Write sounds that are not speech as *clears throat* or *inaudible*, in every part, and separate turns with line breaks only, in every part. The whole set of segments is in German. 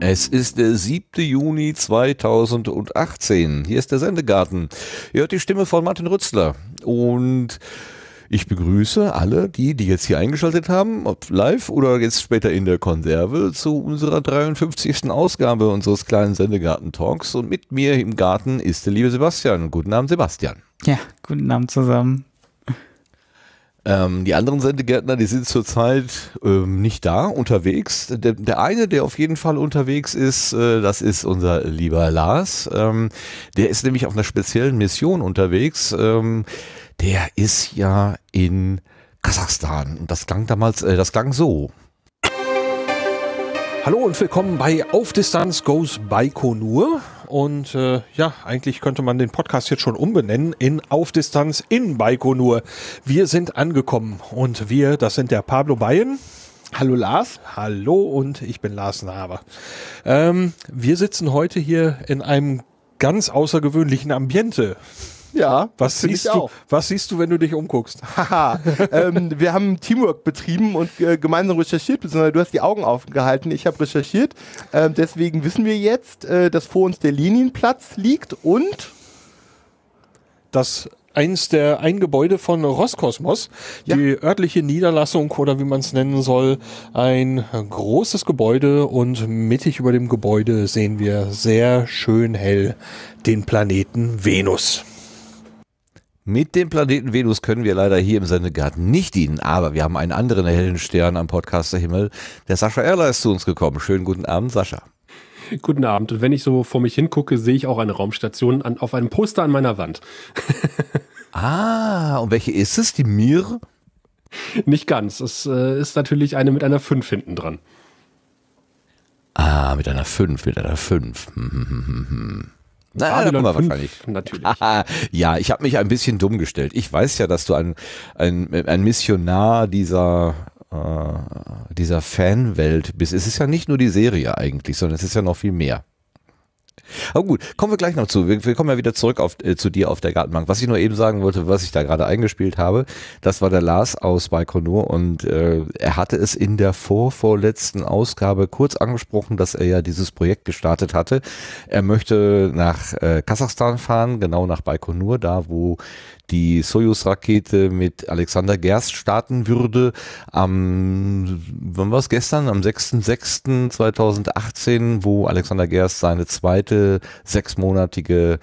Es ist der 7. Juni 2018. Hier ist der Sendegarten. Ihr hört die Stimme von Martin Rützler. Und ich begrüße alle, die, die jetzt hier eingeschaltet haben, ob live oder jetzt später in der Konserve, zu unserer 53. Ausgabe unseres kleinen Sendegarten-Talks. Und mit mir im Garten ist der liebe Sebastian. Guten Abend, Sebastian.
Ja, guten Abend zusammen.
Ähm, die anderen Sendegärtner, die sind zurzeit ähm, nicht da, unterwegs. Der, der, eine, der auf jeden Fall unterwegs ist, äh, das ist unser lieber Lars. Ähm, der ist nämlich auf einer speziellen Mission unterwegs ähm, der ist ja in Kasachstan. Und das klang damals, äh, das klang so. Hallo und willkommen bei Auf Distanz Goes Baikonur. Und äh, ja, eigentlich könnte man den Podcast jetzt schon umbenennen in Auf Distanz in Baikonur. Wir sind angekommen und wir, das sind der Pablo Bayen. Hallo Lars. Hallo und ich bin Lars
Naber. Ähm, wir sitzen heute hier in einem ganz außergewöhnlichen Ambiente. Ja, was siehst ich Auch. Was siehst du, wenn du dich umguckst? *laughs* Haha, ähm, wir haben Teamwork betrieben und äh, gemeinsam recherchiert, beziehungsweise du hast die Augen aufgehalten. Ich habe recherchiert. Ähm, deswegen wissen wir jetzt, äh, dass vor uns der Linienplatz liegt und dass eins der ein Gebäude von Roskosmos, ja. die örtliche Niederlassung oder wie man es nennen soll, ein großes Gebäude
und mittig über dem Gebäude sehen wir sehr schön hell den Planeten
Venus.
Mit dem Planeten Venus können wir leider hier im Sendegarten nicht dienen, aber wir haben einen anderen hellen Stern am Podcasterhimmel. Der Sascha Erler ist zu uns gekommen. Schönen
guten Abend, Sascha. Guten Abend. Und wenn ich so vor mich hingucke, sehe ich auch eine Raumstation an, auf einem Poster an meiner Wand. *laughs* ah, und welche ist es? Die Mir? Nicht ganz. Es äh, ist natürlich eine mit einer 5 hinten dran.
Ah, mit einer 5, mit einer 5.
Naja, Babylon da wir wahrscheinlich.
Natürlich. *laughs* ja, ich habe mich ein bisschen dumm gestellt. Ich weiß ja, dass du ein, ein, ein Missionar dieser äh, dieser Fanwelt bist. Es ist ja nicht nur die Serie eigentlich, sondern es ist ja noch viel mehr. Aber gut, kommen wir gleich noch zu. Wir, wir kommen ja wieder zurück auf, äh, zu dir auf der Gartenbank. Was ich nur eben sagen wollte, was ich da gerade eingespielt habe, das war der Lars aus Baikonur und äh, er hatte es in der vorvorletzten Ausgabe kurz angesprochen, dass er ja dieses Projekt gestartet hatte. Er möchte nach äh, Kasachstan fahren, genau nach Baikonur, da wo die Soyuz-Rakete mit Alexander Gerst starten würde. Am, wann war es gestern? Am 6.6.2018, wo Alexander Gerst seine zweite sechsmonatige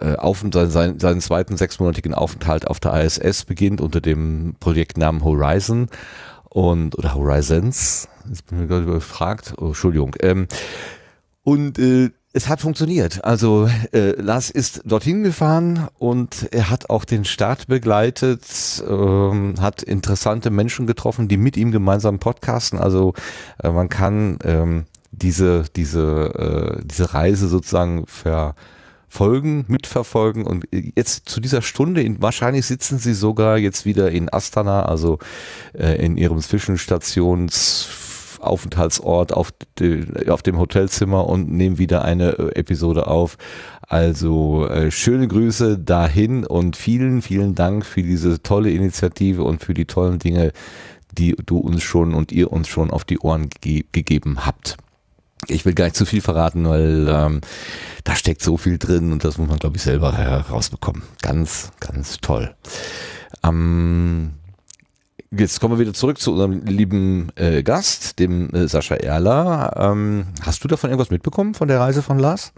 äh, auf, seinen, seinen zweiten sechsmonatigen Aufenthalt auf der ISS beginnt unter dem Projektnamen Horizon und oder Horizons. Jetzt bin ich gerade überfragt. Oh, Entschuldigung. Ähm, und äh, es hat funktioniert. Also äh, Lars ist dorthin gefahren und er hat auch den Start begleitet, ähm, hat interessante Menschen getroffen, die mit ihm gemeinsam podcasten. Also äh, man kann ähm, diese, diese, äh, diese Reise sozusagen verfolgen, mitverfolgen. Und jetzt zu dieser Stunde, in, wahrscheinlich sitzen sie sogar jetzt wieder in Astana, also äh, in ihrem Zwischenstations Aufenthaltsort, auf, de, auf dem Hotelzimmer und nehmen wieder eine äh, Episode auf. Also äh, schöne Grüße dahin und vielen, vielen Dank für diese tolle Initiative und für die tollen Dinge, die du uns schon und ihr uns schon auf die Ohren ge gegeben habt. Ich will gar nicht zu viel verraten, weil ähm, da steckt so viel drin und das muss man, glaube ich, selber herausbekommen. Ganz, ganz toll. Ähm, Jetzt kommen wir wieder zurück zu unserem lieben äh, Gast, dem äh, Sascha Erler.
Ähm, hast du davon irgendwas mitbekommen, von der Reise von Lars?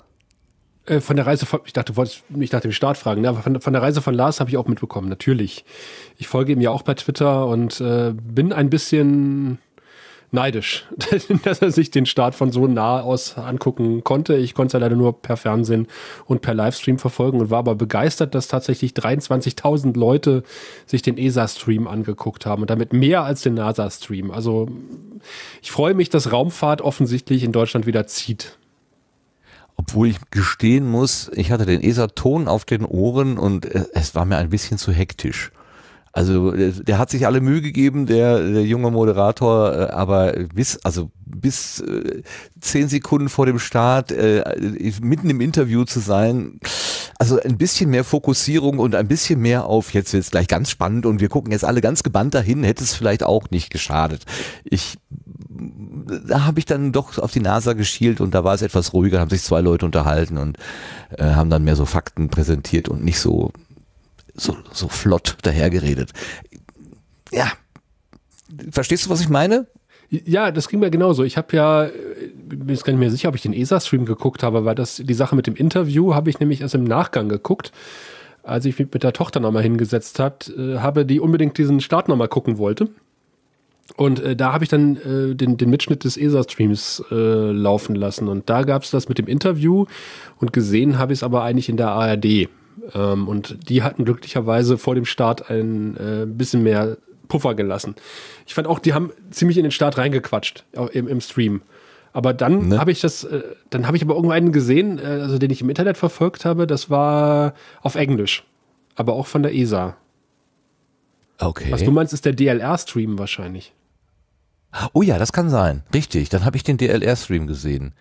Äh, von der Reise von, ich dachte, du wolltest mich nach dem Start fragen, ne? aber von, von der Reise von Lars habe ich auch mitbekommen, natürlich. Ich folge ihm ja auch bei Twitter und äh, bin ein bisschen neidisch, *laughs* dass er sich den Start von so nah aus angucken konnte. Ich konnte es ja leider nur per Fernsehen und per Livestream verfolgen und war aber begeistert, dass tatsächlich 23.000 Leute sich den ESA-Stream angeguckt haben und damit mehr als den NASA-Stream. Also ich freue mich, dass Raumfahrt offensichtlich in Deutschland wieder zieht.
Obwohl ich gestehen muss, ich hatte den ESA-Ton auf den Ohren und äh, es war mir ein bisschen zu hektisch. Also der hat sich alle Mühe gegeben, der, der junge Moderator, äh, aber bis, also bis äh, zehn Sekunden vor dem Start äh, mitten im Interview zu sein. Also ein bisschen mehr Fokussierung und ein bisschen mehr auf, jetzt wird es gleich ganz spannend und wir gucken jetzt alle ganz gebannt dahin, hätte es vielleicht auch nicht geschadet. Ich da habe ich dann doch auf die NASA geschielt und da war es etwas ruhiger, haben sich zwei Leute unterhalten und äh, haben dann mehr so Fakten präsentiert und nicht so so, so flott dahergeredet.
Ja. Verstehst du, was ich meine? Ja, das ging mir genauso. Ich habe ja, äh, bin jetzt gar nicht mehr sicher, ob ich den ESA-Stream geguckt habe, weil das, die Sache mit dem Interview habe ich nämlich erst im Nachgang geguckt, als ich mich mit der Tochter nochmal hingesetzt hat, äh, habe, die unbedingt diesen Start nochmal gucken wollte. Und äh, da habe ich dann äh, den, den Mitschnitt des ESA-Streams äh, laufen lassen. Und da gab es das mit dem Interview und gesehen habe ich es aber eigentlich in der ARD. Ähm, und die hatten glücklicherweise vor dem Start ein äh, bisschen mehr Puffer gelassen. Ich fand auch, die haben ziemlich in den Start reingequatscht im, im Stream. Aber dann ne? habe ich das, äh, dann habe ich aber irgendeinen gesehen, äh, also den ich im Internet verfolgt habe, das war auf Englisch. Aber auch von der ESA. Okay. Was du meinst, ist der DLR-Stream wahrscheinlich.
Oh ja, das kann sein. Richtig, dann habe ich den DLR-Stream gesehen.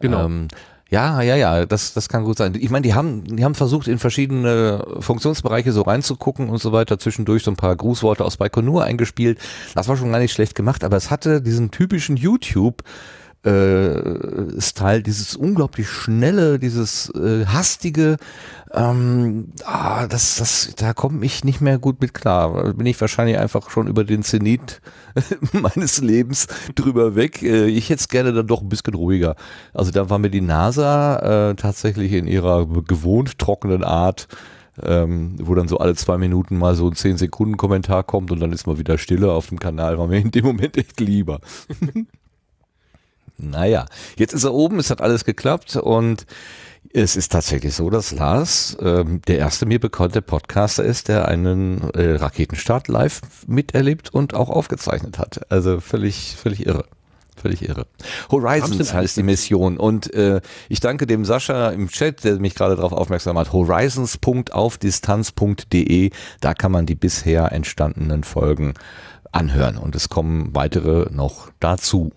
Genau. Ähm, ja, ja, ja, das, das kann gut sein. Ich meine, die haben, die haben versucht, in verschiedene Funktionsbereiche so reinzugucken und so weiter, zwischendurch so ein paar Grußworte aus Baikonur eingespielt. Das war schon gar nicht schlecht gemacht, aber es hatte diesen typischen YouTube- äh, Style, dieses unglaublich schnelle, dieses äh, hastige, ähm, ah, das, das, da komme ich nicht mehr gut mit klar. Bin ich wahrscheinlich einfach schon über den Zenit *laughs* meines Lebens drüber weg. Äh, ich hätte es gerne dann doch ein bisschen ruhiger. Also da war mir die NASA äh, tatsächlich in ihrer gewohnt trockenen Art ähm, wo dann so alle zwei Minuten mal so ein 10 Sekunden Kommentar kommt und dann ist mal wieder Stille auf dem Kanal, war mir in dem Moment echt lieber. *laughs* Naja, jetzt ist er oben, es hat alles geklappt und es ist tatsächlich so, dass Lars ähm, der erste mir bekannte Podcaster ist, der einen äh, Raketenstart live miterlebt und auch aufgezeichnet hat. Also völlig, völlig irre. Völlig irre. Horizons heißt die Mission. Und äh, ich danke dem Sascha im Chat, der mich gerade darauf aufmerksam hat. Horizons.aufdistanz.de. Da kann man die bisher entstandenen Folgen anhören. Und es kommen weitere noch dazu.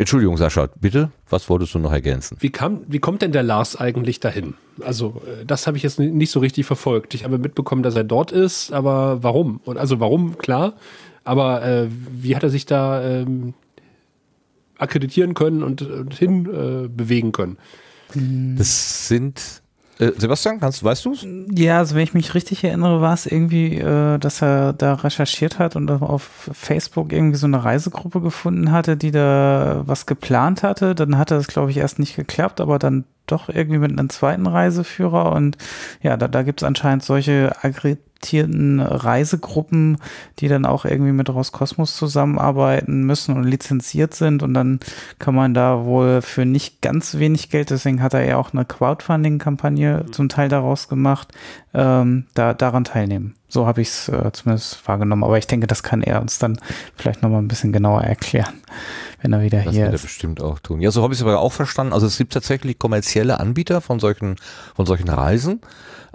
Entschuldigung, Sascha, bitte, was wolltest du noch
ergänzen? Wie, kam, wie kommt denn der Lars eigentlich dahin? Also, äh, das habe ich jetzt nicht so richtig verfolgt. Ich habe mitbekommen, dass er dort ist, aber warum? Und also warum, klar, aber äh, wie hat er sich da ähm, akkreditieren können und, und hin äh, bewegen können?
Das
sind äh, Sebastian,
kannst, weißt du es?
Ja, also wenn ich mich richtig erinnere, war es irgendwie, äh, dass er da recherchiert hat und auf Facebook irgendwie so eine Reisegruppe gefunden hatte, die da was geplant hatte. Dann hatte das, glaube ich, erst nicht geklappt, aber dann doch irgendwie mit einem zweiten Reiseführer. Und ja, da, da gibt es anscheinend solche Agri adaptierten Reisegruppen, die dann auch irgendwie mit Roskosmos zusammenarbeiten müssen und lizenziert sind. Und dann kann man da wohl für nicht ganz wenig Geld, deswegen hat er ja auch eine Crowdfunding-Kampagne mhm. zum Teil daraus gemacht, ähm, da, daran teilnehmen. So habe ich es äh, zumindest wahrgenommen. Aber ich denke, das kann er uns dann vielleicht nochmal ein bisschen genauer erklären, wenn er wieder das hier ist. Das
wird er bestimmt auch tun. Ja, so habe ich es aber auch verstanden. Also es gibt tatsächlich kommerzielle Anbieter von solchen, von solchen Reisen.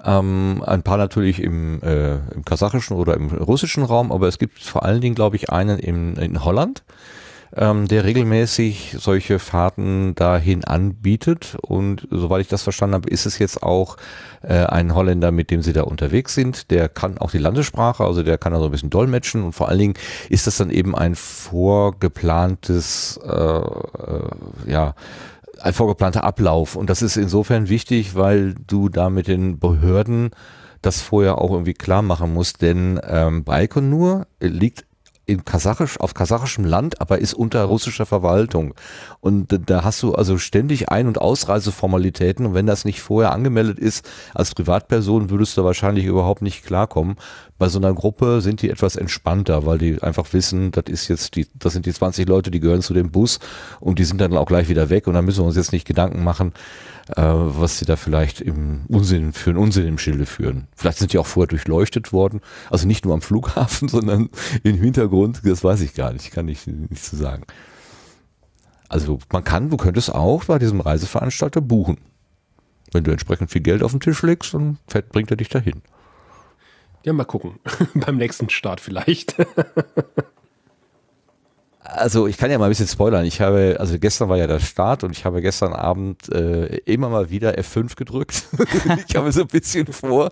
Ähm, ein paar natürlich im, äh, im kasachischen oder im russischen Raum, aber es gibt vor allen Dingen, glaube ich, einen im, in Holland, ähm, der regelmäßig solche Fahrten dahin anbietet. Und soweit ich das verstanden habe, ist es jetzt auch äh, ein Holländer, mit dem sie da unterwegs sind. Der kann auch die Landessprache, also der kann da so ein bisschen dolmetschen. Und vor allen Dingen ist das dann eben ein vorgeplantes, äh, äh ja, ein vorgeplanter Ablauf. Und das ist insofern wichtig, weil du da mit den Behörden das vorher auch irgendwie klar machen musst. Denn ähm, Baikonur liegt in Kasachisch, auf kasachischem Land, aber ist unter russischer Verwaltung. Und da hast du also ständig Ein- und Ausreiseformalitäten. Und wenn das nicht vorher angemeldet ist, als Privatperson würdest du wahrscheinlich überhaupt nicht klarkommen. Bei so einer Gruppe sind die etwas entspannter, weil die einfach wissen, das ist jetzt die, das sind die 20 Leute, die gehören zu dem Bus und die sind dann auch gleich wieder weg. Und da müssen wir uns jetzt nicht Gedanken machen, äh, was sie da vielleicht im Unsinn, für einen Unsinn im Schilde führen. Vielleicht sind die auch vorher durchleuchtet worden. Also nicht nur am Flughafen, *laughs* sondern im Hintergrund, das weiß ich gar nicht, kann ich nicht so sagen. Also man kann, du könntest auch bei diesem Reiseveranstalter buchen. Wenn du entsprechend viel Geld auf den Tisch legst, dann bringt er dich dahin.
Ja, mal gucken. *laughs* Beim nächsten Start vielleicht. *laughs*
Also ich kann ja mal ein bisschen spoilern. Ich habe, also gestern war ja der Start und ich habe gestern Abend äh, immer mal wieder F5 gedrückt. *laughs* ich habe so ein bisschen vor,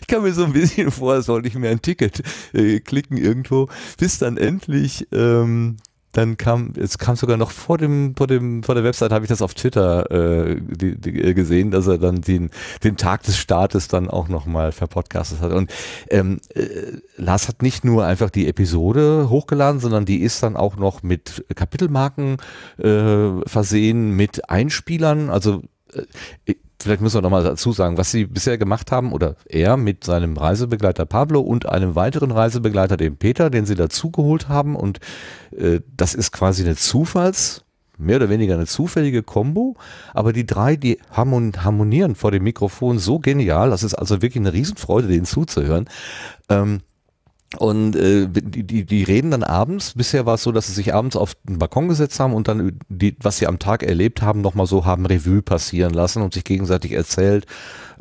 ich kann mir so ein bisschen vor, sollte *laughs* ich mir ein Ticket äh, klicken irgendwo, bis dann endlich ähm, dann kam, es kam sogar noch vor dem, vor dem, vor der Website habe ich das auf Twitter äh, die, die, äh, gesehen, dass er dann den, den Tag des Startes dann auch nochmal verpodcastet hat. Und ähm, äh, Lars hat nicht nur einfach die Episode hochgeladen, sondern die ist dann auch noch mit Kapitelmarken äh, versehen, mit Einspielern. Also äh, vielleicht müssen wir nochmal dazu sagen, was sie bisher gemacht haben oder er mit seinem Reisebegleiter Pablo und einem weiteren Reisebegleiter, dem Peter, den sie dazugeholt haben. Und äh, das ist quasi eine Zufalls- mehr oder weniger eine zufällige Kombo. aber die drei, die harmonieren vor dem Mikrofon so genial, das ist also wirklich eine Riesenfreude, denen zuzuhören. Ähm, und äh, die, die, die reden dann abends. Bisher war es so, dass sie sich abends auf den Balkon gesetzt haben und dann, die, was sie am Tag erlebt haben, nochmal so haben Revue passieren lassen und sich gegenseitig erzählt,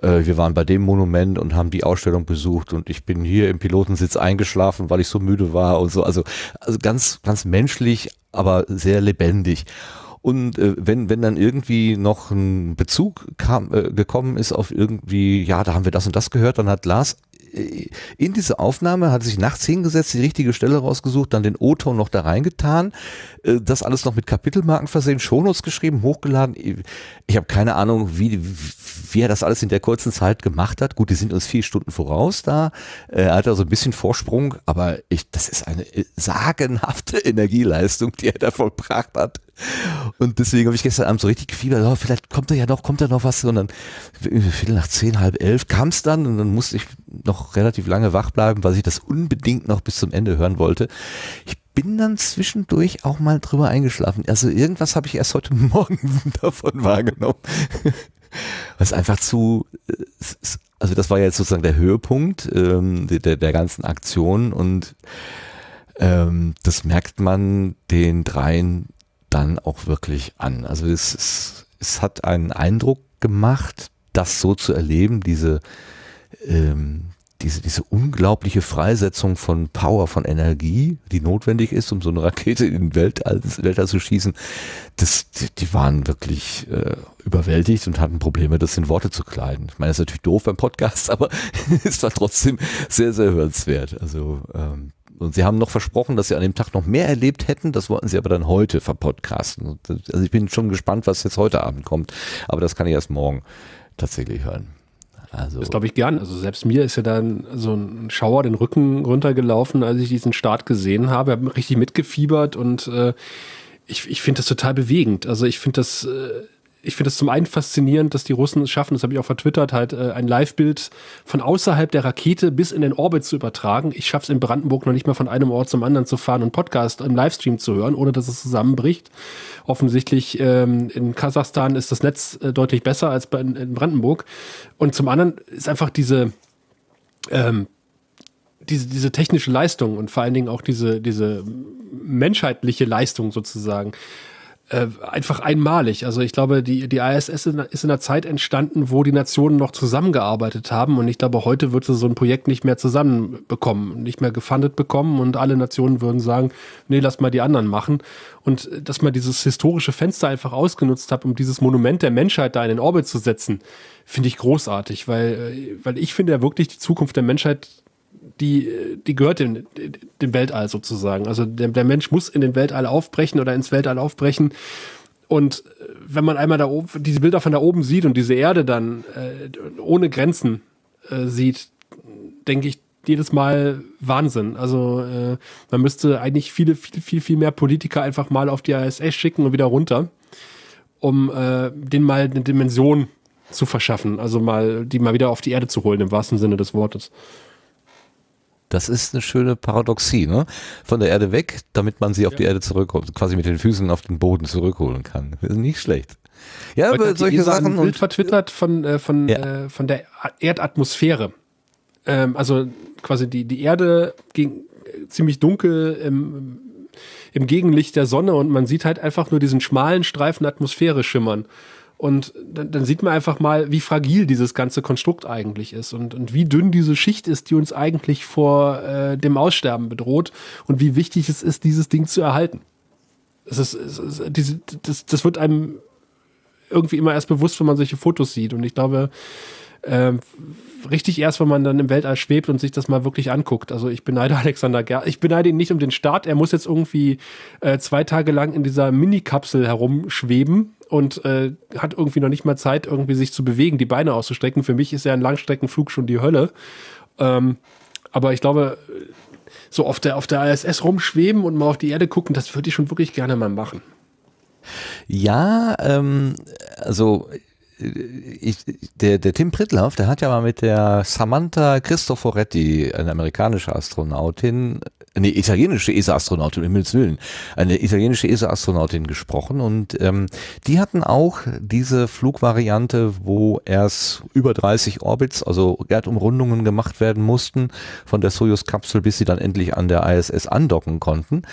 äh, wir waren bei dem Monument und haben die Ausstellung besucht und ich bin hier im Pilotensitz eingeschlafen, weil ich so müde war und so. Also, also ganz, ganz menschlich, aber sehr lebendig. Und äh, wenn, wenn dann irgendwie noch ein Bezug kam, äh, gekommen ist auf irgendwie, ja, da haben wir das und das gehört, dann hat Lars äh, in diese Aufnahme hat sich nachts hingesetzt, die richtige Stelle rausgesucht, dann den O-Ton noch da reingetan, äh, das alles noch mit Kapitelmarken versehen, Shownotes geschrieben, hochgeladen. Ich habe keine Ahnung, wie, wie er das alles in der kurzen Zeit gemacht hat. Gut, die sind uns vier Stunden voraus da. Äh, er hat also ein bisschen Vorsprung, aber ich, das ist eine sagenhafte *laughs* Energieleistung, die er da vollbracht hat. Und deswegen habe ich gestern Abend so richtig gefiebert, oh, vielleicht kommt da ja noch, kommt da noch was. Und dann Viertel nach zehn, halb elf kam es dann und dann musste ich noch relativ lange wach bleiben, weil ich das unbedingt noch bis zum Ende hören wollte. Ich bin dann zwischendurch auch mal drüber eingeschlafen. Also irgendwas habe ich erst heute *laughs* Morgen davon wahrgenommen. Was einfach zu, äh, also das war ja jetzt sozusagen der Höhepunkt ähm, der, der ganzen Aktion und ähm, das merkt man den dreien dann auch wirklich an. Also es, es, es hat einen Eindruck gemacht, das so zu erleben, diese, ähm, diese, diese unglaubliche Freisetzung von Power, von Energie, die notwendig ist, um so eine Rakete in den Weltall, Weltall zu schießen, das, die, die waren wirklich äh, überwältigt und hatten Probleme, das in Worte zu kleiden. Ich meine, das ist natürlich doof beim Podcast, *laughs* aber es *laughs* war trotzdem sehr, sehr hörenswert. Also ähm, und sie haben noch versprochen, dass sie an dem Tag noch mehr erlebt hätten. Das wollten sie aber dann heute verpodcasten. Also ich bin schon gespannt, was jetzt heute Abend kommt. Aber das kann ich erst morgen tatsächlich hören.
Also. Das glaube ich gern. Also selbst mir ist ja dann so ein Schauer den Rücken runtergelaufen, als ich diesen Start gesehen habe. Ich habe richtig mitgefiebert und äh, ich, ich finde das total bewegend. Also ich finde das... Äh ich finde es zum einen faszinierend, dass die Russen es schaffen, das habe ich auch vertwittert, halt äh, ein Live-Bild von außerhalb der Rakete bis in den Orbit zu übertragen. Ich schaffe es in Brandenburg noch nicht mal von einem Ort zum anderen zu fahren und Podcast im Livestream zu hören, ohne dass es zusammenbricht. Offensichtlich ähm, in Kasachstan ist das Netz äh, deutlich besser als bei, in, in Brandenburg. Und zum anderen ist einfach diese ähm, diese, diese technische Leistung und vor allen Dingen auch diese, diese menschheitliche Leistung sozusagen äh, einfach einmalig. Also ich glaube, die, die ISS ist in einer Zeit entstanden, wo die Nationen noch zusammengearbeitet haben und ich glaube, heute wird sie so ein Projekt nicht mehr zusammenbekommen, nicht mehr gefundet bekommen und alle Nationen würden sagen, nee, lass mal die anderen machen. Und äh, dass man dieses historische Fenster einfach ausgenutzt hat, um dieses Monument der Menschheit da in den Orbit zu setzen, finde ich großartig, weil, äh, weil ich finde ja wirklich, die Zukunft der Menschheit die, die gehört dem, dem Weltall sozusagen. Also der, der Mensch muss in den Weltall aufbrechen oder ins Weltall aufbrechen. Und äh, wenn man einmal da oben, diese Bilder von da oben sieht und diese Erde dann äh, ohne Grenzen äh, sieht, denke ich, jedes Mal Wahnsinn. Also äh, man müsste eigentlich viele, viel, viel, viel mehr Politiker einfach mal auf die ISS schicken und wieder runter, um äh, denen mal eine Dimension zu verschaffen. Also mal, die mal wieder auf die Erde zu holen, im wahrsten Sinne des Wortes. Das ist eine schöne Paradoxie,
ne? Von der Erde weg, damit man sie auf ja. die Erde zurückholt, quasi mit den Füßen auf den Boden zurückholen kann. Ist nicht schlecht.
Ja, Heute aber solche Sachen. Ein Bild und vertwittert von, äh, von, ja. äh, von der Erdatmosphäre. Ähm, also quasi die, die Erde ging äh, ziemlich dunkel im, im Gegenlicht der Sonne und man sieht halt einfach nur diesen schmalen Streifen Atmosphäre schimmern. Und dann, dann, sieht man einfach mal, wie fragil dieses ganze Konstrukt eigentlich ist und, und wie dünn diese Schicht ist, die uns eigentlich vor äh, dem Aussterben bedroht und wie wichtig es ist, dieses Ding zu erhalten. Es ist, es ist diese, das, das wird einem irgendwie immer erst bewusst, wenn man solche Fotos sieht. Und ich glaube, äh, richtig erst, wenn man dann im Weltall schwebt und sich das mal wirklich anguckt. Also ich beneide *laughs* Alexander Ger. Ich beneide ihn nicht um den Start. Er muss jetzt irgendwie äh, zwei Tage lang in dieser Mini-Kapsel herumschweben und äh, hat irgendwie noch nicht mal Zeit, irgendwie sich zu bewegen, die Beine auszustrecken. Für mich ist ja ein Langstreckenflug schon die Hölle. Ähm, aber ich glaube, so auf der, auf der ISS rumschweben und mal auf die Erde gucken, das würde ich schon wirklich gerne mal machen.
Ja, ähm, also äh, ich, der, der Tim Prittlaff, der hat ja mal mit der Samantha Cristoforetti, eine amerikanische Astronautin, eine italienische ESA-Astronautin, im Himmels Willen, eine italienische ESA-Astronautin gesprochen und ähm, die hatten auch diese Flugvariante, wo erst über 30 Orbits, also Erdumrundungen gemacht werden mussten von der Soyuz-Kapsel, bis sie dann endlich an der ISS andocken konnten.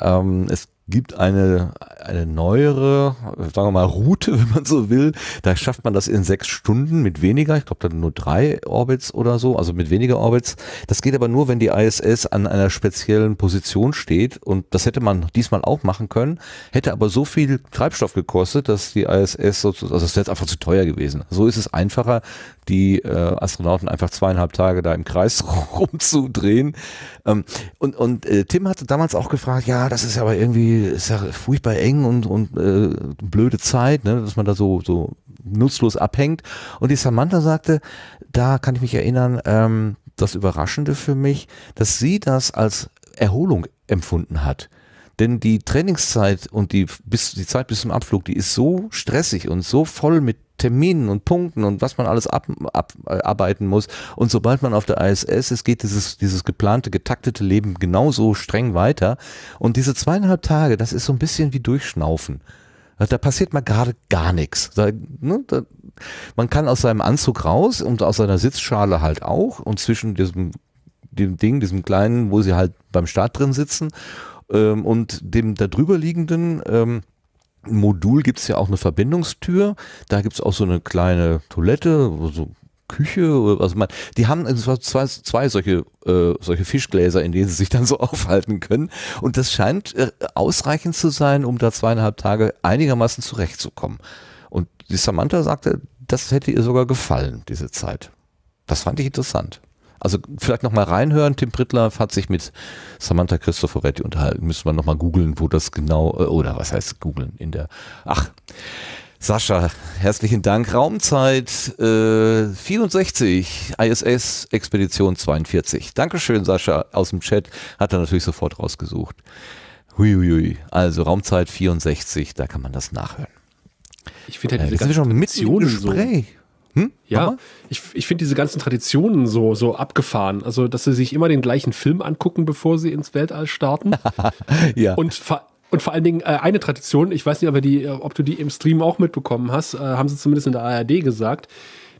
Ähm, es gibt eine, eine neuere, sagen wir mal, Route, *laughs* wenn man so will. Da schafft man das in sechs Stunden mit weniger. Ich glaube, dann nur drei Orbits oder so, also mit weniger Orbits. Das geht aber nur, wenn die ISS an einer speziellen Position steht. Und das hätte man diesmal auch machen können, hätte aber so viel Treibstoff gekostet, dass die ISS sozusagen, also es wäre jetzt einfach zu teuer gewesen. So ist es einfacher, die äh, Astronauten einfach zweieinhalb Tage da im Kreis *laughs* rumzudrehen. Ähm, und und äh, Tim hatte damals auch gefragt, ja, das ist aber irgendwie ist ja furchtbar eng und, und äh, blöde Zeit, ne, dass man da so, so nutzlos abhängt. Und die Samantha sagte, da kann ich mich erinnern, ähm, das Überraschende für mich, dass sie das als Erholung empfunden hat. Denn die Trainingszeit und die, bis, die Zeit bis zum Abflug, die ist so stressig und so voll mit Terminen und Punkten und was man alles abarbeiten ab, äh, muss. Und sobald man auf der ISS ist, geht dieses, dieses geplante, getaktete Leben genauso streng weiter. Und diese zweieinhalb Tage, das ist so ein bisschen wie Durchschnaufen. Da passiert mal gerade gar nichts. Da, ne, da, man kann aus seinem Anzug raus und aus seiner Sitzschale halt auch und zwischen diesem, dem Ding, diesem kleinen, wo sie halt beim Start drin sitzen ähm, und dem darüber liegenden ähm, Modul gibt es ja auch eine Verbindungstür. Da gibt es auch so eine kleine Toilette, so Küche oder was man. Die haben also zwei, zwei solche, äh, solche Fischgläser, in denen sie sich dann so *laughs* aufhalten können. Und das scheint äh, ausreichend zu sein, um da zweieinhalb Tage einigermaßen zurechtzukommen. Und die Samantha sagte, das hätte ihr sogar gefallen, diese Zeit. Das fand ich interessant. Also vielleicht nochmal reinhören. Tim Prittler hat sich mit Samantha Cristoforetti unterhalten. Müsste man nochmal googeln, wo das genau, äh, oder was heißt googeln in der, ach. Sascha, herzlichen Dank. Raumzeit äh, 64, ISS Expedition 42. Dankeschön, Sascha. Aus dem Chat hat er natürlich sofort rausgesucht. Huiuiui. Also Raumzeit 64, da kann man das nachhören.
Ich finde halt äh, diese ganzen schon mit Missionen im Gespräch. So hm? Ja, ich, ich finde diese ganzen Traditionen so, so abgefahren. Also, dass sie sich immer den gleichen Film angucken, bevor sie ins Weltall starten. *laughs* ja. Und und vor allen Dingen äh, eine Tradition, ich weiß nicht, ob, die, äh, ob, du die im Stream auch mitbekommen hast, äh, haben sie zumindest in der ARD gesagt,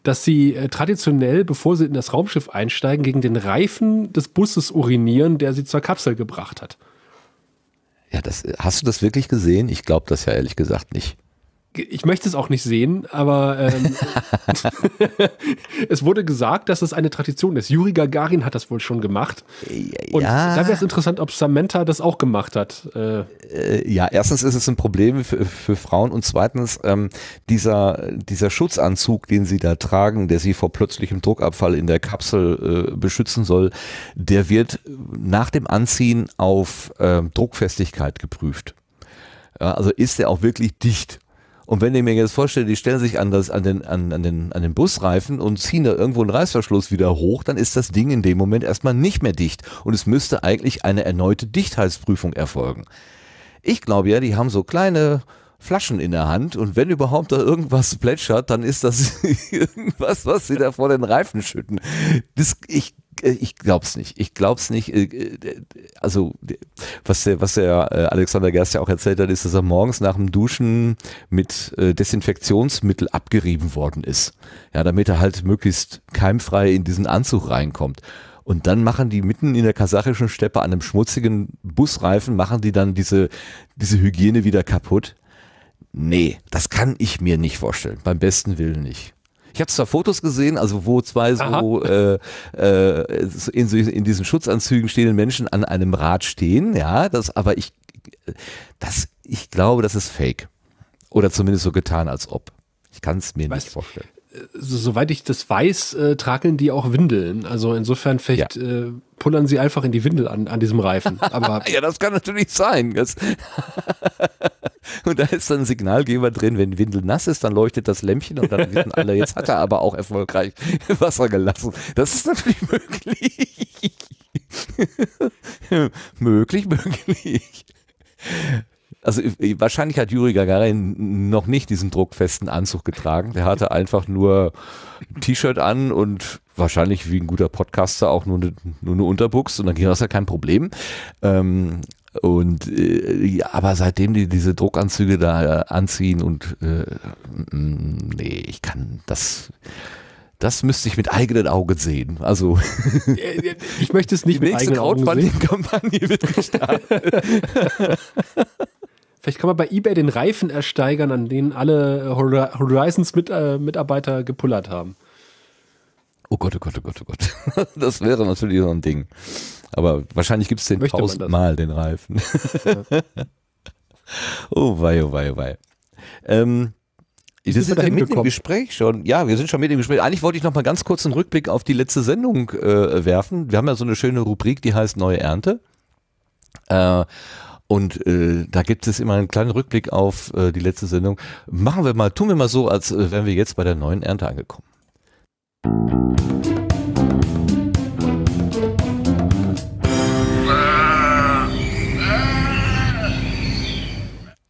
dass sie äh, traditionell, bevor sie in das Raumschiff einsteigen, gegen den Reifen des Busses urinieren, der sie zur Kapsel gebracht hat.
Ja, das, äh, hast du das wirklich gesehen? Ich glaube das ja ehrlich gesagt
nicht ich möchte es auch nicht sehen, aber ähm, *laughs* *laughs* es wurde gesagt, dass es eine Tradition ist. Juri Gagarin hat das wohl schon gemacht. Und ja. da wäre es interessant, ob Samantha das auch gemacht hat.
Äh, ja, erstens ist es ein Problem für, für Frauen und zweitens ähm, dieser, dieser Schutzanzug, den sie da tragen, der sie vor plötzlichem Druckabfall in der Kapsel äh, beschützen soll, der wird nach dem Anziehen auf äh, Druckfestigkeit geprüft. Ja, also ist er auch wirklich dicht. Und wenn ich mir jetzt vorstelle, die stellen sich an, das, an, den, an, an, den, an den Busreifen und ziehen da irgendwo einen Reißverschluss wieder hoch, dann ist das Ding in dem Moment erstmal nicht mehr dicht. Und es müsste eigentlich eine erneute Dichtheitsprüfung erfolgen. Ich glaube ja, die haben so kleine Flaschen in der Hand und wenn überhaupt da irgendwas plätschert, dann ist das *laughs* irgendwas, was sie da vor den Reifen schütten. Das, ich äh, ich glaub's nicht. Ich glaub's nicht. Äh, äh, also, was der, was der Alexander Gerst ja auch erzählt hat, ist, dass er morgens nach dem Duschen mit Desinfektionsmittel abgerieben worden ist. Ja, damit er halt möglichst keimfrei in diesen Anzug reinkommt. Und dann machen die mitten in der kasachischen Steppe an einem schmutzigen Busreifen, machen die dann diese, diese Hygiene wieder kaputt. Nee, das kann ich mir nicht vorstellen. Beim besten Willen nicht. Ich habe zwar Fotos gesehen, also wo zwei so äh, äh, in, in diesen Schutzanzügen stehenden Menschen an einem Rad stehen, ja, das, aber ich, das, ich glaube, das ist fake. Oder zumindest so getan, als ob. Ich kann es mir weißt, nicht vorstellen
soweit ich das weiß, äh, trakeln die auch Windeln. Also insofern vielleicht ja. äh, pullern sie einfach in die Windel an, an diesem Reifen. *laughs* Aber ja,
das kann natürlich sein. *laughs* und da ist dann ein Signalgeber drin, wenn Windel nass ist, dann leuchtet das Lämpchen und dann wissen alle, jetzt hat er aber auch erfolgreich *laughs* Wasser gelassen. Das ist natürlich möglich. möglich, möglich. Also äh, äh, wahrscheinlich hat Juri Gagarin noch nicht diesen druckfesten Anzug getragen. Der hatte einfach nur ein T-Shirt an und wahrscheinlich wie ein guter Podcaster auch nur eine, nur eine Unterbuchs und dann ging das ja kein Problem. Ähm, und äh, ja, aber seitdem die diese Druckanzüge da äh, anziehen und äh, nee, ich kann das das müsste ich mit eigenen Augen sehen. Also ich möchte
es nicht die mit nächste eigenen Augen sehen. Crowdfunding-Kampagne wird gestartet. *laughs* Vielleicht kann man bei eBay den Reifen ersteigern, an denen alle Horizons-Mitarbeiter äh, äh gepullert haben. Oh Gott, oh Gott, oh Gott, oh Gott.
*laughs* Das wäre natürlich so ein Ding. Aber wahrscheinlich gibt es den tausendmal, den Reifen. Ja. *laughs* oh wei, oh wei, oh wei. Ähm, wir sind ja mit im Gespräch schon. Ja, wir sind schon mit im Gespräch. Eigentlich wollte ich noch mal ganz kurz einen Rückblick auf die letzte Sendung äh, werfen. Wir haben ja so eine schöne Rubrik, die heißt Neue Ernte. Äh, und äh, da gibt es immer einen kleinen Rückblick auf äh, die letzte Sendung. Machen wir mal, tun wir mal so, als äh, wären wir jetzt bei der neuen Ernte angekommen.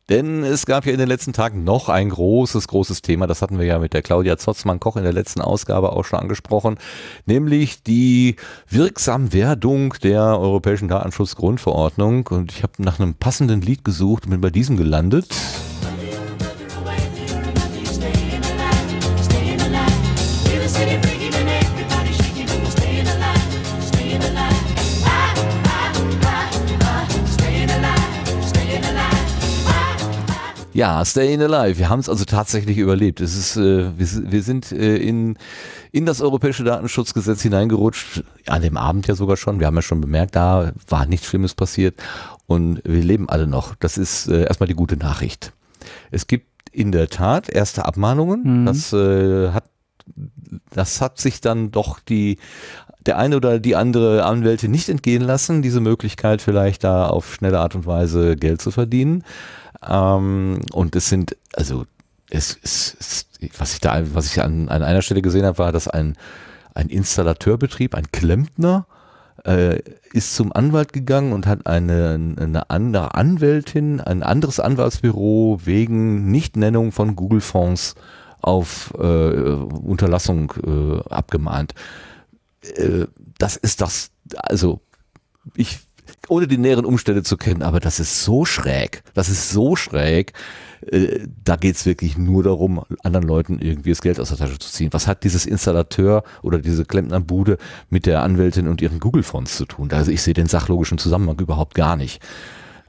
Denn es gab ja in den letzten Tagen noch ein großes, großes Thema. Das hatten wir ja mit der Claudia Zotzmann-Koch in der letzten Ausgabe auch schon angesprochen. Nämlich die Wirksamwerdung der Europäischen Datenschutzgrundverordnung. Und ich habe nach einem passenden Lied gesucht und bin bei diesem gelandet. Ja, Staying Alive. Wir haben es also tatsächlich überlebt. Es ist, äh, wir, wir, sind äh, in, in das europäische Datenschutzgesetz hineingerutscht, an dem Abend ja sogar schon. Wir haben ja schon bemerkt, da war nichts Schlimmes passiert und wir leben alle noch. Das ist äh, erstmal die gute Nachricht. Es gibt in der Tat erste Abmahnungen. Mhm. Das äh, hat das hat sich dann doch die der eine oder die andere Anwälte nicht entgehen lassen, diese Möglichkeit vielleicht da auf schnelle Art und Weise Geld zu verdienen. Ähm, und es sind, also es, es, es, was ich da, was ich an, an einer Stelle gesehen habe, war, dass ein, ein Installateurbetrieb, ein Klempner, äh, ist zum Anwalt gegangen und hat eine, eine andere Anwältin, ein anderes Anwaltsbüro wegen Nichtnennung von Google-Fonds auf äh, Unterlassung äh, abgemahnt. Äh, das ist das, also ich ohne die näheren Umstände zu kennen, aber das ist so schräg, das ist so schräg, äh, da geht's wirklich nur darum, anderen Leuten irgendwie das Geld aus der Tasche zu ziehen. Was hat dieses Installateur oder diese Klempnerbude mit der Anwältin und ihren Google-Fonds zu tun? Also ich sehe den sachlogischen Zusammenhang überhaupt gar nicht.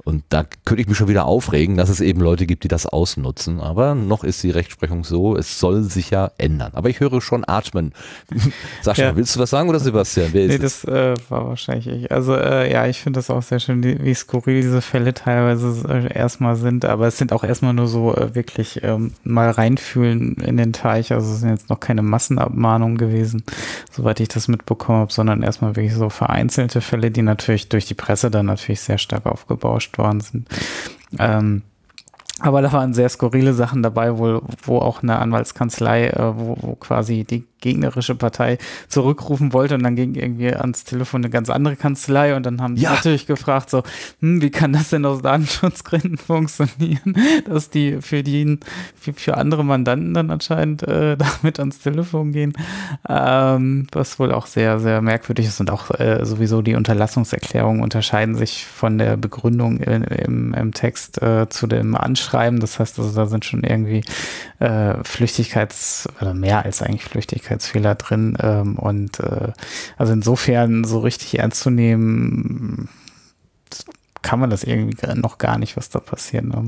Und da könnte ich mich schon wieder aufregen, dass es eben Leute gibt, die das ausnutzen. Aber noch ist die Rechtsprechung so, es soll sich ja ändern. Aber ich höre schon atmen. *laughs* Sascha, ja. willst du was sagen oder Sebastian? Wer nee,
das äh, war wahrscheinlich ich. Also äh, ja, ich finde das auch sehr schön, wie skurril diese Fälle teilweise äh, erstmal sind. Aber es sind auch erstmal nur so äh, wirklich ähm, mal reinfühlen in den Teich. Also es sind jetzt noch keine Massenabmahnungen gewesen, soweit ich das mitbekommen habe, sondern erstmal wirklich so vereinzelte Fälle, die natürlich durch die Presse dann natürlich sehr stark aufgebauscht worden sind. Ähm, aber da waren sehr skurrile Sachen dabei, wo, wo auch eine Anwaltskanzlei, äh, wo, wo quasi die gegnerische Partei zurückrufen wollte und dann ging irgendwie ans Telefon eine ganz andere Kanzlei und dann haben ja. natürlich gefragt, so, hm, wie kann das denn aus Datenschutzgründen *laughs* funktionieren, dass die für die für andere Mandanten dann anscheinend äh, *laughs* damit ans Telefon gehen, ähm, was wohl auch sehr, sehr merkwürdig ist und auch äh, sowieso die Unterlassungserklärungen unterscheiden sich von der Begründung in, im, im Text äh, zu dem Anschluss schreiben. Das heißt, also da sind schon irgendwie äh, Flüchtigkeits- oder mehr als eigentlich Flüchtigkeitsfehler drin. Ähm, und äh, also insofern so richtig ernst zu nehmen, kann man das irgendwie noch gar nicht, was da passiert. Ne?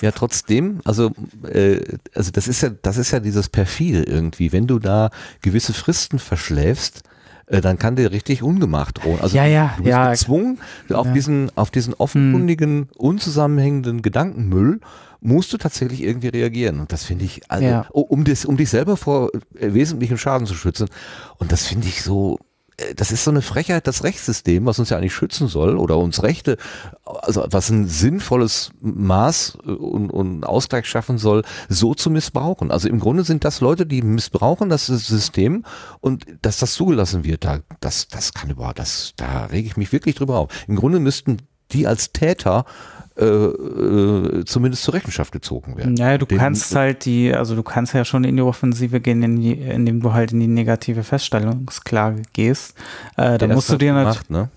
Ja, trotzdem,
also, äh, also das ist ja, das ist ja dieses Perfide irgendwie. Wenn du da gewisse Fristen verschläfst, äh, dann kann dir richtig ungemacht drohen. Also ja, ja, du bist ja. gezwungen, auf, diesen, auf diesen offenkundigen, hm. unzusammenhängenden Gedankenmüll musst du tatsächlich irgendwie reagieren. Und das finde ich, also, ja. um, das, um dich selber vor äh, wesentlichem Schaden zu schützen. Und das finde ich so, äh, das ist so eine Frechheit, das Rechtssystem, was uns ja eigentlich schützen soll oder uns Rechte, also was ein sinnvolles Maß äh, und, und Ausgleich schaffen soll, so zu missbrauchen. Also im Grunde sind das Leute, die missbrauchen das System und dass das zugelassen wird, da, das, das kann überhaupt, das, da rege ich mich wirklich drüber auf. Im Grunde müssten die als Täter äh, äh, zumindest zur Rechenschaft gezogen werden.
Naja, du Den, kannst äh, halt die, also du kannst ja schon in die Offensive gehen, in die, indem du halt in die negative Feststellungsklage gehst. Äh, da musst du halt dir natürlich. Ne?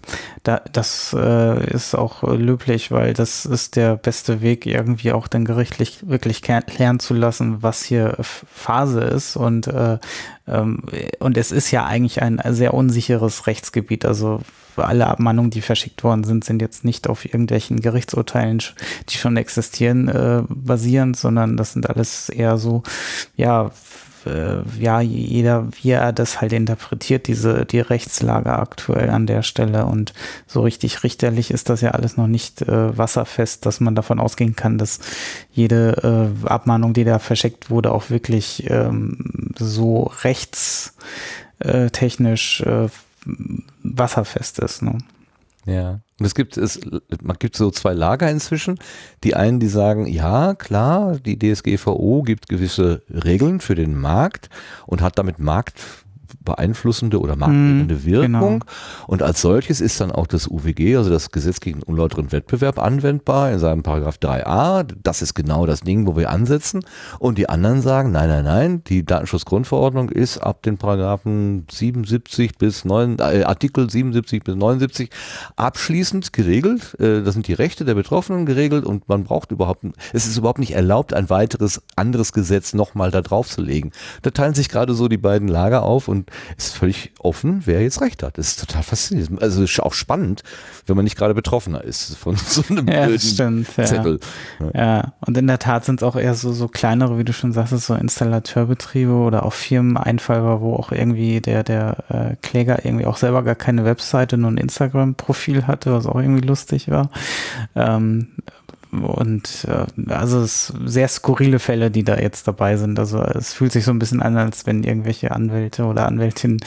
da, das äh, ist auch äh, löblich, weil das ist der beste Weg, irgendwie auch dann gerichtlich wirklich klären zu lassen, was hier Phase ist. Und, äh, ähm, und es ist ja eigentlich ein sehr unsicheres Rechtsgebiet. Also alle Abmahnungen, die verschickt worden sind, sind jetzt nicht auf irgendwelchen Gerichtsurteilen, die schon existieren, äh, basierend, sondern das sind alles eher so, ja, äh, ja, jeder, wie er das halt interpretiert, diese, die Rechtslage aktuell an der Stelle. Und so richtig richterlich ist das ja alles noch nicht äh, wasserfest, dass man davon ausgehen kann, dass jede äh, Abmahnung, die da verschickt wurde, auch wirklich ähm, so rechtstechnisch äh, äh, wasserfest ist. Ne? Ja. Und
es gibt, es, man gibt so zwei Lager inzwischen. Die einen, die sagen, ja, klar, die DSGVO gibt gewisse Regeln für den Markt und hat damit Markt, beeinflussende oder marktbildende mm, Wirkung. Genau. Und als solches ist dann auch das UWG, also das Gesetz gegen unlauteren Wettbewerb, anwendbar in seinem Paragraph 3a. Das ist genau das Ding, wo wir ansetzen. Und die anderen sagen, nein, nein, nein, die Datenschutzgrundverordnung ist ab den Paragraphen 77 bis 9, äh, Artikel 77 bis 79 abschließend geregelt. Äh, das sind die Rechte der Betroffenen geregelt und man braucht überhaupt, es ist überhaupt nicht erlaubt, ein weiteres anderes Gesetz nochmal da drauf zu legen. Da teilen sich gerade so die beiden Lager auf und ist völlig offen, wer jetzt recht hat. Das ist total faszinierend. Also ist auch spannend, wenn man nicht gerade Betroffener ist von *laughs* so einem ja, blöden stimmt, Zettel. Ja.
ja. und in der Tat sind es auch eher so, so kleinere, wie du schon sagst, so Installateurbetriebe oder auch Firmen, war, wo auch irgendwie der, der äh, Kläger irgendwie auch selber gar keine Webseite, nur ein Instagram-Profil hatte, was auch irgendwie lustig war. Ähm, und äh, also es sehr skurrile Fälle, die da jetzt dabei sind. Also es fühlt sich so ein bisschen an, als wenn irgendwelche Anwälte oder Anwältinnen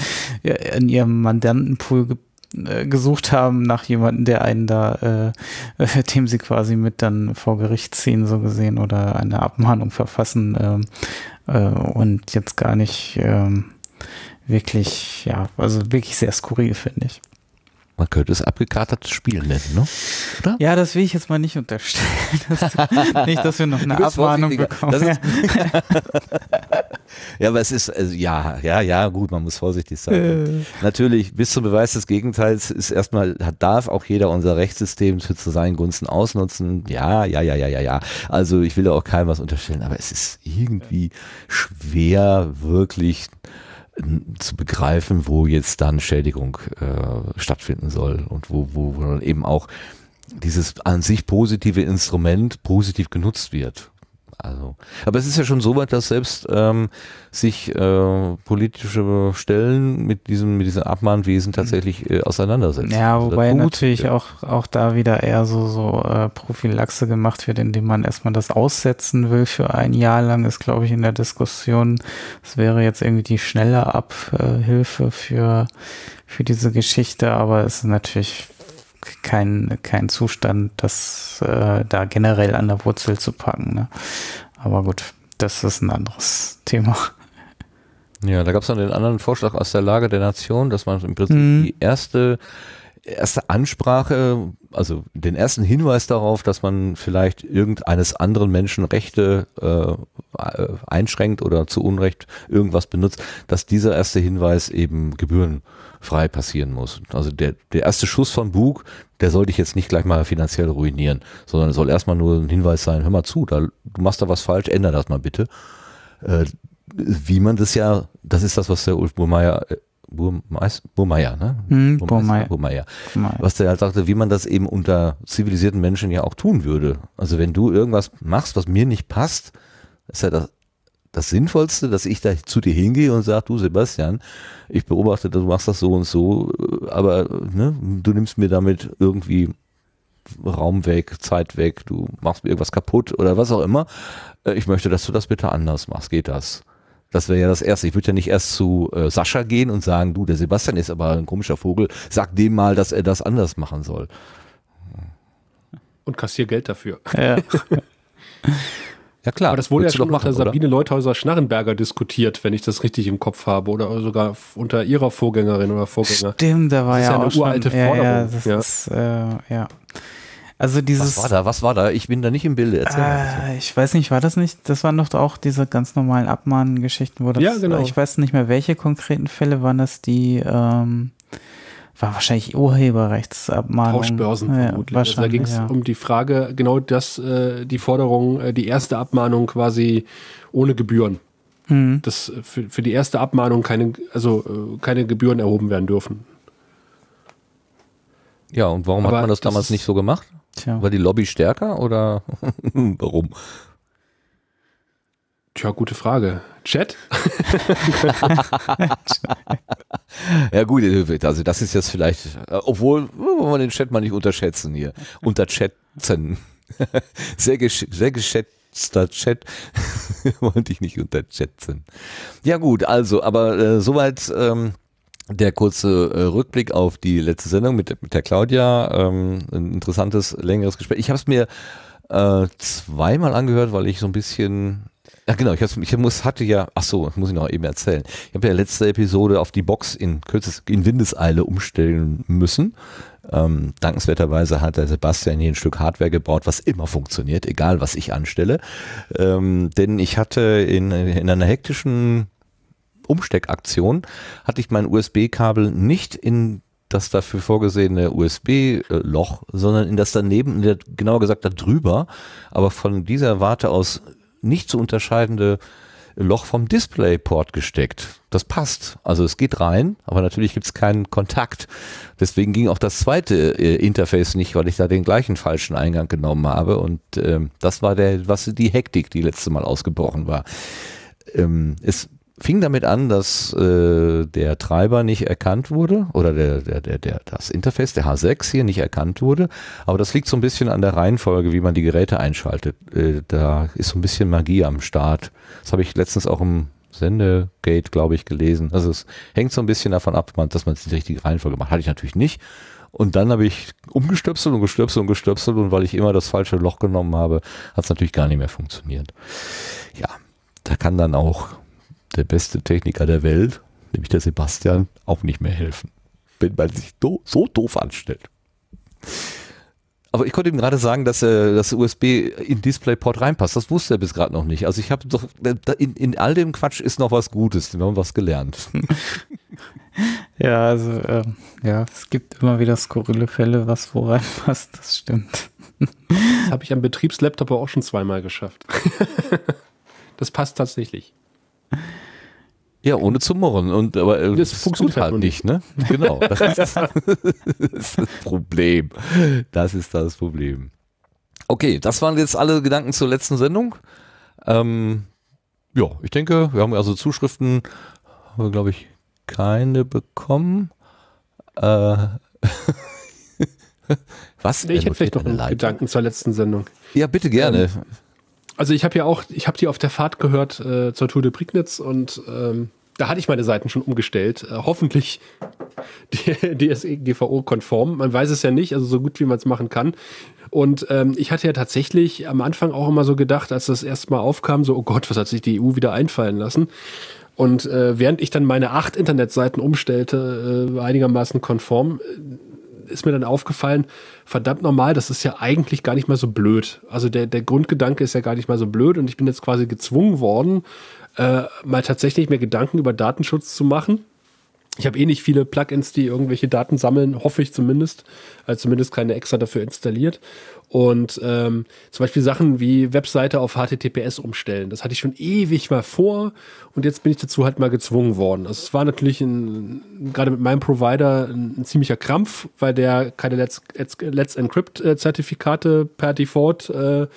äh, in ihrem Mandantenpool ge äh, gesucht haben nach jemandem, der einen da, äh, äh, *laughs* dem sie quasi mit dann vor Gericht ziehen, so gesehen, oder eine Abmahnung verfassen ähm, äh, und jetzt gar nicht ähm, wirklich, ja, also wirklich sehr skurril, finde ich. Man könnte es abgekartetes Spiel nennen, ne? Oder? Ja, das will ich jetzt mal nicht unterstellen. *laughs* Dass du, *laughs* nicht, dass wir noch eine Abwarnung bekommen. Ja. *laughs*
ja, aber es ist, also, ja, ja, ja, gut, man muss vorsichtig sein. Äh. Natürlich, bis zum Beweis des Gegenteils ist erstmal, darf auch jeder unser Rechtssystem zu, zu seinen Gunsten ausnutzen. Ja, ja, ja, ja, ja, ja. Also ich will da auch keinem was unterstellen, aber es ist irgendwie schwer, wirklich zu begreifen, wo jetzt dann Schädigung äh, stattfinden soll und wo, wo, wo dann eben auch dieses an sich positive Instrument positiv genutzt wird. Also, aber es ist ja schon so weit, dass selbst ähm, sich äh, politische Stellen mit diesem, mit diesem Abmahnwesen tatsächlich äh, auseinandersetzen. Ja, also wobei gut,
natürlich ja. auch, auch da wieder eher so, so äh, Prophylaxe gemacht wird, indem man erstmal das aussetzen will für ein Jahr lang, ist, glaube ich, in der Diskussion. Es wäre jetzt irgendwie die schnelle Abhilfe für, für diese Geschichte, aber es ist natürlich kein, kein Zustand, das äh, da generell an der Wurzel zu packen. Ne? Aber gut, das ist ein anderes Thema.
Ja, da gab es dann den anderen Vorschlag aus der Lage der Nation, dass man im Prinzip mhm. die erste erste Ansprache, also den ersten Hinweis darauf, dass man vielleicht irgendeines anderen Menschen Rechte äh, einschränkt oder zu Unrecht irgendwas benutzt, dass dieser erste Hinweis eben gebührenfrei passieren muss. Also der, der erste Schuss von Bug, der soll dich jetzt nicht gleich mal finanziell ruinieren, sondern soll erstmal nur ein Hinweis sein, hör mal zu, da, du machst da was falsch, ändere das mal bitte. Äh, wie man das ja, das ist das, was der Ulf Burmeier äh, Burmeier, ne? Hm, Burmeier. Burmeier. Was der halt sagte, wie man das eben unter zivilisierten Menschen ja auch tun würde. Also wenn du irgendwas machst, was mir nicht passt, ist ja das, das Sinnvollste, dass ich da zu dir hingehe und sage, du Sebastian, ich beobachte, du machst das so und so, aber ne, du nimmst mir damit irgendwie Raum weg, Zeit weg, du machst mir irgendwas kaputt oder was auch immer. Äh, ich möchte, dass du das bitte anders machst. Geht das? Das wäre ja das Erste. Ich würde ja nicht erst zu äh, Sascha gehen und sagen, du, der Sebastian ist aber ein komischer Vogel, sag dem mal, dass er das anders machen soll.
Und kassier Geld dafür. Ja, ja *laughs* klar. Aber das wurde Willst ja schon machen, unter Sabine Leuthäuser-Schnarrenberger diskutiert, wenn ich das richtig im Kopf habe. Oder sogar unter ihrer Vorgängerin oder Vorgänger. Stimmt, da war das ja, ja auch eine uralte schon, Forderung. Ja, ja, das ja. Ist, äh, ja. Also dieses. Was war da? Was war da? Ich bin da nicht im Bilde. Erzähl äh,
Ich weiß nicht, war das nicht? Das waren doch auch diese ganz normalen Abmahngeschichten, wo das. Ja, genau. Ich weiß nicht mehr, welche konkreten Fälle waren das, die. Ähm, war wahrscheinlich Urheberrechtsabmahnung. Tauschbörsen ja, vermutlich. Also da ging es ja. um
die Frage, genau das, äh, die Forderung, äh, die erste Abmahnung quasi ohne Gebühren. Mhm. Dass äh, für, für die erste Abmahnung keine, also, äh, keine Gebühren erhoben werden dürfen.
Ja, und warum Aber hat man das, das damals nicht so gemacht? Tja. War die Lobby stärker oder *laughs* warum? Tja, gute Frage. Chat? *laughs* ja gut, also das ist jetzt vielleicht, obwohl, wollen wir den Chat mal nicht unterschätzen hier. Unterschätzen. *laughs* Sehr, gesch sehr geschätzter Chat. Wollte ich nicht unterschätzen. Ja gut, also, aber äh, soweit ähm, der kurze äh, Rückblick auf die letzte Sendung mit, mit der Claudia. Ähm, ein interessantes, längeres Gespräch. Ich habe es mir äh, zweimal angehört, weil ich so ein bisschen. Ja, genau, ich, ich muss, hatte ja, ach so, das muss ich noch eben erzählen. Ich habe ja letzte Episode auf die Box in, kürzes, in Windeseile umstellen müssen. Ähm, dankenswerterweise hat der Sebastian hier ein Stück Hardware gebaut, was immer funktioniert, egal was ich anstelle. Ähm, denn ich hatte in, in einer hektischen Umsteckaktion hatte ich mein USB-Kabel nicht in das dafür vorgesehene USB-Loch, sondern in das daneben, in der, genauer gesagt da drüber, aber von dieser Warte aus nicht zu unterscheidende Loch vom Displayport gesteckt. Das passt. Also es geht rein, aber natürlich gibt es keinen Kontakt. Deswegen ging auch das zweite äh, Interface nicht, weil ich da den gleichen falschen Eingang genommen habe. Und ähm, das war der, was die Hektik, die letzte Mal ausgebrochen war. Ähm, es fing damit an, dass äh, der Treiber nicht erkannt wurde oder der, der, der, der, das Interface, der H6 hier nicht erkannt wurde. Aber das liegt so ein bisschen an der Reihenfolge, wie man die Geräte einschaltet. Äh, da ist so ein bisschen Magie am Start. Das habe ich letztens auch im Sendegate, glaube ich, gelesen. Also es hängt so ein bisschen davon ab, dass man es die richtige Reihenfolge macht. Hatte ich natürlich nicht. Und dann habe ich umgestöpselt und gestöpselt und gestöpselt und weil ich immer das falsche Loch genommen habe, hat es natürlich gar nicht mehr funktioniert. Ja, da kann dann auch der beste Techniker der Welt, nämlich der Sebastian, auch nicht mehr helfen, wenn man sich do so doof anstellt. Aber ich konnte ihm gerade sagen, dass äh, das USB in DisplayPort reinpasst. Das wusste er bis gerade noch nicht. Also ich habe doch, äh, in, in all dem Quatsch ist noch was Gutes. Wir haben was gelernt. *laughs*
Ja, also äh, ja, es gibt immer wieder skurrile Fälle, was wo reinpasst. Das stimmt. Das habe ich am Betriebslaptop auch schon zweimal geschafft.
*laughs* Das passt tatsächlich.
*laughs* Ja, ohne zu murren. Und, aber äh, das, das funktioniert halt, halt nicht, ne? *laughs* Genau. Das *laughs* ist, das ist das Problem. Das ist das Problem. Okay, das waren jetzt alle Gedanken zur letzten Sendung. Ähm, ja, ich denke, wir haben also Zuschriften, haben wir, glaube ich, keine
bekommen. Äh, Was? Nee, ich hätte vielleicht noch einen Gedanken zur letzten Sendung. Ja, bitte gerne. Ähm, also ich habe ja auch, ich habe die auf der Fahrt gehört äh, zur Tour de Prignitz und ähm, da hatte ich meine Seiten schon umgestellt. Äh, hoffentlich *laughs* DSGVO-konform. E man weiß es ja nicht, also so gut wie man es machen kann. Und ähm, ich hatte ja tatsächlich am Anfang auch immer so gedacht, als das erste Mal aufkam, so, oh Gott, was hat sich die EU wieder einfallen lassen? Und äh, während ich dann meine acht Internetseiten umstellte, äh, einigermaßen konform, ist mir dann aufgefallen, verdammt normal, das ist ja eigentlich gar nicht mal so blöd. Also der, der Grundgedanke ist ja gar nicht mal so blöd und ich bin jetzt quasi gezwungen worden, äh, mal tatsächlich mir Gedanken über Datenschutz zu machen. Ich habe eh nicht viele Plugins, die irgendwelche Daten sammeln, hoffe ich zumindest. Also zumindest keine extra dafür installiert. Und ähm, zum Beispiel Sachen wie Webseite auf HTTPS umstellen. Das hatte ich schon ewig mal vor und jetzt bin ich dazu halt mal gezwungen worden. Also es war natürlich ein, gerade mit meinem Provider ein, ein ziemlicher Krampf, weil der keine Let's, Let's Encrypt-Zertifikate äh, per Default äh,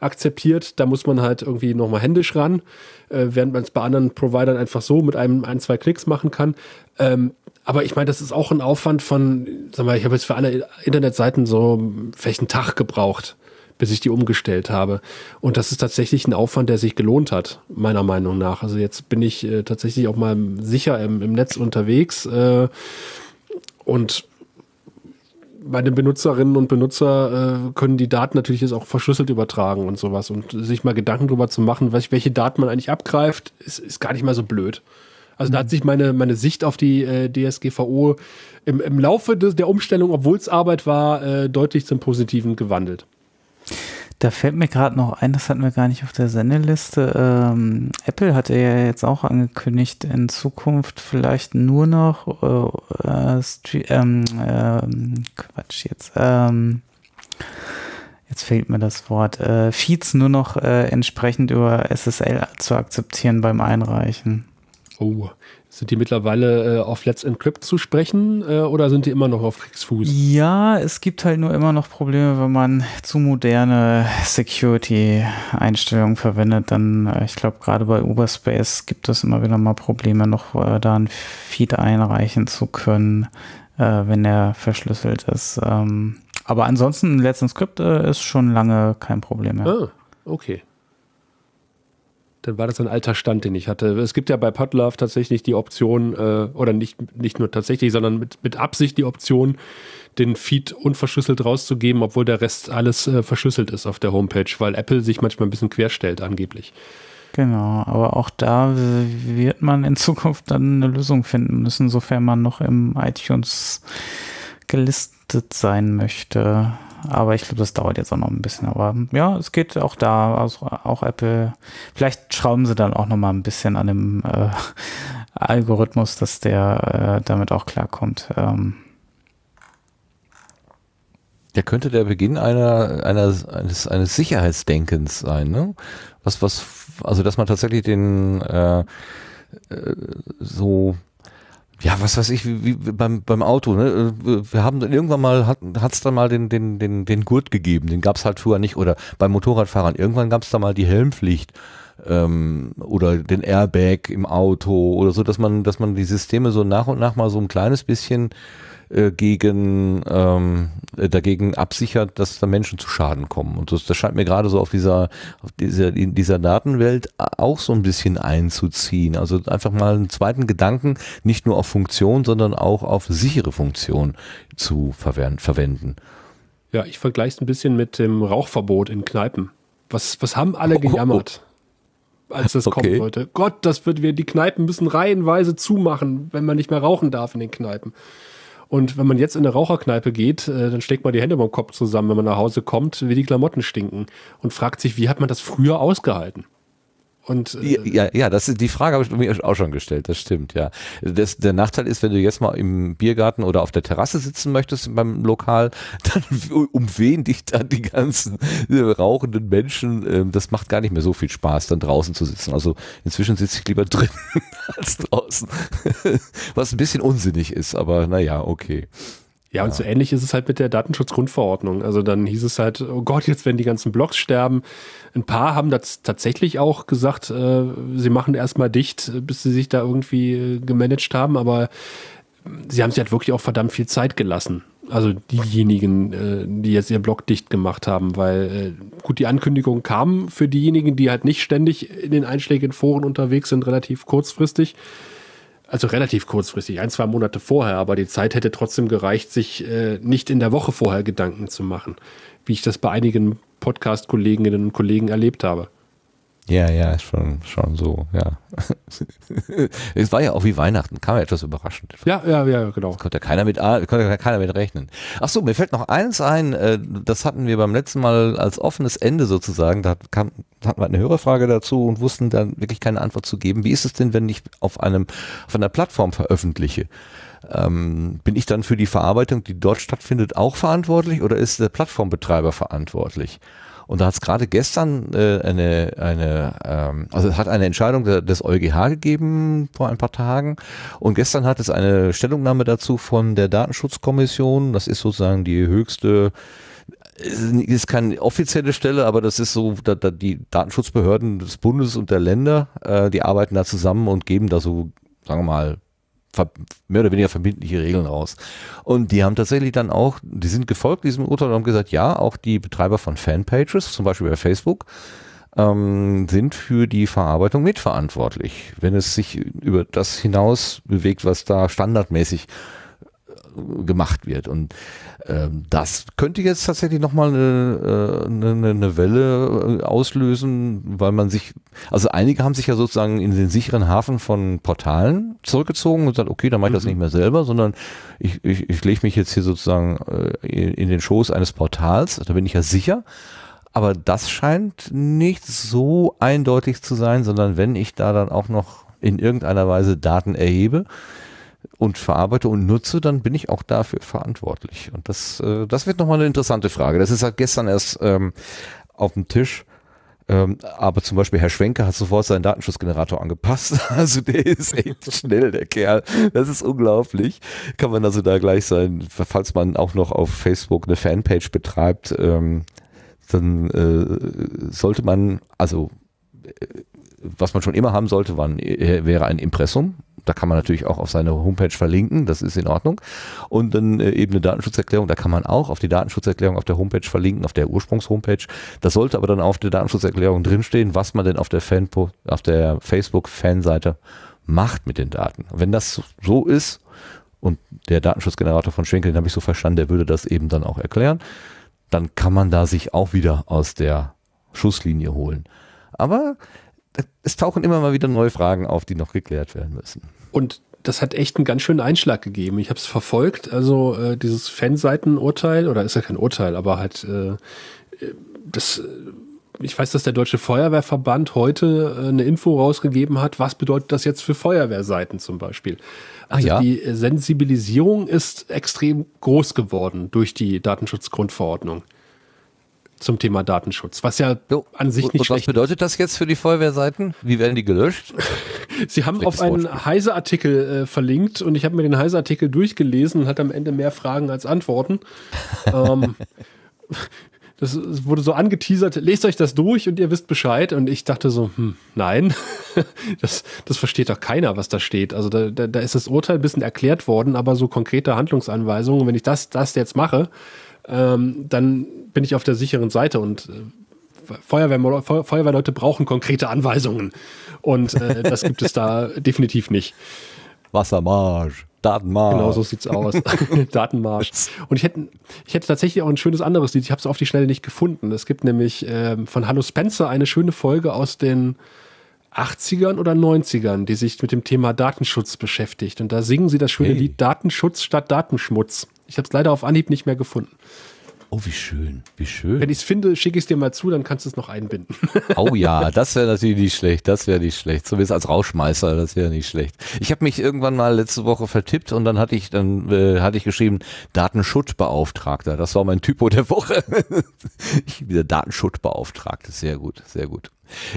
akzeptiert. Da muss man halt irgendwie nochmal händisch ran, äh, während man es bei anderen Providern einfach so mit einem ein, zwei Klicks machen kann. Ähm, aber ich meine, das ist auch ein Aufwand von, sag mal, ich habe jetzt für alle Internetseiten so vielleicht einen Tag gebraucht, bis ich die umgestellt habe. Und das ist tatsächlich ein Aufwand, der sich gelohnt hat, meiner Meinung nach. Also jetzt bin ich äh, tatsächlich auch mal sicher im, im Netz unterwegs äh, und meine Benutzerinnen und Benutzer äh, können die Daten natürlich jetzt auch verschlüsselt übertragen und sowas. Und sich mal Gedanken darüber zu machen, welche Daten man eigentlich abgreift, ist, ist gar nicht mal so blöd. Also da hat sich meine, meine Sicht auf die äh, DSGVO im, im Laufe des, der Umstellung, obwohl es Arbeit war, äh, deutlich zum Positiven gewandelt.
Da fällt mir gerade noch ein, das hatten wir gar nicht auf der Sendeliste. Ähm, Apple hatte ja jetzt auch angekündigt, in Zukunft vielleicht nur noch äh, ähm, ähm, Quatsch jetzt. Ähm, jetzt fehlt mir das Wort. Äh, Feeds nur noch äh, entsprechend über SSL zu akzeptieren beim Einreichen. Oh,
sind die mittlerweile äh, auf Let's Encrypt zu sprechen äh, oder sind die immer noch auf Kriegsfuß?
Ja, es gibt halt nur immer noch Probleme, wenn man zu moderne Security-Einstellungen verwendet. Dann, äh, ich glaube, gerade bei Uberspace gibt es immer wieder mal Probleme, noch äh, da ein Feed einreichen zu können, äh, wenn er verschlüsselt ist. Ähm, aber ansonsten, Let's Encrypt äh, ist schon lange kein Problem mehr.
Ah, okay dann war das ein alter Stand, den ich hatte. Es gibt ja bei Podlove tatsächlich die Option, äh, oder nicht, nicht nur tatsächlich, sondern mit, mit Absicht die Option, den Feed unverschlüsselt rauszugeben, obwohl der Rest alles äh, verschlüsselt ist auf der Homepage, weil Apple sich manchmal ein bisschen querstellt angeblich.
Genau, aber auch da wird man in Zukunft dann eine Lösung finden müssen, sofern man noch im iTunes gelistet sein möchte aber ich glaube, das dauert jetzt auch noch ein bisschen. Aber ja, es geht auch da, also auch Apple. Vielleicht schrauben sie dann auch noch mal ein bisschen an dem äh, Algorithmus, dass der äh, damit auch klarkommt. Ähm. Der könnte
der Beginn einer, einer eines, eines Sicherheitsdenkens sein, ne? Was, was, also dass man tatsächlich den äh, äh so ja, was weiß ich, wie, wie beim, beim Auto, ne? Äh, wir haben dann irgendwann mal, hat es dann mal den, den, den, den Gurt gegeben, den gab es halt früher nicht. Oder bei Motorradfahrern, irgendwann gab es da mal die Helmpflicht ähm, oder den Airbag im Auto oder so, dass man, dass man die Systeme so nach und nach mal so ein kleines bisschen äh, gegen, ähm, äh, dagegen absichert, dass da Menschen zu Schaden kommen. Und das, das scheint mir gerade so auf dieser, auf dieser, in dieser Datenwelt auch so ein bisschen einzuziehen. Also einfach mal einen zweiten Gedanken nicht nur auf Funktion, sondern auch auf sichere Funktion zu verwenden. Ja,
ich vergleiche es ein bisschen mit dem Rauchverbot in Kneipen. Was, was haben alle gejammert? Oh, oh, oh. als das okay. kommt, Leute. Gott, das wird wir die Kneipen müssen reihenweise zumachen, wenn man nicht mehr rauchen darf in den Kneipen. Und wenn man jetzt in eine Raucherkneipe geht, äh, dann schlägt man die Hände beim Kopf zusammen, wenn man nach Hause kommt, wie die Klamotten stinken und fragt sich, wie hat man das früher ausgehalten? Und,
äh ja, ja, das ist, die Frage habe ich mir auch schon gestellt, das stimmt, ja. Das, der Nachteil ist, wenn du jetzt mal im Biergarten oder auf der Terrasse sitzen möchtest beim Lokal, *laughs* dann umwehen dich dann die ganzen äh, rauchenden Menschen. Äh, das macht gar nicht mehr so viel Spaß, dann draußen
zu sitzen. Also inzwischen sitze ich lieber *laughs* drin als draußen. *laughs* Was ein bisschen unsinnig ist, aber naja, okay. Ja, und ja. so ähnlich ist es halt mit der Datenschutzgrundverordnung. Also dann hieß es halt, oh Gott, jetzt werden die ganzen Blogs sterben. Ein paar haben das tatsächlich auch gesagt, äh, sie machen erstmal dicht, bis sie sich da irgendwie äh, gemanagt haben, aber äh, sie haben sich halt wirklich auch verdammt viel Zeit gelassen. Also diejenigen, äh, die jetzt ihr Blog dicht gemacht haben, weil gut, die Ankündigung kam für diejenigen, die halt nicht ständig in den einschlägigen Foren unterwegs sind, relativ kurzfristig also relativ kurzfristig, ein, zwei Monate vorher, aber die Zeit hätte trotzdem gereicht, sich äh, nicht in der Woche vorher Gedanken zu machen, wie ich das bei einigen Podcast-Kolleginnen und Kollegen erlebt habe. Ja, ja, schon, schon so, ja. *laughs* es war ja auch wie Weihnachten, kam ja etwas überraschend.
Ja, ja, ja, genau. Das konnte ja keiner mit, konnte keiner mit rechnen. Ach so, mir fällt noch eins ein, äh, das hatten wir beim letzten Mal als offenes Ende sozusagen, da kam, hatten wir eine Hörerfrage dazu und wussten dann wirklich keine Antwort zu geben. Wie ist es denn, wenn ich auf einem, auf einer Plattform veröffentliche? Ähm, bin ich dann für die Verarbeitung, die dort stattfindet, auch verantwortlich oder ist der Plattformbetreiber verantwortlich? Und da hat es gerade gestern äh, eine, eine ähm, also es hat eine Entscheidung des EuGH gegeben vor ein paar Tagen. Und gestern hat es eine Stellungnahme dazu von der Datenschutzkommission. Das ist sozusagen die höchste äh, ist keine offizielle Stelle, aber das ist so, da, da die Datenschutzbehörden des Bundes und der Länder, äh, die arbeiten da zusammen und geben da so, sagen wir mal, mehr oder weniger verbindliche Regeln raus. Und die haben tatsächlich dann auch, die sind gefolgt diesem Urteil und haben gesagt, ja, auch die Betreiber von Fanpages, zum Beispiel bei Facebook, ähm, sind für die Verarbeitung mitverantwortlich, wenn es sich über das hinaus bewegt, was da standardmäßig gemacht wird. Und ähm, das könnte jetzt tatsächlich nochmal äh, eine, eine, eine Welle äh, auslösen, weil man sich, also einige haben sich ja sozusagen in den sicheren Hafen von Portalen zurückgezogen und gesagt, okay, dann mache ich das mhm. nicht mehr selber, sondern ich, ich, ich lege mich jetzt hier sozusagen äh, in, in den Schoß eines Portals, da bin ich ja sicher. Aber das scheint nicht so eindeutig zu sein, sondern wenn ich da dann auch noch in irgendeiner Weise Daten erhebe, und verarbeite und nutze, dann bin ich auch dafür verantwortlich. Und das, äh, das wird nochmal eine interessante Frage. Das ist halt gestern erst ähm, auf dem Tisch. Ähm, aber zum Beispiel Herr Schwenke hat sofort seinen Datenschutzgenerator angepasst. *laughs* Also der ist echt schnell, der Kerl. Das ist unglaublich. Kann man also da gleich sein, falls man auch noch auf Facebook eine Fanpage betreibt, ähm, dann äh, sollte man, also äh, was man schon immer haben sollte, waren, äh, wäre ein Impressum da kann man natürlich auch auf seine Homepage verlinken, das ist in Ordnung. Und dann äh, eben eine Datenschutzerklärung, da kann man auch auf die Datenschutzerklärung auf der Homepage verlinken, auf der Ursprungshomepage. Das sollte aber dann auf der Datenschutzerklärung drinstehen, was man denn auf der, der Facebook-Fanseite macht mit den Daten. Wenn das so ist, und der Datenschutzgenerator von Schwenkel, den habe ich so verstanden, der würde das eben dann auch erklären, dann kann man da sich auch wieder aus der Schusslinie holen. Aber
es tauchen immer mal wieder neue Fragen auf, die noch geklärt werden müssen. Und das hat echt einen ganz schönen Einschlag gegeben. Ich habe es verfolgt, also äh, dieses Fanseitenurteil, oder ist ja kein Urteil, aber halt äh, das äh, ich weiß, dass der Deutsche Feuerwehrverband heute äh, eine Info rausgegeben hat. Was bedeutet das jetzt für Feuerwehrseiten zum Beispiel? Ah, also ja. die Sensibilisierung ist extrem groß geworden durch die Datenschutzgrundverordnung zum Thema Datenschutz, was ja jo. an sich und, nicht und schlecht. Was bedeutet das jetzt für die Feuerwehrseiten? Wie werden die gelöscht? *laughs* Sie haben auf einen Heise-Artikel äh, verlinkt und ich habe mir den Heise-Artikel durchgelesen und hat am Ende mehr Fragen als Antworten. *laughs* ähm, das wurde so angeteasert, lest euch das durch und ihr wisst Bescheid. Und ich dachte so, hm, nein, *laughs* das, das versteht doch keiner, was da steht. Also da, da, da ist das Urteil ein bisschen erklärt worden, aber so konkrete Handlungsanweisungen, wenn ich das, das jetzt mache, ähm, dann bin ich auf der sicheren Seite und äh, Feuerwehr, Fe Feuerwehrleute brauchen konkrete Anweisungen. Und äh, das gibt es da *laughs* definitiv nicht. Wassermarsch. Datenmarsch. Genau, so sieht's aus. *laughs* Datenmarsch. Und ich hätte, ich hätte tatsächlich auch ein schönes anderes Lied. Ich habe es auf die Schnelle nicht gefunden. Es gibt nämlich ähm, von Hallo Spencer eine schöne Folge aus den 80ern oder 90ern, die sich mit dem Thema Datenschutz beschäftigt. Und da singen sie das schöne hey. Lied Datenschutz statt Datenschmutz. Ich habe es leider auf Anhieb nicht mehr gefunden. Oh, wie schön, wie schön. Wenn ich es finde, schicke ich es dir mal zu, dann kannst du es noch einbinden.
*laughs* oh ja, das wäre natürlich nicht schlecht, das wäre nicht schlecht. Zumindest als Rauschmeißer, das wäre nicht schlecht. Ich habe mich irgendwann mal letzte Woche vertippt und dann hatte ich, dann äh, hatte ich geschrieben, Datenschutzbeauftragter. Das war mein Typo der Woche. *laughs* ich bin wieder Datenschutzbeauftragte, sehr gut, sehr gut.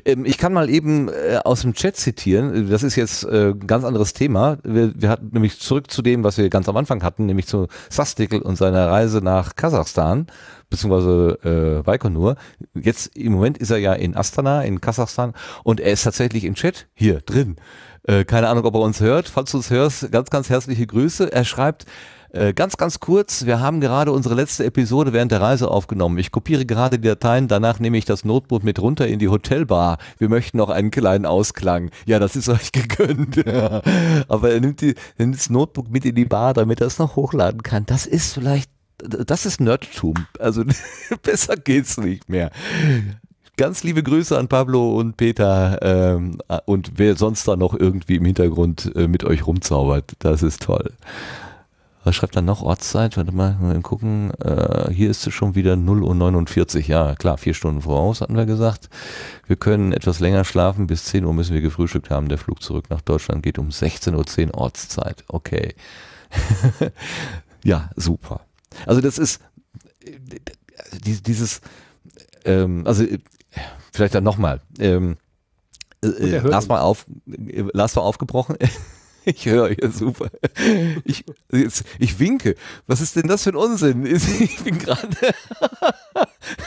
Ähm, ich kann mal eben äh, aus dem Chat zitieren. Das ist jetzt ein äh, ganz anderes Thema. Wir, wir hatten nämlich zurück zu dem, was wir ganz am Anfang hatten, nämlich zu Sastikel und seiner Reise nach Kasachstan beziehungsweise äh, Baikonur. Jetzt im Moment ist er ja in Astana in Kasachstan und er ist tatsächlich im Chat hier drin. Äh, keine Ahnung, ob er uns hört. Falls du uns hörst, ganz, ganz herzliche Grüße. Er schreibt, äh, ganz, ganz kurz, wir haben gerade unsere letzte Episode während der Reise aufgenommen. Ich kopiere gerade die Dateien, danach nehme ich das Notebook mit runter in die Hotelbar. Wir möchten noch einen kleinen Ausklang. Ja, das ist *laughs* euch gegönnt. Ja. *laughs* Aber er nimmt, die, nimmt das Notebook mit in die Bar, damit er es noch hochladen kann. Das ist vielleicht, das ist Nerdtum. Also *laughs* besser geht's nicht mehr ganz liebe Grüße an Pablo und Peter ähm, und wer sonst da noch irgendwie im Hintergrund äh, mit euch rumzaubert. Das ist toll. Was schreibt dann noch? Ortszeit? Warte mal, mal gucken. Äh, hier ist es schon wieder 0 Uhr 49. Ja, klar, vier Stunden voraus hatten wir gesagt. Wir können etwas länger schlafen. Bis 10 Uhr müssen wir gefrühstückt haben. Der Flug zurück nach Deutschland geht um 16.10 Uhr Ortszeit. Okay. *laughs* ja, super. Also das ist dieses, ähm, also vielleicht dann nochmal. Ähm, äh, Lars war auf, äh, Lars aufgebrochen. *laughs* Ich höre euch ja super. Ich, jetzt, ich winke. Was ist denn das für ein Unsinn? *laughs* Ich bin gerade.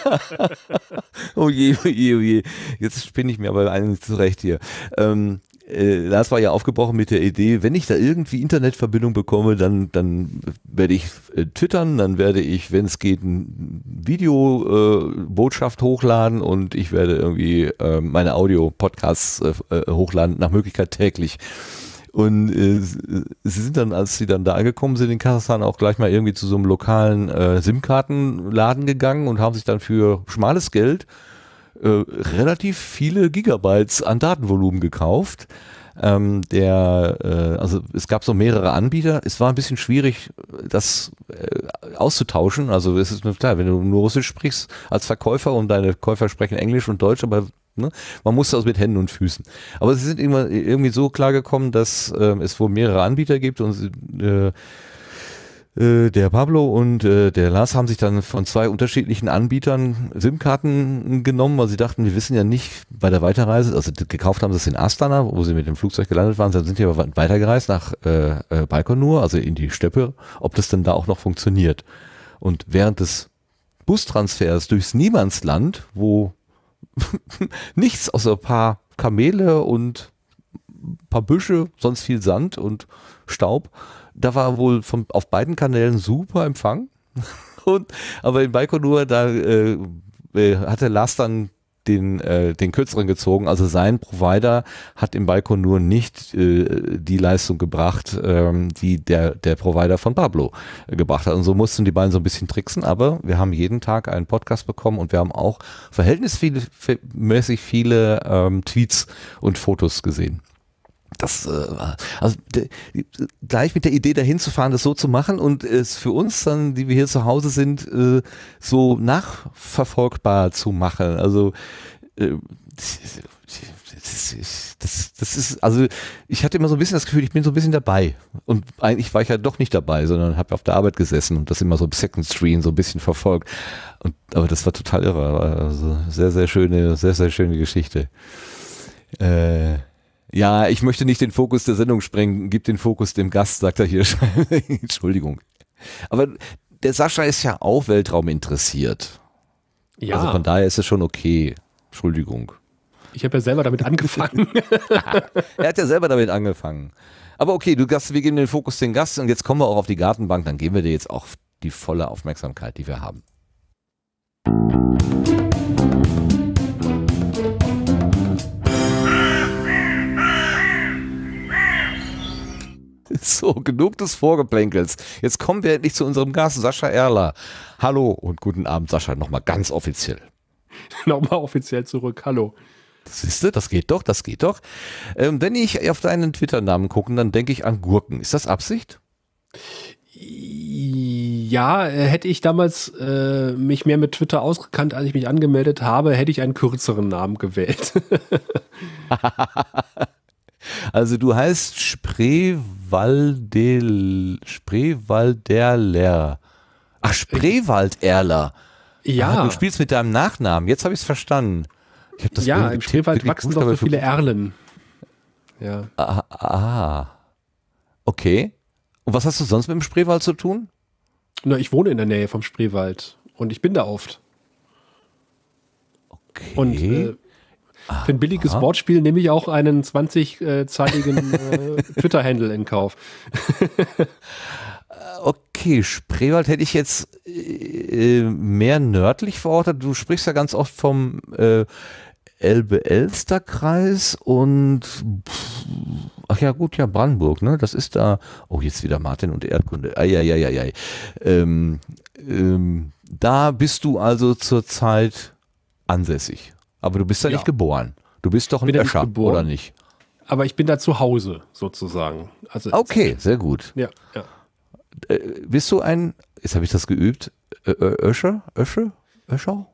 *laughs* oh je, oh je, oh je. Jetzt spinne ich mir aber eigentlich zurecht hier. Ähm, äh, Lars war ja aufgebrochen mit der Idee, wenn ich da irgendwie Internetverbindung bekomme, dann, dann werde ich äh, twittern, dann werde ich, wenn es geht, ein Videobotschaft äh, hochladen und ich werde irgendwie äh, meine Audio-Podcasts äh, äh, hochladen, nach Möglichkeit täglich. Und äh, äh, sie sind dann, als sie dann da angekommen sind in Kasachstan, auch gleich mal irgendwie zu so einem lokalen äh, SIM-Kartenladen gegangen und haben sich dann für schmales Geld äh, relativ viele Gigabytes an Datenvolumen gekauft. Ähm, der, äh, also es gab so mehrere Anbieter. Es war ein bisschen schwierig, das äh, auszutauschen. Also es ist klar, wenn du nur Russisch sprichst als Verkäufer und deine Käufer sprechen Englisch und Deutsch, aber Ne? Man muss das mit Händen und Füßen. Aber sie sind immer irgendwie so klargekommen, dass äh, es wohl mehrere Anbieter gibt und äh, äh, der Pablo und äh, der Lars haben sich dann von zwei unterschiedlichen Anbietern SIM-Karten genommen, weil sie dachten, wir wissen ja nicht bei der Weiterreise, also gekauft haben sie es in Astana, wo sie mit dem Flugzeug gelandet waren, dann sind die aber weitergereist nach äh, äh, Baikonur, also in die Steppe, ob das denn da auch noch funktioniert. Und während des Bustransfers durchs Niemandsland, wo *laughs* nichts außer ein paar Kamele und ein paar Büsche, sonst viel Sand und Staub. Da war wohl von, auf beiden Kanälen super Empfang. *laughs* und, aber in Baikonur, da äh, äh hatte Lars dann den, äh, den kürzeren gezogen. Also sein Provider hat im Balkon nur nicht äh, die Leistung gebracht, ähm, die der, der Provider von Pablo äh, gebracht hat. Und so mussten die beiden so ein bisschen tricksen, aber wir haben jeden Tag einen Podcast bekommen und wir haben auch verhältnismäßig viele ähm, Tweets und Fotos gesehen das, äh, also gleich mit der Idee dahin zu fahren, das so zu machen und es für uns dann, die wir hier zu Hause sind, äh, so nachverfolgbar zu machen. Also äh, das, das, das ist, also ich hatte immer so ein bisschen das Gefühl, ich bin so ein bisschen dabei. Und eigentlich war ich ja doch nicht dabei, sondern habe auf der Arbeit gesessen und das immer so im Second Screen so ein bisschen verfolgt. Und, aber das war total irre. Also sehr, sehr schöne, sehr, sehr schöne Geschichte. Äh, ja, ich möchte nicht den Fokus der Sendung sprengen, gib den Fokus dem Gast, sagt er hier. *laughs* Entschuldigung. Aber der Sascha ist ja auch Weltraum interessiert. Ja. Also von daher ist es schon okay. Entschuldigung.
Ich habe ja selber damit *laughs* angefangen.
*laughs* er hat ja selber damit angefangen. Aber okay, du Gast, wir geben den Fokus den Gast und jetzt kommen wir auch auf die Gartenbank, dann geben wir dir jetzt auch die volle Aufmerksamkeit, die wir haben. *laughs* So, genug des Vorgeplänkels. Jetzt kommen wir endlich zu unserem Gast, Sascha Erler. Hallo und guten Abend, Sascha, nochmal ganz offiziell. *laughs* nochmal offiziell zurück, hallo. Siehst du, das geht doch, das geht doch. Ähm, wenn ich auf deinen Twitter-Namen gucke, dann denke ich an Gurken. Ist das Absicht?
Ja, äh, hätte ich damals äh, mich mehr mit Twitter ausgekannt, als ich mich angemeldet habe, hätte ich einen kürzeren Namen gewählt. *laughs* Also du heißt Spreewalderler.
Ach, äh, Spreewalderler. Ja. Ah, du spielst mit deinem Nachnamen. Jetzt habe ich es verstanden. Ich das Ja, im Spreewald wachsen doch so viele Erlen.
Ja. Ah, ah. Okay. Und was hast du sonst mit dem Spreewald zu tun? Na, ich wohne in der Nähe vom Spreewald und ich bin da oft. Okay. Und äh, für ein billiges Aha. Wortspiel nehme ich auch einen 20-zeitigen äh, *laughs* Twitter-Handle in Kauf. Äh, okay, Spreewald hätte ich jetzt äh, äh, mehr nördlich
verortet. Du sprichst ja ganz oft vom äh, Elbe-Elster-Kreis und pff, ach ja, gut, ja, Brandenburg, ne? Das ist da. Oh, jetzt wieder Martin und Erdkunde. Eieieiei. Ähm, ähm, da bist du also zurzeit ansässig. Aber du bist da ja. nicht geboren. Du bist doch ein Öscher, geboren,
oder nicht? Aber ich bin da zu Hause, sozusagen. Also okay, sehr gut. Ja, ja.
Äh, bist du ein, jetzt habe ich das geübt, äh, Öscher? Öscher?
Öscher?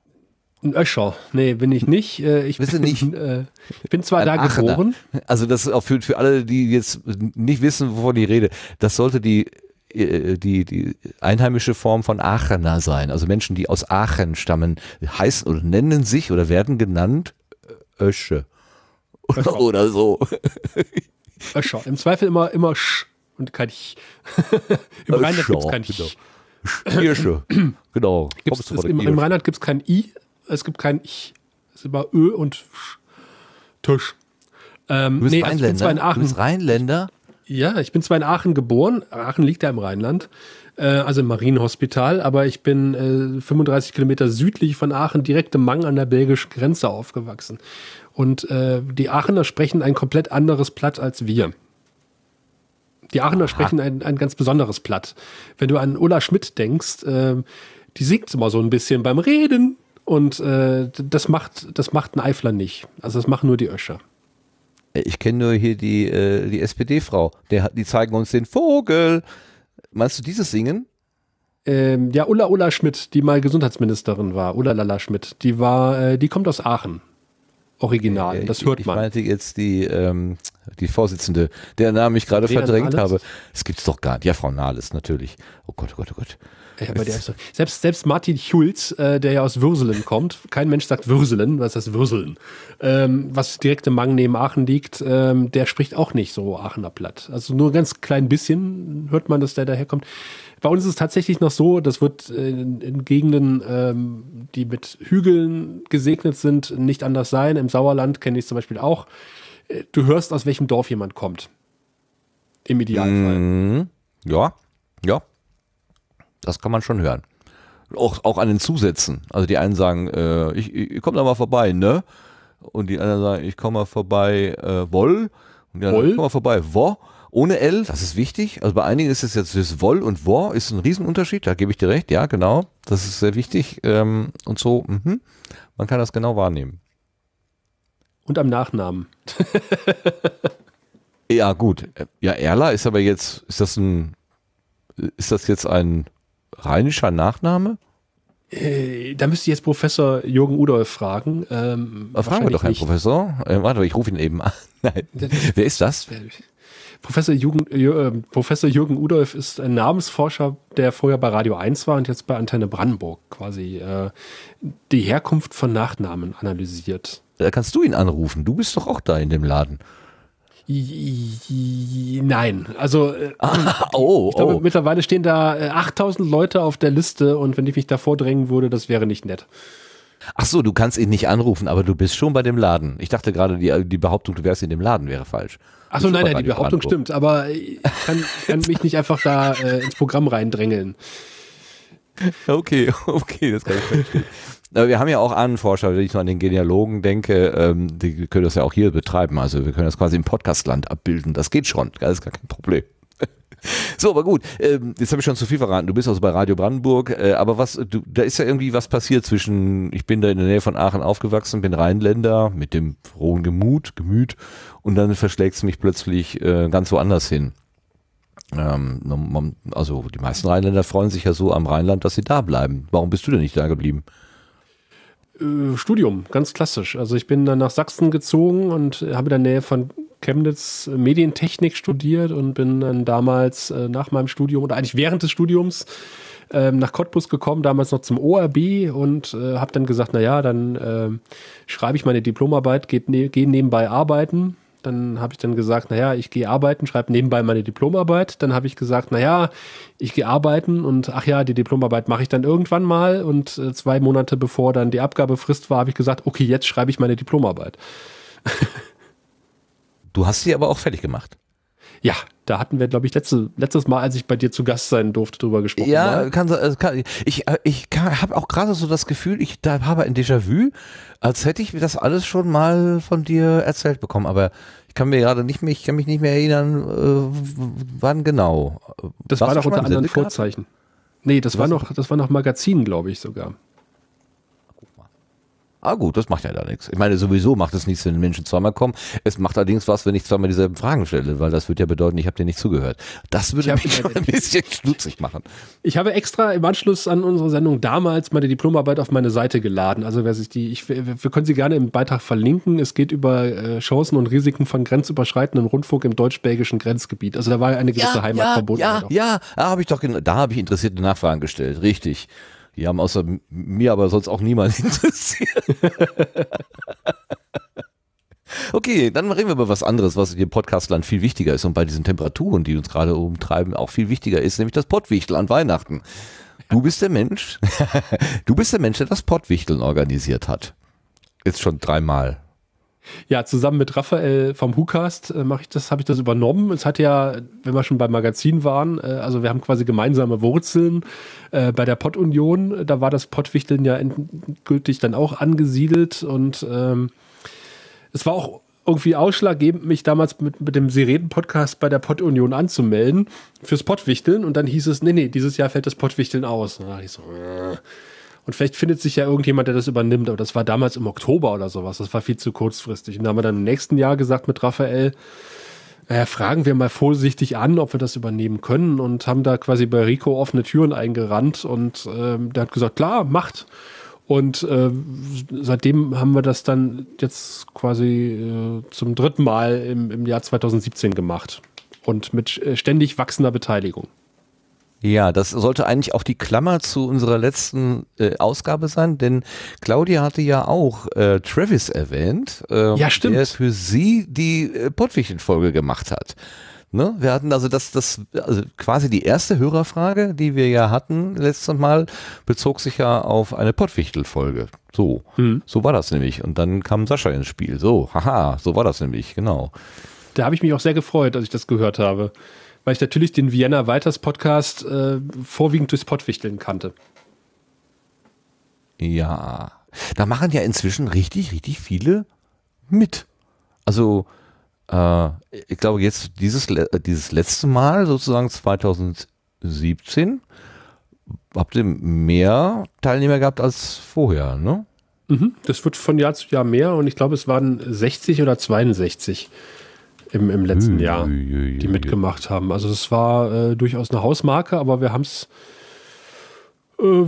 Ein Öscher. Nee, bin ich nicht. Äh, ich Bist bin, nicht? Äh, bin zwar ein da Aachener. geboren.
Also das ist auch für, für alle, die jetzt nicht wissen, wovon ich rede. Das sollte die äh, die, die einheimische Form von Aachener sein. Also Menschen, die aus Aachen stammen, heißen oder nennen sich oder werden genannt äh, Ösche.
Oder, *laughs* oder so. Öscher. Im Zweifel immer, immer Sch und kein Ich. *laughs* Im Rheinland gibt genau. *clears throat* genau. es kein Ich. Genau. Irsche. genau. Gibt's, ist, im, Im Rheinland gibt es kein I, es gibt kein Ich. Es ist immer Ö und Sch. Tisch. Ähm, du bist nee, also Rheinländer. Also du bist Rheinländer. Ja, ich bin zwar in Aachen geboren, Aachen liegt ja im Rheinland, äh, also im Marienhospital, aber ich bin äh, 35 Kilometer südlich von Aachen, direkt im Mang an der belgischen Grenze aufgewachsen. Und äh, die Aachener sprechen ein komplett anderes Platt als wir. Die Aachener Aha. sprechen ein, ein ganz besonderes Platt. Wenn du an Ulla Schmidt denkst, ähm, die singt immer so ein bisschen beim Reden. Und äh, das, macht, das macht ein Eifler nicht. Also das machen nur die Öscher.
Äh, ich kenne nur hier die, äh, die SPD-Frau. Die zeigen uns den Vogel.
Meinst du dieses Singen? Ähm, ja, Ulla Ulla Schmidt, die mal Gesundheitsministerin war. Ulla Lala Schmidt. Die war, äh, die kommt aus Aachen. Original, äh, äh das hört ich, man. Ich meinte jetzt
die, ähm, die Vorsitzende, deren Namen ich gerade verdrängt Nahles? habe. Das gibt es doch gar nicht. Ja, Frau Nahles, natürlich. Oh Gott, oh Gott, oh Gott.
Ja, bei der ist so. selbst, selbst Martin Schulz, äh, der ja aus Würselen kommt, kein Mensch sagt Würselen, was heißt Würselen? Ähm, was direkt im Mang neben Aachen liegt, ähm, der spricht auch nicht so Aachener Platt. Also nur ein ganz klein bisschen hört man, dass der daherkommt. Bei uns ist es tatsächlich noch so, das wird äh, in, in Gegenden, ähm, die mit Hügeln gesegnet sind, nicht anders sein. Im Sauerland kenne ich zum Beispiel auch. Äh, du hörst, aus welchem Dorf jemand kommt. Im Idealfall. Mhm. Ja,
ja, ja. Das kann man schon hören. Auch, auch an den Zusätzen. Also die einen sagen, äh, ich, ich komme da mal vorbei, ne? Und die anderen sagen, ich komme mal vorbei, äh, woll. Und die anderen, ich komme mal vorbei, wo. Ohne L, das ist wichtig. Also bei einigen ist es jetzt das Woll und Wo ist ein Riesenunterschied, da gebe ich dir recht, ja, genau. Das ist sehr wichtig. Ähm, und so, mhm. man kann das genau wahrnehmen. Und am Nachnamen. *laughs* ja, gut. Ja, Erla ist aber jetzt, ist das ein, ist das jetzt ein rheinischer Nachname?
Äh, da müsste ich jetzt Professor Jürgen Udolf fragen. Ähm, Fragen wir doch einen
Professor. Äh, warte, ich rufe ihn eben an.
*laughs* Nein. Wer ist das? Professor Jürgen, ähm, Professor Jürgen Udolf ist ein Namensforscher, der vorher bei Radio 1 war und jetzt bei Antenne Brandenburg quasi äh, die Herkunft von Nachnamen analysiert. Da kannst du ihn anrufen. Du bist doch auch da in dem Laden. Nein, also äh, ah, *laughs* oh, ich glaube, oh. mittlerweile stehen da 8000 äh, Leute auf der Liste und wenn ich mich da vordrängen würde, das wäre nicht nett.
Ach so, du kannst ihn nicht anrufen, aber du bist schon bei dem Laden. Ich dachte gerade, die, die Behauptung, du wärst in dem Laden, wäre falsch. Ach so, nein, nein, die Behauptung stimmt,
aber ich kann, kann mich nicht einfach da äh, ins Programm reindrängeln. *laughs*
Okay, okay, das kann ich verstehen wir haben ja auch einen Forscher, wenn ich nur an den Genealogen denke, ähm, die können das ja auch hier betreiben. Also wir können das quasi im Podcastland abbilden. Das geht schon, das ist gar kein Problem. *laughs* So, aber gut, ähm, jetzt habe ich schon zu viel verraten. Du bist also bei Radio Brandenburg, äh, aber was, du, da ist ja irgendwie was passiert zwischen, ich bin da in der Nähe von Aachen aufgewachsen, bin Rheinländer mit dem frohen Gemüt, Gemüt und dann verschlägt es mich plötzlich äh, ganz woanders hin. Ähm, also die meisten Rheinländer freuen sich ja so am Rheinland, dass sie da bleiben. Warum bist du denn nicht da geblieben?
Äh, Studium, ganz klassisch. Also ich bin dann nach Sachsen gezogen und habe in der Nähe von Chemnitz Medientechnik studiert und bin dann damals äh, nach meinem Studium oder eigentlich während des Studiums ähm, nach Cottbus gekommen, damals noch zum ORB und äh, habe dann gesagt, naja, dann äh, schreibe ich meine Diplomarbeit, geht ne, gehe nebenbei arbeiten dann habe ich dann gesagt, naja, ich gehe arbeiten, schreibe nebenbei meine Diplomarbeit. Dann habe ich gesagt, naja, ich gehe arbeiten und ach ja, die Diplomarbeit mache ich dann irgendwann mal. Und äh, zwei Monate bevor dann die Abgabefrist war, habe ich gesagt, okay, jetzt schreibe ich meine Diplomarbeit. *laughs* du hast sie aber auch fertig gemacht. Ja, da hatten wir, glaube ich, letzte, letztes Mal, als ich bei dir zu Gast sein durfte, drüber gesprochen. Ja, ne? kann, äh, kann, ich, äh, ich habe auch gerade so das Gefühl, ich
da habe ein Déjà-vu, als hätte ich das alles schon mal von dir erzählt bekommen. Aber ich kann mir gerade nicht mehr, ich kann mich nicht mehr erinnern, äh, wann genau. Das Warst war doch unter anderen Vorzeichen.
Nee, das war noch, das war noch Magazin, glaube ich sogar.
Ah gut, das macht ja da nichts. Ich meine, sowieso macht es nichts, wenn Menschen zweimal kommen. Es macht allerdings was, wenn ich zweimal dieselben Fragen stelle, weil das würde ja bedeuten, ich habe dir nicht zugehört. Das würde mich schon ein bisschen
schlutzig machen. Ich habe extra im Anschluss an unsere Sendung damals meine Diplomarbeit auf meine Seite geladen. Also wer sich die, ich, wir können sie gerne im Beitrag verlinken. Es geht über äh, Chancen und Risiken von grenzüberschreitendem Rundfunk im deutsch-belgischen Grenzgebiet. Also da war eine gewisse ja, Heimat ja, verbunden. Ja, ja,
da habe ich doch, da habe ich interessierte Nachfragen gestellt. Richtig. Die haben außer mir aber sonst auch niemand *laughs* interessiert. okay, dann reden wir über was anderes, was im Podcastland viel wichtiger ist und bei diesen Temperaturen, die uns gerade umtreiben, auch viel wichtiger ist, nämlich das Pottwichtel an Weihnachten. Du bist der Mensch, *laughs* du bist der Mensch, der das Pottwichteln organisiert hat. Jetzt schon dreimal.
Ja, zusammen mit Raphael vom Hucast äh, mache ich das, habe ich das übernommen. Es hat ja, wenn wir schon beim Magazin waren, äh, also wir haben quasi gemeinsame Wurzeln äh, bei der Pottunion. Da war das Pottwichteln ja endgültig dann auch angesiedelt und ähm, es war auch irgendwie ausschlaggebend, mich damals mit, mit dem sireden podcast bei der Pottunion anzumelden fürs Pottwichteln und dann hieß es, nee, nee, dieses Jahr fällt das Pottwichteln aus. Und dann da ich so, äh. Und vielleicht findet sich ja irgendjemand, der das übernimmt. Aber das war damals im Oktober oder sowas. Das war viel zu kurzfristig. Und da haben wir dann im nächsten Jahr gesagt mit Raphael, naja, äh, fragen wir mal vorsichtig an, ob wir das übernehmen können und haben da quasi bei Rico offene Türen eingerannt und äh, der hat gesagt, klar, macht. Und äh, seitdem haben wir das dann jetzt quasi äh, zum dritten Mal im, im Jahr 2017 gemacht und mit äh, ständig wachsender Beteiligung.
Ja, das sollte eigentlich auch die Klammer zu unserer letzten äh, Ausgabe sein, denn Claudia hatte ja auch äh, Travis erwähnt, äh, ja, stimmt. der für sie die äh, Pottwichteln-Folge gemacht hat. Ne? Wir hatten also das, das also quasi die erste Hörerfrage, die wir ja hatten letztes Mal, bezog sich ja auf eine Pottwichtel-Folge.
So, mhm. so war das nämlich. Und dann kam Sascha ins Spiel. So, haha, so war das nämlich, genau. Da habe ich mich auch sehr gefreut, als ich das gehört habe weil ich natürlich den Vienna Weiters Podcast äh, vorwiegend durchs Pottwichteln kannte. Ja,
da machen ja inzwischen richtig, richtig viele mit. Also äh, ich glaube jetzt dieses, äh, dieses letzte Mal, sozusagen 2017,
habt ihr mehr Teilnehmer gehabt als vorher, ne? Mhm. das wird von Jahr zu Jahr mehr und ich glaube, es waren 60 oder 62 im, im letzten ui, Jahr, ui, ui, die mitgemacht haben. Also es war äh, durchaus eine Hausmarke, aber wir haben es äh,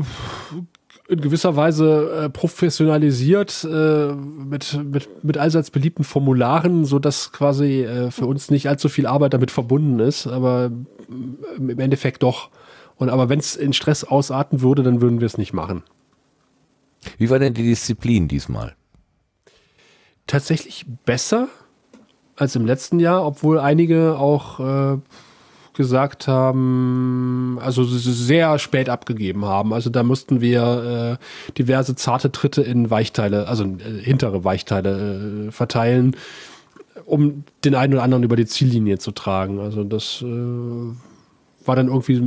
in gewisser Weise äh, professionalisiert äh, mit, mit, mit allseits beliebten Formularen, sodass quasi äh, für uns nicht allzu viel Arbeit damit verbunden ist, aber mm, im Endeffekt doch. Und aber wenn es in Stress ausarten würde, dann würden wir es nicht machen. Wie war denn die Disziplin diesmal? Tatsächlich besser als im letzten Jahr, obwohl einige auch äh, gesagt haben, also sehr spät abgegeben haben. Also da mussten wir äh, diverse zarte Tritte in Weichteile, also äh, hintere Weichteile äh, verteilen, um den einen oder anderen über die Ziellinie zu tragen. Also das äh, war dann irgendwie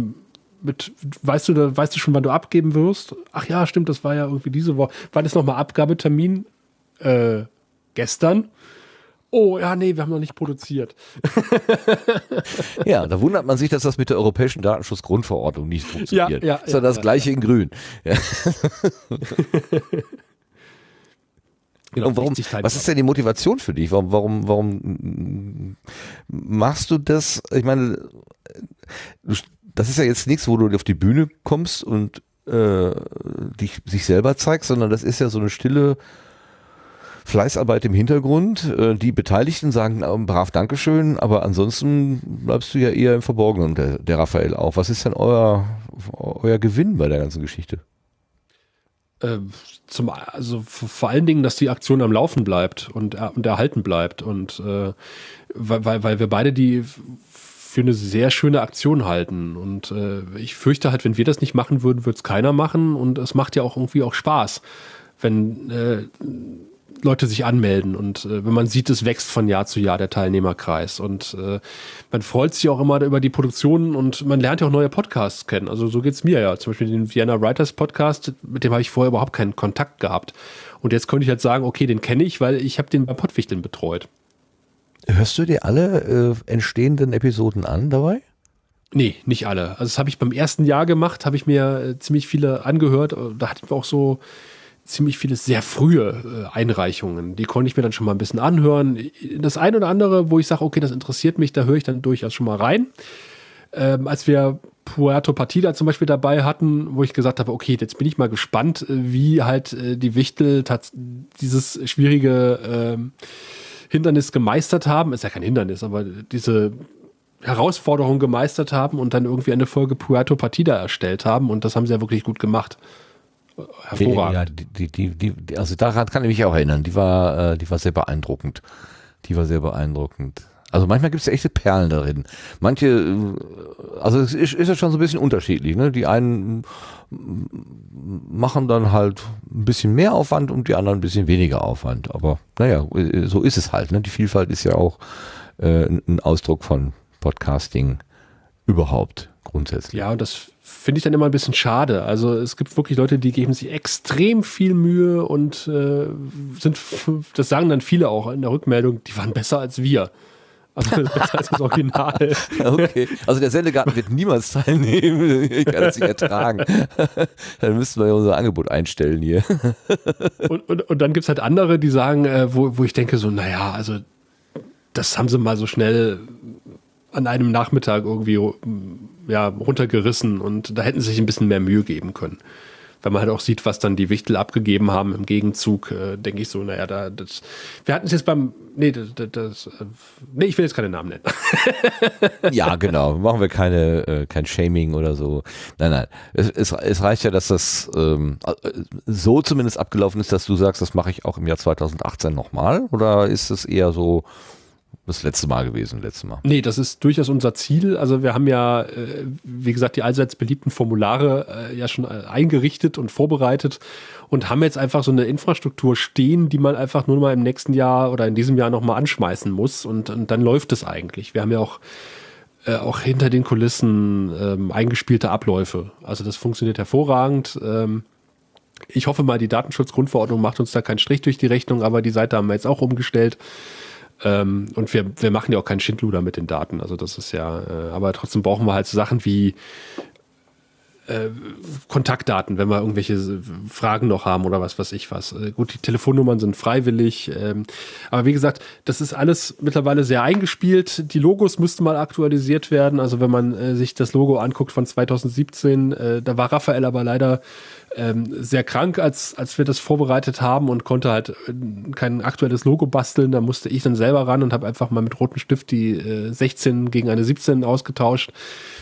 mit, weißt du, weißt du schon, wann du abgeben wirst? Ach ja, stimmt, das war ja irgendwie diese Woche. Wann ist nochmal Abgabetermin? Äh, gestern oh ja, nee, wir haben noch nicht produziert.
*laughs* ja, da wundert man sich, dass das mit der Europäischen Datenschutzgrundverordnung nicht funktioniert. Ja, ja, ist ja, das gleiche ja. in Grün. Ja. *laughs* Genau, warum, was ist denn die Motivation für dich? Warum, warum, warum machst du das? Ich meine, das ist ja jetzt nichts, wo du auf die Bühne kommst und äh, dich, sich selber zeigst, sondern das ist ja so eine stille Fleißarbeit im Hintergrund. Äh, die Beteiligten sagen ähm, brav Dankeschön, aber ansonsten bleibst du ja eher im Verborgenen, der, der Raphael auch. Was ist denn euer, euer Gewinn bei der ganzen Geschichte?
Äh, zum, also vor allen Dingen, dass die Aktion am Laufen bleibt und, äh, und erhalten bleibt. Und äh, weil, weil wir beide die für eine sehr schöne Aktion halten. Und äh, ich fürchte halt, wenn wir das nicht machen würden, würde es keiner machen. Und es macht ja auch irgendwie auch Spaß, wenn äh, Leute sich anmelden und äh, wenn man sieht, es wächst von Jahr zu Jahr der Teilnehmerkreis und äh, man freut sich auch immer über die Produktionen und man lernt ja auch neue Podcasts kennen. Also so geht es mir ja. Zum Beispiel den Vienna Writers Podcast, mit dem habe ich vorher überhaupt keinen Kontakt gehabt. Und jetzt könnte ich halt sagen, okay, den kenne ich, weil ich habe den bei Pottwichteln betreut. Hörst du dir alle äh, entstehenden Episoden an dabei? Nee, nicht alle. Also das habe ich beim ersten Jahr gemacht, habe ich mir äh, ziemlich viele angehört. Da hatten wir auch so ziemlich viele sehr frühe äh, Einreichungen. Die konnte ich mir dann schon mal ein bisschen anhören. Das eine oder andere, wo ich sage, okay, das interessiert mich, da höre ich dann durchaus schon mal rein. Ähm, als wir Puerto Partida zum Beispiel dabei hatten, wo ich gesagt habe, okay, jetzt bin ich mal gespannt, äh, wie halt äh, die Wichtel dieses schwierige äh, Hindernis gemeistert haben. Ist ja kein Hindernis, aber diese Herausforderung gemeistert haben und dann irgendwie eine Folge Puerto Partida erstellt haben. Und das haben sie ja wirklich gut gemacht hervorragend. Ja, die, die,
die, die, also daran kann ich mich auch erinnern. Die war, äh, die war sehr beeindruckend. Die war sehr beeindruckend. Also manchmal gibt es echte Perlen darin. Manche, äh, also es ist, ist ja schon so ein bisschen unterschiedlich. Ne? Die einen machen dann halt ein bisschen mehr Aufwand und die anderen ein bisschen weniger Aufwand. Aber naja, äh, so ist es halt. Ne? Die Vielfalt ist ja auch äh, ein Ausdruck von Podcasting überhaupt grundsätzlich.
Ja, und das finde ich dann immer ein bisschen schade. Also es gibt wirklich Leute, die geben sich extrem viel Mühe und äh, sind, das sagen dann viele auch in der Rückmeldung, die waren besser als wir. Also besser als *laughs* das Original. Okay. Also der Sendegarten wird niemals
teilnehmen.
*laughs* Ich kann es nicht ertragen. *laughs*
dann müssten wir ja unser Angebot einstellen hier.
und, und, und dann gibt es halt andere, die sagen, äh, wo, wo ich denke so, naja, also das haben sie mal so schnell an einem Nachmittag irgendwie ja, runtergerissen und da hätten sie sich ein bisschen mehr Mühe geben können. Wenn man halt auch sieht, was dann die Wichtel abgegeben haben im Gegenzug, äh, denke ich so, naja, da, das, wir hatten es jetzt beim, nee, das, das, äh, nee, ich will jetzt keine Namen nennen.
*laughs* ja, genau, machen wir keine, äh, kein Shaming oder so. Nein, nein, es, es, es reicht ja, dass das ähm, äh, so zumindest abgelaufen ist, dass du sagst, das mache ich auch im Jahr 2018 nochmal oder ist es eher so, das letzte Mal gewesen, letztes Mal.
Nee, das ist durchaus unser Ziel. Also wir haben ja, äh, wie gesagt, die allseits beliebten Formulare äh, ja schon äh, eingerichtet und vorbereitet und haben jetzt einfach so eine Infrastruktur stehen, die man einfach nur mal im nächsten Jahr oder in diesem Jahr nochmal anschmeißen muss und, und dann läuft es eigentlich. Wir haben ja auch auch hinter den Kulissen ähm, eingespielte Abläufe. Also das funktioniert hervorragend. Ähm, ich hoffe mal, die Datenschutzgrundverordnung macht uns da keinen Strich durch die Rechnung, aber die Seite haben wir jetzt auch umgestellt. Ähm, und wir, wir machen ja auch keinen Schindluder mit den Daten. Also das ist ja, äh, aber trotzdem brauchen wir halt so Sachen wie äh, Kontaktdaten, wenn wir irgendwelche Fragen noch haben oder was weiß ich was. Äh, gut, die Telefonnummern sind freiwillig. Ähm, aber wie gesagt, das ist alles mittlerweile sehr eingespielt. Die Logos müssten mal aktualisiert werden. Also wenn man äh, sich das Logo anguckt von 2017, äh, da war Raphael aber leider ähm, sehr krank, als, als wir das vorbereitet haben und konnte halt äh, kein aktuelles Logo basteln. Da musste ich dann selber ran und habe einfach mal mit rotem Stift die äh, 16 gegen eine 17 ausgetauscht.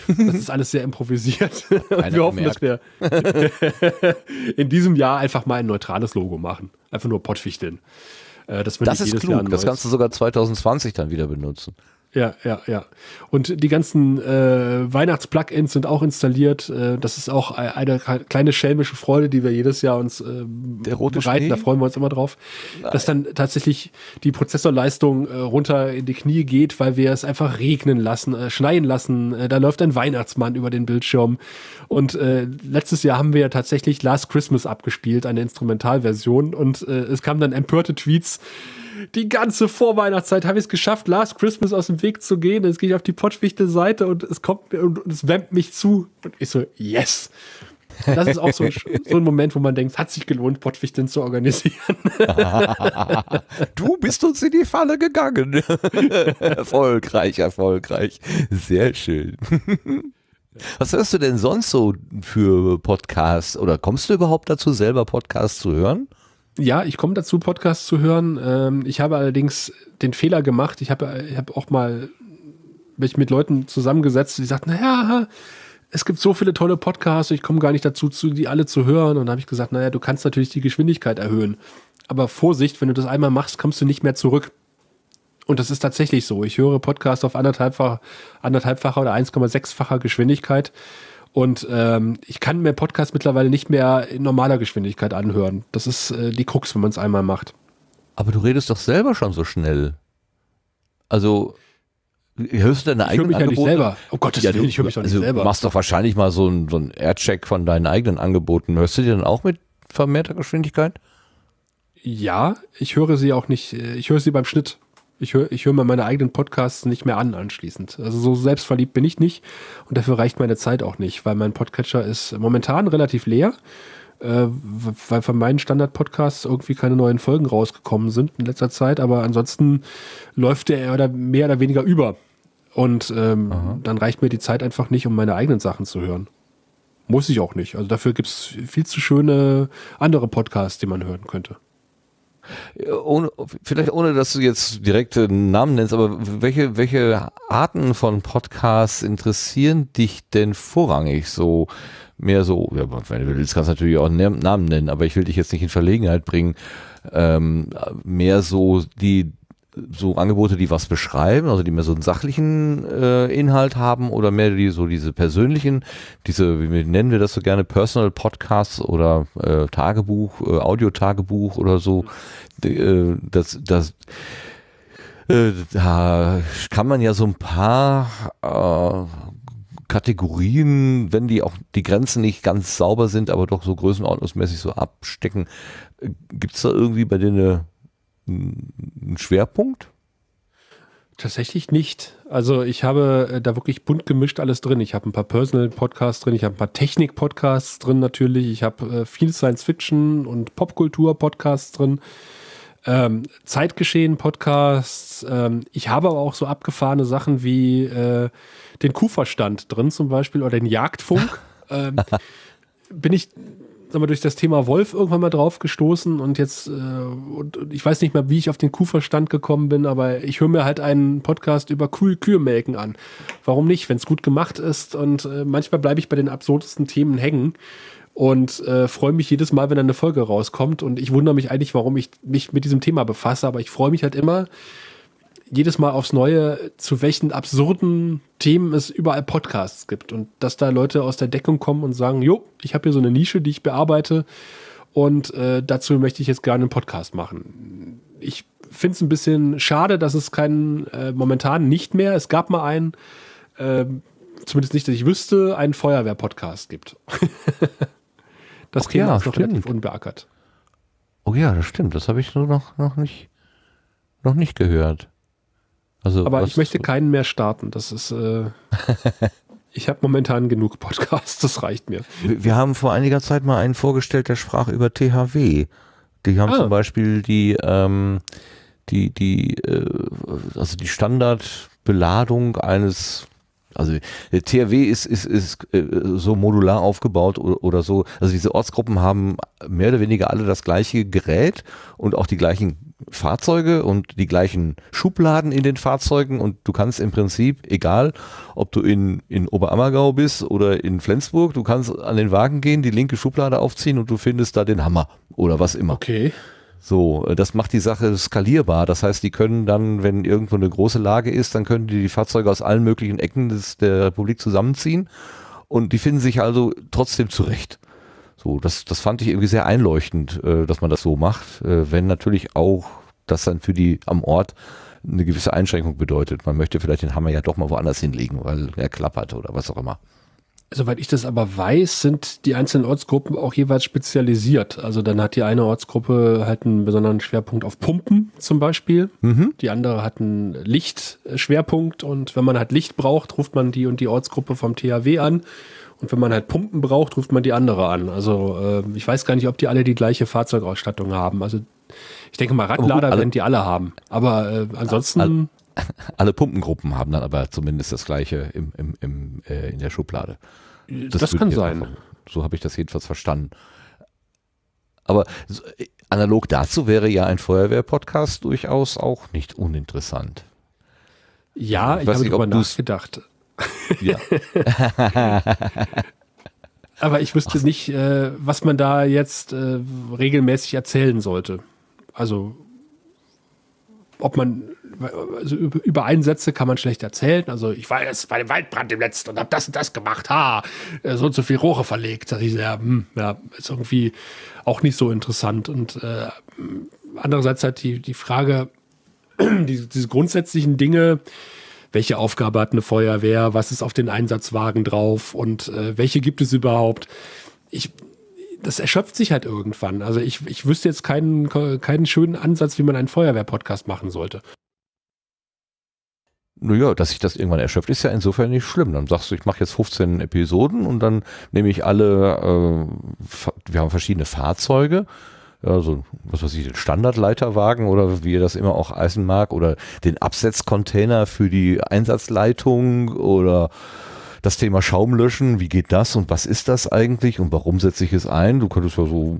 Das ist alles sehr improvisiert. *laughs* *laughs* keiner Wir hoffen, gemerkt. dass wir *laughs* in diesem Jahr einfach mal ein neutrales Logo machen. Einfach nur Pottfichteln. Äh, das ist klug. das kannst du sogar 2020 dann wieder benutzen. Ja, ja, ja. Und die ganzen äh, Weihnachts-Plugins sind auch installiert. Äh, das ist auch e-, eine kleine schelmische Freude, die wir jedes Jahr uns äh, Der rote bereiten. Schnee? Da freuen wir uns immer drauf, Nein. dass dann tatsächlich die Prozessorleistung äh, runter in die Knie geht, weil wir es einfach regnen lassen, äh, schneien lassen. Äh, da läuft ein Weihnachtsmann über den Bildschirm. Und äh, letztes Jahr haben wir ja tatsächlich Last Christmas abgespielt, eine Instrumentalversion. Und äh, es kamen dann empörte Tweets die ganze Vorweihnachtszeit habe ich es geschafft, Last Christmas aus dem Weg zu gehen. Jetzt gehe ich auf die Pottwichtel-Seite und es kommt und, und es wemmt mich zu. Und ich so, yes. Das ist auch so, *laughs* so ein, Moment, wo man denkt, es hat sich gelohnt, Pottwichteln zu organisieren.
*laughs* du bist uns in die Falle gegangen. *laughs* erfolgreich, erfolgreich. Sehr schön. Was hörst du denn sonst so für Podcasts? Oder kommst du überhaupt dazu, selber Podcasts zu hören?
ja, ich komme dazu, Podcasts zu hören. Ähm, ich habe allerdings den Fehler gemacht. Ich habe ich hab auch mal mich mit Leuten zusammengesetzt, die sagten, naja, es gibt so viele tolle Podcasts, ich komme gar nicht dazu, zu, die alle zu hören. Und da habe ich gesagt, naja, du kannst natürlich die Geschwindigkeit erhöhen. Aber Vorsicht, wenn du das einmal machst, kommst du nicht mehr zurück. Und das ist tatsächlich so. Ich höre Podcasts auf anderthalbfacher, anderthalbfacher oder 1,6-facher Geschwindigkeit. Und ähm, ich kann mir Podcasts mittlerweile nicht mehr in normaler Geschwindigkeit anhören. Das ist äh, die Krux, wenn man es einmal macht.
Aber du redest doch selber schon so schnell. Also hörst du deine ich eigenen mich Angebote? Ja nicht selber. Oh Gott, ja, ich höre mich doch also nicht selber. Du machst doch wahrscheinlich mal so einen so Aircheck von deinen eigenen Angeboten. Hörst du die dann auch mit
vermehrter Geschwindigkeit? Ja, ich höre sie auch nicht. Äh, ich höre sie beim Schnitt. Ich höre ich hör mir meine eigenen Podcasts nicht mehr an anschließend. Also so selbstverliebt bin ich nicht und dafür reicht meine Zeit auch nicht, weil mein Podcatcher ist momentan relativ leer, äh, weil von meinen Standard-Podcasts irgendwie keine neuen Folgen rausgekommen sind in letzter Zeit, aber ansonsten läuft der oder mehr oder weniger über. Und ähm, dann reicht mir die Zeit einfach nicht, um meine eigenen Sachen zu hören. Muss ich auch nicht. Also dafür gibt es viel zu schöne andere Podcasts, die man hören könnte
ohne, vielleicht ohne, dass du jetzt direkte Namen nennst, aber welche, welche Arten von Podcasts interessieren dich denn vorrangig so? Mehr so, ja, wenn du willst, kannst du natürlich auch Namen nennen, aber ich will dich jetzt nicht in Verlegenheit bringen. Ähm, mehr so die so Angebote, die was beschreiben, also die mehr so einen sachlichen äh, Inhalt haben oder mehr die so diese persönlichen, diese, wie nennen wir das so gerne, Personal Podcasts oder äh, Tagebuch, äh, Audio-Tagebuch oder so. Äh, das, das äh, da kann man ja so ein paar äh, Kategorien, wenn die auch die Grenzen nicht ganz sauber sind, aber doch so größenordnungsmäßig so abstecken. Äh, Gibt es da irgendwie bei denen eine einen Schwerpunkt?
Tatsächlich nicht. Also ich habe äh, da wirklich bunt gemischt alles drin. Ich habe ein paar Personal-Podcasts drin, ich habe ein paar Technik-Podcasts drin natürlich, ich habe äh, viel Science-Fiction und Popkultur-Podcasts drin, ähm, Zeitgeschehen-Podcasts. Ähm, ich habe aber auch so abgefahrene Sachen wie äh, den Kuhverstand drin zum Beispiel oder den Jagdfunk. *laughs* ähm, bin ich sag mal, durch das Thema Wolf irgendwann mal drauf gestoßen und jetzt, äh, und, und ich weiß nicht mehr, wie ich auf den Kuhverstand gekommen bin, aber ich höre mir halt einen Podcast über cool Kühe melken an. Warum nicht, wenn es gut gemacht ist und äh, manchmal bleibe ich bei den absurdesten Themen hängen und äh, freue mich jedes Mal, wenn eine Folge rauskommt und ich wundere mich eigentlich, warum ich mich mit diesem Thema befasse, aber ich freue mich halt immer, jedes Mal aufs Neue, zu welchen absurden Themen es überall Podcasts gibt und dass da Leute aus der Deckung kommen und sagen, jo, ich habe hier so eine Nische, die ich bearbeite und äh, dazu möchte ich jetzt gerne einen Podcast machen. Ich finde es ein bisschen schade, dass es keinen äh, momentan nicht mehr, es gab mal einen, äh, zumindest nicht, dass ich wüsste, einen Feuerwehr-Podcast gibt. *laughs* das Thema ja, ist noch relativ unbeackert.
Oh ja, das stimmt. Das habe ich nur noch, noch, nicht, noch nicht gehört. Also Aber ich
möchte keinen mehr starten. Das ist. Äh, *laughs* ich habe momentan genug Podcasts, das reicht mir. Wir, wir haben vor einiger Zeit mal einen vorgestellt, der sprach über THW.
Die haben ah. zum Beispiel die, ähm, die, die, äh, also die Standardbeladung eines also äh, THW ist, ist, ist äh, so modular aufgebaut oder, so. Also diese Ortsgruppen haben mehr oder weniger alle das gleiche Gerät und auch die gleichen Fahrzeuge und die gleichen Schubladen in den Fahrzeugen und du kannst im Prinzip, egal ob du in, in Oberammergau bist oder in Flensburg, du kannst an den Wagen gehen, die linke Schublade aufziehen und du findest da den Hammer oder was immer. Okay. So, äh, das macht die Sache skalierbar. Das heißt, die können dann, wenn irgendwo eine große Lage ist, dann können die die Fahrzeuge aus allen möglichen Ecken des, der Republik zusammenziehen und die finden sich also trotzdem zurecht. So, das, das fand ich irgendwie sehr einleuchtend, äh, dass man das so macht, äh, wenn natürlich auch das dann für die am Ort eine gewisse Einschränkung bedeutet. Man möchte vielleicht den Hammer ja doch mal woanders hinlegen, weil er klappert oder was auch immer.
Soweit ich das aber weiß, sind die einzelnen Ortsgruppen auch jeweils spezialisiert. Also dann hat die eine Ortsgruppe halt einen besonderen Schwerpunkt auf Pumpen zum Beispiel. Mhm. Die andere hat einen Lichtschwerpunkt und wenn man halt Licht braucht, ruft man die und die Ortsgruppe vom THW an. Und wenn man halt Pumpen braucht, ruft man die andere an. Also äh, ich weiß gar nicht, ob die alle die gleiche Fahrzeugausstattung haben. Also ich denke mal, Radlader oh, also, werden die alle haben. Aber äh, ansonsten. Also,
*laughs* alle Pumpengruppen haben dann aber zumindest das gleiche im, im, im, äh, in der Schublade. Das, das kann sein. Davon, so habe ich das jedenfalls verstanden. Aber so, äh, analog dazu wäre ja ein Feuerwehr-Podcast durchaus auch nicht uninteressant.
Ja, ich, ich habe darüber nachgedacht. *laughs* Ja. *laughs* Aber ich wüsste Ach. nicht, äh, was man da jetzt äh, regelmäßig erzählen sollte. Also, ob man also über Einsätze kann man schlecht erzählen. Also ich war jetzt bei dem Waldbrand im letzten und habe das und das gemacht, ha, äh, so und so viel Rohre verlegt. Da ich ja, hm, ja, ist irgendwie auch nicht so interessant. Und äh, andererseits hat die, die Frage, *clears throat* diese, diese grundsätzlichen Dinge, welche Aufgabe hat eine Feuerwehr, was ist auf den Einsatzwagen drauf und äh, welche gibt es überhaupt. Ich, das erschöpft sich halt irgendwann. Also ich, ich wüsste jetzt keinen, keinen schönen Ansatz, wie man einen Feuerwehrpodcast machen sollte.
Naja, dass sich das irgendwann erschöpft, ist ja insofern nicht schlimm. Dann sagst du, ich mache jetzt 15 Episoden und dann nehme ich alle, äh, wir haben verschiedene Fahrzeuge, also was weiß ich, den Standardleiterwagen oder wie ihr das immer auch heißen mag, oder den Absetzcontainer für die Einsatzleitung oder das Thema Schaumlöschen, wie geht das und was ist das eigentlich und warum setze ich es ein? Du könntest ja so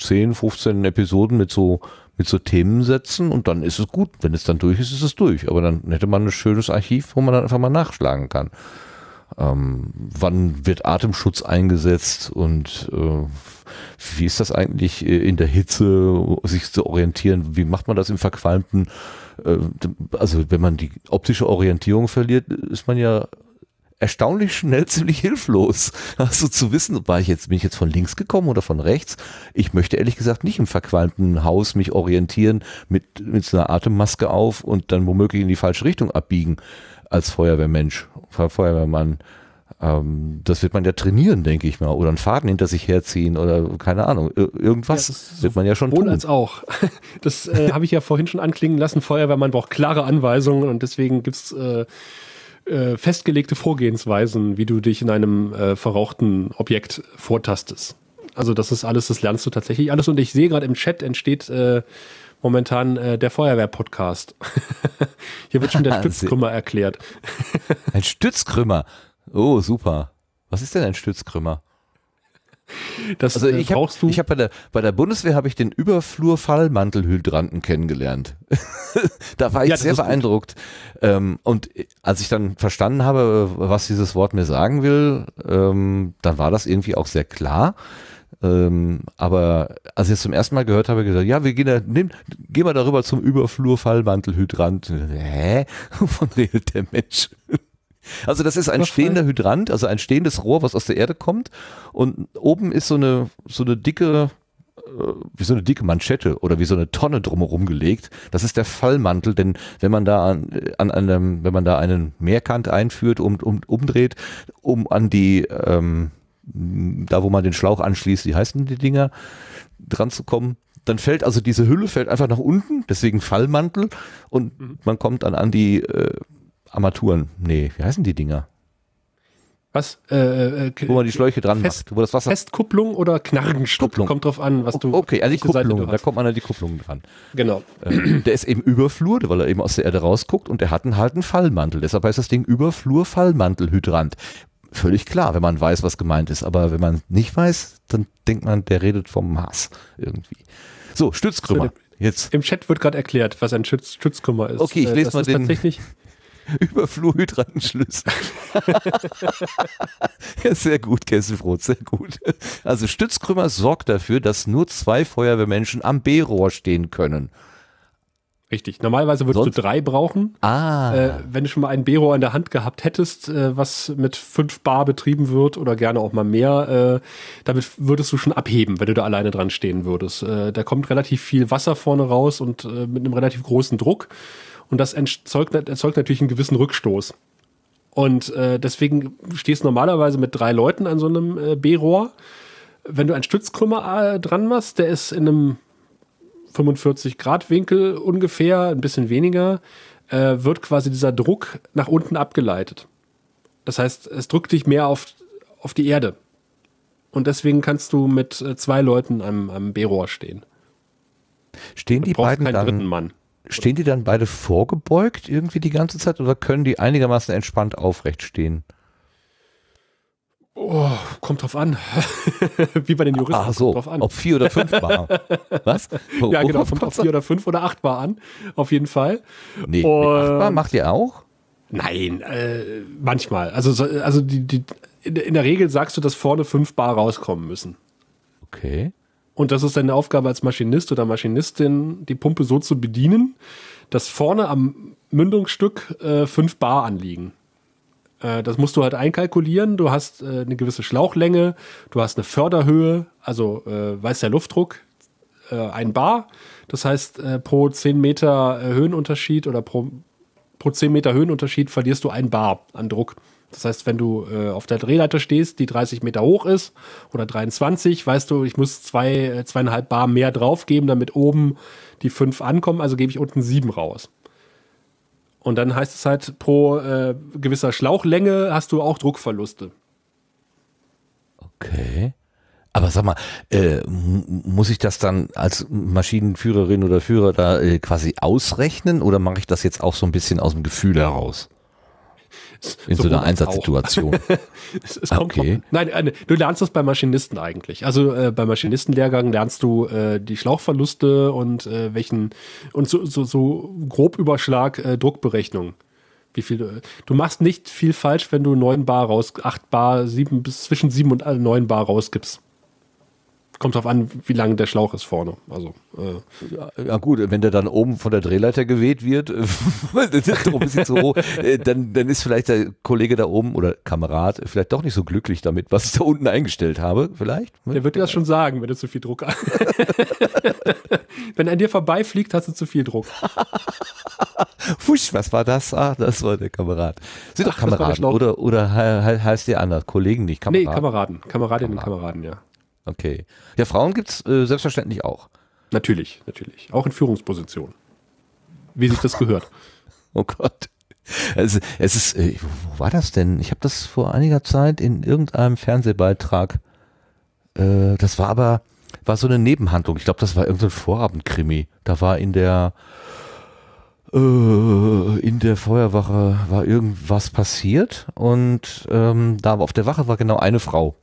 10, hm, 15 Episoden mit so mit so Themen setzen und dann ist es gut. Wenn es dann durch ist, ist es durch. Aber dann hätte man ein schönes Archiv, wo man dann einfach mal nachschlagen kann. Ähm, wann wird Atemschutz eingesetzt und äh, wie ist das eigentlich äh, in der Hitze, sich zu orientieren? Wie macht man das im verqualmten? Äh, also wenn man die optische Orientierung verliert, ist man ja erstaunlich schnell ziemlich hilflos. Also zu wissen, war ich jetzt, bin ich jetzt von links gekommen oder von rechts? Ich möchte ehrlich gesagt nicht im verqualmten Haus mich orientieren mit, mit so einer Atemmaske auf und dann womöglich in die falsche Richtung abbiegen als Feuerwehrmensch, Feuerwehrmann. Ähm, das wird man ja trainieren, denke ich mal. Oder einen Faden hinter sich herziehen oder keine Ahnung. Irgendwas ja, wird man ja schon wohl tun. als
auch. *laughs* Das äh, habe ich ja vorhin schon anklingen lassen. Feuerwehrmann braucht klare Anweisungen und deswegen gibt es äh, äh, festgelegte Vorgehensweisen, wie du dich in einem äh, verrauchten Objekt vortastest. Also das ist alles, das lernst du tatsächlich alles. Und ich sehe gerade im Chat entsteht äh, momentan äh, der Feuerwehr-Podcast. *laughs* Hier wird schon der *laughs* Stützkrümmer erklärt. ein Stützkrümmer? Oh, super. Was ist denn ein
Stützkrümmer? Das also äh, ich brauchst hab, du. Ich habe bei der, bei der Bundeswehr habe ich den Überflurfallmantelhydranten kennengelernt. *laughs* da war ich ja, sehr beeindruckt. Ähm, und als ich dann verstanden habe, was dieses Wort mir sagen will, ähm, dann war das irgendwie auch sehr klar. Ähm, aber als ich es zum ersten Mal gehört habe, gesagt, ja, wir gehen da, nimm, gehen wir darüber zum Überflurfallmantelhydranten. Hä? *laughs* Wovon redet der Mensch? Also das ist ein was stehender heißt? Hydrant, also ein stehendes Rohr, was aus der Erde kommt. Und oben ist so eine, so eine dicke, äh, wie so eine dicke Manschette oder wie so eine Tonne drumherum gelegt. Das ist der Fallmantel, denn wenn man da an, äh, an einem, wenn man da einen Meerkant einführt und um, umdreht, um an die, ähm, da wo man den Schlauch anschließt, wie heißen die Dinger, dran zu kommen, dann fällt also diese Hülle fällt einfach nach unten, deswegen Fallmantel und mhm. man kommt dann an die äh, Armaturen. Nee, wie heißen die Dinger?
Was? Äh, äh, äh, wo man die Schläuche dran Fest, macht. Wo das Wasser Festkupplung oder Knarrenstück? Kupplung. Kommt drauf an, was du. Okay, also die Kupplung, da kommt man
an die Kupplung dran. Genau. Ähm, der ist eben Überflur, weil er eben aus der Erde rausguckt und der hat einen, halt einen Fallmantel. Deshalb heißt das Ding überflur fallmantel hydrant Völlig klar, wenn man weiß, was gemeint ist. Aber wenn man nicht weiß, dann denkt man, der redet vom Mars irgendwie.
So, Stützkrümmer. Jetzt. Im Chat wird gerade erklärt, was ein Schütz Schützkummer ist. Okay, ich äh, lese das mal den. Tatsächlich
*laughs* über Fluorhydrantenschlüssel.
*laughs* ja, sehr gut,
Kesselbrot, sehr gut. Also Stützkrümmer sorgt dafür, dass nur zwei Feuerwehrmenschen am B-Rohr
stehen können. Richtig. Normalerweise würdest Sonst? du drei brauchen. Ah. Äh, wenn du schon mal ein B-Rohr in der Hand gehabt hättest, äh, was mit fünf Bar betrieben wird oder gerne auch mal mehr, äh, damit würdest du schon abheben, wenn du da alleine dran stehen würdest. Äh, da kommt relativ viel Wasser vorne raus und äh, mit einem relativ großen Druck. Und das erzeugt, erzeugt natürlich einen gewissen Rückstoß. Und äh, deswegen stehst du normalerweise mit drei Leuten an so einem äh, B-Rohr. Wenn du einen Stützkrümmer äh, dran machst, der ist in einem 45-Grad-Winkel ungefähr, ein bisschen weniger, äh, wird quasi dieser Druck nach unten abgeleitet. Das heißt, es drückt dich mehr auf, auf die Erde. Und deswegen kannst du mit äh, zwei Leuten am, am B-Rohr stehen. Stehen die beiden keinen dann, Mann. Stehen die dann beide vorgebeugt irgendwie die ganze Zeit
oder können die einigermaßen entspannt aufrecht stehen?
Oh, kommt drauf an. *laughs* Wie bei den Juristen. Ach so, drauf an. ob vier oder fünf Bar. *laughs* Was? Wo, oh. ja, genau, kommt auf vier oder fünf oder acht Bar an. Auf jeden Fall. Nee, Und, nee acht Bar macht ihr auch? Nein, äh, manchmal. Also, also die, die, in der Regel sagst du, dass vorne fünf Bar rauskommen müssen. Okay. Und das ist deine Aufgabe als Maschinist oder Maschinistin, die Pumpe so zu bedienen, dass vorne am Mündungsstück äh, 5 Bar anliegen. Äh, das musst du halt einkalkulieren. Du hast äh, eine gewisse Schlauchlänge, du hast eine Förderhöhe, also äh, weiß der Luftdruck, äh, ein Bar. Das heißt, äh, pro 10 Meter äh, Höhenunterschied oder pro, pro 10 Meter Höhenunterschied verlierst du ein Bar an Druck. Das heißt, wenn du äh, auf der Drehleiter stehst, die 30 Meter hoch ist oder 23, weißt du, ich muss zwei, äh, zweieinhalb Bar mehr draufgeben, damit oben die fünf ankommen, also gebe ich unten sieben raus. Und dann heißt es halt, pro äh, gewisser Schlauchlänge hast du auch Druckverluste.
Okay. Aber sag mal, äh, muss ich das dann als Maschinenführerin oder Führer da äh, quasi ausrechnen oder mache ich das jetzt auch so ein bisschen aus dem Gefühl heraus? In so, so einer Einsatzsituation. *laughs* okay.
Nein, nein, du lernst das bei Maschinisten eigentlich. Also äh, beim Maschinistenlehrgang lernst du äh, die Schlauchverluste und äh, welchen und so, so, so grob Überschlag äh, Druckberechnung. Wie viel du, äh, du machst nicht viel falsch, wenn du 9 Bar raus, 8 Bar, 7 bis zwischen 7 und 9 äh, Bar rausgibst kommt drauf an, wie lang der Schlauch ist vorne. Also, äh. ja, ja, gut, wenn der dann oben von der Drehleiter geweht wird, *laughs* drum ist zu hoch,
äh, dann, dann ist vielleicht der Kollege da oben oder Kamerad vielleicht doch nicht so glücklich damit, was ich da unten
eingestellt habe, vielleicht. Der wird dir das schon sagen, wenn du zu viel Druck hast. *laughs* wenn er an dir vorbeifliegt, hast du zu viel Druck. Fusch, was war das? Ah, das
war der Kamerad. Sind doch Kameraden, oder, oder heißt der anders? Kollegen nicht, Kameraden. Nee, Kameraden. Kameradinnen und Kameraden, ja. Okay. Ja, Frauen gibt es äh, selbstverständlich auch. Natürlich, natürlich.
Auch in Führungspositionen. Wie sich das gehört. *laughs* oh Gott.
Es, es ist, äh, wo war das denn? Ich habe das vor einiger Zeit in irgendeinem Fernsehbeitrag. Äh, das war aber, war so eine Nebenhandlung. Ich glaube, das war irgendein Vorabendkrimi. Da war in der äh, in der Feuerwache war irgendwas passiert und ähm, da auf der Wache war genau eine Frau.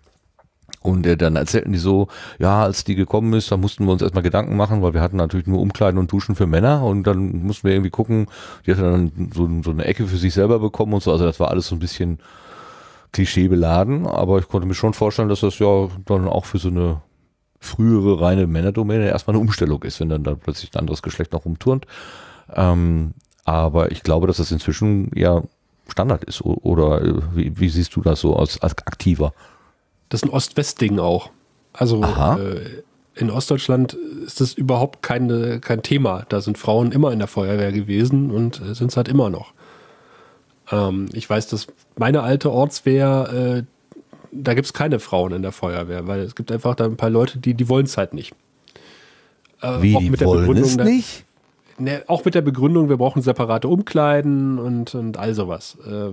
Und äh, dann erzählten die so, ja, als die gekommen ist, da mussten wir uns erstmal Gedanken machen, weil wir hatten natürlich nur Umkleiden und Duschen für Männer und dann mussten wir irgendwie gucken, die hat dann so, so eine Ecke für sich selber bekommen und so. Also das war alles so ein bisschen klischeebeladen, aber ich konnte mir schon vorstellen, dass das ja dann auch für so eine frühere reine Männerdomäne erstmal eine Umstellung ist, wenn dann da plötzlich ein anderes Geschlecht noch rumturnt. Ähm, aber ich glaube, dass das inzwischen ja Standard ist. Oder äh, wie, wie siehst du das so als, als aktiver? Das ist
ein Ost-West-Ding auch. Also äh, in Ostdeutschland ist das überhaupt keine, kein Thema. Da sind Frauen immer in der Feuerwehr gewesen und äh, sind es halt immer noch. Ähm, ich weiß, dass meine alte Ortswehr, äh, da gibt es keine Frauen in der Feuerwehr, weil es gibt einfach da ein paar Leute, die, die wollen es halt nicht. Äh, Wie, die wollen es nicht? Ne, auch mit der Begründung, wir brauchen separate Umkleiden und, und all sowas. Äh,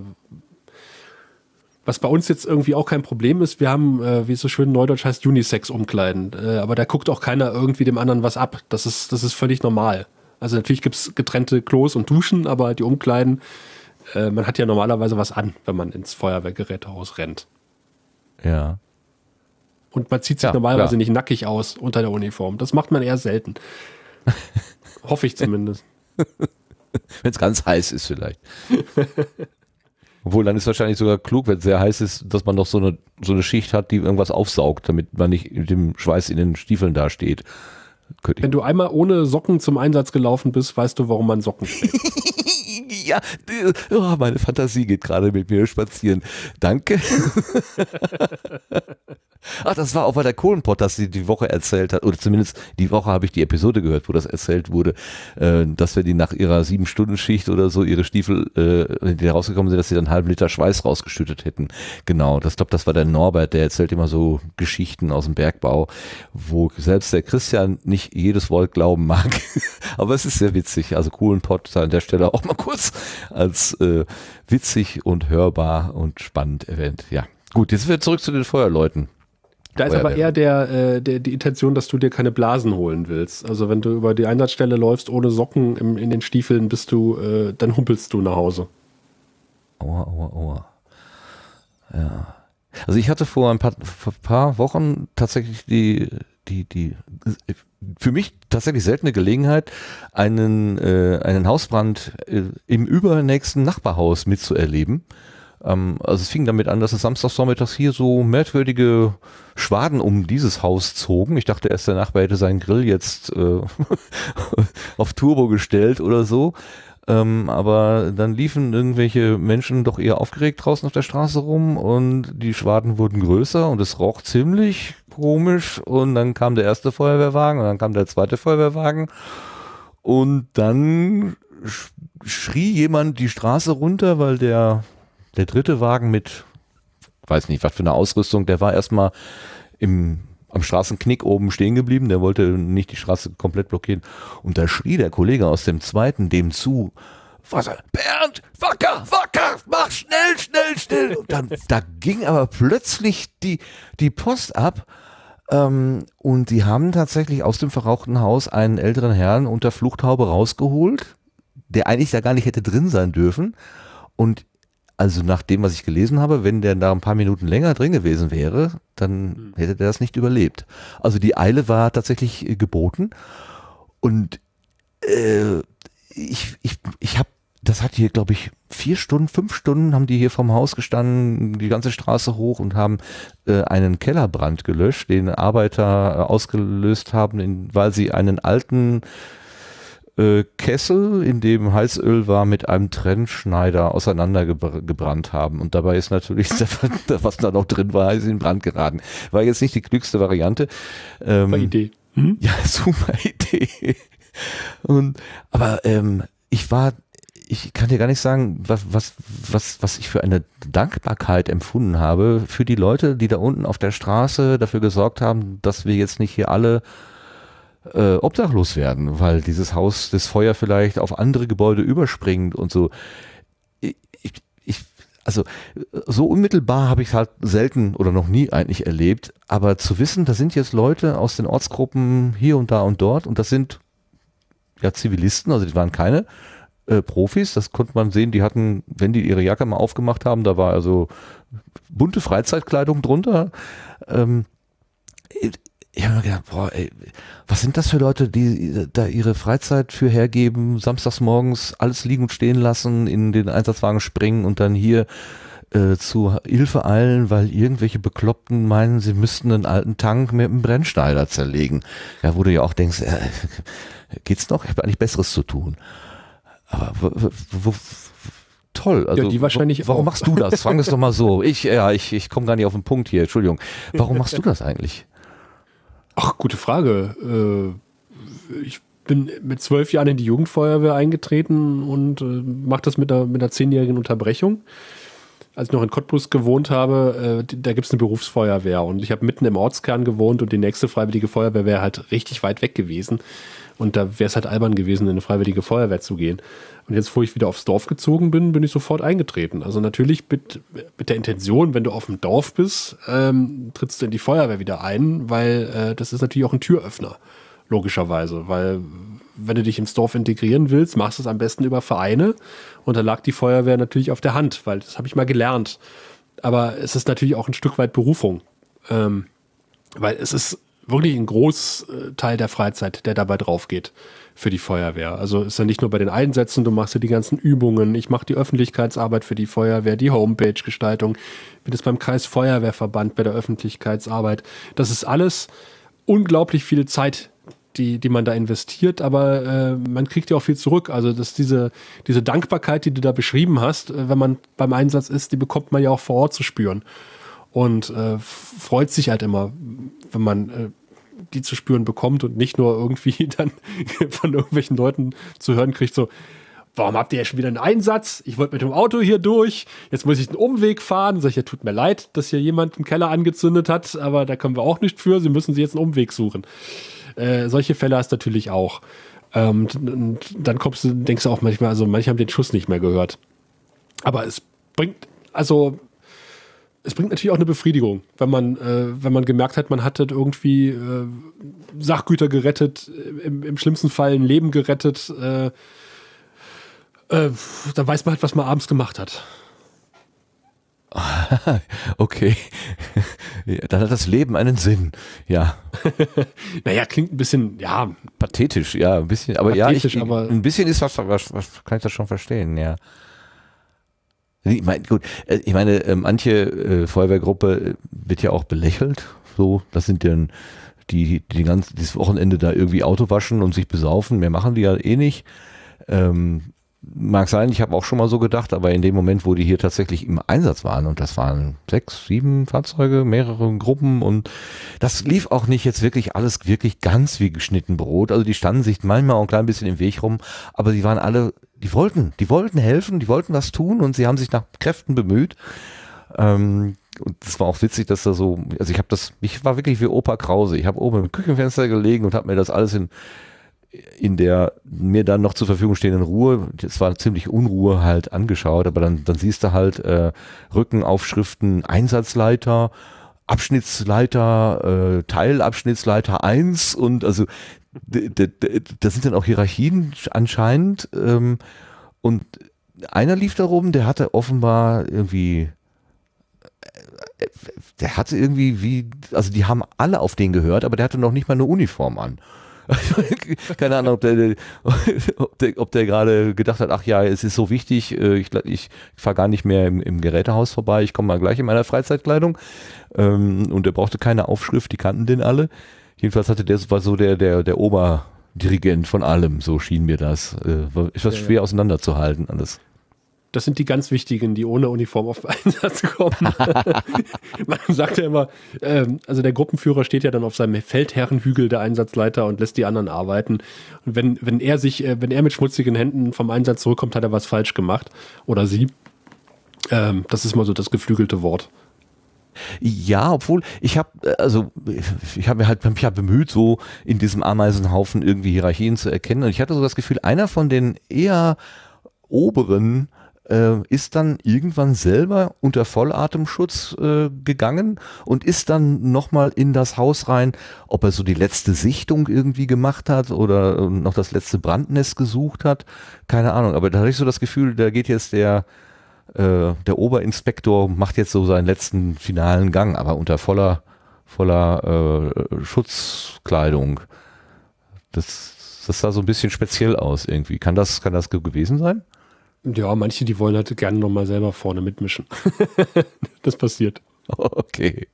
was bei uns jetzt irgendwie auch kein Problem ist, wir haben, äh, wie es so schön in neudeutsch heißt, Unisex-Umkleiden. Äh, aber da guckt auch keiner irgendwie dem anderen was ab. Das ist, das ist völlig normal. Also natürlich gibt es getrennte Klos und Duschen, aber die Umkleiden, äh, man hat ja normalerweise was an, wenn man ins Feuerwehrgerätehaus rennt. Ja. Und man zieht sich ja, normalerweise ja. nicht nackig aus unter der Uniform. Das macht man eher selten. *laughs* Hoffe ich zumindest.
Wenn es ganz heiß ist vielleicht. *laughs* Obwohl, dann ist wahrscheinlich sogar klug, wenn es sehr heiß ist, dass man noch so eine, so eine Schicht hat, die
irgendwas aufsaugt, damit man nicht mit dem Schweiß in den Stiefeln dasteht. Wenn du einmal ohne Socken zum Einsatz gelaufen bist, weißt du, warum man Socken trägt. *laughs*
ja, oh, meine Fantasie geht gerade mit mir spazieren. Danke. *laughs* Ach, das war auch bei der Kohlenpott, dass sie die Woche erzählt hat, oder zumindest die Woche habe ich die Episode gehört, wo das erzählt wurde, äh, dass wenn die nach ihrer Sieben-Stunden-Schicht oder so ihre Stiefel, äh, die rausgekommen sind, dass sie dann einen halben Liter Schweiß rausgeschüttet hätten. Genau, das glaube, das war der Norbert, der erzählt immer so Geschichten aus dem Bergbau, wo selbst der Christian nicht jedes Wort glauben mag. *laughs* Aber es ist sehr witzig. Also Kohlenpott an der Stelle auch mal kurz als äh, witzig und hörbar und spannend erwähnt. Ja, gut, jetzt wieder zurück zu den Feuerleuten.
Da ist aber eher der, äh, der, die Intention, dass du dir keine Blasen holen willst. Also wenn du über die Einsatzstelle läufst ohne Socken im, in den Stiefeln, bist du, äh, dann humpelst du nach Hause. Aua, aua, aua. Ja. Also ich hatte vor ein paar, vor
ein paar Wochen tatsächlich die die, die für mich tatsächlich seltene Gelegenheit, einen, äh, einen Hausbrand äh, im übernächsten Nachbarhaus mitzuerleben. Ähm, also es fing damit an, dass es samstags vormittags hier so merkwürdige Schwaden um dieses Haus zogen. Ich dachte erst, der Nachbar hätte seinen Grill jetzt äh, *laughs* auf Turbo gestellt oder so. Ähm, aber dann liefen irgendwelche Menschen doch eher aufgeregt draußen auf der Straße rum und die Schwaden wurden größer und es roch ziemlich komisch und dann kam der erste Feuerwehrwagen und dann kam der zweite Feuerwehrwagen und dann schrie jemand die Straße runter, weil der, der dritte Wagen mit, weiß nicht, was für eine Ausrüstung, der war erstmal im, am Straßenknick oben stehen geblieben, der wollte nicht die Straße komplett blockieren. Und da schrie der Kollege aus dem zweiten dem zu, Wasser, Bernd, wacker, wacker, mach schnell, schnell, schnell. Und dann, da ging aber plötzlich die, die Post ab ähm, und die haben tatsächlich aus dem verrauchten Haus einen älteren Herrn unter Fluchthaube rausgeholt, der eigentlich da gar nicht hätte drin sein dürfen. Und also nach dem, was ich gelesen habe, wenn der da ein paar Minuten länger drin gewesen wäre, dann hm. hätte der das nicht überlebt. Also die Eile war tatsächlich äh, geboten. Und äh, ich, ich, ich habe das hat hier, glaube ich, vier Stunden, fünf Stunden haben die hier vom Haus gestanden, die ganze Straße hoch und haben äh, einen Kellerbrand gelöscht, den Arbeiter äh, ausgelöst haben, in, weil sie einen alten äh, Kessel, in dem Heizöl war, mit einem Trennschneider auseinandergebrannt haben. Und dabei ist natürlich, *laughs* was da noch drin war, ist in Brand geraten. War jetzt nicht die klügste Variante. Ähm, super Idee. Hm? *laughs* Ja, super Idee. Und, aber ähm, ich war ich kann dir gar nicht sagen, was, was, was, was ich für eine Dankbarkeit empfunden habe für die Leute, die da unten auf der Straße dafür gesorgt haben, dass wir jetzt nicht hier alle äh, obdachlos werden, weil dieses Haus das Feuer vielleicht auf andere Gebäude überspringt und so. Ich, ich, also so unmittelbar habe ich es halt selten oder noch nie eigentlich erlebt, aber zu wissen, da sind jetzt Leute aus den Ortsgruppen hier und da und dort und das sind ja Zivilisten, also die waren keine äh, Profis, das konnte man sehen, die hatten, wenn die ihre Jacke mal aufgemacht haben, da war also bunte Freizeitkleidung drunter. Ähm, ich habe mir gedacht, boah, ey, was sind das für Leute, die da ihre Freizeit für hergeben, samstags morgens alles liegen und stehen lassen, in den Einsatzwagen springen und dann hier äh, zu Hilfe eilen, weil irgendwelche Bekloppten meinen, sie müssten einen alten Tank mit einem Brennschneider zerlegen. Ja, wo du ja auch denkst, äh, geht's noch? Ich habe eigentlich Besseres zu tun. Aber toll. Also, ja, die wahrscheinlich. Warum auch. machst du das? Fang es doch mal so. Ich, ja, ich, ich komme gar nicht auf den Punkt hier. Entschuldigung. Warum machst du
das eigentlich? Ach, gute Frage. Äh, ich bin mit zwölf Jahren in die Jugendfeuerwehr eingetreten und äh, mache das mit einer, mit einer zehnjährigen Unterbrechung. Als ich noch in Cottbus gewohnt habe, äh, da gibt es eine Berufsfeuerwehr und ich habe mitten im Ortskern gewohnt und die nächste freiwillige Feuerwehr wäre halt richtig weit weg gewesen. Und da wäre es halt albern gewesen, in eine freiwillige Feuerwehr zu gehen. Und jetzt, wo ich wieder aufs Dorf gezogen bin, bin ich sofort eingetreten. Also natürlich mit, mit der Intention, wenn du auf dem Dorf bist, ähm, trittst du in die Feuerwehr wieder ein, weil äh, das ist natürlich auch ein Türöffner, logischerweise. Weil wenn du dich ins Dorf integrieren willst, machst du es am besten über Vereine. Und da lag die Feuerwehr natürlich auf der Hand, weil das habe ich mal gelernt. Aber es ist natürlich auch ein Stück weit Berufung. Ähm, weil es ist wirklich ein Großteil äh, der Freizeit, der dabei drauf geht für die Feuerwehr. Also ist ja nicht nur bei den Einsätzen, du machst ja die ganzen Übungen, ich mache die Öffentlichkeitsarbeit für die Feuerwehr, die Homepage-Gestaltung, wie das beim Kreis Feuerwehrverband bei der Öffentlichkeitsarbeit. Das ist alles unglaublich viel Zeit, die, die man da investiert, aber äh, man kriegt ja auch viel zurück. Also dass diese, diese Dankbarkeit, die du da beschrieben hast, äh, wenn man beim Einsatz ist, die bekommt man ja auch vor Ort zu spüren. Und äh, freut sich halt immer, wenn man äh, die zu spüren bekommt und nicht nur irgendwie *laughs* dann von irgendwelchen Leuten zu hören kriegt, so, warum habt ihr ja schon wieder einen Einsatz? Ich wollte mit dem Auto hier durch, jetzt muss ich einen Umweg fahren. Sag ich, ja, tut mir leid, dass hier jemand einen Keller angezündet hat, aber da können wir auch nicht für, sie müssen sie jetzt einen Umweg suchen. Äh, solche Fälle hast du natürlich auch. Ähm, und dann kommst du, denkst du auch manchmal, also manche haben den Schuss nicht mehr gehört. Aber es bringt, also es bringt natürlich auch eine Befriedigung, wenn man, äh, wenn man gemerkt hat, man hat halt irgendwie äh, Sachgüter gerettet, äh, im, im, schlimmsten Fall ein Leben gerettet. Äh, äh dann weiß man halt, was man abends gemacht hat.
*laughs* Okay. dann hat das Leben einen Sinn. Ja. *laughs* naja, klingt ein bisschen, ja. Pathetisch, ja, ein bisschen. Aber Pathetisch, ja, ich, aber ein bisschen ist was, was, was, kann ich das schon verstehen, ja. Äh, ich meine, gut, ich meine, manche äh, Feuerwehrgruppe äh, wird ja auch belächelt. So, das sind denn die, die ganze, dieses Wochenende da irgendwie Auto waschen und sich besaufen. Mehr machen die ja eh nicht. Ähm, mag sein, ich habe auch schon mal so gedacht, aber in dem Moment, wo die hier tatsächlich im Einsatz waren, und das waren sechs, sieben Fahrzeuge, mehrere Gruppen, und das lief auch nicht jetzt wirklich alles wirklich ganz wie geschnitten Brot. Also die standen sich manchmal auch ein klein bisschen im Weg rum, aber sie waren alle die wollten, die wollten helfen, die wollten was tun und sie haben sich nach Kräften bemüht. Ähm, und das war auch witzig, dass da so, also ich habe das, ich war wirklich wie Opa Krause. Ich habe oben im Küchenfenster gelegen und habe mir das alles in, in der mir dann noch zur Verfügung stehenden Ruhe, das war ziemlich Unruhe halt angeschaut, aber dann, dann siehst du halt äh, Rückenaufschriften, Einsatzleiter, Abschnittsleiter, äh, Teilabschnittsleiter 1 und also das sind dann auch Hierarchien anscheinend. Ähm, und einer lief da rum, der hatte offenbar irgendwie, äh, äh, der hatte irgendwie wie, also die haben alle auf den gehört, aber der hatte noch nicht mal eine Uniform an. *laughs* Keine Ahnung, ob der, ob der, ob der gerade gedacht hat, ach ja, es ist so wichtig, äh, ich, ich fahre gar nicht mehr im, im Gerätehaus vorbei, ich komme mal gleich in meiner Freizeitkleidung. Ähm, und der brauchte keine Aufschrift, die kannten den alle. Jedenfalls hatte der, war so der, der, der Oberdirigent von allem, so schien mir das. Äh, war etwas ja, schwer ja. auseinanderzuhalten alles.
Das sind die ganz wichtigen, die ohne Uniform auf Einsatz *laughs* kommen. *laughs* Man sagt ja immer, ähm, also der Gruppenführer steht ja dann auf seinem Feldherrenhügel der Einsatzleiter und lässt die anderen arbeiten. Und wenn, wenn er sich, äh, wenn er mit schmutzigen Händen vom Einsatz zurückkommt, hat er was falsch gemacht. Oder sie. Ähm, das ist mal so das geflügelte Wort. Ja, obwohl ich habe,
äh, also ich habe mir halt mich hab halt bemüht, so in diesem Ameisenhaufen irgendwie Hierarchien zu erkennen. Und ich hatte so das Gefühl, einer von den eher oberen äh, ist dann irgendwann selber unter Vollatemschutz äh, gegangen und ist dann nochmal in das Haus rein, ob er so die letzte Sichtung irgendwie gemacht hat oder äh, noch das letzte Brandnest gesucht hat. Keine Ahnung, aber da hatte ich so das Gefühl, da geht jetzt der äh, der Oberinspektor macht jetzt so seinen letzten finalen Gang, aber unter voller, voller äh, Schutzkleidung. Das, das sah so ein
bisschen speziell aus irgendwie. Kann das, kann das gewesen sein? Ja, manche, die wollen halt gerne nochmal selber vorne mitmischen. *laughs* das passiert. Okay.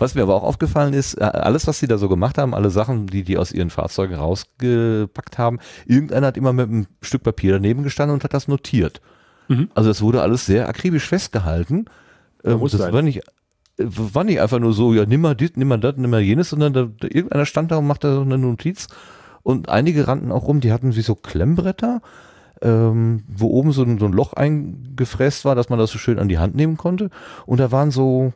Was mir aber
auch aufgefallen ist, äh, alles, was sie da so gemacht haben, alle Sachen, die die aus ihren Fahrzeugen rausgepackt haben, irgendeiner hat immer mit einem Stück Papier daneben gestanden und hat das notiert. Mhm. Also es wurde alles sehr akribisch festgehalten. ähm, das war nicht, äh, war nicht einfach nur so, ja, nimm mal dit, nimm mal das, nimm mal jenes, sondern da, da, irgendeiner stand da und machte so eine Notiz. Und einige rannten auch rum, die hatten wie so Klemmbretter, ähm, wo oben so ein, so ein Loch eingefräst war, dass man das so schön an die Hand nehmen konnte. Und da waren so,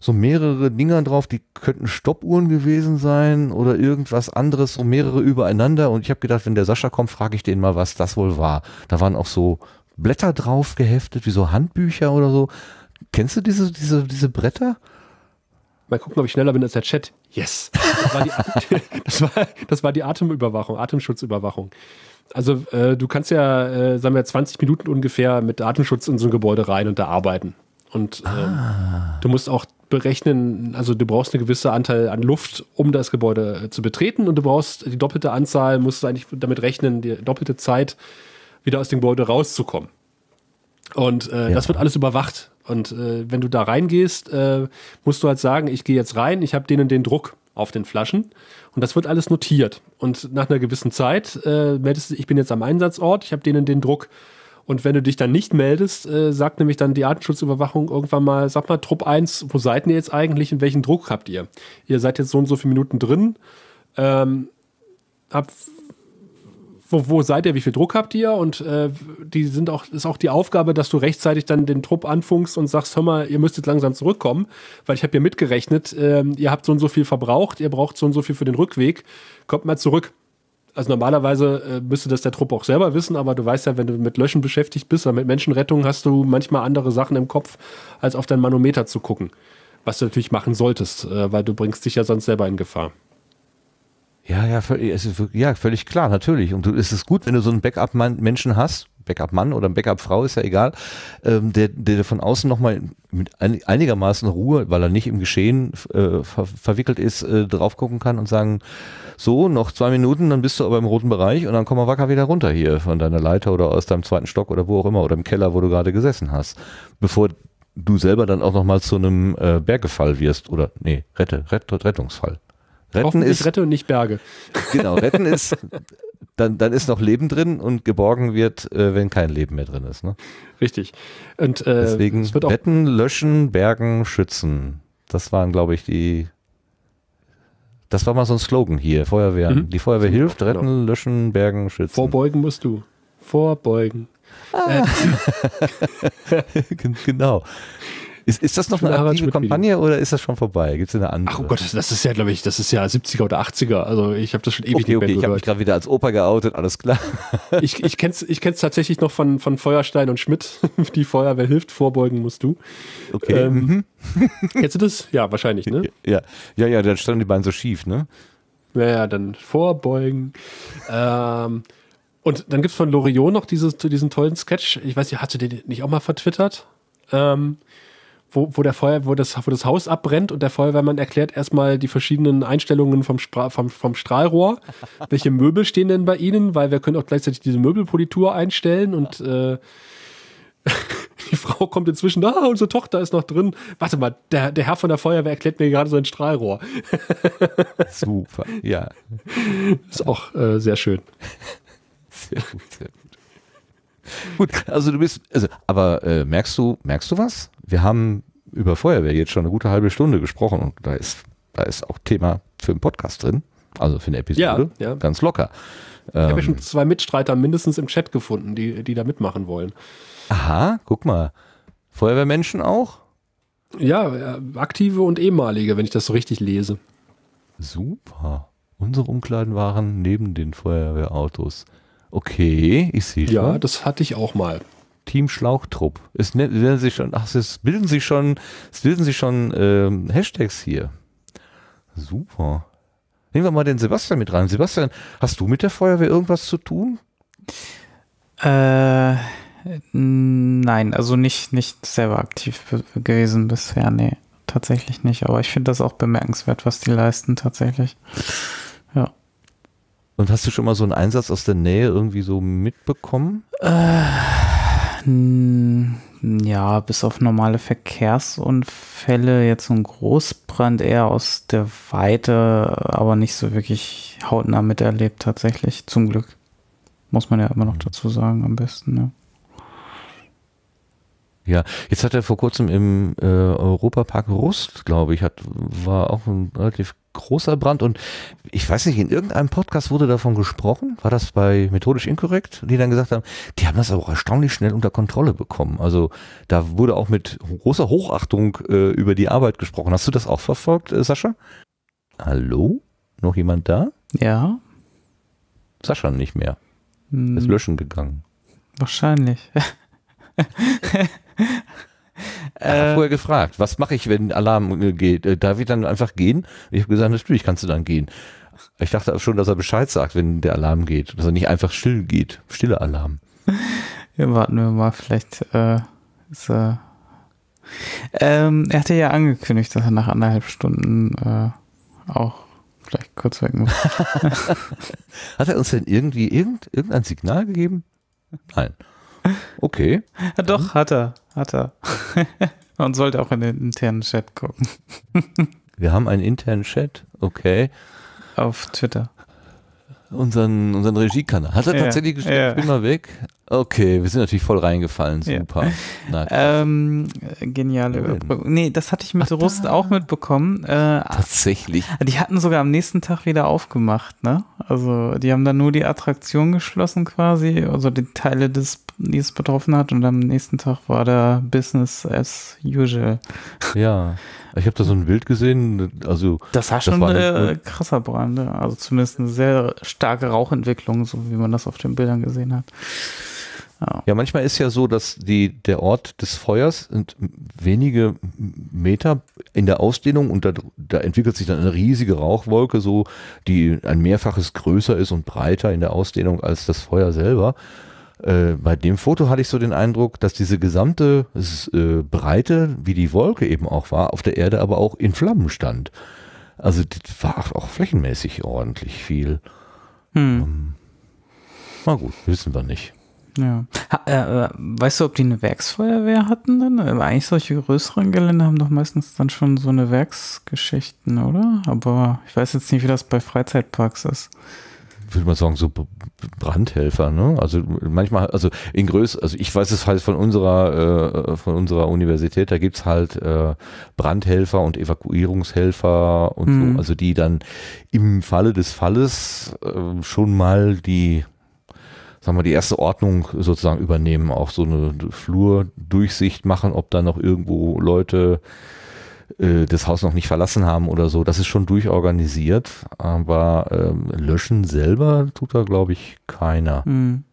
so mehrere Dinger drauf, die könnten Stoppuhren gewesen sein oder irgendwas anderes, so mehrere übereinander. Und ich habe gedacht, wenn der Sascha kommt, frage ich den mal, was das wohl war. Da waren auch so Blätter drauf geheftet, wie
so Handbücher oder so. Kennst du diese, diese, diese Bretter? Mal gucken, ob ich schneller bin als der Chat. Yes. Das war die, *laughs* *laughs* das war, das war die Atemüberwachung, Atemschutzüberwachung. Also äh, du kannst ja, äh, sagen wir, 20 Minuten ungefähr mit Atemschutz in so ein Gebäude rein und da arbeiten. Und ähm, ah. du musst auch berechnen, also du brauchst eine gewisse Anteil an Luft, um das Gebäude äh, zu betreten und du brauchst die doppelte Anzahl, musst du eigentlich damit rechnen, die doppelte Zeit, wieder aus dem Gebäude rauszukommen. Und äh, ja. das wird alles überwacht. Und äh, wenn du da reingehst, äh, musst du halt sagen, ich gehe jetzt rein, ich habe denen den Druck auf den Flaschen. Und das wird alles notiert. Und nach einer gewissen Zeit äh, meldest du, ich bin jetzt am Einsatzort, ich habe denen den Druck. Und wenn du dich dann nicht meldest, äh, sagt nämlich dann die Artenschutzüberwachung irgendwann mal, sag mal, Trupp 1, wo seid ihr jetzt eigentlich und welchen Druck habt ihr? Ihr seid jetzt so und so viele Minuten drin. Ähm, habt wo, wo seid ihr, wie viel Druck habt ihr? Und äh, die sind auch, ist auch die Aufgabe, dass du rechtzeitig dann den Trupp anfunkst und sagst, hör mal, ihr müsst jetzt langsam zurückkommen, weil ich habe ja mitgerechnet, ähm, ihr habt so und so viel verbraucht, ihr braucht so und so viel für den Rückweg, kommt mal zurück. Also normalerweise äh, müsste das der Trupp auch selber wissen, aber du weißt ja, wenn du mit Löschen beschäftigt bist oder mit Menschenrettung, hast du manchmal andere Sachen im Kopf, als auf dein Manometer zu gucken. Was du natürlich machen solltest, äh, weil du bringst dich ja sonst selber in Gefahr. Ja, ja, es ist, ja, völlig klar,
natürlich. Und du, es ist gut, wenn du so einen Backup-Menschen hast, Backup-Mann oder Backup-Frau, ist ja egal, ähm, der, der von außen nochmal mit einigermaßen Ruhe, weil er nicht im Geschehen äh, ver verwickelt ist, äh, drauf gucken kann und sagen, so, noch zwei Minuten, dann bist du aber im roten Bereich und dann komm mal wacker wieder runter hier von deiner Leiter oder aus deinem zweiten Stock oder wo auch immer oder im Keller, wo du gerade gesessen hast. Bevor du selber dann auch nochmal zu einem äh, Bergefall wirst oder, nee, Rette, Rett, Rettungsfall. Retten ist rette
und nicht Berge. *laughs* Genau, retten ist,
dann, dann ist noch Leben drin und geborgen wird, äh, wenn kein Leben mehr drin ist. Ne? Richtig. Und, äh, Deswegen retten, löschen, bergen, schützen. Das waren, glaube ich, die. Das war mal so ein Slogan hier, Feuerwehr. Mhm. Die Feuerwehr Super, hilft, retten,
genau. löschen, bergen, schützen. Vorbeugen musst du. Vorbeugen. Ah.
Äh. *laughs* genau. Ist, ist das noch eine aktive Kampagne oder ist das schon vorbei? Gibt es eine andere?
Ach oh Gott, das, ist ja, glaube ich, das ist ja 70er oder 80er. Also ich habe das schon ewig okay, okay, Ich habe mich gerade wieder als Opa geoutet, alles klar. *laughs* ich, ich kenne es ich kenn's tatsächlich noch von, von Feuerstein und Schmidt. *laughs* Die Feuerwehr hilft, vorbeugen musst du. Okay. Ähm, mhm. *laughs* kennst du das? Ja, wahrscheinlich, ne? Ja, ja, ja, dann standen die beiden so schief, ne? Ja, ja, dann vorbeugen. ähm, und dann gibt es von Loriot noch dieses, diesen tollen Sketch. Ich weiß nicht, hast du den nicht auch mal vertwittert? Ähm, wo, wo, der Feuer, wo, das, wo das Haus abbrennt und der Feuerwehrmann erklärt erstmal die verschiedenen Einstellungen vom, Spra vom, vom Strahlrohr. *laughs* Welche Möbel stehen denn bei Ihnen? Weil wir können auch gleichzeitig diese Möbelpolitur einstellen und äh, *laughs* die Frau kommt inzwischen, ah, unsere Tochter ist noch drin. Warte mal, der, der Herr von der Feuerwehr erklärt mir gerade so ein Strahlrohr. Super, ja. *laughs* Ist auch äh, sehr schön.
Sehr gut, sehr gut. *laughs* Gut, also du bist, also, aber äh, merkst du, merkst du was? Wir haben über Feuerwehr jetzt schon eine gute halbe Stunde gesprochen und da ist, da ist auch Thema für einen Podcast drin, also für eine Episode, ja, ja. ganz locker. Ich ähm, habe schon
zwei Mitstreiter mindestens im Chat gefunden, die, die da mitmachen wollen. Aha, guck mal. Feuerwehrmenschen auch? Ja, äh, aktive und ehemalige, wenn ich das so richtig lese. Super.
Unsere Umkleiden waren neben den Feuerwehrautos. Okay, ich sehe schon. Ja, das hatte ich auch mal. Team Schlauchtrupp. Es bilden ne-, sich schon, ach, es bilden sich schon, es bilden sich schon ähm, Hashtags hier. Super. Nehmen wir mal den Sebastian mit rein. Sebastian, hast du mit der Feuerwehr irgendwas
zu tun? Äh, nein, also nicht, nicht selber aktiv gewesen bisher, nee, tatsächlich nicht. Aber ich finde das auch bemerkenswert, was die leisten tatsächlich. Ja.
Und hast du schon mal so einen Einsatz aus der Nähe irgendwie so mitbekommen?
Äh, ja, bis auf normale Verkehrsunfälle, jetzt so ein Großbrand eher aus der Weite, aber nicht so wirklich hautnah miterlebt tatsächlich, zum Glück. Muss man ja immer noch mhm. dazu sagen, am besten, ja.
Ja, jetzt hat er vor kurzem im äh, Europapark Rust, glaube ich, hat, war auch ein relativ großer Brand und ich weiß nicht, in irgendeinem Podcast wurde davon gesprochen, war das bei Methodisch Inkorrekt, die dann gesagt haben, die haben das aber auch erstaunlich schnell unter Kontrolle bekommen. Also da wurde auch mit großer Hochachtung äh, über die Arbeit gesprochen. Hast du das auch verfolgt, äh, Sascha? Hallo? Noch jemand da? Ja. Sascha nicht mehr. Hm. Ist löschen gegangen.
Wahrscheinlich. *laughs*
äh, vorher gefragt, was mache ich, wenn Alarm äh, geht? Äh, darf ich dann einfach gehen? Ich habe gesagt, natürlich kannst du dann gehen. Ich dachte schon, dass er Bescheid sagt, wenn der Alarm geht, dass er nicht einfach still geht. Stille Alarm.
Ja, warten wir mal, vielleicht äh, ist er. ähm, er hatte ja angekündigt, dass er nach anderthalb Stunden äh, auch vielleicht kurz weg muss. *laughs*
Hat er uns denn irgendwie irgend, irgendein Signal gegeben? Nein. Okay.
Ja, doch, hat er. Hat er. Man *laughs* sollte auch in den internen Chat gucken.
Wir haben einen internen Chat, okay. Auf Twitter unseren, unseren Regiekanal. Hat er ja, tatsächlich gestellt, ja. ich bin mal weg? Okay, wir sind natürlich voll reingefallen, super. Ja. Na,
ähm, geniale Überbrückung. Nee, das hatte ich mit Ach, Rust auch mitbekommen. Äh, tatsächlich. Die hatten sogar am nächsten Tag wieder aufgemacht, ne? Also die haben dann nur die Attraktion geschlossen quasi, also die Teile, des, die es betroffen hat und am nächsten Tag war da Business as usual.
Ja. Ich habe da so ein Bild gesehen, also. Das war schon das war ein
krasser Brand, ne? also zumindest eine sehr starke Rauchentwicklung, so wie man das auf den Bildern gesehen hat.
Ja. ja, manchmal ist ja so, dass die, der Ort des Feuers sind wenige Meter in der Ausdehnung und da, da entwickelt sich dann eine riesige Rauchwolke, so die ein Mehrfaches größer ist und breiter in der Ausdehnung als das Feuer selber. Äh, bei dem Foto hatte ich so den Eindruck, dass diese gesamte äh, Breite, wie die Wolke eben auch war, auf der Erde aber auch in Flammen stand. Also das war auch flächenmäßig ordentlich viel.
Hm. Ähm,
na gut, wissen wir nicht.
Ja. Ha, äh, äh weißt du, ob die eine Werksfeuerwehr hatten dann? Eigentlich solche größeren Gelände haben doch meistens dann schon so eine Werksgeschichten, oder? Aber ich weiß jetzt nicht, wie das bei Freizeitparks ist. Würde man sagen, so
Brandhelfer, ne? Also manchmal, also in Größe, also ich weiß es halt von unserer, äh, von unserer Universität, da gibt's halt äh, Brandhelfer und Evakuierungshelfer und mhm. so, also die dann im Falle des Falles äh, schon mal die sagen wir, die erste Ordnung sozusagen übernehmen, auch so eine Flurdurchsicht machen, ob da noch irgendwo Leute äh, das Haus noch nicht verlassen haben oder so. Das ist schon durchorganisiert, aber ähm, löschen selber tut da, glaube ich, keiner.
Mhm.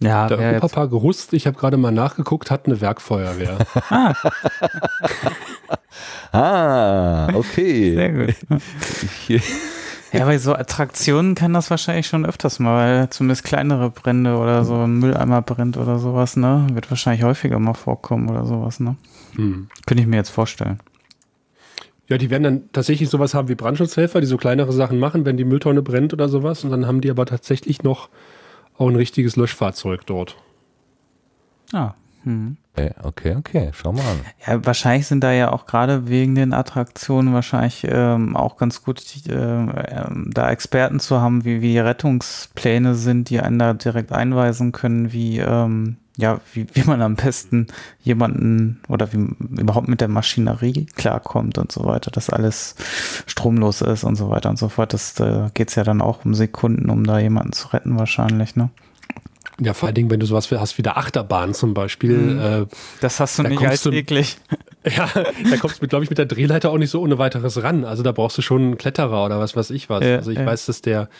Ja, der Opa-Park Rust, ich habe gerade mal nachgeguckt, hat eine Werkfeuerwehr.
*laughs* ah. *laughs* ah, okay. Sehr gut. ja, bei so Attraktionen kann das wahrscheinlich schon öfters mal, weil zumindest kleinere Brände oder so ein Mülleimer brennt oder sowas, ne? Wird wahrscheinlich häufiger mal vorkommen oder sowas, ne? Hm. Könnte ich mir jetzt vorstellen.
Ja, die werden dann tatsächlich sowas haben wie Brandschutzhelfer, die so kleinere Sachen machen, wenn die Mülltonne brennt oder sowas. Und dann haben die aber tatsächlich noch
auch ein richtiges Löschfahrzeug dort. Ah. Hm.
Okay, okay, schau mal an.
Ja, wahrscheinlich sind da ja auch gerade wegen den Attraktionen wahrscheinlich ähm, auch ganz gut, äh, ähm, da Experten zu haben, wie, wie Rettungspläne sind, die einen da direkt einweisen können, wie ähm, ja, wie, wie man am besten jemanden oder wie überhaupt mit der Maschinerie klarkommt und so weiter, dass alles stromlos ist und so weiter und so fort. Das äh, geht es ja dann auch um Sekunden, um da jemanden zu retten wahrscheinlich, ne?
Ja, vor allen Dingen, wenn du sowas hast wie der Achterbahn zum Beispiel. Mhm. Äh, das hast du da nicht als du, eklig. *laughs* Ja, da kommst du, glaube ich, mit der Drehleiter auch nicht so ohne weiteres ran. Also da brauchst du schon einen Kletterer oder was weiß ich was. Äh, also ich äh. weiß, dass der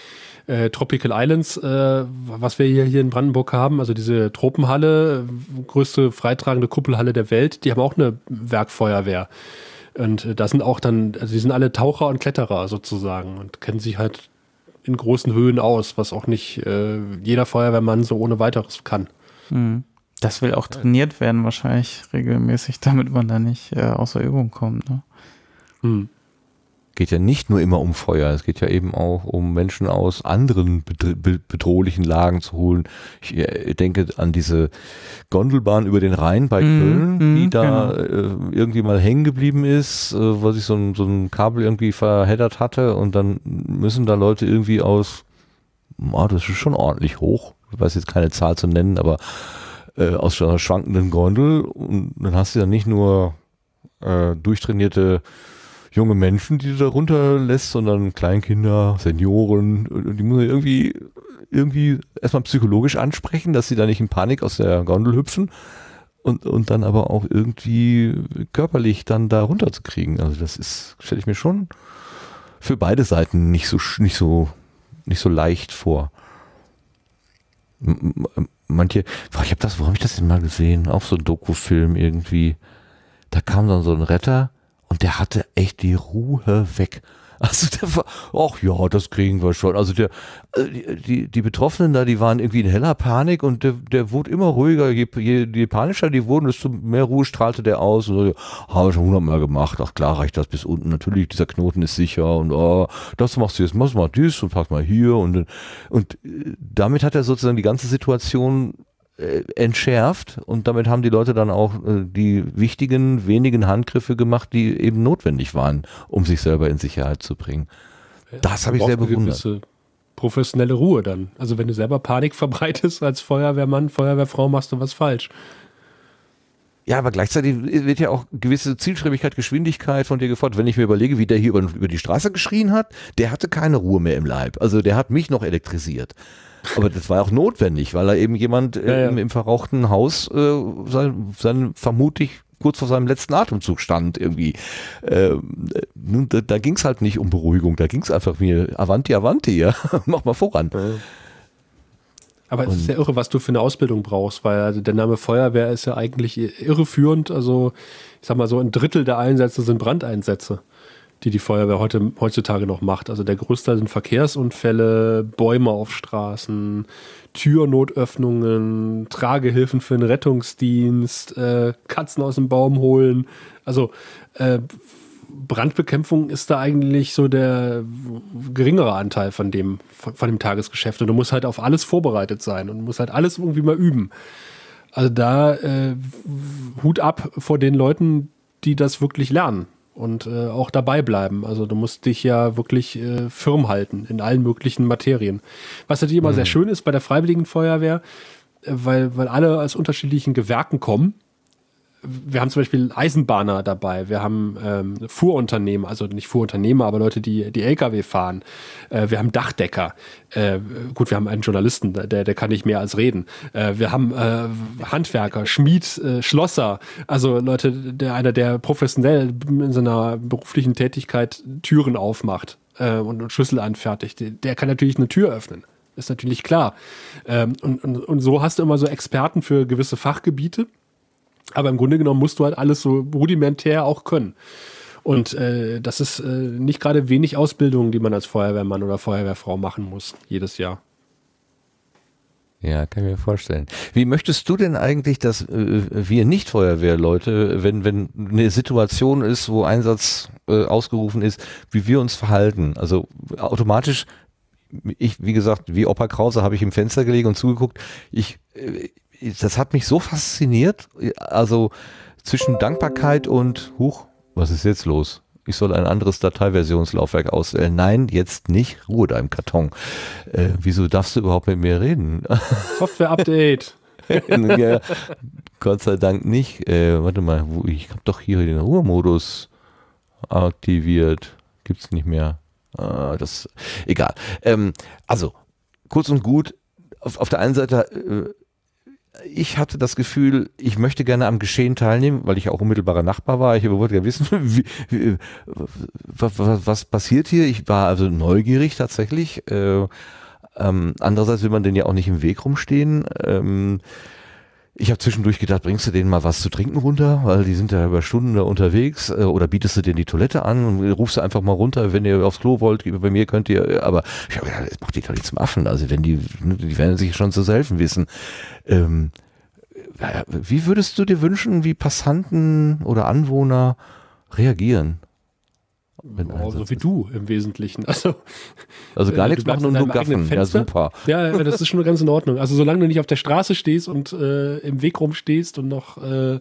äh, Tropical Islands, äh, was wir hier, hier in Brandenburg haben, also diese Tropenhalle, größte freitragende Kuppelhalle der Welt, die haben auch eine Werkfeuerwehr. Und äh, da sind auch dann, also die sind alle Taucher und Kletterer sozusagen und kennen sich halt in großen Höhen aus, was auch nicht äh, jeder Feuerwehrmann so ohne weiteres kann. Hm.
Das will auch trainiert werden wahrscheinlich regelmäßig, *laughs* damit man da nicht äh, außer Übung kommt. Ne? Mhm
geht ja nicht nur immer um Feuer, es geht ja eben auch um Menschen aus anderen bedrohlichen Lagen zu holen. Ich äh, denke an diese Gondelbahn über den Rhein bei mhm, Köln, mm, die mhm, da genau. Äh, irgendwie mal hängen geblieben ist, äh, weil sich so ein, so ein Kabel irgendwie verheddert hatte und dann müssen da Leute irgendwie aus, oh, das ist schon ordentlich hoch, ich weiß jetzt keine Zahl zu nennen, aber äh, aus einer schwankenden Gondel und dann hast du ja nicht nur äh, durchtrainierte junge Menschen, die du da runterlässt, sondern Kleinkinder, Senioren, äh, die muss man irgendwie, irgendwie erstmal psychologisch ansprechen, dass sie da nicht in Panik aus der Gondel hüpfen und, und dann aber auch irgendwie körperlich dann da runterzukriegen. Also das ist, stelle ich mir schon für beide Seiten nicht so, nicht so, nicht so leicht vor. Manche, ich habe das, wo habe ich das denn mal gesehen? Auch so ein Dokufilm irgendwie. Da kam dann so ein Retter und der hatte echt die Ruhe weg. Also der war, ach ja, das kriegen wir schon. Also der, äh, die, die Betroffenen da, die waren irgendwie in heller Panik und der, der wurde immer ruhiger. Je, je, je panischer die wurden, desto mehr Ruhe strahlte der aus. Und so, habe ich schon hundertmal gemacht. Ach klar, reicht das bis unten. Natürlich, dieser Knoten ist sicher und oh, das machst du jetzt, machst mal dies und pack mal hier und und äh, damit hat er sozusagen die ganze Situation äh, entschärft und damit haben die Leute dann auch äh, die wichtigen, wenigen Handgriffe gemacht, die eben notwendig waren, um sich selber in Sicherheit zu bringen. Das habe ich sehr bewundert.
Professionelle Ruhe dann. Also wenn du selber Panik *laughs* verbreitest als Feuerwehrmann, Feuerwehrfrau, machst du was falsch. Ja,
aber gleichzeitig wird ja auch gewisse Zielstrebigkeit, Geschwindigkeit von dir gefordert. Wenn ich mir überlege, wie der hier über, über, die Straße geschrien hat, der hatte keine Ruhe mehr im Leib. Also der hat mich noch elektrisiert. Aber das war auch notwendig, weil da eben jemand äh, ja, ja. Im, Im, verrauchten Haus äh, sein, sein vermutlich kurz vor seinem letzten Atemzug stand irgendwie. Ähm, äh, nun, da, da ging es halt nicht um Beruhigung, da ging es einfach mir Avanti, Avanti, ja, *laughs* mach mal voran.
Aber es ist ja irre, was du für eine Ausbildung brauchst, weil also der Name Feuerwehr ist ja eigentlich irreführend. Also ich sag mal so, ein Drittel der Einsätze sind Brandeinsätze die die Feuerwehr heute, heutzutage noch macht. Also der größte sind Verkehrsunfälle, Bäume auf Straßen, Türnotöffnungen, Tragehilfen für den Rettungsdienst, äh, Katzen aus dem Baum holen. Also äh, Brandbekämpfung ist da eigentlich so der geringere Anteil von dem, von, dem Tagesgeschäft. Und du musst halt auf alles vorbereitet sein und musst halt alles irgendwie mal üben. Also da äh, Hut ab vor den Leuten, die das wirklich lernen und äh, auch dabei bleiben. Also du musst dich ja wirklich äh, firm halten in allen möglichen Materien. Was natürlich immer mhm. sehr schön ist bei der Freiwilligen Feuerwehr, äh, weil, weil alle aus unterschiedlichen Gewerken kommen wir haben zum Beispiel Eisenbahner dabei, wir haben ähm, Fuhrunternehmen, also nicht Fuhrunternehmer, aber Leute, die, die Lkw fahren. Äh, wir haben Dachdecker. Äh, gut, wir haben einen Journalisten, der, der kann nicht mehr als reden. Äh, wir haben äh, Handwerker, Schmied, äh, Schlosser, also Leute, der einer, der professionell in seiner beruflichen Tätigkeit Türen aufmacht äh, und, und Schlüssel anfertigt, der kann natürlich eine Tür öffnen ist natürlich klar. Ähm, und, und, und so hast du immer so Experten für gewisse Fachgebiete. Aber im Grunde genommen musst du halt alles so rudimentär auch können. Und äh, das ist äh, nicht gerade wenig Ausbildung, die man als Feuerwehrmann oder Feuerwehrfrau machen muss, jedes Jahr.
Ja, kann ich mir vorstellen. Wie möchtest du denn eigentlich, dass äh, wir nicht Feuerwehrleute, wenn, wenn eine Situation ist, wo Einsatz äh, ausgerufen ist, wie wir uns verhalten? Also automatisch, ich, wie gesagt, wie Opa Krause habe ich im Fenster gelegen und zugeguckt. Ich, äh, das hat mich so fasziniert. Also zwischen Dankbarkeit und, huch, was ist jetzt los? Ich soll ein anderes Dateiversionslaufwerk auswählen. Nein, jetzt nicht. Ruhe da im Karton. Äh, wieso darfst du überhaupt mit mir reden? *laughs*
Software-Update. *laughs* ja,
Gott sei Dank nicht. Äh, warte mal, ich habe doch hier den Ruhemodus aktiviert. Gibt's nicht mehr. Äh, das egal. Ähm, also kurz und gut. Auf, auf der einen Seite äh, ich hatte das Gefühl, ich möchte gerne am Geschehen teilnehmen, weil ich auch unmittelbarer Nachbar war. Ich wollte ja wissen, *laughs* wie, wie, was, was, passiert hier. Ich war also neugierig tatsächlich. Äh, ähm, andererseits will man den ja auch nicht im Weg rumstehen. Ähm, ich habe zwischendurch gedacht, bringst du denen mal was zu trinken runter, weil die sind ja über Stunden da unterwegs äh, oder bietest du denen die Toilette an und rufst du einfach mal runter, wenn ihr aufs Klo wollt, bei mir könnt ihr, äh, aber ich habe gedacht, das macht die doch nicht zum Affen, also denn die, ne, die werden sich schon zu helfen wissen. Ähm, wie würdest du dir wünschen, wie Passanten oder Anwohner reagieren? Genau, so wie du
im Wesentlichen. *laughs* Also, also gar äh, nichts machen und nur gaffen. Ja, super. Ja, das ist schon ganz in Ordnung. Also solange du nicht auf der Straße stehst und äh, im Weg rumstehst und noch äh,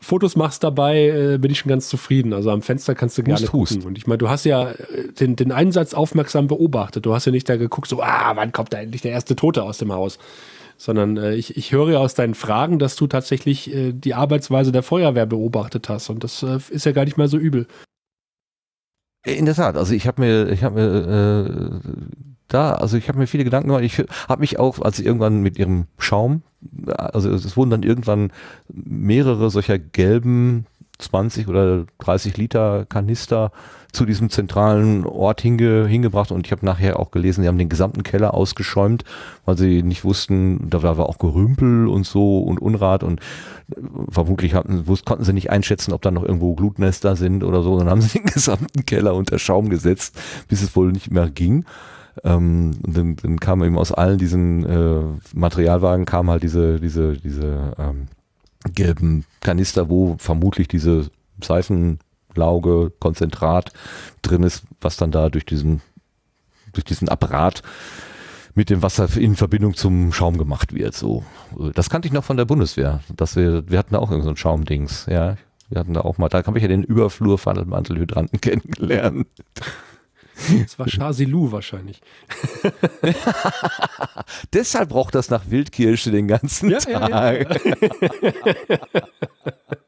Fotos machst dabei, äh, bin ich schon ganz zufrieden. Also am Fenster kannst du gerne gar nicht gucken. Und ich meine, du hast ja äh, den, den Einsatz aufmerksam beobachtet. Du hast ja nicht da geguckt, so, ah, wann kommt da endlich der erste Tote aus dem Haus? sondern äh, ich, ich höre aus deinen Fragen, dass du tatsächlich äh, die Arbeitsweise der Feuerwehr beobachtet hast und das äh, ist ja gar nicht mal so übel. In
der Tat, also ich habe mir, ich habe mir äh, da, also ich habe mir viele Gedanken gemacht. Ich habe mich auch, als sie irgendwann mit ihrem Schaum, also es wurden dann irgendwann mehrere solcher gelben 20 oder 30 Liter Kanister zu diesem zentralen Ort hinge, hingebracht und ich habe nachher auch gelesen, sie haben den gesamten Keller ausgeschäumt, weil sie nicht wussten, da war auch Gerümpel und so und Unrat und äh, vermutlich hatten, wussten, konnten sie nicht einschätzen, ob da noch irgendwo Glutnester sind oder so. Dann haben sie den *laughs* gesamten Keller unter Schaum gesetzt, bis es wohl nicht mehr ging. Ähm, und dann, dann kam eben aus allen diesen äh, Materialwagen kam halt diese, diese, diese ähm, gelben Kanister, wo vermutlich diese Seifen Lauge, Konzentrat drin ist, was dann da durch diesen, durch diesen Apparat mit dem Wasser in Verbindung zum Schaum gemacht wird. So, das kannte ich noch von der Bundeswehr. Dass wir, wir hatten da auch irgend so ein Schaumdings. Ja, wir hatten da auch mal. Da habe ich ja den Überflur Überflurmantelhydranten *laughs* kennengelernt.
Das war Chasilou wahrscheinlich. *laughs*
Deshalb braucht das nach Wildkirsche den ganzen ja, Tag. Ja, ja. *laughs*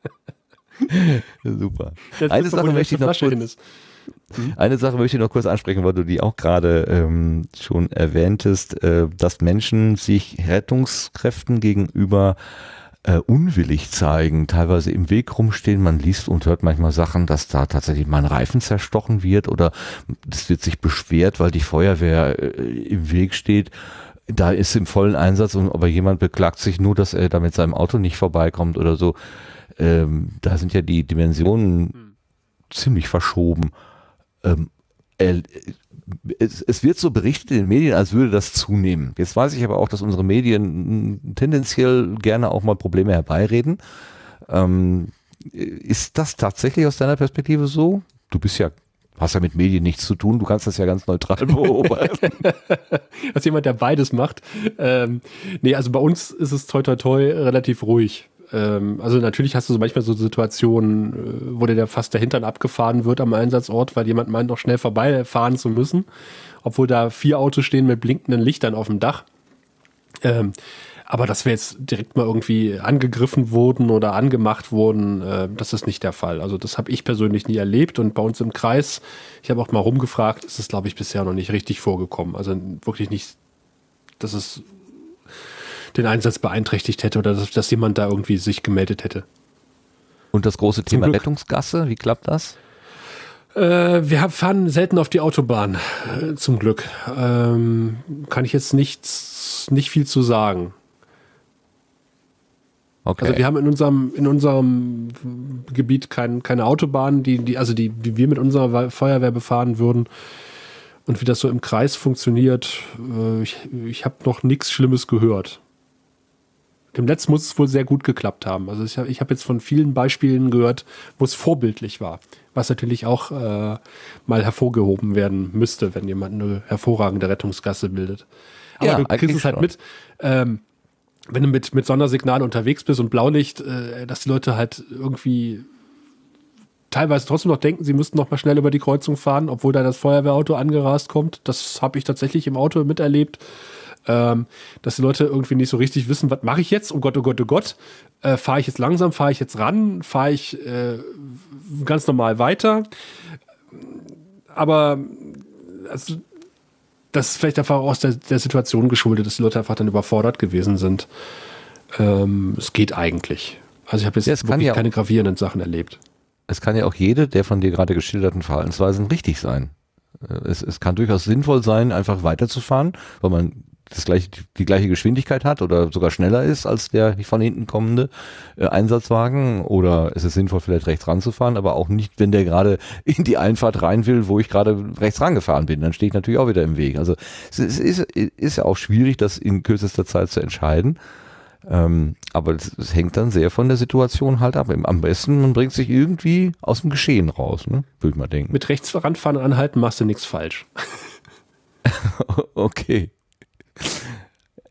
*laughs* Super. Jetzt eine Sache, möchte ich noch kurz, hm? eine Sache möchte ich noch kurz ansprechen, weil du die auch gerade ähm, schon erwähntest, äh, dass Menschen sich Rettungskräften gegenüber äh, unwillig zeigen, teilweise im Weg rumstehen. Man liest und hört manchmal Sachen, dass da tatsächlich mal ein Reifen zerstochen wird oder es wird sich beschwert, weil die Feuerwehr äh, im Weg steht da ist im vollen Einsatz und aber jemand beklagt sich nur, dass er da mit seinem Auto nicht vorbeikommt oder so. Ähm, da sind ja die Dimensionen hm. ziemlich verschoben. Ähm, äh, es, es, wird so berichtet in den Medien, als würde das zunehmen. Jetzt weiß ich aber auch, dass unsere Medien tendenziell gerne auch mal Probleme herbeireden. Ähm, ist das tatsächlich aus deiner Perspektive so? Du bist ja hast ja mit Medien nichts zu tun, du kannst das ja ganz neutral *laughs* beobachten.
Als jemand, der beides macht. Ähm, nee, also bei uns ist es toi toi toi relativ ruhig ähm, also natürlich hast du so manchmal so Situationen, äh, wo dir der fast der Hintern abgefahren wird am Einsatzort, weil jemand meint, noch schnell vorbeifahren zu müssen, obwohl da vier Autos stehen mit blinkenden Lichtern auf dem Dach. Ähm, aber dass wir jetzt direkt mal irgendwie angegriffen wurden oder angemacht wurden, äh, das ist nicht der Fall. Also das habe ich persönlich nie erlebt und bei uns im Kreis, ich habe auch mal rumgefragt, ist es glaube ich bisher noch nicht richtig vorgekommen. Also wirklich nicht, dass es den Einsatz beeinträchtigt hätte oder dass, dass jemand da irgendwie sich gemeldet hätte. Und das große Thema Rettungsgasse, wie klappt das? Äh, wir fahren selten auf die Autobahn, äh, zum Glück. Ähm, kann ich jetzt nichts, nicht viel zu sagen. Okay. Also wir haben in unserem, in unserem Gebiet kein, keine Autobahn, die, die, also die, die wir mit unserer Feuerwehr befahren würden. Und wie das so im Kreis funktioniert, äh, ich, ich habe noch nichts Schlimmes gehört. Dem letzten muss es wohl sehr gut geklappt haben. Also ich habe hab jetzt von vielen Beispielen gehört, wo es vorbildlich war, was natürlich auch äh, mal hervorgehoben werden müsste, wenn jemand eine hervorragende Rettungsgasse bildet. Aber ja, du kriegst es halt schon. mit. Ähm, wenn du mit, mit Sondersignal unterwegs bist und Blaulicht, äh, dass die Leute halt irgendwie teilweise trotzdem noch denken, sie müssten noch mal schnell über die Kreuzung fahren, obwohl da das Feuerwehrauto angerast kommt. Das habe ich tatsächlich im Auto miterlebt ähm, dass die Leute irgendwie nicht so richtig wissen, was mache ich jetzt? Oh Gott, oh Gott, oh Gott. Äh, fahre ich jetzt langsam, fahre ich jetzt ran, fahre ich äh, ganz normal weiter. Aber also, das ist vielleicht einfach aus der, der Situation geschuldet, dass die Leute einfach dann überfordert gewesen sind. Ähm, es geht eigentlich. Also ich habe jetzt ja, wirklich ja keine gravierenden Sachen erlebt. Es kann ja auch jede der von dir gerade geschilderten Verhaltensweisen richtig sein.
Äh, es, es, kann durchaus sinnvoll sein, einfach weiterzufahren, weil man das gleiche, die gleiche Geschwindigkeit hat oder sogar schneller ist als der von hinten kommende äh, Einsatzwagen oder es ist sinnvoll, vielleicht rechts ranzufahren, aber auch nicht, wenn der gerade in die Einfahrt rein will, wo ich gerade rechts rangefahren bin, dann stehe ich natürlich auch wieder im Weg. Also es ist, ist ja auch schwierig, das in kürzester Zeit zu entscheiden. Ähm, aber es hängt dann sehr von der Situation halt ab. Am besten, man bringt sich irgendwie aus dem Geschehen raus, ne? würde ich mal denken.
Mit rechts ranfahren anhalten machst du nichts falsch. *laughs* okay.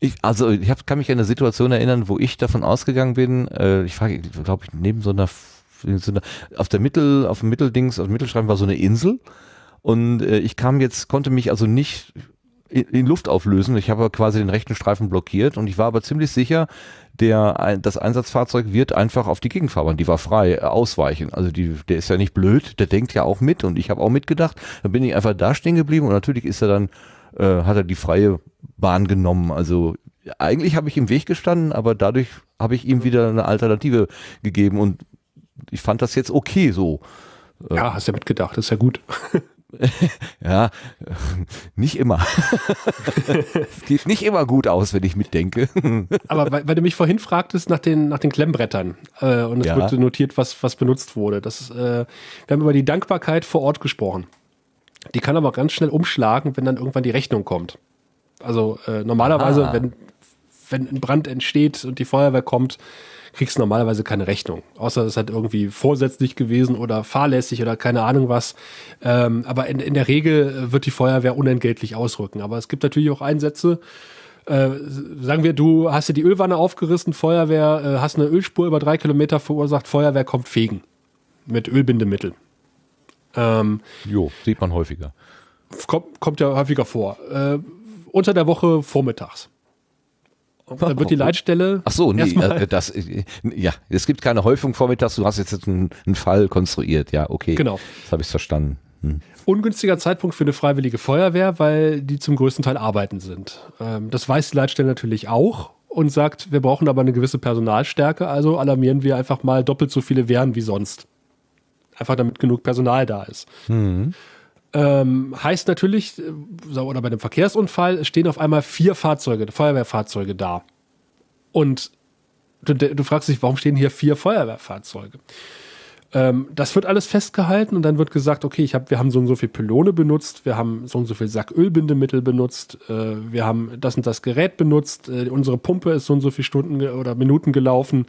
Ich, also ich hab, kann mich an eine Situation erinnern, wo ich davon ausgegangen bin, äh, ich frage, glaube ich, neben so einer, so einer, auf der Mittel, auf dem Mitteldings, auf dem Mittelstreifen war so eine Insel und äh, ich kam jetzt, konnte mich also nicht in Luft auflösen. Ich habe quasi den rechten Streifen blockiert und ich war aber ziemlich sicher, der, das Einsatzfahrzeug wird einfach auf die Gegenfahrbahn, die war frei, äh, ausweichen. Also die, der ist ja nicht blöd, der denkt ja auch mit und ich habe auch mitgedacht. Dann bin ich einfach da stehen geblieben und natürlich ist er dann äh, hat er die freie Bahn genommen. Also eigentlich habe ich im Weg gestanden, aber dadurch habe ich ihm wieder eine Alternative gegeben und ich fand das jetzt okay so. Ja, hast ja mitgedacht, ist ja gut. *laughs*
ja, nicht immer. es *laughs* geht nicht immer gut aus, wenn ich mitdenke. Aber weil, weil, du mich vorhin fragtest nach den, nach den Klemmbrettern äh, und es ja. wurde notiert, was, was benutzt wurde. Das, äh, wir haben über die Dankbarkeit vor Ort gesprochen. Die kann aber ganz schnell umschlagen, wenn dann irgendwann die Rechnung kommt. Also äh, normalerweise, ah. wenn, wenn ein Brand entsteht und die Feuerwehr kommt, kriegst du normalerweise keine Rechnung. Außer es hat irgendwie vorsätzlich gewesen oder fahrlässig oder keine Ahnung was. Ähm, aber in, in der Regel äh, wird die Feuerwehr unentgeltlich ausrücken. Aber es gibt natürlich auch Einsätze, äh, sagen wir, du hast dir die Ölwanne aufgerissen, Feuerwehr, äh, hast eine Ölspur über drei Kilometer verursacht, Feuerwehr kommt fegen mit Ölbindemittel. Ähm, jo, sieht man häufiger. Kommt, kommt ja häufiger vor. Äh, unter der Woche vormittags. Dann wird die oh. Leitstelle. Ach so, nee, äh,
das, äh, ja, es gibt keine Häufung vormittags. Du hast jetzt einen, einen Fall konstruiert. Ja, okay. Genau. Das habe ich verstanden. Hm.
Ungünstiger Zeitpunkt für eine freiwillige Feuerwehr, weil die zum größten Teil arbeiten sind. Ähm, das weiß die Leitstelle natürlich auch und sagt, wir brauchen aber eine gewisse Personalstärke, also alarmieren wir einfach mal doppelt so viele Wehren wie sonst einfach damit genug Personal da ist. Mhm. Ähm, heißt natürlich, äh, oder bei einem Verkehrsunfall stehen auf einmal vier Fahrzeuge, Feuerwehrfahrzeuge da. Und du, du fragst dich, warum stehen hier vier Feuerwehrfahrzeuge? Ähm, das wird alles festgehalten und dann wird gesagt, okay, ich hab, wir haben so und so viel Pylone benutzt, wir haben so und so viel Sackölbindemittel benutzt, äh, wir haben das und das Gerät benutzt, äh, unsere Pumpe ist so und so viele Stunden oder Minuten gelaufen.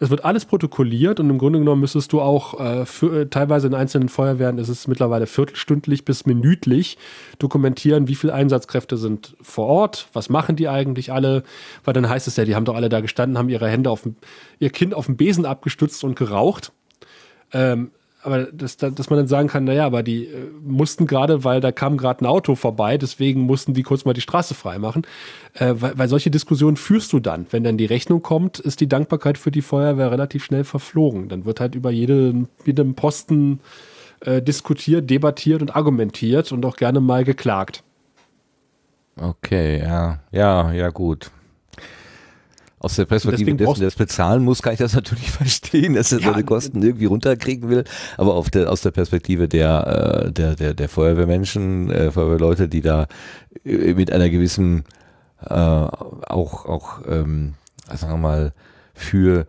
Es wird alles protokolliert und im Grunde genommen müsstest du auch äh, für, äh, teilweise in einzelnen Feuerwehren, es ist mittlerweile viertelstündlich bis minütlich, dokumentieren, wie viele Einsatzkräfte sind vor Ort, was machen die eigentlich alle, weil dann heißt es ja, die haben doch alle da gestanden, haben ihre Hände auf dem, ihr Kind auf dem Besen abgestützt und geraucht. Ähm, aber dass, dass man dann sagen kann, naja, aber die äh, mussten gerade, weil da kam gerade ein Auto vorbei, deswegen mussten die kurz mal die Straße freimachen. Äh, weil, weil solche Diskussionen führst du dann. Wenn dann die Rechnung kommt, ist die Dankbarkeit für die Feuerwehr relativ schnell verflogen. Dann wird halt über jeden, jedem Posten äh, diskutiert, debattiert und argumentiert und auch gerne mal geklagt.
Okay, ja, ja, ja, gut aus der Perspektive dessen, der es bezahlen muss, kann ich das *laughs* natürlich verstehen, dass er ja, seine Kosten irgendwie runterkriegen will. Aber auf der, aus der Perspektive der, äh, der, der, der Feuerwehrmenschen, äh, Feuerwehrleute, die da äh, mit einer gewissen äh, auch, auch ähm, sagen wir mal, für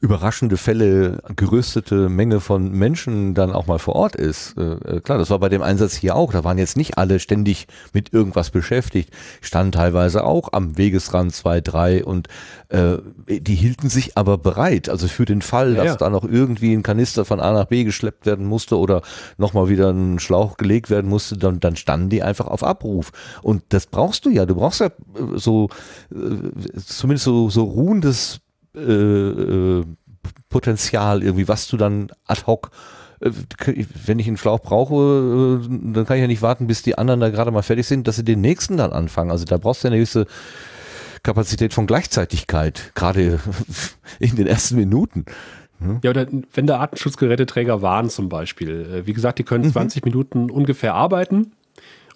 überraschende Fälle, gerüstete Menge von Menschen dann auch mal vor Ort ist. Äh, äh, klar, das war bei dem Einsatz hier auch. Da waren jetzt nicht alle ständig mit irgendwas beschäftigt. Standen teilweise auch am Wegesrand zwei, drei und äh, die hielten sich aber bereit. Also für den Fall, dass ja, ja. da noch irgendwie ein Kanister von A nach B geschleppt werden musste oder nochmal wieder ein Schlauch gelegt werden musste, dann, dann standen die einfach auf Abruf. Und das brauchst du ja. Du brauchst ja äh, so, äh, zumindest so, so ruhendes äh, äh, Potenzial irgendwie, was du dann ad hoc äh, wenn ich einen Schlauch brauche, dann kann ich ja nicht warten, bis die anderen da gerade mal fertig sind, dass sie den nächsten dann anfangen. Also da brauchst du ja eine gewisse Kapazität von Gleichzeitigkeit, gerade *laughs* in den ersten Minuten. Hm?
Ja, oder wenn da Artenschutzgeräteträger waren zum Beispiel. Wie gesagt, die können mhm. 20 Minuten ungefähr arbeiten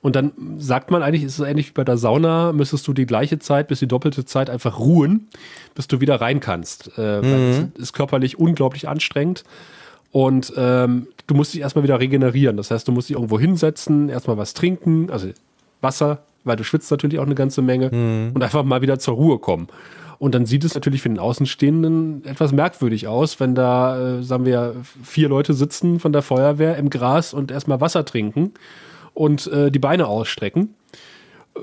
und dann sagt man eigentlich, ist es ähnlich wie bei der Sauna, müsstest du die gleiche Zeit, bis die doppelte Zeit einfach ruhen, bis du wieder rein kannst. Äh, mhm. ist körperlich unglaublich anstrengend. Und ähm, du musst dich erstmal wieder regenerieren. Das heißt, du musst dich irgendwo hinsetzen, erstmal was trinken, also Wasser, weil du schwitzt natürlich auch eine ganze Menge mhm. und einfach mal wieder zur Ruhe kommen. Und dann sieht es natürlich für den Außenstehenden etwas merkwürdig aus, wenn da, äh, sagen wir, vier Leute sitzen von der Feuerwehr im Gras und erstmal Wasser trinken und äh, die Beine ausstrecken äh,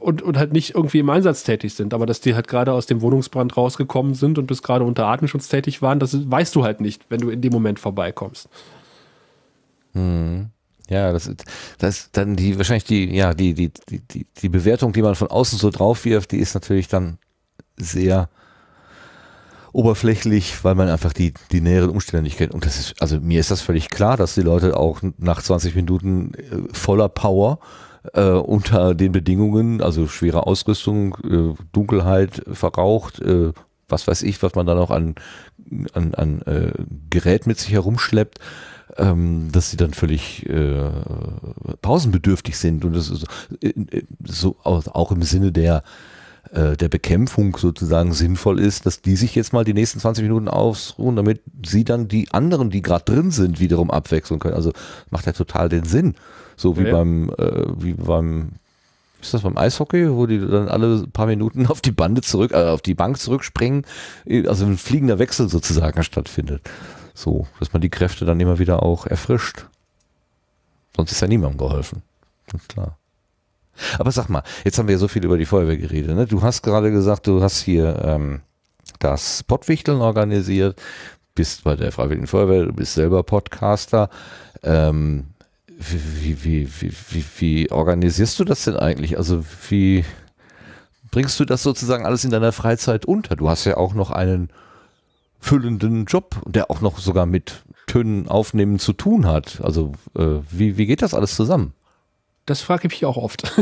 und, und halt nicht irgendwie im Einsatz tätig sind, aber dass die halt gerade aus dem Wohnungsbrand rausgekommen sind und bis gerade unter Artenschutz tätig waren, das weißt du halt nicht, wenn du in dem Moment vorbeikommst.
Hm. Ja, das ist, das ist dann die, wahrscheinlich die, ja, die, die, die, die Bewertung, die man von außen so drauf wirft, die ist natürlich dann sehr oberflächlich, weil man einfach die, die näheren Umstände nicht kennt. Und das ist, also mir ist das völlig klar, dass die Leute auch nach 20 Minuten äh, voller Power äh, unter den Bedingungen, also schwere Ausrüstung, äh, Dunkelheit, verraucht, äh, was weiß ich, was man da noch an, an, an äh, Gerät mit sich herumschleppt, ähm, dass sie dann völlig äh, pausenbedürftig sind. Und das ist so, äh, äh so auch im Sinne der äh, der Bekämpfung sozusagen sinnvoll ist, dass die sich jetzt mal die nächsten 20 Minuten ausruhen, damit sie dann die anderen, die gerade drin sind, wiederum abwechseln können. Also macht ja total den Sinn. So wie ja. beim, äh, wie beim ist das beim Eishockey, wo die dann alle paar Minuten auf die Bande zurück, äh, auf die Bank zurückspringen, äh, also ein fliegender Wechsel sozusagen stattfindet. So, dass man die Kräfte dann immer wieder auch erfrischt. Sonst ist ja niemandem geholfen. Ganz klar. Aber sag mal, jetzt haben wir ja so viel über die Feuerwehr geredet. Ne? Du hast gerade gesagt, du hast hier ähm, das Pottwichteln organisiert, bist bei der Freiwilligen Feuerwehr, du bist selber Podcaster. Ähm, wie, wie, wie, wie, organisierst du das denn eigentlich? Also wie bringst du das sozusagen alles in deiner Freizeit unter? Du hast ja auch noch einen füllenden Job, der auch noch sogar mit Tönen aufnehmen zu tun hat. Also äh, wie, wie geht das alles zusammen?
Das frage ich mich auch oft. *laughs*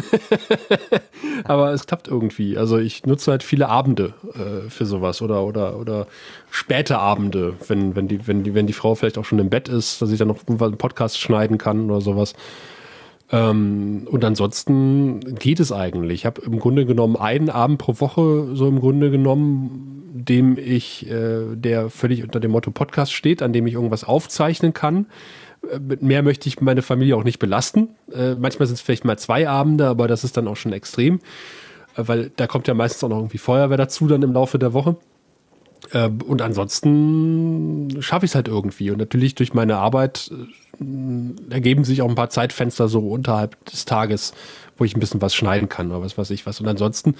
Aber es klappt irgendwie. Also ich nutze halt viele Abende äh, für sowas oder, oder, oder späte Abende, wenn, wenn, die, wenn, die, wenn die Frau vielleicht auch schon im Bett ist, dass ich dann noch einen Podcast schneiden kann oder sowas. Ähm, und ansonsten geht es eigentlich. Ich habe im Grunde genommen einen Abend pro Woche, so im Grunde genommen, dem ich, äh, der völlig unter dem Motto Podcast steht, an dem ich irgendwas aufzeichnen kann mit mehr möchte ich meine Familie auch nicht belasten. Äh, manchmal sind es vielleicht mal zwei Abende, aber das ist dann auch schon extrem, äh, weil da kommt ja meistens auch noch irgendwie Feuerwehr dazu dann im Laufe der Woche. Äh, und ansonsten schaffe ich es halt irgendwie. Und natürlich durch meine Arbeit äh, ergeben sich auch ein paar Zeitfenster so unterhalb des Tages, wo ich ein bisschen was schneiden kann oder was weiß ich was. Und ansonsten,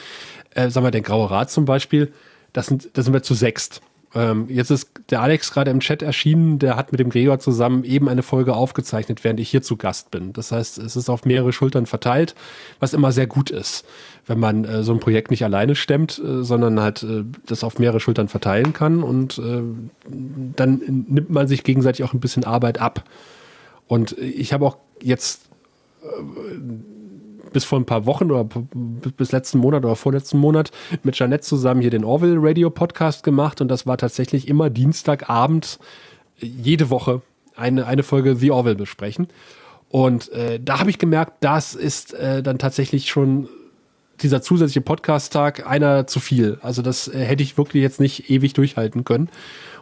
äh, sagen wir, der Graue Rat zum Beispiel, da sind, das sind wir zu sechst. Ähm, jetzt ist der Alex gerade im Chat erschienen, der hat mit dem Gregor zusammen eben eine Folge aufgezeichnet, während ich hier zu Gast bin. Das heißt, es ist auf mehrere Schultern verteilt, was immer sehr gut ist, wenn man äh, so ein Projekt nicht alleine stemmt, äh, sondern halt äh, das auf mehrere Schultern verteilen kann und äh, dann nimmt man sich gegenseitig auch ein bisschen Arbeit ab. Und ich habe auch jetzt äh, bis vor ein paar Wochen oder bis letzten Monat oder vorletzten Monat mit Jeanette zusammen hier den Orville Radio Podcast gemacht und das war tatsächlich immer Dienstagabend äh, jede Woche eine, eine Folge The Orville besprechen. Und äh, da habe ich gemerkt, das ist äh, dann tatsächlich schon dieser zusätzliche Podcast-Tag einer zu viel. Also das äh, hätte ich wirklich jetzt nicht ewig durchhalten können.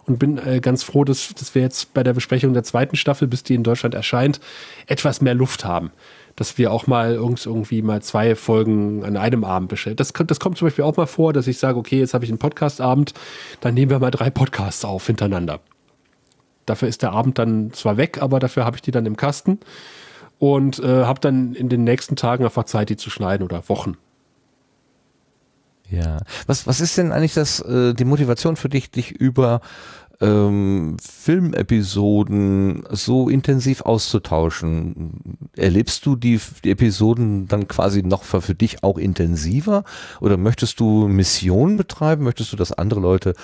Und bin äh, ganz froh, dass, dass wir jetzt bei der Besprechung der zweiten Staffel, bis die in Deutschland erscheint, etwas mehr Luft haben dass wir auch mal irgendwie mal zwei Folgen an einem Abend bestellen. Das, das kommt zum Beispiel auch mal vor, dass ich sage, okay, jetzt habe ich einen Podcast-Abend, dann nehmen wir mal drei Podcasts auf hintereinander. Dafür ist der Abend dann zwar weg, aber dafür habe ich die dann im Kasten und äh, habe dann in den nächsten Tagen einfach Zeit, die zu schneiden oder Wochen.
Ja. Was, was ist denn eigentlich das, äh, die Motivation für dich, dich über ähm, Filmepisoden so intensiv auszutauschen? Erlebst du die, die Episoden dann quasi noch für, für dich auch intensiver? Oder möchtest du Missionen betreiben? Möchtest du, dass andere Leute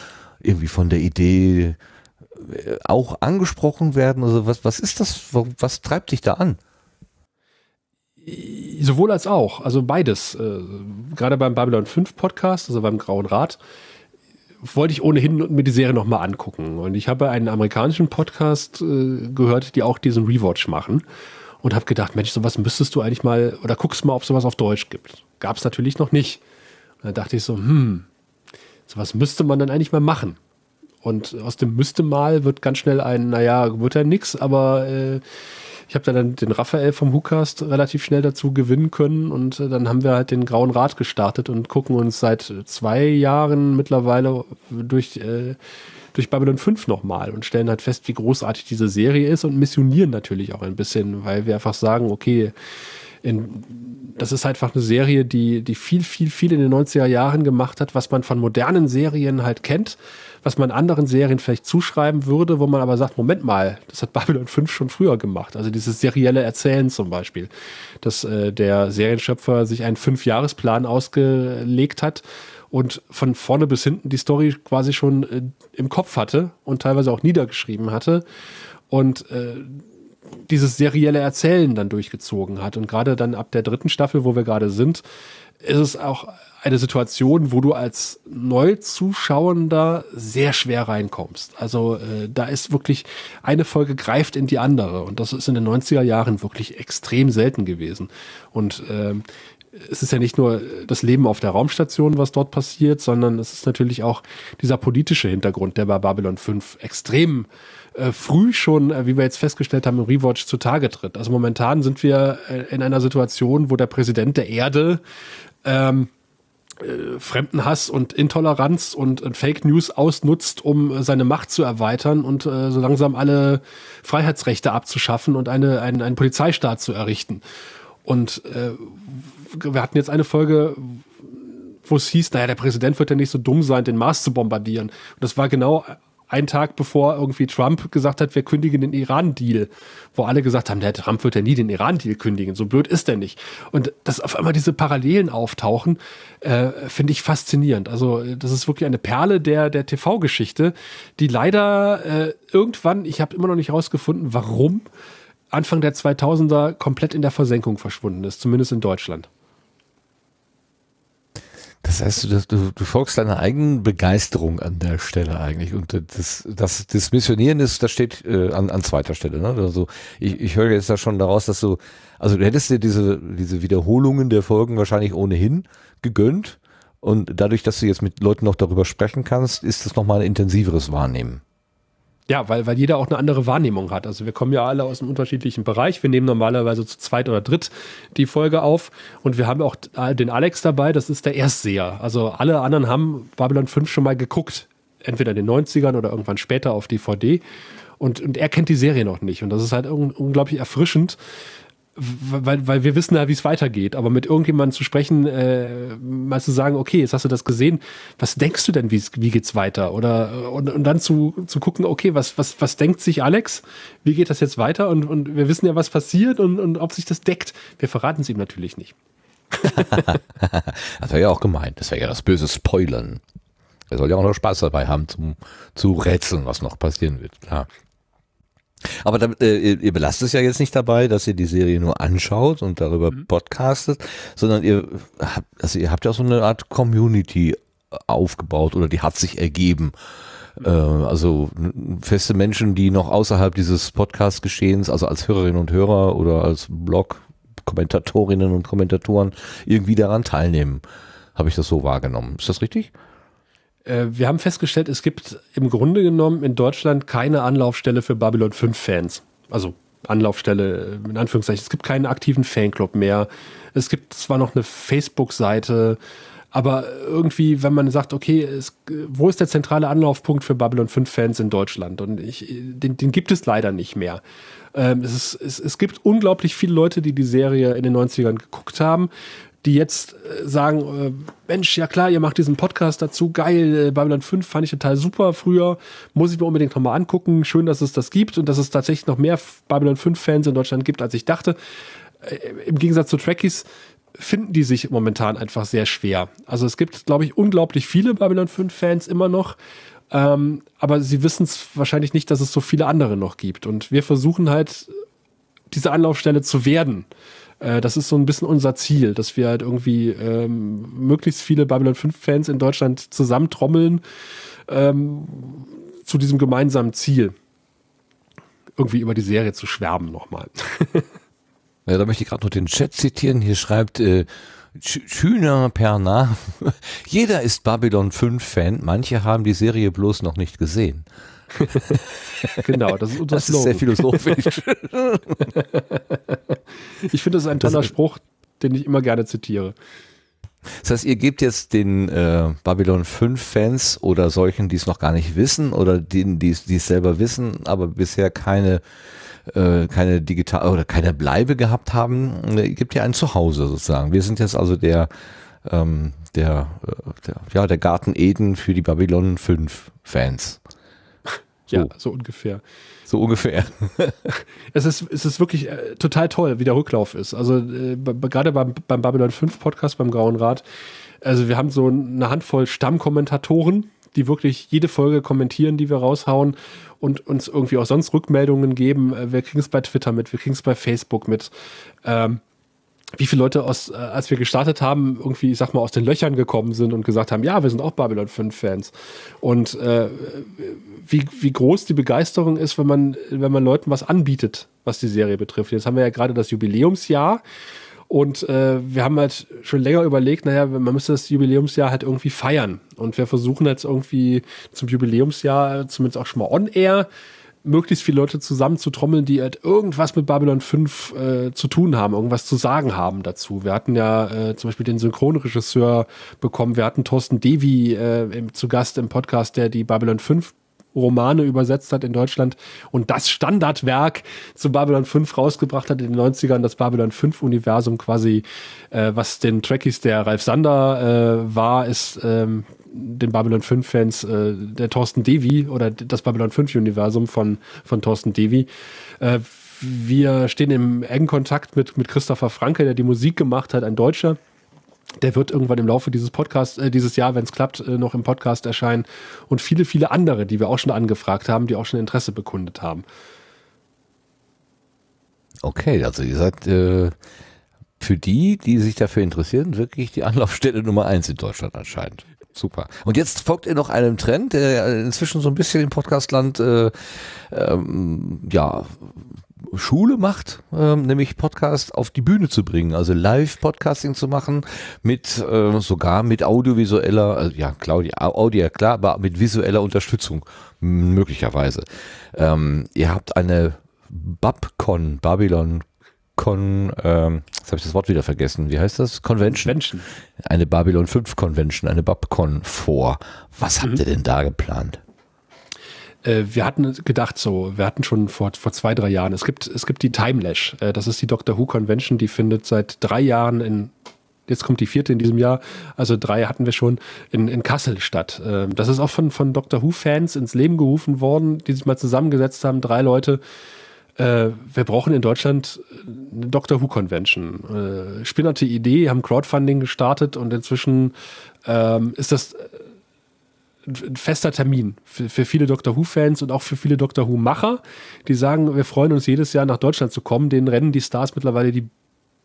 irgendwie von der Idee äh,
auch angesprochen werden? Also was, was ist das? Was treibt dich da an? Sowohl als auch, also beides. Äh, gerade beim Babylon 5 Podcast, also beim Grauen Rat, wollte ich ohnehin mir die Serie nochmal angucken. Und ich habe einen amerikanischen Podcast äh, gehört, die auch diesen Rewatch machen. Und habe gedacht, Mensch, sowas müsstest du eigentlich mal, oder guckst mal, ob sowas auf Deutsch gibt. Gab es natürlich noch nicht. Und dann dachte ich so, hm, sowas müsste man dann eigentlich mal machen. Und aus dem müsste mal wird ganz schnell ein, naja, wird ja nix, aber äh, ich habe dann den Raphael vom Hookast relativ schnell dazu gewinnen können und äh, dann haben wir halt den Grauen Rat gestartet und gucken uns seit zwei Jahren mittlerweile durch, äh, durch Babylon 5 nochmal und stellen halt fest, wie großartig diese Serie ist und missionieren natürlich auch ein bisschen, weil wir einfach sagen, okay, in, das ist halt einfach eine Serie, die, die viel, viel, viel in den 90er Jahren gemacht hat, was man von modernen Serien halt kennt, was man anderen Serien vielleicht zuschreiben würde, wo man aber sagt, Moment mal, das hat Babylon 5 schon früher gemacht. Also dieses serielle Erzählen zum Beispiel, dass äh, der Serienschöpfer sich einen Fünfjahresplan ausgelegt hat und von vorne bis hinten die Story quasi schon äh, im Kopf hatte und teilweise auch niedergeschrieben hatte und äh, dieses serielle Erzählen dann durchgezogen hat. Und gerade dann ab der dritten Staffel, wo wir gerade sind, ist es auch eine Situation, wo du als Neuzuschauender sehr schwer reinkommst. Also äh, da ist wirklich eine Folge greift in die andere und das ist in den 90er Jahren wirklich extrem selten gewesen. Und äh, es ist ja nicht nur das Leben auf der Raumstation, was dort passiert, sondern es ist natürlich auch dieser politische Hintergrund, der bei Babylon 5 extrem äh, früh schon, äh, wie wir jetzt festgestellt haben, im Rewatch zutage tritt. Also momentan sind wir äh, in einer Situation, wo der Präsident der Erde ähm, äh, Fremdenhass und Intoleranz und, und, äh, Fake News ausnutzt, um äh, seine Macht zu erweitern und äh, so langsam alle Freiheitsrechte abzuschaffen und eine, ein, einen Polizeistaat zu errichten. Und äh, wir hatten jetzt eine Folge, wo es hieß, naja, der Präsident wird ja nicht so dumm sein, den Mars zu bombardieren. Und das war genau einen Tag bevor irgendwie Trump gesagt hat, wir kündigen den Iran-Deal, wo alle gesagt haben, der Trump wird ja nie den Iran-Deal kündigen, so blöd ist er nicht. Und dass auf einmal diese Parallelen auftauchen, äh, finde ich faszinierend. Also das ist wirklich eine Perle der, der TV-Geschichte, die leider äh, irgendwann, ich habe immer noch nicht rausgefunden, warum, Anfang der 2000er komplett in der Versenkung verschwunden ist, zumindest in Deutschland.
Das heißt, du, du, du folgst deiner eigenen Begeisterung an der Stelle eigentlich. Und das, das, das Missionieren ist, das steht äh, an, an zweiter Stelle. Ne? Also ich, ich höre jetzt da schon daraus, dass du, also du hättest dir diese, diese Wiederholungen der Folgen wahrscheinlich ohnehin gegönnt. Und dadurch, dass du jetzt mit Leuten noch darüber sprechen kannst, ist das nochmal ein intensiveres Wahrnehmen.
Ja, weil, weil jeder auch eine andere Wahrnehmung hat. Also wir kommen ja alle aus einem unterschiedlichen Bereich. Wir nehmen normalerweise zu zweit oder dritt die Folge auf. Und wir haben auch den Alex dabei, das ist der Erstseher. Also alle anderen haben Babylon 5 schon mal geguckt. Entweder in den 90ern oder irgendwann später auf DVD. Und, und er kennt die Serie noch nicht. Und das ist halt un unglaublich erfrischend, weil, weil wir wissen ja, wie es weitergeht. Aber mit irgendjemandem zu sprechen, äh, mal zu sagen, okay, jetzt hast du das gesehen, was denkst du denn, wie, geht es weiter? Oder und, und dann zu, zu gucken, okay, was, was, was denkt sich Alex? Wie geht das jetzt weiter? Und, und wir wissen ja, was passiert und, und ob sich das deckt. Wir verraten es ihm natürlich nicht. *laughs*
das wäre ja auch gemeint. Das wäre ja das böse Spoilern. Er soll ja auch noch Spaß dabei haben, zum, zu rätseln, was noch passieren wird. Klar. Aber da, äh, ihr belasst es ja jetzt nicht dabei, dass ihr die Serie nur anschaut und darüber mhm. podcastet, sondern ihr habt, also ihr habt ja so eine Art Community äh, aufgebaut oder die hat sich ergeben. Mhm. Äh, also feste Menschen, die noch außerhalb dieses Podcast-Geschehens, also als Hörerinnen und Hörer oder als Blog-Kommentatorinnen und Kommentatoren irgendwie daran teilnehmen. Habe ich das so wahrgenommen? Ist das richtig?
Äh, wir haben festgestellt, es gibt im Grunde genommen in Deutschland keine Anlaufstelle für Babylon 5 Fans. Also Anlaufstelle äh, in Anführungszeichen. Es gibt keinen aktiven Fanclub mehr. Es gibt zwar noch eine Facebook-Seite, aber irgendwie, wenn man sagt, okay, es, wo ist der zentrale Anlaufpunkt für Babylon 5 Fans in Deutschland? Und ich, äh, den, den, gibt es leider nicht mehr. Ähm, es, ist, es, es, gibt unglaublich viele Leute, die die Serie in den 90ern geguckt haben die jetzt äh, sagen, äh, Mensch, ja klar, ihr macht diesen Podcast dazu, geil, äh, Babylon 5 fand ich total super früher, muss ich mir unbedingt nochmal angucken, schön, dass es das gibt und dass es tatsächlich noch mehr Babylon 5 Fans in Deutschland gibt, als ich dachte. Im Gegensatz zu Trekkies finden die sich momentan einfach sehr schwer. Also es gibt, glaube ich, unglaublich viele Babylon 5 Fans immer noch. Ähm, aber sie wissen es wahrscheinlich nicht, dass es so viele andere noch gibt. Und wir versuchen halt, diese Anlaufstelle zu werden. Äh, das ist so ein bisschen unser Ziel, dass wir halt irgendwie ähm, möglichst viele Babylon 5-Fans in Deutschland zusammentrommeln ähm, zu diesem gemeinsamen Ziel. Irgendwie über die Serie zu schwärmen nochmal. *laughs* ja, da möchte ich gerade noch den
Chat zitieren. Hier schreibt äh, Chüner Perna. *laughs* Jeder ist Babylon 5-Fan, manche haben die Serie bloß noch nicht gesehen. *laughs* genau, das ist unser das Slogan. ist sehr philosophisch.
*laughs* ich finde, das ist ein toller das Spruch, den ich immer gerne zitiere. Das heißt, ihr gebt jetzt den äh,
Babylon 5 Fans oder solchen, die es noch gar nicht wissen oder denen, die es selber wissen, aber bisher keine, äh, keine digital oder keine Bleibe gehabt haben, ne, ihr gebt ihr ein Zuhause sozusagen. Wir sind jetzt also der, ähm, der, äh, der, ja, der Garten Eden für die Babylon 5
Fans. Ja, so ungefähr. So ungefähr. *laughs* es, ist, es ist wirklich äh, total toll, wie der Rücklauf ist. Also äh, gerade beim, beim Babylon 5 Podcast, beim Grauen Rad, also wir haben so eine Handvoll Stammkommentatoren, die wirklich jede Folge kommentieren, die wir raushauen und uns irgendwie auch sonst Rückmeldungen geben. Äh, wir kriegen es bei Twitter mit, wir kriegen es bei Facebook mit. Ähm, wie viele Leute aus, äh, als wir gestartet haben, irgendwie, ich sag mal, aus den Löchern gekommen sind und gesagt haben, ja, wir sind auch Babylon 5 Fans. Und äh, wie, wie groß die Begeisterung ist, wenn man, wenn man Leuten was anbietet, was die Serie betrifft. Jetzt haben wir ja gerade das Jubiläumsjahr. Und äh, wir haben halt schon länger überlegt, naja, man müsste das Jubiläumsjahr halt irgendwie feiern. Und wir versuchen jetzt irgendwie zum Jubiläumsjahr, zumindest auch schon mal on-air, möglichst viele Leute zusammenzutrommeln, die halt irgendwas mit Babylon 5 äh, zu tun haben, irgendwas zu sagen haben dazu. Wir hatten ja äh, zum Beispiel den Synchronregisseur bekommen, wir hatten Thorsten Devi äh, im, zu Gast im Podcast, der die Babylon 5 Romane übersetzt hat in Deutschland und das Standardwerk zu Babylon 5 rausgebracht hat in den 90ern, das Babylon 5-Universum quasi, äh, was den Trekkies der Ralf Sander äh, war, ist ähm, den Babylon 5-Fans äh, der Thorsten Devi oder das Babylon 5-Universum von, von Thorsten Devi. Äh, wir stehen im engen Kontakt mit, mit Christopher Franke, der die Musik gemacht hat, ein Deutscher. Der wird irgendwann im Laufe dieses Podcasts, äh, dieses Jahr, wenn es klappt, äh, noch im Podcast erscheinen. Und viele, viele andere, die wir auch schon angefragt haben, die auch schon Interesse bekundet haben.
Okay, also ihr seid äh, für die, die sich dafür interessieren, wirklich die Anlaufstelle Nummer eins in Deutschland anscheinend. Super. Und jetzt folgt ihr noch einem Trend, der inzwischen so ein bisschen im Podcastland äh, ähm, ja Schule macht, ähm, nämlich Podcast auf die Bühne zu bringen, also Live-Podcasting zu machen, mit äh, sogar mit audiovisueller, also ja, Claudia, Audio, klar, aber mit visueller Unterstützung möglicherweise. Ähm, ihr habt eine Babcon, Babylon Con, ähm, jetzt habe ich das Wort wieder vergessen. Wie heißt das? Convention. Convention. Eine Babylon 5 Convention, eine Babcon vor. Was mhm. habt ihr denn da geplant?
Äh, wir hatten gedacht so, wir hatten schon vor, vor zwei, drei Jahren, es gibt, es gibt die Timelash, äh, das ist die Doctor Who Convention, die findet seit drei Jahren in, jetzt kommt die vierte in diesem Jahr, also drei hatten wir schon, in, in Kassel statt. Ähm, das ist auch von, von Doctor Who Fans ins Leben gerufen worden, die sich mal zusammengesetzt haben, drei Leute, äh, wir brauchen in Deutschland eine Doctor Who Convention. Äh, spinnerte Idee, haben Crowdfunding gestartet und inzwischen ähm, ist das äh, ein fester Termin für, für viele Doctor Who-Fans und auch für viele Doctor Who-Macher, die sagen, wir freuen uns jedes Jahr nach Deutschland zu kommen. Denen rennen die Stars mittlerweile die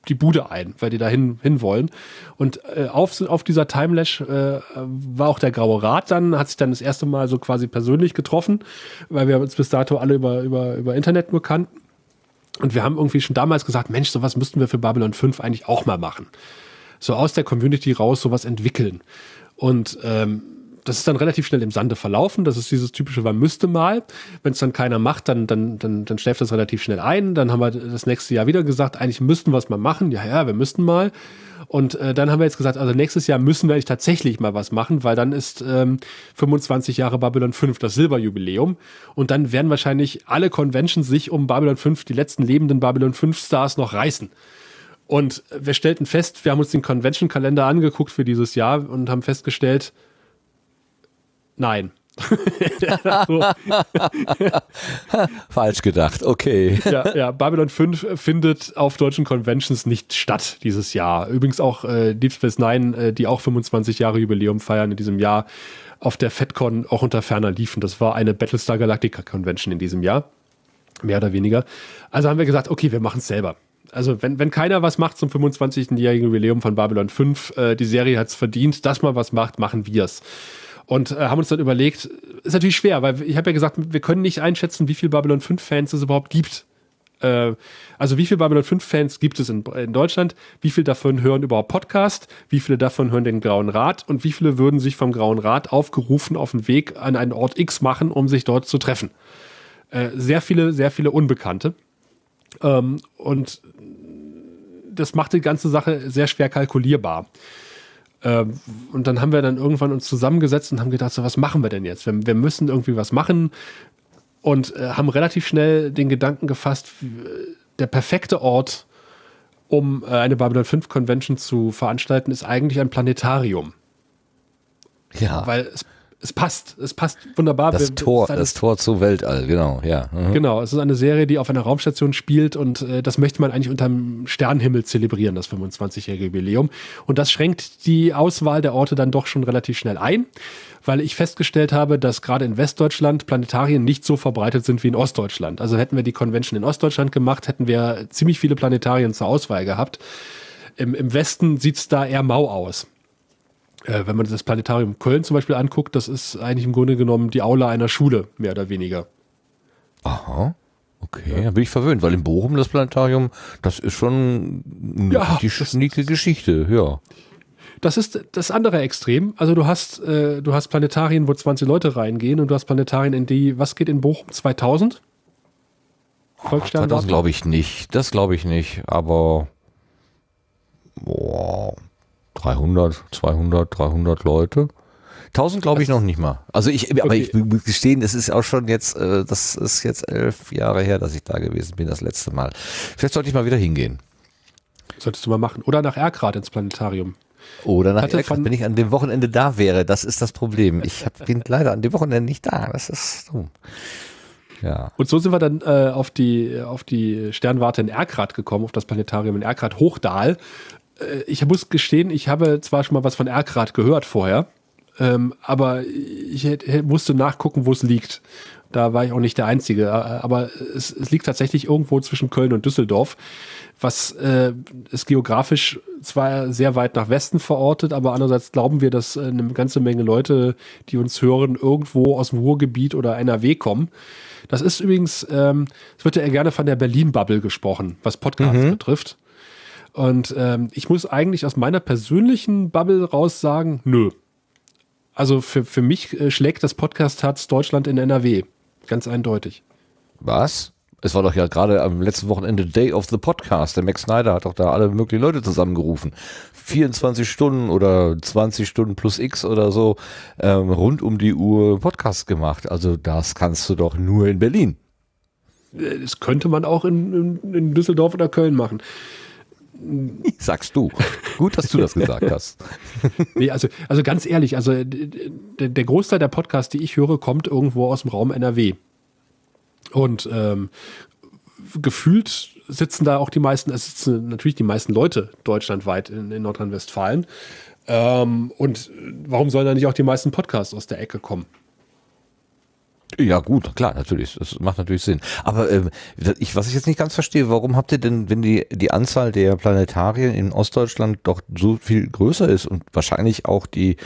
die Bude ein, weil die da hin, hin wollen. Und äh, auf, auf dieser Timelash äh, war auch der Graue Rat dann, hat sich dann das erste Mal so quasi persönlich getroffen, weil wir uns bis dato alle über, über, über Internet nur kannten. Und wir haben irgendwie schon damals gesagt, Mensch, sowas müssten wir für Babylon 5 eigentlich auch mal machen. So aus der Community raus sowas entwickeln. Und ähm, das ist dann relativ schnell im Sande verlaufen. Das ist dieses typische, man müsste mal. Wenn es dann keiner macht, dann, dann, dann, dann schläft das relativ schnell ein. Dann haben wir das nächste Jahr wieder gesagt, eigentlich müssten wir es mal machen. Ja, ja, wir müssten mal. Und äh, dann haben wir jetzt gesagt, also nächstes Jahr müssen wir eigentlich tatsächlich mal was machen, weil dann ist ähm, 25 Jahre Babylon 5 das Silberjubiläum. Und dann werden wahrscheinlich alle Conventions sich um Babylon 5, die letzten lebenden Babylon 5 Stars noch reißen. Und wir stellten fest, wir haben uns den Convention-Kalender angeguckt für dieses Jahr und haben festgestellt, Nein. *laughs*
Falsch gedacht,
okay. Ja, ja, Babylon 5 findet auf deutschen Conventions nicht statt dieses Jahr. Übrigens auch äh, Deep Space Nine, äh, die auch 25 Jahre Jubiläum feiern in diesem Jahr, auf der FedCon auch unter ferner liefen. Das war eine Battlestar Galactica Convention in diesem Jahr. Mehr oder weniger. Also haben wir gesagt, okay, wir machen es selber. Also, wenn, wenn keiner was macht zum 25-jährigen Jubiläum von Babylon 5, äh, die Serie hat es verdient, dass man was macht, machen wir es. Und äh, haben uns dann überlegt, ist natürlich schwer, weil ich habe ja gesagt, wir können nicht einschätzen, wie viele Babylon 5 Fans es überhaupt gibt. Äh, also wie viele Babylon 5 Fans gibt es in, in Deutschland? Wie viele davon hören überhaupt Podcast? Wie viele davon hören den Grauen Rat? Und wie viele würden sich vom Grauen Rat aufgerufen auf den Weg an einen Ort X machen, um sich dort zu treffen? Äh, sehr viele, sehr viele Unbekannte. Ähm, und das macht die ganze Sache sehr schwer kalkulierbar. Ähm, und dann haben wir dann irgendwann uns zusammengesetzt und haben gedacht, so was machen wir denn jetzt? Wir, wir müssen irgendwie was machen und äh, haben relativ schnell den Gedanken gefasst, äh, der perfekte Ort, um äh, eine Babylon 5 Convention zu veranstalten, ist eigentlich ein Planetarium. Ja. Weil es es passt. Es passt wunderbar. Das Tor, das
Tor zu Weltall, genau, ja. Mhm.
Genau, es ist eine Serie, die auf einer Raumstation spielt und äh, das möchte man eigentlich unterm Sternenhimmel zelebrieren, das 25-jährige Jubiläum. Und das schränkt die Auswahl der Orte dann doch schon relativ schnell ein, weil ich festgestellt habe, dass gerade in Westdeutschland Planetarien nicht so verbreitet sind wie in Ostdeutschland. Also hätten wir die Convention in Ostdeutschland gemacht, hätten wir ziemlich viele Planetarien zur Auswahl gehabt. Im, im Westen sieht es da eher mau aus äh, wenn man das Planetarium Köln zum Beispiel anguckt, das ist eigentlich im Grunde genommen die Aula einer Schule, mehr oder weniger. Aha.
Okay, ja. dann bin ich verwöhnt, weil in Bochum das Planetarium, das ist schon eine ja, schnieke Geschichte, ja.
Das ist das andere Extrem. Also du hast, äh, du hast Planetarien, wo 20 Leute reingehen und du hast Planetarien, in die, was geht in Bochum? 2000? Volksstern? Das glaube
ich nicht, das glaube ich nicht, aber boah, 300, 200, 300 Leute. 1000 glaube ich also noch nicht mal. Also ich, aber ich muss gestehen, es ist auch schon jetzt, äh, das ist jetzt elf Jahre her, dass ich da gewesen bin, das letzte Mal. Vielleicht sollte ich mal wieder hingehen. Solltest du mal machen. Oder nach Erkrath ins Planetarium. Oder nach Erkrath, wenn ich an dem Wochenende da wäre, das ist das
Problem. Ich hab, bin *laughs* leider an dem Wochenende nicht da, das ist dumm. Ja. Und so sind wir dann äh, auf, die, auf die Sternwarte in Erkrath gekommen, auf das Planetarium in Erkrath Hochdahl, äh, ich muss gestehen, ich habe zwar schon mal was von Erkrad gehört vorher, ähm, aber ich hätte, musste nachgucken, wo es liegt. Da war ich auch nicht der Einzige. Äh, aber es, es liegt tatsächlich irgendwo zwischen Köln und Düsseldorf, was äh, ist geografisch zwar sehr weit nach Westen verortet, aber andererseits glauben wir, dass äh, eine ganze Menge Leute, die uns hören, irgendwo aus dem Ruhrgebiet oder NRW kommen. Das ist übrigens, ähm, es wird ja gerne von der Berlin-Bubble gesprochen, was Podcasts mhm. betrifft. Und ähm, ich muss eigentlich aus meiner persönlichen Bubble raus sagen, nö. Also für, für mich äh, schlägt das Podcast Harz Deutschland in NRW. Ganz eindeutig.
Was? Es war doch ja gerade am letzten Wochenende Day of the Podcast. Der Max Snyder hat doch da alle möglichen Leute zusammengerufen. 24 Stunden oder 20 Stunden plus X oder so ähm, rund um die Uhr Podcast gemacht. Also das kannst du doch nur in Berlin.
Äh, das könnte man auch in, in, in Düsseldorf oder Köln machen. Sagst du. Gut, dass du das gesagt hast. *laughs* Nee, also, also ganz ehrlich, also der, der Großteil der Podcasts, die ich höre, kommt irgendwo aus dem Raum NRW. Und ähm, gefühlt sitzen da auch die meisten, es sitzen natürlich die meisten Leute deutschlandweit in, in Nordrhein-Westfalen. Ähm, und warum sollen da nicht auch die meisten Podcasts aus der Ecke kommen?
Ja, gut, klar, natürlich. Das macht natürlich Sinn. Aber ähm, ich, was ich jetzt nicht ganz verstehe, warum habt ihr denn, wenn die, die Anzahl der Planetarien in Ostdeutschland doch so viel größer ist und wahrscheinlich auch die,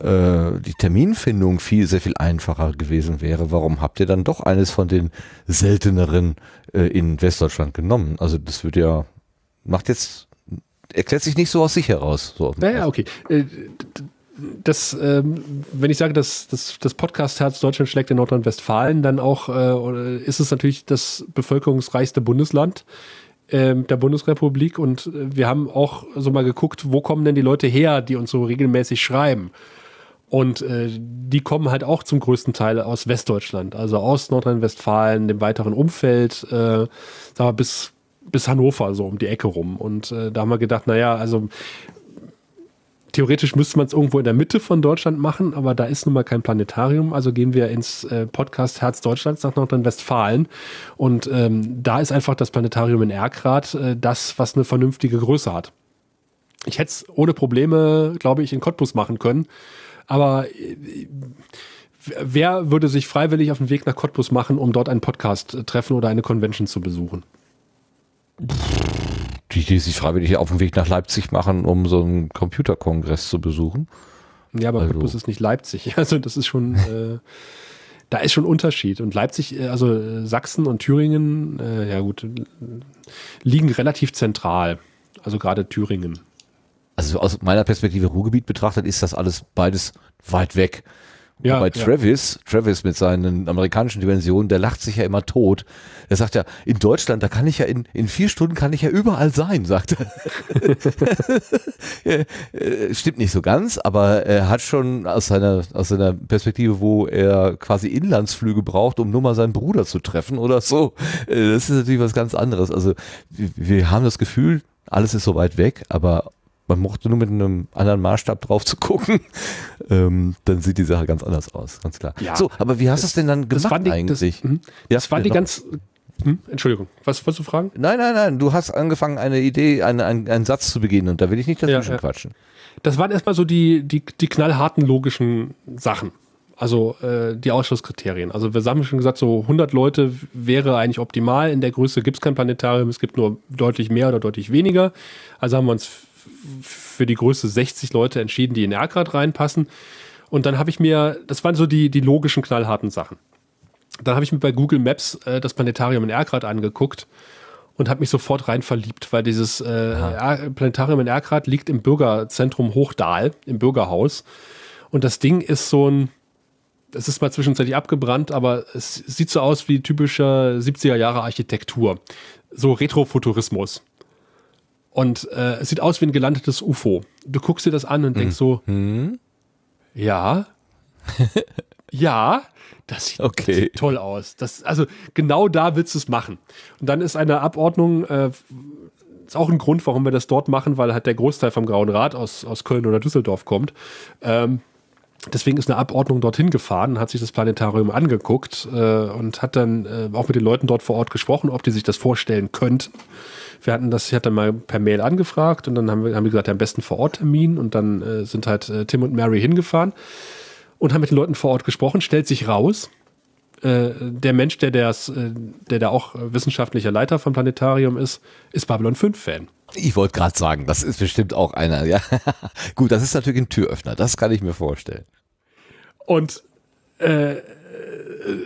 äh, die Terminfindung viel, sehr viel einfacher gewesen wäre, warum habt ihr dann doch eines von den selteneren äh, in Westdeutschland genommen? Also das wird ja, macht jetzt erklärt sich nicht so aus sich heraus. So.
Ja, okay. Äh, das, ähm, wenn ich sage, dass das, das Podcast-Herz Deutschland schlägt in Nordrhein-Westfalen, dann auch äh, ist es natürlich das bevölkerungsreichste Bundesland äh, der Bundesrepublik und äh, wir haben auch so mal geguckt, wo kommen denn die Leute her, die uns so regelmäßig schreiben. Und äh, die kommen halt auch zum größten Teil aus Westdeutschland, also aus Nordrhein-Westfalen, dem weiteren Umfeld, äh, sagen wir bis bis Hannover so um die Ecke rum. Und äh, da haben wir gedacht, naja, also theoretisch müsste man es irgendwo in der Mitte von Deutschland machen, aber da ist nun mal kein Planetarium. Also gehen wir ins äh, Podcast Herz Deutschlands nach Nordrhein-Westfalen. Und ähm, da ist einfach das Planetarium in Erkrath äh, das, was eine vernünftige Größe hat. Ich hätte es ohne Probleme, glaube ich, in Cottbus machen können. Aber äh, wer würde sich freiwillig auf den Weg nach Cottbus machen, um dort einen Podcast-Treffen äh, oder eine Convention zu besuchen?
Pff die, die sich freiwillig auf den Weg nach Leipzig machen, um so einen Computerkongress zu besuchen.
Ja, aber also. Cottbus ist nicht Leipzig. *laughs* Also das ist schon, *laughs* äh, da ist schon Unterschied. Und Leipzig, äh, also äh, Sachsen und Thüringen, äh, ja gut, liegen relativ zentral. Also gerade Thüringen. Also aus meiner Perspektive Ruhrgebiet betrachtet, ist das alles beides weit
weg. Ja, Bei Travis, ja. Travis mit seinen amerikanischen Dimensionen, der lacht sich ja immer tot. Er sagt ja, in Deutschland, da kann ich ja in, in vier Stunden kann ich ja überall sein, sagt er. *laughs* Äh, stimmt nicht so ganz, aber er hat schon aus seiner, aus seiner Perspektive, wo er quasi Inlandsflüge braucht, um nur mal seinen Bruder zu treffen oder so. Äh, das ist natürlich was ganz anderes. Also wir haben das Gefühl, alles ist so weit weg, aber man mochte nur mit einem anderen Maßstab drauf zu gucken, *laughs* ähm, dann sieht die Sache ganz anders aus, ganz klar. Ja, so, aber wie hast du es denn dann gemacht das die, eigentlich? Das, hm? mh, ja, das die ganz, hm, Entschuldigung, was wolltest du fragen? Nein, nein, nein, du hast angefangen, eine Idee, eine, einen, einen Satz
zu beginnen und da will ich nicht dazwischen ja. quatschen. Das waren erstmal so die, die, die knallharten logischen Sachen, also äh, die Ausschlusskriterien. Also wir haben schon gesagt, so 100 Leute wäre eigentlich optimal, in der Größe gibt es kein Planetarium, es gibt nur deutlich mehr oder deutlich weniger. Also haben wir uns für die Größe 60 Leute entschieden, die in den reinpassen. Und dann habe ich mir, das waren so die, die logischen, knallharten Sachen. Dann habe ich mir bei Google Maps äh, das Planetarium in r angeguckt und habe mich sofort rein verliebt, weil dieses äh, Planetarium in Erkrath liegt im Bürgerzentrum Hochdahl, im Bürgerhaus. Und das Ding ist so ein, es ist mal zwischenzeitlich abgebrannt, aber es sieht so aus wie typischer 70er Jahre Architektur. So Retrofuturismus. Und äh, es sieht aus wie ein gelandetes UFO. Du guckst dir das an und denkst so, hm? ja, *laughs* ja, das sieht, okay. das sieht, toll aus. Das, also genau da willst du es machen. Und dann ist eine Abordnung, äh, ist auch ein Grund, warum wir das dort machen, weil halt der Großteil vom Grauen Rat aus, aus Köln oder Düsseldorf kommt. Ähm, deswegen ist eine Abordnung dorthin gefahren, hat sich das Planetarium angeguckt äh, und hat dann äh, auch mit den Leuten dort vor Ort gesprochen, ob die sich das vorstellen könnten wir hatten das, ich hatte mal per Mail angefragt und dann haben wir, haben wir gesagt, ja, am besten vor Ort Termin und dann äh, sind halt äh, Tim und Mary hingefahren und haben mit den Leuten vor Ort gesprochen, stellt sich raus, äh, der Mensch, der, der's, äh, der da auch wissenschaftlicher Leiter vom Planetarium ist, ist Babylon 5-Fan.
Ich wollte gerade sagen, das ist bestimmt auch einer. Ja. *laughs* Gut, das ist natürlich ein Türöffner, das kann ich mir vorstellen.
Und äh,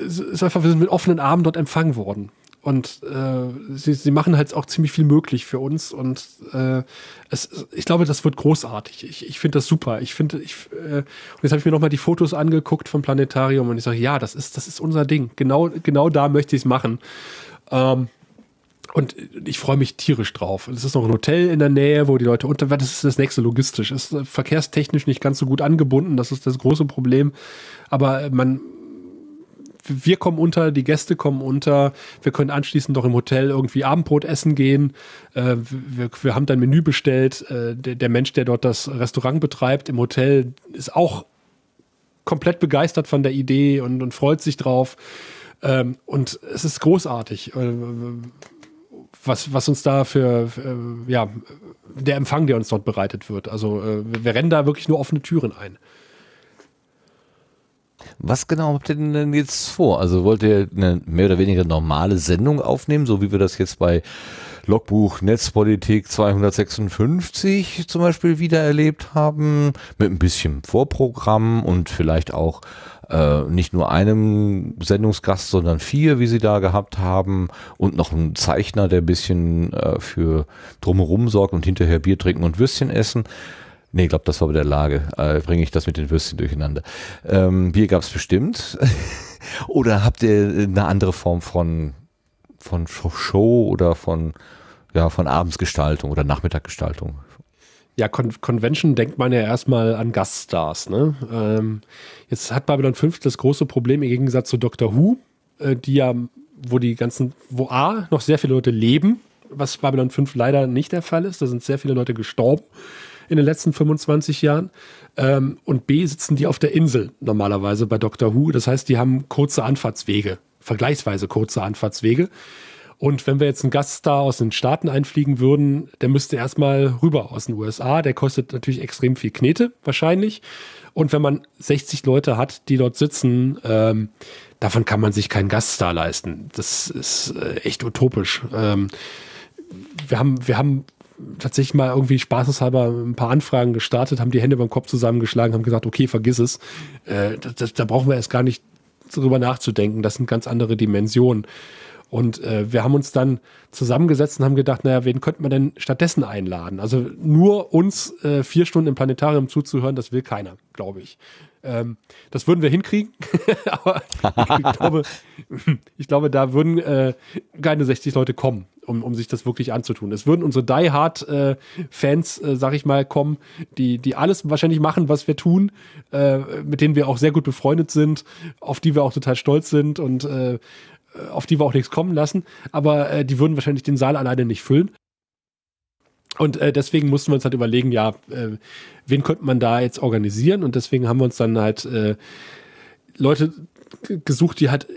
es ist einfach, wir sind mit offenen Armen dort empfangen worden und äh, sie, sie machen halt auch ziemlich viel möglich für uns und äh, es, ich glaube, das wird großartig. Ich, ich finde das super. Ich finde, ich, äh, und jetzt habe ich mir nochmal die Fotos angeguckt vom Planetarium und ich sage, ja, das ist, das ist unser Ding. Genau, genau da möchte ich es machen. Ähm, und ich freue mich tierisch drauf. Es ist noch ein Hotel in der Nähe, wo die Leute unter. Das ist das nächste logistisch. Ist verkehrstechnisch nicht ganz so gut angebunden. Das ist das große Problem. Aber man, wir kommen unter, die Gäste kommen unter, wir können anschließend noch im Hotel irgendwie Abendbrot essen gehen, äh, wir, wir, haben dann Menü bestellt, äh, der, der Mensch, der dort das Restaurant betreibt im Hotel, ist auch komplett begeistert von der Idee und, und freut sich drauf. Ähm, und es ist großartig, äh, was, was uns da für, äh, ja, der Empfang, der uns dort bereitet wird. Also äh, wir rennen da wirklich nur offene Türen ein.
Was genau habt ihr denn jetzt vor? Also wollt ihr eine mehr oder weniger normale Sendung aufnehmen, so wie wir das jetzt bei Logbuch Netzpolitik 256 zum Beispiel wieder erlebt haben, mit ein bisschen Vorprogramm und vielleicht auch äh, nicht nur einem Sendungsgast, sondern vier, wie sie da gehabt haben und noch einen Zeichner, der ein bisschen äh, für drumherum sorgt und hinterher Bier trinken und Würstchen essen. Nee, ich glaube, das war bei der Lage. Äh, Bringe ich das mit den Würstchen durcheinander. Ähm, Bier gab es bestimmt. *laughs* oder habt ihr äh, eine andere Form von, von Show oder von, ja, von Abendsgestaltung oder Nachmittaggestaltung?
Ja, Con Convention denkt man ja erstmal an Gaststars. Ne? Ähm, jetzt hat Babylon 5 das große Problem im Gegensatz zu Doctor Who, äh, die ja, wo die ganzen, wo A, noch sehr viele Leute leben, was Babylon 5 leider nicht der Fall ist. Da sind sehr viele Leute gestorben in den letzten 25 Jahren. Ähm, und B sitzen die auf der Insel normalerweise bei Dr. Who. Das heißt, die haben kurze Anfahrtswege, vergleichsweise kurze Anfahrtswege. Und wenn wir jetzt einen Gaststar aus den Staaten einfliegen würden, der müsste erstmal rüber aus den USA. Der kostet natürlich extrem viel Knete, wahrscheinlich. Und wenn man 60 Leute hat, die dort sitzen, ähm, davon kann man sich keinen Gaststar leisten. Das ist äh, echt utopisch. Ähm, wir haben, wir haben tatsächlich mal irgendwie spaßeshalber ein paar Anfragen gestartet, haben die Hände beim Kopf zusammengeschlagen, haben gesagt, okay, vergiss es. Äh, das, das, da brauchen wir erst gar nicht drüber nachzudenken. Das sind ganz andere Dimensionen. Und äh, wir haben uns dann zusammengesetzt und haben gedacht, naja, wen könnte man denn stattdessen einladen? Also nur uns äh, vier Stunden im Planetarium zuzuhören, das will keiner, glaube ich. Ähm, das würden wir hinkriegen, *laughs* aber ich glaube, *laughs* ich glaube, da würden äh, keine 60 Leute kommen, um, um sich das wirklich anzutun. Es würden unsere Die Hard äh, Fans, äh, sag ich mal, kommen, die, die alles wahrscheinlich machen, was wir tun, äh, mit denen wir auch sehr gut befreundet sind, auf die wir auch total stolz sind und äh, auf die wir auch nichts kommen lassen, aber äh, die würden wahrscheinlich den Saal alleine nicht füllen. Und äh, deswegen mussten wir uns halt überlegen, ja, äh, wen könnte man da jetzt organisieren? Und deswegen haben wir uns dann halt äh, Leute gesucht, die halt äh,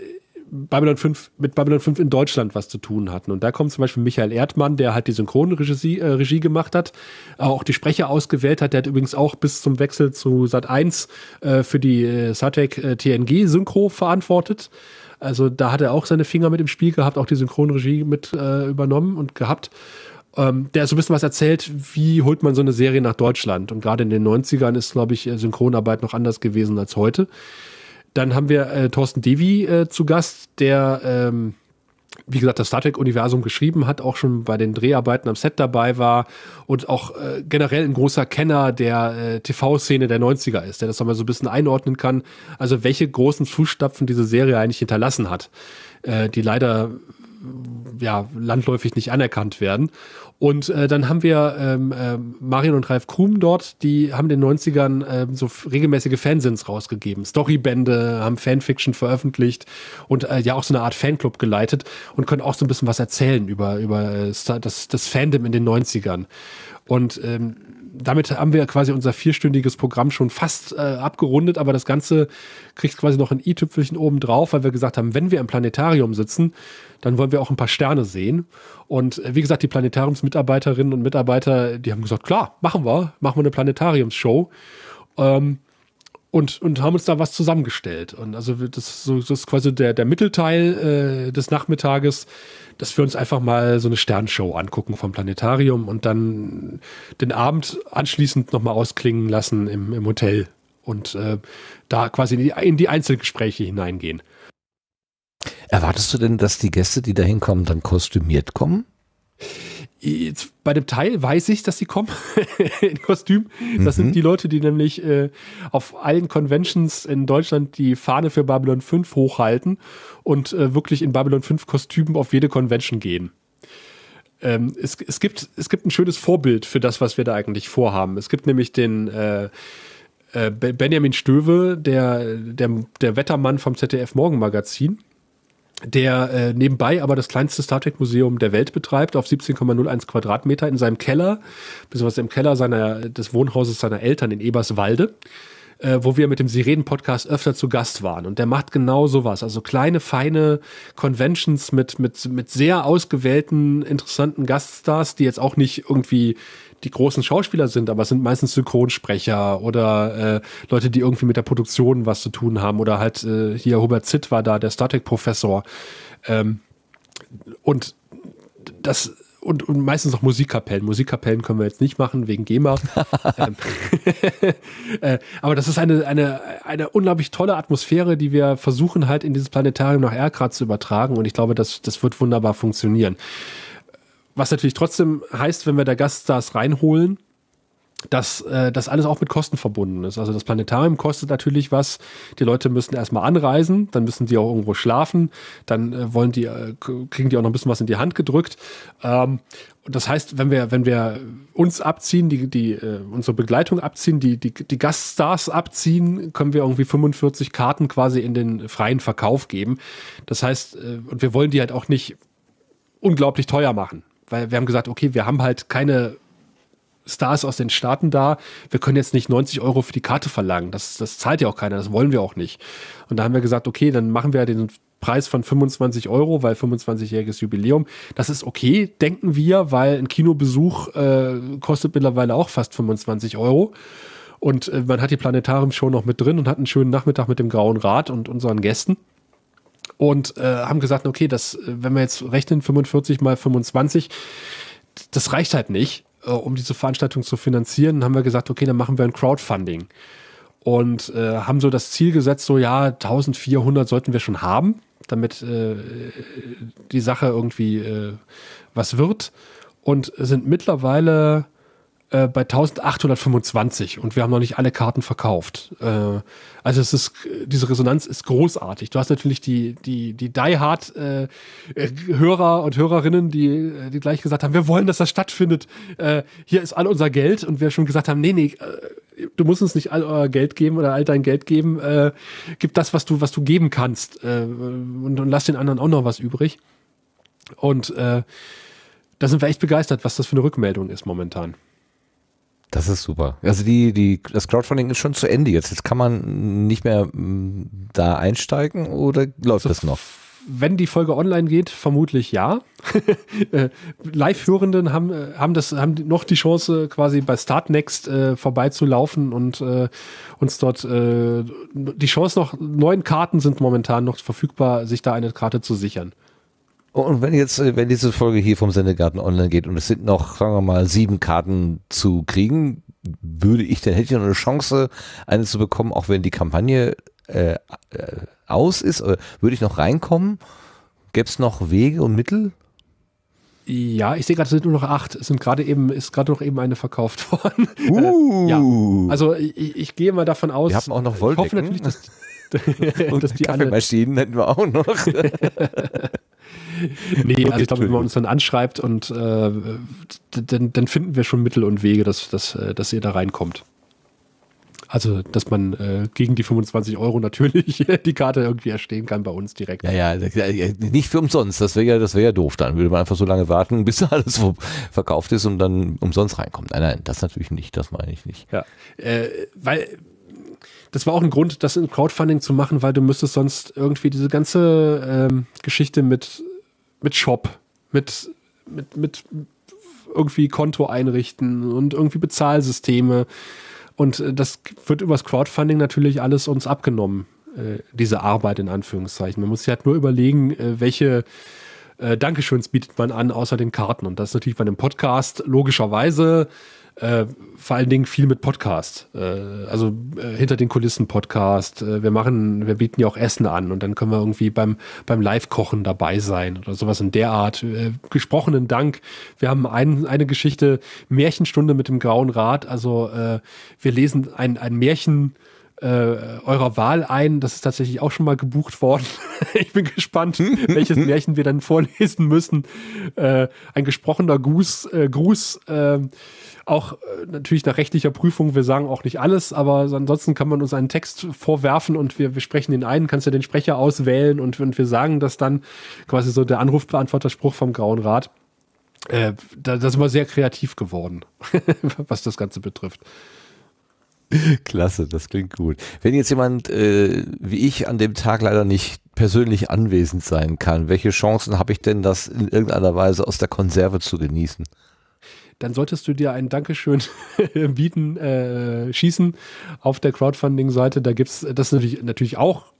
Babylon 5 mit Babylon 5 in Deutschland was zu tun hatten. Und da kommt zum Beispiel Michael Erdmann, der halt die Synchronregie äh, Regie gemacht hat, äh, auch die Sprecher ausgewählt hat. Der hat übrigens auch bis zum Wechsel zu Sat 1 äh, für die äh, SATEC äh, TNG Synchro verantwortet. Also da hat er auch seine Finger mit im Spiel gehabt, auch die Synchronregie mit äh, übernommen und gehabt ähm, der so ein bisschen was erzählt, wie holt man so eine Serie nach Deutschland. Und gerade in den 90ern ist, glaube ich, äh, Synchronarbeit noch anders gewesen als heute. Dann haben wir äh, Thorsten Devi äh, zu Gast, der, ähm, wie gesagt, das Star Trek-Universum geschrieben hat, auch schon bei den Dreharbeiten am Set dabei war und auch äh, generell ein großer Kenner der äh, TV-Szene der 90er ist, der das nochmal so ein bisschen einordnen kann. Also welche großen Fußstapfen diese Serie eigentlich hinterlassen hat, äh, die leider ja landläufig nicht anerkannt werden. Und äh, dann haben wir ähm, äh, Marion und Ralf Krum dort, die haben in den 90ern äh, so regelmäßige Fansins rausgegeben. Storybände, haben Fanfiction veröffentlicht und äh, ja auch so eine Art Fanclub geleitet und können auch so ein bisschen was erzählen über, über äh, das, das Fandom in den 90ern. Und ähm, damit haben wir quasi unser vierstündiges Programm schon fast äh, abgerundet, aber das Ganze kriegt quasi noch ein i-Tüpfelchen oben drauf, weil wir gesagt haben, wenn wir im Planetarium sitzen, dann wollen wir auch ein paar Sterne sehen. Und äh, wie gesagt, die Planetariumsmitarbeiterinnen und Mitarbeiter, die haben gesagt, klar, machen wir, machen wir eine Planetariumsshow. Ähm, und, und haben uns da was zusammengestellt. Und also das, das ist quasi der, der Mittelteil äh, des Nachmittages dass wir uns einfach mal so eine Sternshow angucken vom Planetarium und dann den Abend anschließend nochmal ausklingen lassen im, im Hotel und äh, da quasi in die, in die Einzelgespräche hineingehen.
Erwartest du denn, dass die Gäste, die da hinkommen, dann kostümiert kommen?
bei dem Teil weiß ich, dass sie kommen *laughs* in Kostüm. Das mhm. sind die Leute, die nämlich äh, auf allen Conventions in Deutschland die Fahne für Babylon 5 hochhalten und äh, wirklich in Babylon 5 Kostümen auf jede Convention gehen. Ähm, es, es, gibt, es gibt ein schönes Vorbild für das, was wir da eigentlich vorhaben. Es gibt nämlich den äh, äh Benjamin Stöwe, der, der, der Wettermann vom ZDF Morgenmagazin der äh, nebenbei aber das kleinste Star Trek Museum der Welt betreibt, auf 17,01 Quadratmeter in seinem Keller, beziehungsweise im Keller seiner, des Wohnhauses seiner Eltern in Eberswalde, äh, wo wir mit dem Sirenen-Podcast öfter zu Gast waren. Und der macht genau sowas. Also kleine, feine Conventions mit, mit, mit sehr ausgewählten, interessanten Gaststars, die jetzt auch nicht irgendwie die großen Schauspieler sind, aber es sind meistens Synchronsprecher oder äh, Leute, die irgendwie mit der Produktion was zu tun haben. Oder halt äh, hier Hubert Zitt war da, der Star professor Ähm, und das und, und, meistens auch Musikkapellen. Musikkapellen können wir jetzt nicht machen wegen GEMA. *laughs* ähm, *laughs* äh, aber das ist eine, eine, eine unglaublich tolle Atmosphäre, die wir versuchen halt in dieses Planetarium nach Erkrat zu übertragen. Und ich glaube, das, das wird wunderbar funktionieren. Was natürlich trotzdem heißt, wenn wir da Gaststars reinholen, dass äh, das alles auch mit Kosten verbunden ist. Also das Planetarium kostet natürlich was. Die Leute müssen erstmal anreisen, dann müssen die auch irgendwo schlafen, dann äh, wollen die, äh, kriegen die auch noch ein bisschen was in die Hand gedrückt. Ähm, und das heißt, wenn wir, wenn wir uns abziehen, die, die, äh, unsere Begleitung abziehen, die, die, die Gaststars abziehen, können wir irgendwie 45 Karten quasi in den freien Verkauf geben. Das heißt, äh, und wir wollen die halt auch nicht unglaublich teuer machen weil wir haben gesagt, okay, wir haben halt keine Stars aus den Staaten da. Wir können jetzt nicht 90 Euro für die Karte verlangen. Das, das zahlt ja auch keiner, das wollen wir auch nicht. Und da haben wir gesagt, okay, dann machen wir den Preis von 25 Euro, weil 25-jähriges Jubiläum. Das ist okay, denken wir, weil ein Kinobesuch äh, kostet mittlerweile auch fast 25 Euro. Und äh, man hat die Planetarium-Show noch mit drin und hat einen schönen Nachmittag mit dem Grauen Rat und unseren Gästen und äh, haben gesagt, okay, das, äh, wenn wir jetzt rechnen, 45 mal 25, das reicht halt nicht, äh, um diese Veranstaltung zu finanzieren. Dann haben wir gesagt, okay, dann machen wir ein Crowdfunding. Und äh, haben so das Ziel gesetzt, so ja, 1400 sollten wir schon haben, damit äh, die Sache irgendwie äh, was wird. Und sind mittlerweile äh, bei 1825 und wir haben noch nicht alle Karten verkauft. Äh, also es ist, diese Resonanz ist großartig. Du hast natürlich die, die, die Die Hard äh, äh, Hörer und Hörerinnen, die, äh, die gleich gesagt haben, wir wollen, dass das stattfindet. Äh, hier ist all unser Geld und wir schon gesagt haben, nee, nee, du musst uns nicht all euer Geld geben oder all dein Geld geben. gib das, was du, was du geben kannst und, und, lass den anderen auch noch was übrig. Und da sind wir echt begeistert, was das für eine Rückmeldung ist momentan.
Das ist super. Also die, die, das Crowdfunding ist schon zu Ende jetzt. Jetzt kann man nicht mehr
mm, da einsteigen oder läuft so, also das noch? Wenn die Folge online geht, vermutlich ja. *laughs* Äh, Live-Hörenden haben, äh, haben, das, haben noch die Chance, quasi bei Startnext äh, vorbeizulaufen und äh, uns dort äh, die Chance noch, neun Karten sind momentan noch verfügbar, sich da eine Karte zu sichern. Und
wenn jetzt, äh, wenn diese Folge hier vom Sendegarten online geht und es sind noch, sagen wir mal, sieben Karten zu kriegen, würde ich, dann hätte ich noch eine Chance, eine zu bekommen, auch wenn die Kampagne äh, äh aus ist, würde ich noch reinkommen? Gäbe es noch Wege und
Mittel? Ja, ich sehe gerade, es sind nur noch acht. Es sind gerade eben, ist gerade noch eben eine verkauft *laughs* worden. Äh, uh. ja. Also ich, ich, gehe mal davon aus. Wir haben auch noch Wolldecken. Ich hoffe natürlich, dass, *laughs* *laughs* dass die alle. hätten wir auch noch nee, also ich glaube, wenn man uns dann anschreibt und äh, dann, dann finden wir schon Mittel und Wege, dass, dass, äh, dass ihr da reinkommt. Also, dass man äh, gegen die 25 Euro natürlich *laughs* die Karte irgendwie erstehen kann bei uns direkt. Ja,
ja, nicht für umsonst. Das wäre ja, wär ja doof. Dann würde man einfach so lange warten, *laughs* bis alles verkauft ist und dann umsonst reinkommt. Nein, nein, das natürlich nicht. Das meine ich nicht.
Ja, äh, weil das war auch ein Grund, das in Crowdfunding zu machen, weil du müsstest sonst irgendwie diese ganze ähm, Geschichte mit, mit Shop, mit, mit, mit irgendwie Konto einrichten und irgendwie Bezahlsysteme. Und äh, das wird übers Crowdfunding natürlich alles uns abgenommen, äh, diese Arbeit in Anführungszeichen. Man muss sich halt nur überlegen, äh, welche äh, Dankeschöns bietet man an, außer den Karten. Und das ist natürlich bei einem Podcast logischerweise äh, vor allen Dingen viel mit Podcast. Äh, also äh, hinter den Kulissen Podcast. Äh, wir machen, wir bieten ja auch Essen an und dann können wir irgendwie beim, beim Live-Kochen dabei sein oder sowas in der Art. Äh, gesprochenen Dank. Wir haben ein, eine Geschichte, Märchenstunde mit dem Grauen Rat. Also äh, wir lesen ein, ein Märchen äh, eurer Wahl ein. Das ist tatsächlich auch schon mal gebucht worden. *laughs* ich bin gespannt, *laughs* welches Märchen wir dann vorlesen müssen. Äh, ein gesprochener Gruß, äh, Gruß ähm, auch äh, natürlich nach rechtlicher Prüfung. Wir sagen auch nicht alles, aber ansonsten kann man uns einen Text vorwerfen und wir, wir sprechen den ein, kannst ja den Sprecher auswählen und, und wir sagen das dann quasi so der Anrufbeantworterspruch vom Grauen Rat. Äh, da, da sind wir sehr kreativ geworden, *laughs* was das Ganze betrifft.
*laughs* Klasse, das klingt gut. Wenn jetzt jemand äh, wie ich an dem Tag leider nicht persönlich anwesend sein kann, welche Chancen habe ich denn, das in irgendeiner Weise aus der Konserve zu genießen?
Dann solltest du dir ein Dankeschön *laughs* bieten, äh, schießen auf der Crowdfunding-Seite. Da gibt es das natürlich, natürlich auch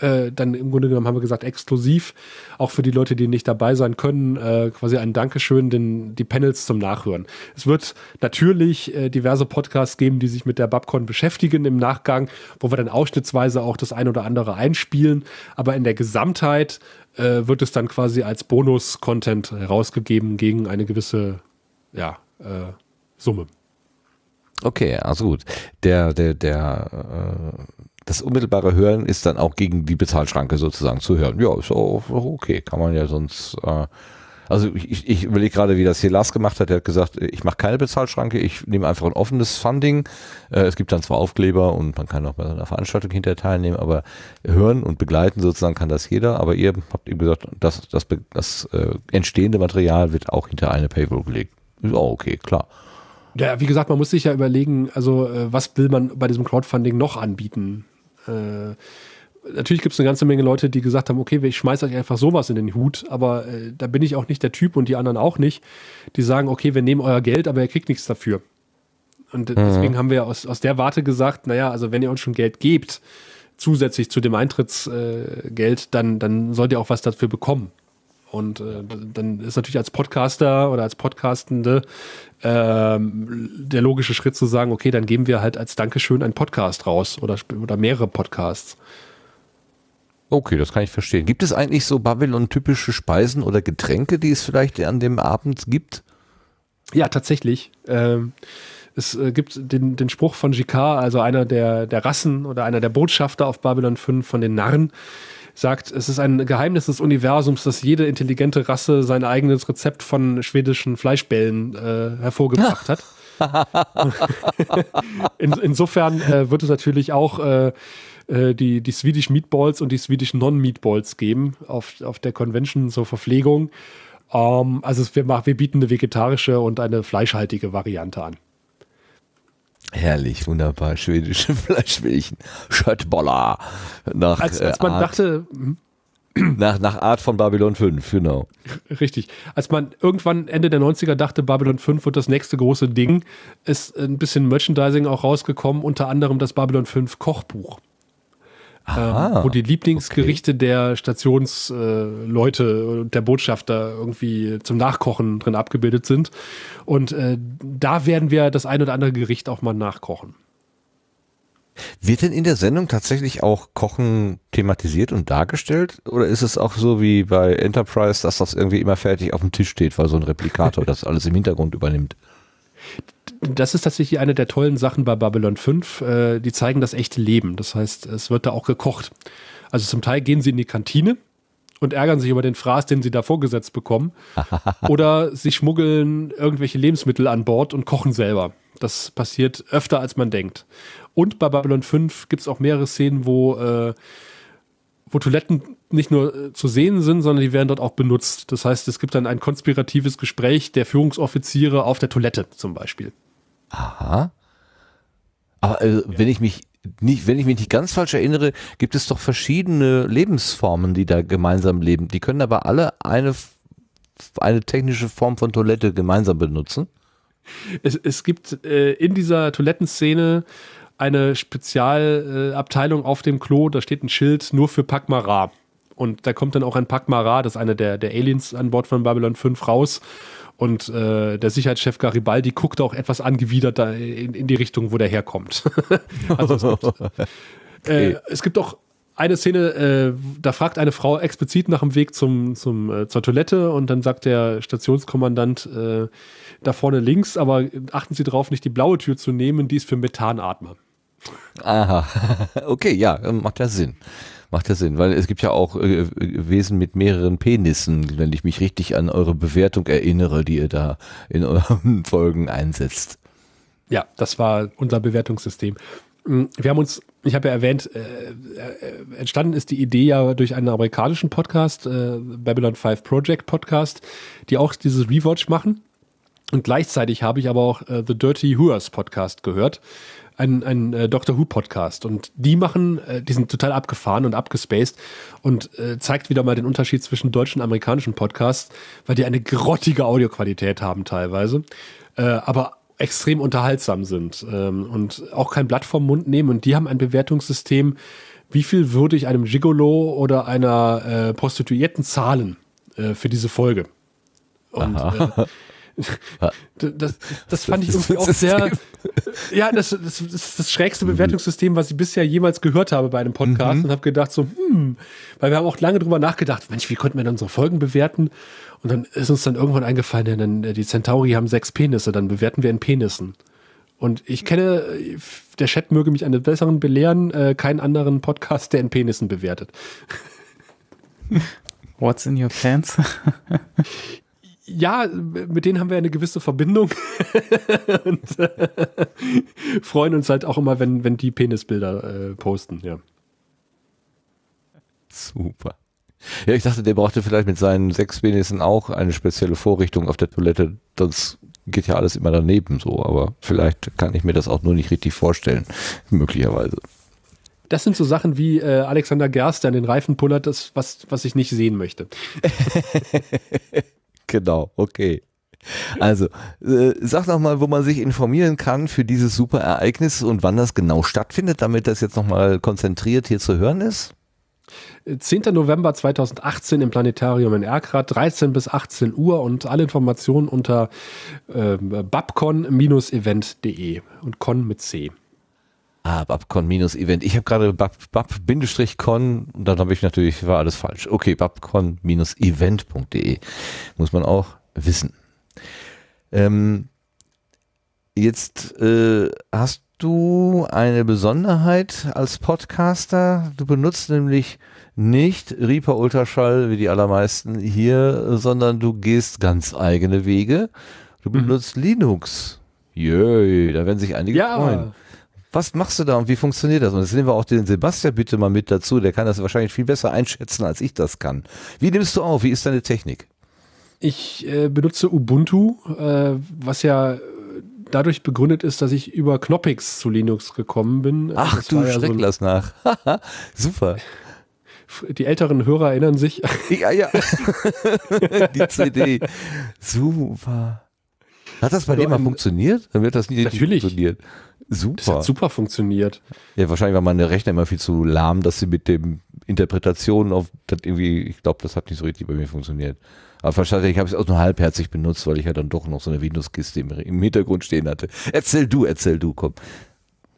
äh, dann im Grunde genommen haben wir gesagt, exklusiv, auch für die Leute, die nicht dabei sein können, äh, quasi ein Dankeschön, denn die Panels zum Nachhören. Es wird natürlich äh, diverse Podcasts geben, die sich mit der Babcon beschäftigen im Nachgang, wo wir dann ausschnittsweise auch das ein oder andere einspielen, aber in der Gesamtheit äh, wird es dann quasi als Bonus-Content herausgegeben gegen eine gewisse ja, äh, Summe.
Okay, also gut. Der, der, der das unmittelbare Hören ist dann auch gegen die Bezahlschranke sozusagen zu hören. Ja, ist auch okay, kann man ja sonst. Äh, also ich, ich überlege gerade, wie das hier Lars gemacht hat. Er hat gesagt, ich mache keine Bezahlschranke, ich nehme einfach ein offenes Funding. Äh, es gibt dann zwar Aufkleber und man kann auch bei einer Veranstaltung hinterher teilnehmen, aber hören und begleiten sozusagen kann das jeder. Aber ihr habt eben gesagt, das, das, das, das äh, entstehende Material wird auch hinter eine Paywall gelegt. Ist auch okay, klar.
Ja, wie gesagt, man muss sich ja überlegen, also äh, was will man bei diesem Crowdfunding noch anbieten? Äh, natürlich gibt es eine ganze Menge Leute, die gesagt haben, okay, ich schmeiße euch einfach sowas in den Hut, aber äh, da bin ich auch nicht der Typ und die anderen auch nicht, die sagen, okay, wir nehmen euer Geld, aber ihr kriegt nichts dafür. Und mhm. deswegen haben wir aus, aus der Warte gesagt, naja, also wenn ihr uns schon Geld gebt, zusätzlich zu dem Eintrittsgeld, äh, dann, dann sollt ihr auch was dafür bekommen. Und äh, dann ist natürlich als Podcaster oder als Podcastende ähm, der logische Schritt zu sagen, okay, dann geben wir halt als Dankeschön einen Podcast raus oder, oder mehrere Podcasts. Okay, das kann ich verstehen. Gibt es eigentlich so Babylon-typische Speisen oder Getränke, die es vielleicht an dem Abend gibt? Ja, tatsächlich. Ähm, es äh, gibt den, den, Spruch von Jikar, also einer der, der Rassen oder einer der Botschafter auf Babylon 5 von den Narren, sagt, es ist ein Geheimnis des Universums, dass jede intelligente Rasse sein eigenes Rezept von schwedischen Fleischbällen äh, hervorgebracht hat. *laughs* In, insofern äh, wird es natürlich auch äh, äh, die, die Swedish Meatballs und die Swedish Non-Meatballs geben auf, auf der Convention zur Verpflegung. Ähm, also wir, machen, wir bieten eine vegetarische und eine fleischhaltige Variante an.
Herrlich, wunderbar, schwedische *laughs* Fleischbällchen, Schöttboller. Nach, als, als man äh, Art,
dachte... *clears throat*
Nach, nach Art von Babylon 5, genau.
Richtig. Als man irgendwann Ende der 90er dachte, Babylon 5 wird das nächste große Ding, ist ein bisschen Merchandising auch rausgekommen, unter anderem das Babylon 5 Kochbuch ähm, wo die Lieblingsgerichte okay. der Stationsleute äh, der Botschafter irgendwie zum Nachkochen drin abgebildet sind. Und äh, da werden wir das ein oder andere Gericht auch mal nachkochen.
Wird denn in der Sendung tatsächlich auch Kochen thematisiert und dargestellt? Oder ist es auch so wie bei Enterprise, dass das irgendwie immer fertig auf dem Tisch steht, weil so ein Replikator *laughs* das alles im Hintergrund übernimmt?
das ist tatsächlich eine der tollen Sachen bei Babylon 5. Äh, die zeigen das echte Leben. Das heißt, es wird da auch gekocht. Also zum Teil gehen sie in die Kantine und ärgern sich über den Fraß, den sie da vorgesetzt bekommen. *laughs* Oder sie schmuggeln irgendwelche Lebensmittel an Bord und kochen selber. Das passiert öfter, als man denkt. Und bei Babylon 5 gibt es auch mehrere Szenen, wo, äh, wo Toiletten nicht nur äh, zu sehen sind, sondern die werden dort auch benutzt. Das heißt, es gibt dann ein konspiratives Gespräch der Führungsoffiziere auf der Toilette zum Beispiel
aha. Aber also, ja. wenn ich mich nicht, wenn ich mich nicht ganz falsch erinnere, gibt es doch verschiedene Lebensformen, die da gemeinsam leben. Die können aber alle eine, eine technische Form von Toilette gemeinsam benutzen.
Es, es gibt äh, in dieser Toilettenszene eine Spezialabteilung äh, auf dem Klo, da steht ein Schild nur für Pakmara. Und da kommt dann auch ein Pakmara, das ist einer der, der Aliens an Bord von Babylon 5 raus und äh, der Sicherheitschef Garibaldi guckte auch etwas angewidert in, in, die Richtung, wo der herkommt. *laughs* also es, gibt, äh, okay. Äh, es gibt auch eine Szene, äh, da fragt eine Frau explizit nach dem Weg zum, zum, äh, zur Toilette und dann sagt der Stationskommandant äh, da vorne links, aber achten Sie darauf, nicht die blaue Tür zu nehmen, die ist für Methanatmer.
Aha, *laughs* okay, ja, äh, macht ja Sinn. Macht ja Sinn, weil es gibt ja auch äh, äh, Wesen mit mehreren Penissen, wenn ich mich richtig an eure Bewertung erinnere, die ihr da in euren *laughs* Folgen einsetzt.
Ja, das war unser Bewertungssystem. Mm, wir haben uns, ich habe ja erwähnt, äh, äh, entstanden ist die Idee ja durch einen amerikanischen Podcast, äh, Babylon 5 Project Podcast, die auch dieses Rewatch machen. Und gleichzeitig habe ich aber auch äh, The Dirty Hooers Podcast gehört, ein, ein äh, Doctor Who-Podcast. Und die machen, äh, die sind total abgefahren und abgespaced und äh, zeigt wieder mal den Unterschied zwischen deutschen und amerikanischen Podcasts, weil die eine grottige Audioqualität haben teilweise. äh, aber extrem unterhaltsam sind ähm, und auch kein Blatt vom Mund nehmen. Und die haben ein Bewertungssystem, wie viel würde ich einem Gigolo oder einer äh, Prostituierten zahlen äh, für diese Folge?
Und Äh,
das, das fand ich irgendwie auch sehr. *laughs* Ja, das, das, ist das schrägste Bewertungssystem, was ich bisher jemals gehört habe bei einem Podcast mhm. und habe gedacht, so, hm, weil wir haben auch lange drüber nachgedacht, Mensch, wie konnten wir dann unsere Folgen bewerten? Und dann ist uns dann irgendwann eingefallen, denn äh, die Centauri haben sechs Penisse, dann bewerten wir in Penissen. Und ich kenne, äh, der Chat möge mich eines Besseren belehren, äh, keinen anderen Podcast, der in Penissen bewertet. What's in your pants? *laughs* ja, mit denen haben wir eine gewisse Verbindung *laughs* und äh, freuen uns halt auch immer, wenn, wenn die Penisbilder äh, posten, ja.
Super. Ja, ich dachte, der brauchte vielleicht mit seinen sechs Penissen auch eine spezielle Vorrichtung auf der Toilette, sonst geht ja alles immer daneben so, aber vielleicht kann ich mir das auch nur nicht richtig vorstellen, möglicherweise.
Das sind so Sachen wie äh, Alexander der an den Reifen pullert, das, was, was ich nicht sehen möchte. *laughs*
Genau, okay. Also, äh, sag doch mal, wo man sich informieren kann für dieses super Ereignis und wann das genau stattfindet, damit das jetzt nochmal konzentriert hier zu hören ist.
10. November 2018 im Planetarium in Erkrath, 13 bis 18 Uhr und alle Informationen unter äh, babcon-event.de und con mit C.
Ah, Babcon-Event. Ich habe gerade bab-con und dann habe ich natürlich, war alles falsch. Okay, babcon-event.de. Muss man auch wissen. Ähm, jetzt äh, hast du eine Besonderheit als Podcaster. Du benutzt nämlich nicht Reaper Ultraschall wie die allermeisten hier, sondern du gehst ganz eigene Wege. Du mhm. benutzt mhm. Linux. Yay, da werden sich einige ja. freuen was machst du da und wie funktioniert das? Und jetzt nehmen wir auch den Sebastian bitte mal mit dazu, der kann das wahrscheinlich viel besser einschätzen, als ich das kann. Wie nimmst du auf? Wie ist deine Technik?
Ich äh, benutze Ubuntu, äh, was ja äh, dadurch begründet ist, dass ich über Knoppix zu Linux gekommen bin. Äh, Ach das du, ja schreck
so nach. *laughs*
Super. *laughs* Die älteren Hörer erinnern sich. *laughs* ja, ja. Die CD. Super.
Hat das bei dir mal funktioniert? Dann wird das nie natürlich. funktioniert. Natürlich. Super. Das hat super funktioniert. Ja, wahrscheinlich war meine Rechner immer viel zu lahm, dass sie mit dem Interpretationen auf das irgendwie, ich glaube, das hat nicht so richtig bei mir funktioniert. Aber verstanden, ich habe es auch nur halbherzig benutzt, weil ich ja dann doch noch so eine Windows-Kiste im, im Hintergrund stehen hatte. Erzähl du, erzähl du, komm.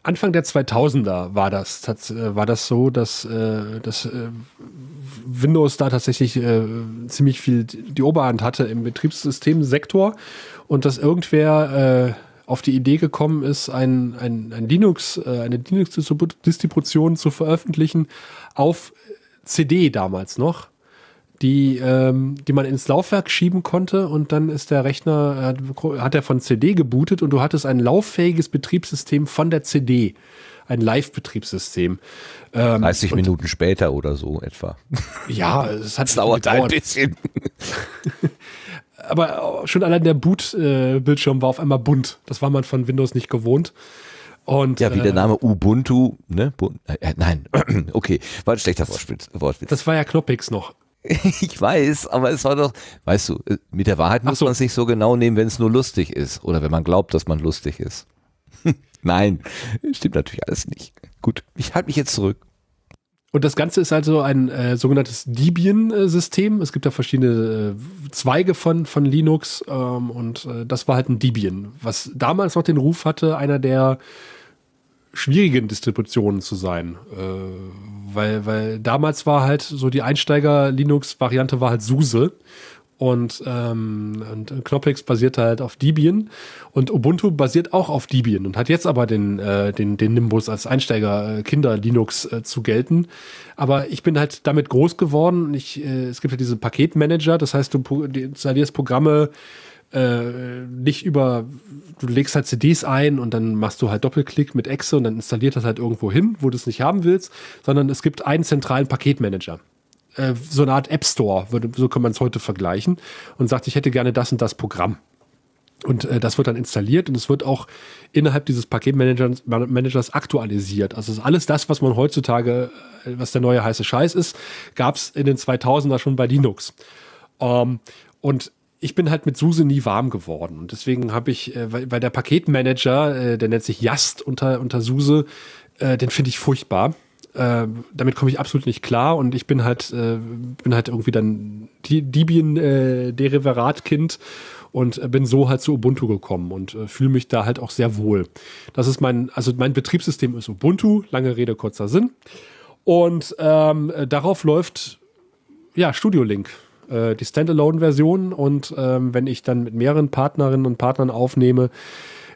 Anfang der 2000er war das, das äh, war das so, dass, äh, dass äh, Windows da tatsächlich ziemlich viel die Oberhand hatte im Betriebssystemsektor und dass irgendwer auf die Idee gekommen ist, ein, ein, ein Linux, äh, eine Linux-Distribution zu veröffentlichen auf CD damals noch, die, ähm, die man ins Laufwerk schieben konnte und dann ist der Rechner, hat er von CD gebootet und du hattest ein lauffähiges Betriebssystem von der CD ein Live-Betriebssystem. 30 ähm, Minuten später oder so etwa. Ja, es hat es *laughs* dauert gedauert. ein bisschen. *laughs* aber schon allein der Boot-Bildschirm äh, war auf einmal bunt. Das war man von Windows nicht gewohnt. Und, ja, wie äh, der
Name Ubuntu, ne? Äh, nein, *clears throat* okay, war ein schlechter Wortspiel. Das war ja Knoppix noch. *laughs* ich weiß, aber es war doch, weißt du, äh, mit der Wahrheit muss so. man es nicht so genau nehmen, wenn es nur lustig ist oder wenn man glaubt, dass man lustig ist. *laughs* nein, stimmt natürlich alles nicht. Gut, ich halte mich jetzt zurück.
Und das Ganze ist also ein äh, sogenanntes Debian-System. Es gibt da verschiedene äh, Zweige von, von Linux ähm, und äh, das war halt ein Debian, was damals noch den Ruf hatte, einer der schwierigen Distributionen zu sein. Äh, weil, weil damals war halt so die Einsteiger-Linux-Variante war halt SUSE. Und, ähm, und Knoppix basiert halt auf Debian und Ubuntu basiert auch auf Debian und hat jetzt aber den, äh, den, den Nimbus als Einsteiger äh, Kinder Linux äh, zu gelten. Aber ich bin halt damit groß geworden. Ich, äh, es gibt ja diese Paketmanager, das heißt, du installierst Programme äh, nicht über, du legst halt CDs ein und dann machst du halt Doppelklick mit Exe und dann installiert das halt irgendwo hin, wo du es nicht haben willst, sondern es gibt einen zentralen Paketmanager. Äh, so eine Art App Store, würde, so kann man es heute vergleichen, und sagt, ich hätte gerne das und das Programm. Und äh, das wird dann installiert und es wird auch innerhalb dieses Paketmanagers Managers aktualisiert. Also alles das, was man heutzutage, äh, was der neue heiße Scheiß ist, gab es in den 2000er schon bei Linux. Ähm, und ich bin halt mit SUSE nie warm geworden. Und deswegen habe ich, äh, weil, weil, der Paketmanager, äh, der nennt sich Yast unter, unter SUSE, äh, den finde ich furchtbar äh, damit komme ich absolut nicht klar und ich bin halt, äh, bin halt irgendwie dann Debian-Deriverat-Kind äh, und äh, bin so halt zu Ubuntu gekommen und äh, fühle mich da halt auch sehr wohl. Das ist mein, also mein Betriebssystem ist Ubuntu, lange Rede, kurzer Sinn. Und ähm, darauf läuft ja Studio Link, äh, die Standalone-Version. Und ähm, wenn ich dann mit mehreren Partnerinnen und Partnern aufnehme,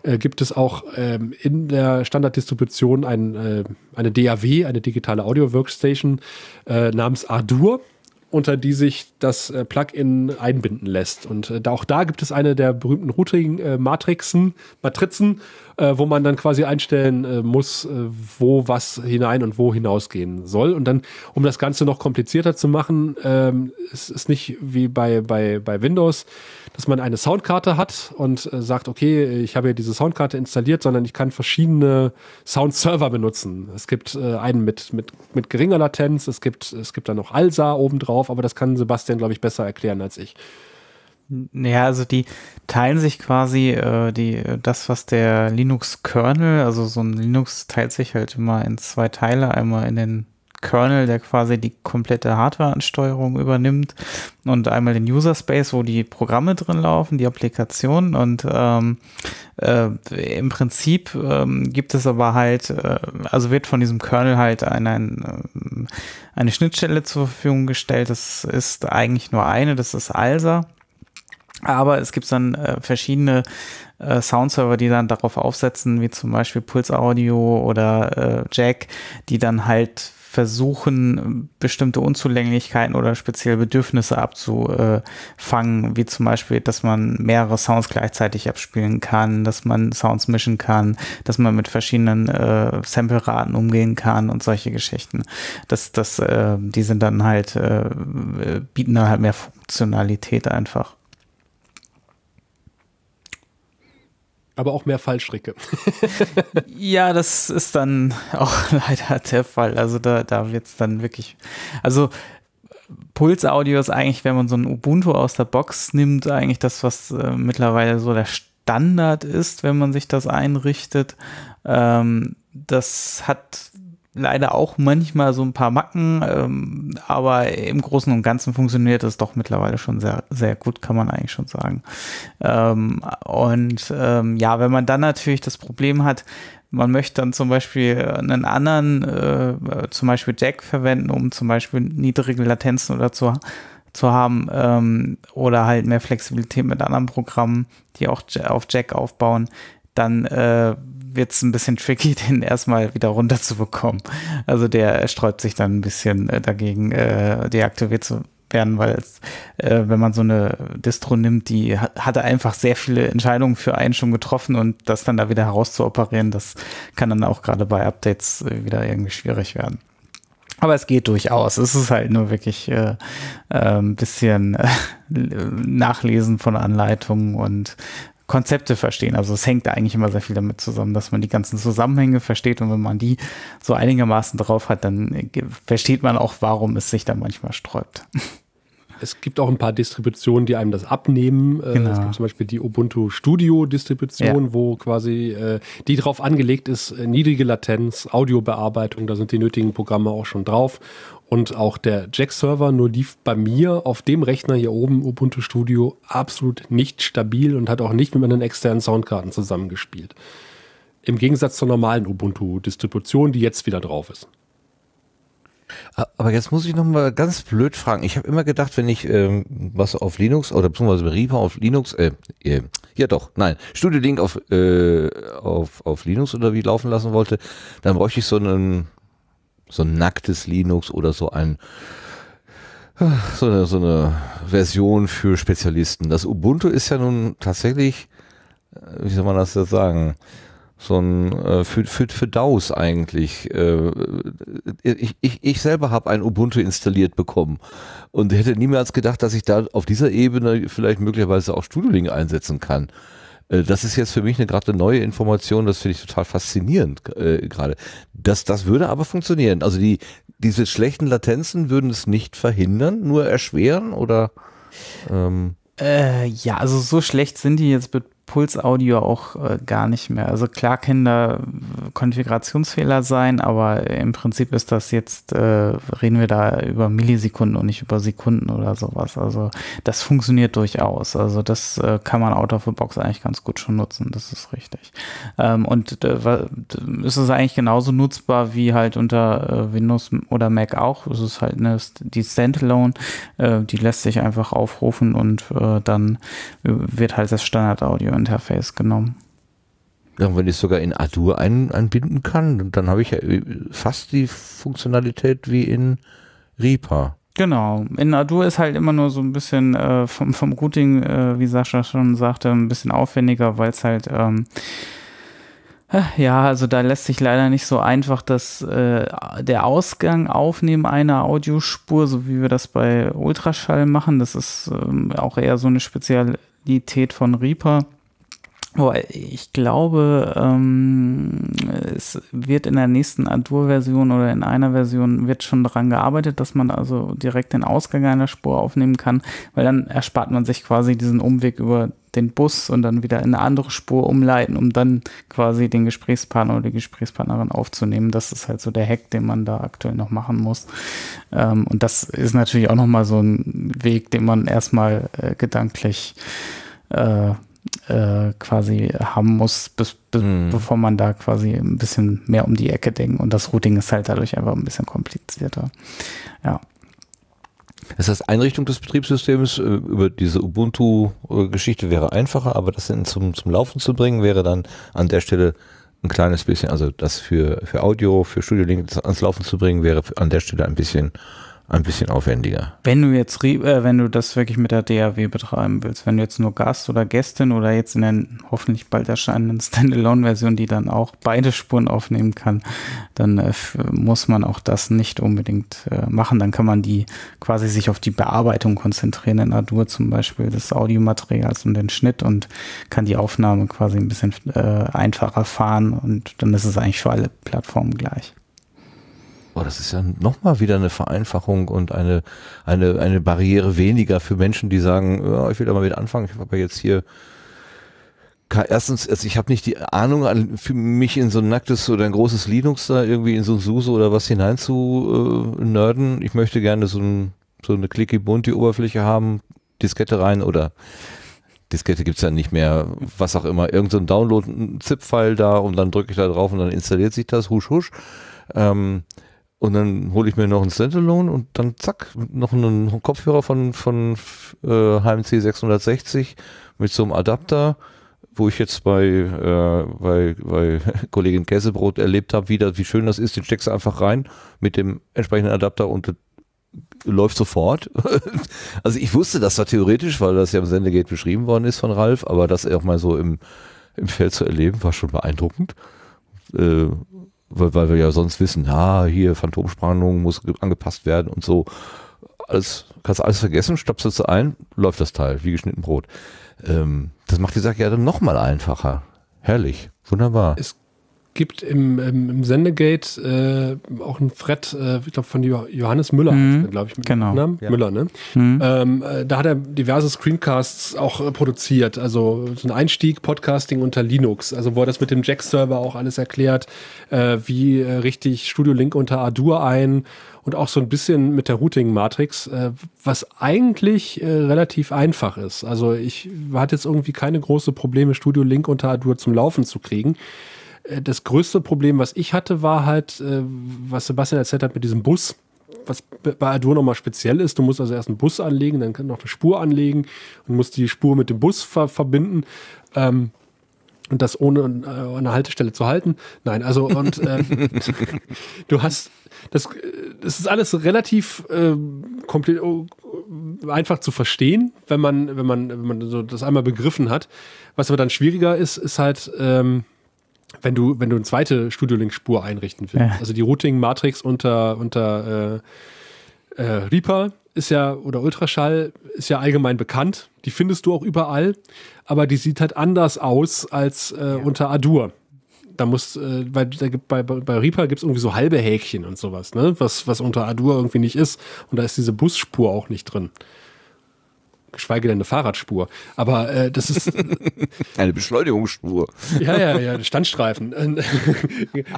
äh, gibt es auch ähm, in der Standarddistribution ein, äh, eine DAW, eine digitale Audio Workstation äh, namens Ardur, unter die sich das äh, Plugin einbinden lässt. Und äh, auch da gibt es eine der berühmten Routing-Matrixen, äh, Matrizen, äh, wo man dann quasi einstellen äh, muss, äh, wo was hinein und wo hinausgehen soll. Und dann, um das Ganze noch komplizierter zu machen, ähm, es ist nicht wie bei, bei, bei Windows, dass man eine Soundkarte hat und äh, sagt, okay, ich habe ja diese Soundkarte installiert, sondern ich kann verschiedene Soundserver benutzen. Es gibt äh, einen mit, mit, mit geringer Latenz, es gibt, es gibt dann noch ALSA obendrauf, aber das kann Sebastian, glaube ich, besser erklären als ich.
Naja, also die teilen sich quasi äh, die, das, was der Linux-Kernel, also so ein Linux teilt sich halt immer in zwei Teile, einmal in den Kernel, der quasi die komplette Hardware-Ansteuerung übernimmt und einmal den User Space, wo die Programme drin laufen, die Applikationen und ähm, äh, im Prinzip ähm, gibt es aber halt, äh, also wird von diesem Kernel halt ein, ein, ähm, eine Schnittstelle zur Verfügung gestellt. Das ist eigentlich nur eine, das ist ALSA. Aber es gibt dann äh, verschiedene äh, Soundserver, die dann darauf aufsetzen, wie zum Beispiel Pulse Audio oder äh, Jack, die dann halt versuchen, bestimmte Unzulänglichkeiten oder spezielle Bedürfnisse abzufangen, äh, wie zum Beispiel, dass man mehrere Sounds gleichzeitig abspielen kann, dass man Sounds mischen kann, dass man mit verschiedenen äh, Sample-Raten umgehen kann und solche Geschichten. Das, das, äh, die sind dann halt, äh, äh bieten dann halt mehr Funktionalität einfach.
aber auch mehr Fallstricke.
*laughs* ja, das ist dann auch *laughs* leider der Fall. Also da, da wird es dann wirklich. Also Puls-Audio ist eigentlich, wenn man so ein Ubuntu aus der Box nimmt, eigentlich das, was äh, mittlerweile so der Standard ist, wenn man sich das einrichtet. Ähm, das hat leider auch manchmal so ein paar Macken, ähm, aber im Großen und Ganzen funktioniert es doch mittlerweile schon sehr, sehr gut, kann man eigentlich schon sagen. Ähm, und ähm, ja, wenn man dann natürlich das Problem hat, man möchte dann zum Beispiel einen anderen, äh, zum Beispiel Jack verwenden, um zum Beispiel niedrige Latenzen oder zu zu haben ähm, oder halt mehr Flexibilität mit anderen Programmen, die auch auf Jack aufbauen, dann äh, wird es ein bisschen tricky, *laughs* den erstmal wieder runterzubekommen. Also der sträubt sich dann ein bisschen äh, dagegen, äh, deaktiviert zu werden, weil es, äh, wenn man so eine Distro nimmt, die hat, hatte einfach sehr viele Entscheidungen für einen schon getroffen und das dann da wieder herauszuoperieren, das kann dann auch gerade bei Updates äh, wieder irgendwie schwierig werden. Aber es geht durchaus. Es ist halt nur wirklich äh, äh ein bisschen äh, *laughs* Nachlesen von Anleitungen und Konzepte verstehen. Also es hängt eigentlich immer sehr viel damit zusammen, dass man die ganzen Zusammenhänge versteht und wenn man die so einigermaßen drauf hat, dann äh, versteht man auch, warum es sich da manchmal sträubt. *laughs* Es gibt auch ein paar Distributionen, die einem das abnehmen.
Äh, genau. Es gibt zum Beispiel die Ubuntu Studio Distribution, ja. wo quasi äh, die drauf angelegt ist, niedrige Latenz, Audiobearbeitung, da sind die nötigen Programme auch schon drauf. Und auch der Jack-Server nur lief bei mir auf dem Rechner hier oben, Ubuntu Studio, absolut nicht stabil und hat auch nicht mit meinen externen Soundkarten zusammengespielt. Im Gegensatz zur normalen Ubuntu-Distribution, die jetzt wieder drauf ist. Aber
jetzt muss ich nochmal ganz blöd fragen. Ich habe immer gedacht, wenn ich ähm, was auf Linux oder beziehungsweise Reaper auf Linux, äh, äh, ja doch, nein, Studio Link auf, äh, auf, auf Linux oder wie laufen lassen wollte, dann bräuchte ich so einen so ein nacktes Linux oder so ein so eine, so eine Version für Spezialisten. Das Ubuntu ist ja nun tatsächlich, äh, wie soll man das jetzt sagen, so ein äh, für, für, für DAOs eigentlich. Äh, ich, ich, ich selber habe ein Ubuntu installiert bekommen und hätte niemals gedacht, dass ich da auf dieser Ebene vielleicht möglicherweise auch Studio Link einsetzen kann. Äh, das ist jetzt für mich eine gerade neue Information, das finde ich total faszinierend äh, gerade. Das, das würde aber funktionieren. Also die, diese schlechten
Latenzen würden es nicht verhindern, nur erschweren oder? Ähm äh, ja, also so schlecht sind die jetzt mit Puls Audio auch äh, gar nicht mehr. Also klar können da Konfigurationsfehler sein, aber im Prinzip ist das jetzt, äh, reden wir da über Millisekunden und nicht über Sekunden oder sowas. Also das funktioniert durchaus. Also das äh, kann man out of the box eigentlich ganz gut schon nutzen, das ist richtig. Ähm, und äh, ist es eigentlich genauso nutzbar wie halt unter äh, Windows oder Mac auch. Es ist halt eine, die Standalone, äh, die lässt sich einfach aufrufen und äh, dann wird halt das Standard-Audio interface genommen.
Ja, und wenn ich es sogar in Azure ein, einbinden kann, dann habe ich ja äh, fast die Funktionalität wie in Reaper.
Genau. In Azure ist halt immer nur so ein bisschen äh, vom, vom Routing, äh, wie Sascha schon sagte, ein bisschen aufwendiger, weil es halt ähm, äh, ja, also da lässt sich leider nicht so einfach das, äh, der Ausgang aufnehmen einer Audiospur, so wie wir das bei Ultraschall machen. Das ist ähm, auch eher so eine Spezialität von Reaper. Wobei, ich glaube, ähm, es wird in der nächsten Adur-Version oder in einer Version wird schon daran gearbeitet, dass man also direkt den Ausgang einer Spur aufnehmen kann, weil dann erspart man sich quasi diesen Umweg über den Bus und dann wieder in eine andere Spur umleiten, um dann quasi den Gesprächspartner oder die Gesprächspartnerin aufzunehmen. Das ist halt so der Hack, den man da aktuell noch machen muss. Ähm, und das ist natürlich auch nochmal so ein Weg, den man erstmal äh, gedanklich äh, äh, quasi haben muss, bis, bis, mhm. bevor man da quasi ein bisschen mehr um die Ecke denkt. Und das Routing ist halt dadurch einfach ein bisschen komplizierter. Ja.
Das heißt, Einrichtung des Betriebssystems äh, über diese Ubuntu-Geschichte wäre einfacher, aber das zum, zum Laufen zu bringen, wäre dann an der Stelle ein kleines bisschen, also das für, für Audio, für Studio Link ans Laufen zu bringen, wäre an der Stelle ein bisschen ein bisschen aufwendiger.
Wenn du jetzt, äh, wenn du das wirklich mit der DAW betreiben willst, wenn du jetzt nur Gast oder Gästin oder jetzt in der hoffentlich bald erscheinenden *laughs* Standalone-Version, die dann auch beide Spuren aufnehmen kann, dann äh, muss man auch das nicht unbedingt äh, machen. Dann kann man die quasi sich auf die Bearbeitung konzentrieren in Adur zum Beispiel des Audiomaterials und den Schnitt und kann die Aufnahme quasi ein bisschen äh, einfacher fahren und dann ist es eigentlich für alle Plattformen gleich. Oh, das ist ja nochmal wieder eine
Vereinfachung und eine, eine, eine Barriere weniger für Menschen, die sagen, ja, ich will da mal wieder anfangen, ich habe aber jetzt hier erstens, also ich habe nicht die Ahnung, für mich in so ein nacktes oder ein großes Linux da irgendwie in so ein SUSE oder was hinein zu äh, nerden. Ich möchte gerne so, ein, so eine clicky bunte Oberfläche haben, Diskette rein oder Diskette gibt es ja nicht mehr, was auch immer, irgendein so Download, ein ZIP-File da und dann drücke ich da drauf und dann installiert sich das, husch, husch. Ähm, und dann hole ich mir noch ein Standalone und dann zack, noch einen Kopfhörer von, von äh, HMC 660 mit so einem Adapter, wo ich jetzt bei, äh, bei, bei *laughs* Kollegin Käsebrot erlebt habe, wie, das, wie schön das ist. Den steckst du einfach rein mit dem entsprechenden Adapter und läuft sofort. *laughs* also ich wusste das zwar theoretisch, weil das ja im Sendegate beschrieben worden ist von Ralf, aber das auch mal so im, im Feld zu erleben, war schon beeindruckend. Äh, weil, weil wir ja sonst wissen, ja, hier Phantomspannung muss angepasst werden und so. Alles, kannst du alles vergessen, stoppst du ein, läuft das Teil, wie geschnitten Brot. Ähm, das macht die Sache ja dann nochmal einfacher. Herrlich, wunderbar. Es
gibt im, im, im Sendegate äh, auch ein Fred, äh, ich glaube von Johannes Müller, mhm. glaube ich, mit genau. Namen. Ja. Müller, ne? Mhm. Ähm, äh, da hat er diverse Screencasts auch äh, produziert, also so ein Einstieg, Podcasting unter Linux, also wo er das mit dem Jack-Server auch alles erklärt, äh, wie äh, richtig Studio Link unter Adur ein und auch so ein bisschen mit der Routing-Matrix, äh, was eigentlich äh, relativ einfach ist. Also ich hatte jetzt irgendwie keine große Probleme, Studio Link unter Adur zum Laufen zu kriegen. Äh, das größte Problem, was ich hatte, war halt, äh, was Sebastian erzählt hat mit diesem Bus was bei Adore nochmal speziell ist. Du musst also erst einen Bus anlegen, dann noch eine Spur anlegen und musst die Spur mit dem Bus ver verbinden. Ähm, und das ohne äh, eine Haltestelle zu halten. Nein, also und äh, *laughs* du hast das, äh, das ist alles relativ äh, einfach zu verstehen, wenn man wenn man wenn man so das einmal begriffen hat. Was aber dann schwieriger ist, ist halt ähm, wenn du, wenn du eine zweite studio link spur einrichten willst. Ja. Also die Routing-Matrix unter, unter äh, äh, Reaper ist ja, oder Ultraschall ist ja allgemein bekannt. Die findest du auch überall, aber die sieht halt anders aus als äh, ja. unter Adur. Da muss, äh, weil da gibt, bei, bei Reaper gibt es irgendwie so halbe Häkchen und sowas, ne? Was, was unter Adur irgendwie nicht ist. Und da ist diese Busspur auch nicht drin geschweige denn eine Fahrradspur. Aber äh, das ist. *laughs* eine Beschleunigungsspur. ja, ja, ja, Standstreifen. *laughs*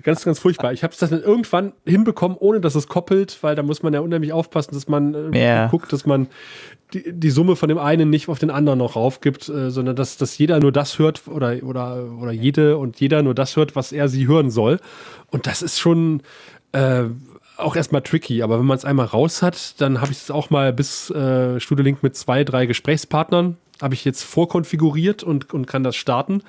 ganz, ganz furchtbar. Ich habe es dann irgendwann hinbekommen, ohne dass es koppelt, weil da muss man ja unheimlich aufpassen, dass man äh, yeah. guckt, dass man die, die, Summe von dem einen nicht auf den anderen noch raufgibt, äh, sondern dass, dass jeder nur das hört oder, oder, oder jede und jeder nur das hört, was er sie hören soll. Und das ist schon. Äh, auch erstmal tricky, aber wenn man es einmal raus hat, dann habe ich es auch mal bis äh, Studio Link mit zwei, drei Gesprächspartnern habe ich jetzt vorkonfiguriert und, und kann das starten.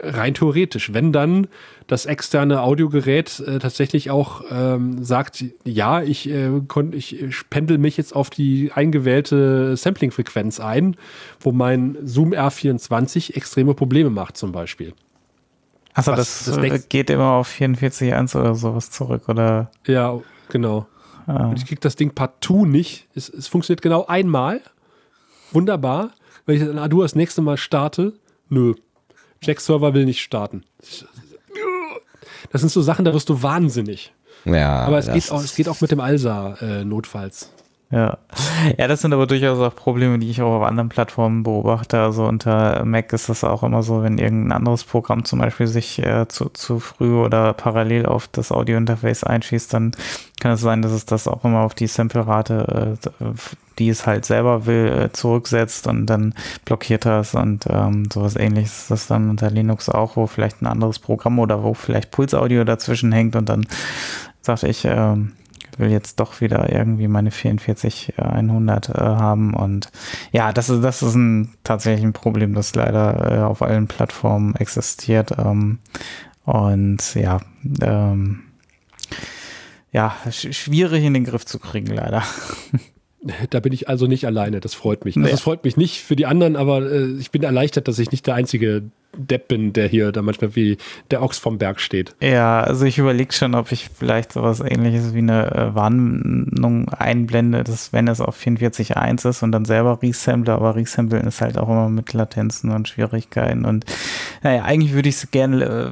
Rein theoretisch. Wenn dann das externe Audiogerät äh, tatsächlich auch ähm, sagt, ja, ich, äh, ich äh, pendel mich jetzt auf die eingewählte Sampling-Frequenz ein, wo mein Zoom R24 extreme Probleme macht zum Beispiel.
Achso, das, das, äh, geht immer auf 44.1 oder sowas zurück, oder?
Ja, Genau. Ah. Und ich krieg das Ding partout nicht. Es, es funktioniert genau einmal. Wunderbar. Wenn ich dann Adua ah, das nächste Mal starte, nö. Jack Server will nicht starten. Das sind so Sachen, da wirst du wahnsinnig. Ja, aber es, geht auch, es geht auch mit dem Alsa äh, notfalls.
Ja. ja, das sind aber durchaus auch Probleme, die ich auch auf anderen Plattformen beobachte. Also unter Mac ist das auch immer so, wenn irgendein anderes Programm zum Beispiel sich äh, zu, zu früh oder parallel auf das Audiointerface einschießt, dann kann es sein, dass es das auch immer auf die Samplerate, äh, die es halt selber will, äh, zurücksetzt und dann blockiert das und ähm, sowas ähnliches ist das dann unter Linux auch, wo vielleicht ein anderes Programm oder wo vielleicht Pulse-Audio dazwischen hängt und dann sage ich, ähm, will jetzt doch wieder irgendwie meine 44 äh, äh, haben. Und ja, das ist, das ist ein tatsächlich ein Problem, das leider äh, auf allen Plattformen existiert. Ähm, und ja, ähm, ja, schwierig in den Griff zu kriegen, leider.
*laughs* Da bin ich also nicht alleine, das freut mich. Also, nee. das freut mich nicht für die anderen, aber äh, ich bin erleichtert, dass ich nicht der einzige Depp bin, der hier da manchmal wie der Ochs vom Berg steht.
Ja, also ich überlege schon, ob ich vielleicht sowas ähnliches wie eine äh, Warnung einblende, dass wenn es auf 44.1 ist und dann selber resample, aber resamplen ist halt auch immer mit Latenzen und Schwierigkeiten und naja, eigentlich würde ich es gerne äh,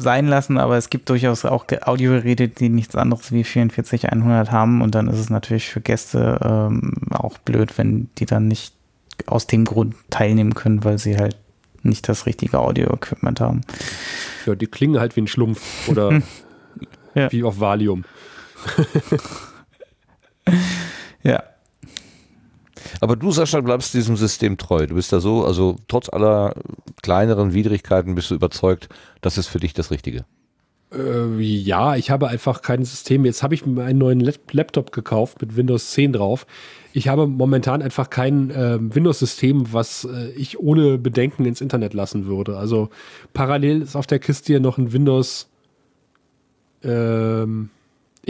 sein lassen, aber es gibt durchaus auch Audiogeräte, die nichts anderes wie 44.100 haben und dann ist es natürlich für Gäste ähm, auch blöd, wenn die dann nicht aus dem Grund teilnehmen können, weil sie halt nicht das richtige Audio-Equipment haben.
Ja, die klingen halt wie ein
Schlumpf
oder *laughs* ja. wie auf Valium.
*laughs* ja. Aber du, Sascha, bleibst diesem System treu. Du bist da so, also trotz aller kleineren Widrigkeiten bist du überzeugt, das ist für dich das Richtige.
Äh, ja, ich habe einfach kein System. Jetzt habe ich mir einen neuen Laptop gekauft mit Windows 10 drauf ich habe momentan einfach kein äh, Windows-System, was äh, ich ohne Bedenken ins Internet lassen würde. Also parallel ist auf der Kiste hier noch ein Windows ähm,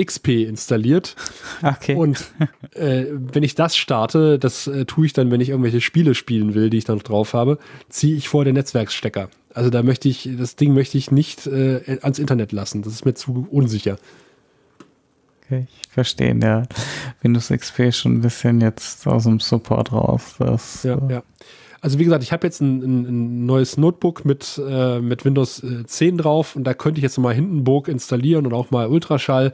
XP installiert. *laughs* Okay. Und äh, wenn ich das starte, das äh, tue ich dann, wenn ich irgendwelche Spiele spielen will, die ich dann drauf habe, ziehe ich vor den Netzwerksstecker. Also da möchte ich, das Ding möchte ich nicht äh, ans Internet
lassen. Das ist mir zu unsicher. Ich verstehe, ja. Windows XP schon ein bisschen jetzt aus dem Support raus. Das,
ja, äh, ja. Also wie gesagt, ich habe jetzt ein, ein, ein, neues Notebook mit, äh, mit Windows 10 äh, drauf und da könnte ich jetzt mal Hindenburg installieren und auch mal Ultraschall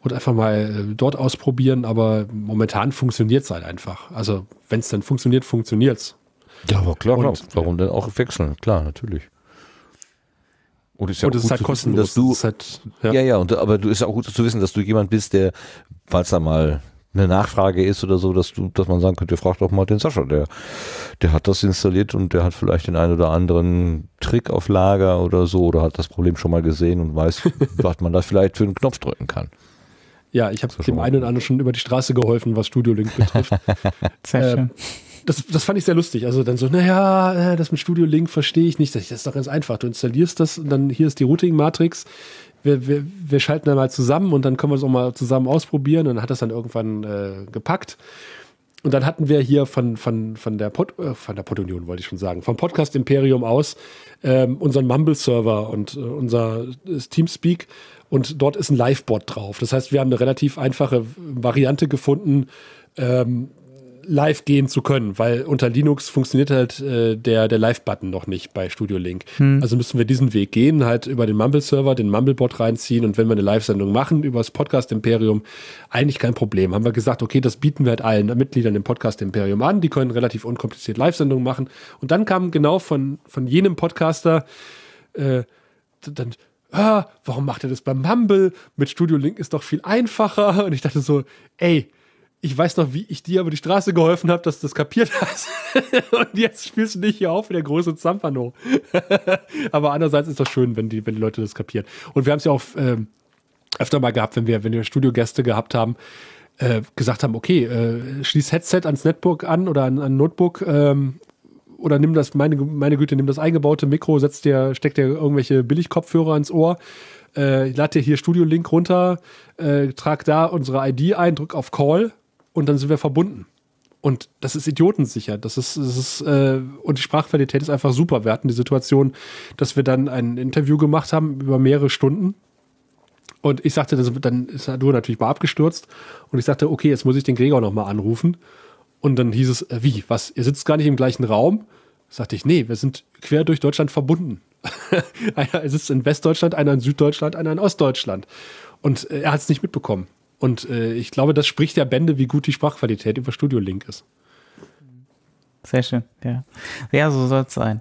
und einfach mal äh, dort ausprobieren, aber momentan funktioniert es halt einfach. Also wenn es dann funktioniert, funktioniert es. Ja, aber klar, und, klar. warum denn auch wechseln? Klar, natürlich. Und es ist ja und gut ist halt kostenlos. wissen,
dass du, halt, ja. ja, ja, und, aber du ist auch gut zu wissen, dass du jemand bist, der, falls da mal eine Nachfrage ist oder so, dass du, dass man sagen könnte, frag doch mal den Sascha, der, der hat das installiert und der hat vielleicht den einen oder anderen Trick auf Lager oder so oder hat das Problem schon mal gesehen und weiß, *laughs* was man da vielleicht für einen Knopf drücken kann.
Ja, ich habe dem einen oder anderen schon über die Straße geholfen, was Studio Link betrifft. *laughs* Sehr ähm, schön das, das fand ich sehr lustig. Also dann so, naja, äh, das mit Studio Link verstehe ich nicht. Das ist doch ganz einfach. Du installierst das und dann hier ist die Routing-Matrix. Wir, wir, wir, schalten da mal zusammen und dann können wir es auch mal zusammen ausprobieren. Und dann hat das dann irgendwann äh, gepackt. Und dann hatten wir hier von, von, von der Pod, äh, von der Podunion, wollte ich schon sagen, vom Podcast Imperium aus ähm, unseren Mumble-Server und äh, unser äh, Teamspeak. Und dort ist ein live Liveboard drauf. Das heißt, wir haben eine relativ einfache Variante gefunden, ähm, live gehen zu können, weil unter Linux funktioniert halt äh, der, der Live-Button noch nicht bei Studio Link. Hm. Also müssen wir diesen Weg gehen, halt über den Mumble-Server, den Mumble-Bot reinziehen und wenn wir eine Live-Sendung machen über das Podcast-Imperium, eigentlich kein Problem. Haben wir gesagt, okay, das bieten wir halt allen Mitgliedern im Podcast-Imperium an, die können relativ unkompliziert Live-Sendungen machen. Und dann kam genau von, von jenem Podcaster äh, dann ah, warum macht er das beim Mumble? Mit Studio Link ist doch viel einfacher. *laughs* Und ich dachte so, ey, ich weiß noch, wie ich dir über die Straße geholfen habe, dass du das kapiert hast. *laughs* und jetzt spielst du dich hier auf wie der große Zampano. *laughs* Aber andererseits ist das schön, wenn die, wenn die Leute das kapieren. Und wir haben es ja auch äh, öfter mal gehabt, wenn wir, wenn wir Studiogäste gehabt haben, äh, gesagt haben, okay, äh, schließ Headset ans Netbook an oder an, an Notebook ähm, oder nimm das, meine, meine Güte, nimm das eingebaute Mikro, setzt dir, steck dir irgendwelche Billigkopfhörer ans Ohr äh, lade dir hier Studio-Link runter, äh, trag da unsere ID ein, drück auf Call und dann sind wir verbunden. Und das ist idiotensicher. Das ist, das ist äh, und die Sprachqualität ist einfach super. Wir hatten die Situation, dass wir dann ein Interview gemacht haben über mehrere Stunden. Und ich sagte, das, dann ist Adur natürlich mal abgestürzt. Und ich sagte, okay, jetzt muss ich den Gregor nochmal anrufen. Und dann hieß es, äh, wie, was, ihr sitzt gar nicht im gleichen Raum? Sagte ich, nee, wir sind quer durch Deutschland verbunden. *laughs* einer sitzt in Westdeutschland, einer in Süddeutschland, einer in Ostdeutschland. Und äh, er hat es nicht mitbekommen. Und äh, ich glaube, das spricht der Bände, wie gut die Sprachqualität über Studio Link ist.
Sehr schön, ja. Ja, so soll es sein.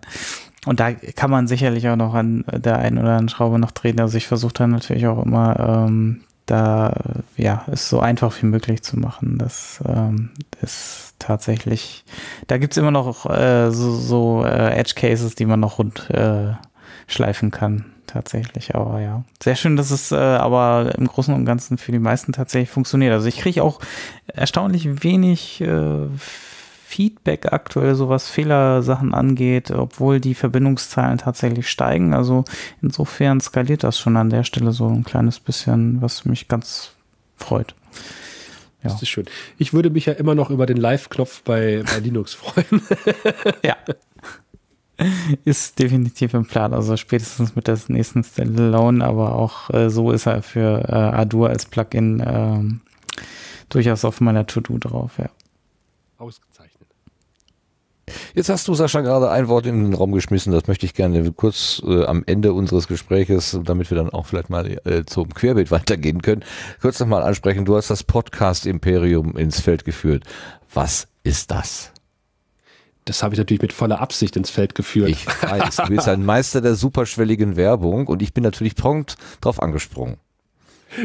Und da kann man sicherlich auch noch an der einen oder anderen Schraube noch drehen. Also ich versuche dann natürlich auch immer, ähm, da ja, es so einfach wie möglich zu machen. Das ähm, ist tatsächlich, da gibt es immer noch äh, so, so äh, Edge Cases, die man noch rund äh, schleifen kann tatsächlich, aber ja. Sehr schön, dass es äh, aber im Großen und Ganzen für die meisten tatsächlich funktioniert. Also ich kriege auch erstaunlich wenig äh, Feedback aktuell, so was Fehlersachen angeht, obwohl die Verbindungszahlen tatsächlich steigen. Also insofern skaliert das schon an der Stelle so ein kleines bisschen, was mich ganz freut. Ja. Das ist schön.
Ich würde mich ja immer noch über den Live-Knopf bei, bei Linux freuen. ja,
*laughs* *laughs* ist definitiv im Plan. Also spätestens mit der nächsten Standalone, aber auch äh, so ist er für äh, Adur als Plugin ähm, durchaus auf meiner To-Do drauf, ja.
Ausgezeichnet.
Jetzt hast du, Sascha, gerade ein Wort in den Raum geschmissen. Das möchte ich gerne kurz äh, am Ende unseres Gespräches, damit wir dann auch vielleicht mal äh, zum Querbild *laughs* weitergehen können, kurz nochmal ansprechen. Du hast das Podcast-Imperium ins Feld geführt. Was ist das? Das habe ich natürlich mit voller Absicht ins Feld geführt. Ich weiß, du bist ein Meister der superschwelligen Werbung und ich bin natürlich prompt drauf angesprungen.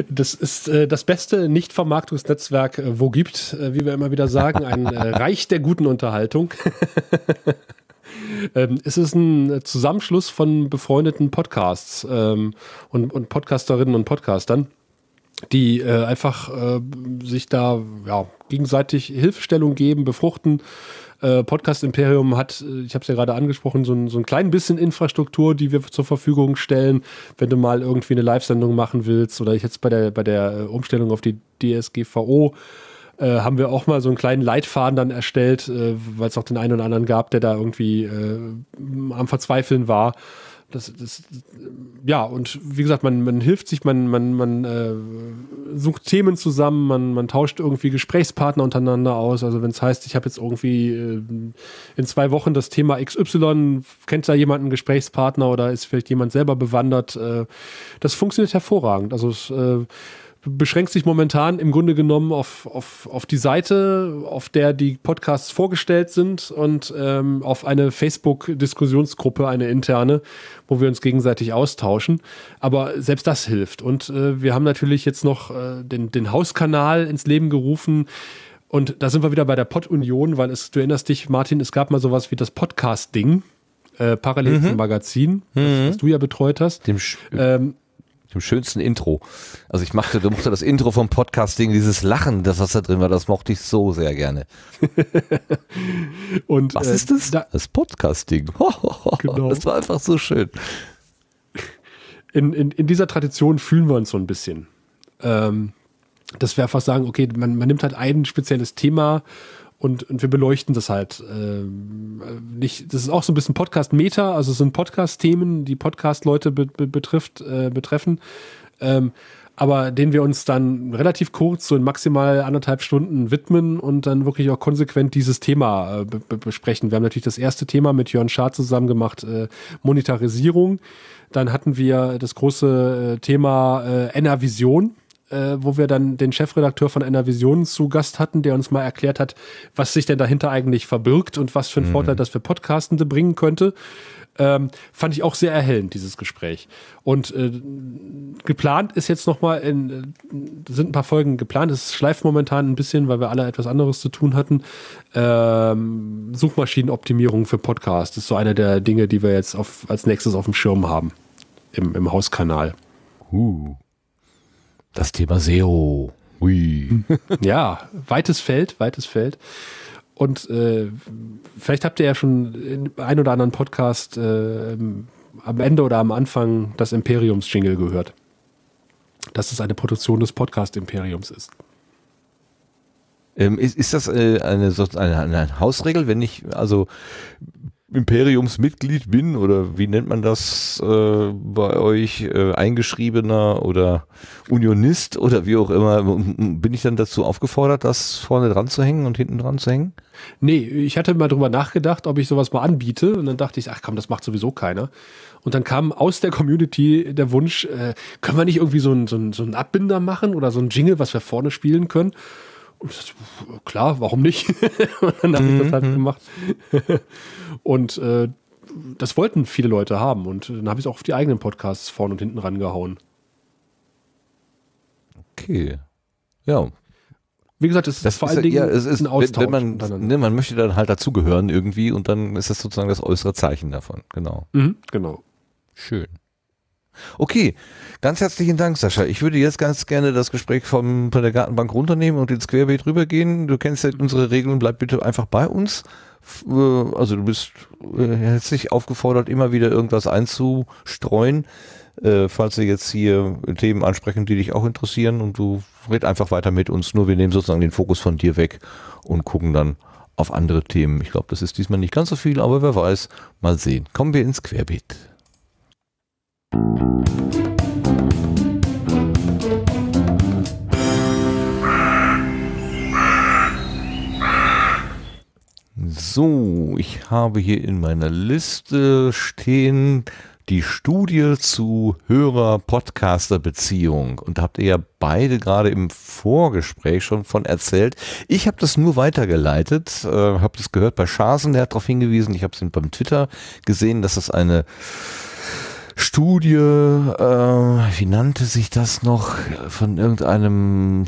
Das ist äh, das beste Nichtvermarktungsnetzwerk, äh, wo gibt, äh, wie wir immer wieder sagen, ein äh, *laughs* Reich der guten Unterhaltung. *laughs* ähm, es ist ein Zusammenschluss von befreundeten Podcasts ähm, und, und, Podcasterinnen und Podcastern, die äh, einfach äh, sich da ja, gegenseitig Hilfestellung geben, befruchten äh, Podcast Imperium hat, äh, ich habe es ja gerade angesprochen, so ein, so ein klein bisschen Infrastruktur, die wir zur Verfügung stellen, wenn du mal irgendwie eine Live-Sendung machen willst. Oder ich jetzt bei der, bei der äh, Umstellung auf die DSGVO äh, haben wir auch mal so einen kleinen Leitfaden dann erstellt, weil es auch den einen oder anderen gab, der da irgendwie äh, am Verzweifeln war. Das, das, ja, und wie gesagt, man, man hilft sich, man, man, man äh, sucht Themen zusammen, man, man tauscht irgendwie Gesprächspartner untereinander aus. Also wenn es heißt, ich habe jetzt irgendwie äh, in zwei Wochen das Thema XY, kennt da jemand einen Gesprächspartner oder ist vielleicht jemand selber bewandert, äh, das funktioniert hervorragend. Also es äh, beschränkt sich momentan im Grunde genommen auf, auf, auf die Seite, auf der die Podcasts vorgestellt sind und ähm, auf eine Facebook-Diskussionsgruppe, eine interne, wo wir uns gegenseitig austauschen. Aber selbst das hilft. Und äh, wir haben natürlich jetzt noch äh, den, den Hauskanal ins Leben gerufen. Und da sind wir wieder bei der Pod-Union, weil es, du erinnerst dich, Martin, es gab mal sowas wie das Podcast-Ding. Äh, parallel mhm. zum Magazin, mhm. das, was du ja betreut hast. Dem Sch ähm, dem
schönsten Intro. Also ich machte, du mochte das Intro vom Podcasting, dieses Lachen, das was da drin war, das mochte ich so sehr gerne. *laughs* und was äh, ist das? Da, das Podcasting.
*laughs* genau. Das war einfach so schön. In, in, in dieser Tradition fühlen wir uns so ein bisschen. Ähm, dass wir einfach sagen, okay, man, man nimmt halt ein spezielles Thema und, und wir beleuchten das halt. Ähm, nicht, das ist auch so ein bisschen Podcast-Meta, also es sind Podcast-Themen, die Podcast-Leute be, be, betrifft, äh, betreffen. Ähm, aber den wir uns dann relativ kurz, so in maximal anderthalb Stunden widmen und dann wirklich auch konsequent dieses Thema äh, besprechen. Wir haben natürlich das erste Thema mit Jörn Schaar zusammen gemacht, äh, Monetarisierung. Dann hatten wir das große äh, Thema äh, Enna Vision äh, wo wir dann den Chefredakteur von einer Vision zu Gast hatten, der uns mal erklärt hat, was sich denn dahinter eigentlich verbirgt und was für einen mhm. Vorteil das für Podcastende bringen könnte. Ähm, fand ich auch sehr erhellend, dieses Gespräch. Und äh, geplant ist jetzt nochmal, äh, sind ein paar Folgen geplant. Es schleift momentan ein bisschen, weil wir alle etwas anderes zu tun hatten. Ähm, Suchmaschinenoptimierung für Podcasts ist so eine der Dinge, die wir jetzt auf, als nächstes auf dem Schirm haben im, im Hauskanal. Uh. Das Thema SEO. Ui. *laughs* ja, weites Feld, weites Feld. Und äh, vielleicht habt ihr ja schon in ein oder anderen Podcast äh, ähm, am Ende oder am Anfang das Imperiums-Jingle gehört. Dass es eine Produktion des Podcast-Imperiums ist.
Ähm, ist. ist. das äh, eine, eine, eine Hausregel, wenn ich, also Imperiumsmitglied bin oder wie nennt man das äh, bei euch, äh, eingeschriebener oder Unionist oder wie auch immer, bin ich dann dazu aufgefordert, das vorne
dran zu hängen und hinten dran zu hängen? Nee, ich hatte mal drüber nachgedacht, ob ich sowas mal anbiete und dann dachte ich, ach komm, das macht sowieso keiner. Und dann kam aus der Community der Wunsch, äh, können wir nicht irgendwie so einen so ein, so ein Abbinder machen oder so ein Jingle, was wir vorne spielen können? klar, warum nicht? *laughs* und dann habe ich das halt mhm. gemacht. *laughs* und äh, das wollten viele Leute haben und dann habe ich es auch auf die eigenen Podcasts vorne und hinten rangehauen. Okay. Ja. Wie gesagt, es das ist vor allen
Dingen ja, es ist, ein Austausch. Wenn man, ne, man möchte dann halt dazugehören irgendwie und dann ist das sozusagen das äußere Zeichen davon. Genau. Mhm, genau. Schön. Okay, ganz herzlichen Dank, Sascha. Ich würde jetzt ganz gerne das Gespräch vom, von der Gartenbank runternehmen und ins Querbeet rübergehen. Du kennst ja mhm. unsere Regeln, bleib bitte einfach bei uns. Äh, also du bist äh, herzlich aufgefordert, immer wieder irgendwas einzustreuen, äh, falls wir jetzt hier Themen ansprechen, die dich auch interessieren und du red einfach weiter mit uns. Nur wir nehmen sozusagen den Fokus von dir weg und gucken dann auf andere Themen. Ich glaube, das ist diesmal nicht ganz so viel, aber wer weiß, mal sehen. Kommen wir ins Querbeet. So, ich habe hier in meiner Liste stehen die Studie zu Hörer-Podcaster-Beziehung. Und da habt ihr ja beide gerade im Vorgespräch schon von erzählt. Ich habe das nur weitergeleitet, äh, habe das gehört bei Schasen, der hat darauf hingewiesen. Ich habe es beim Twitter gesehen, dass das eine Studie, äh, wie nannte sich das noch, von irgendeinem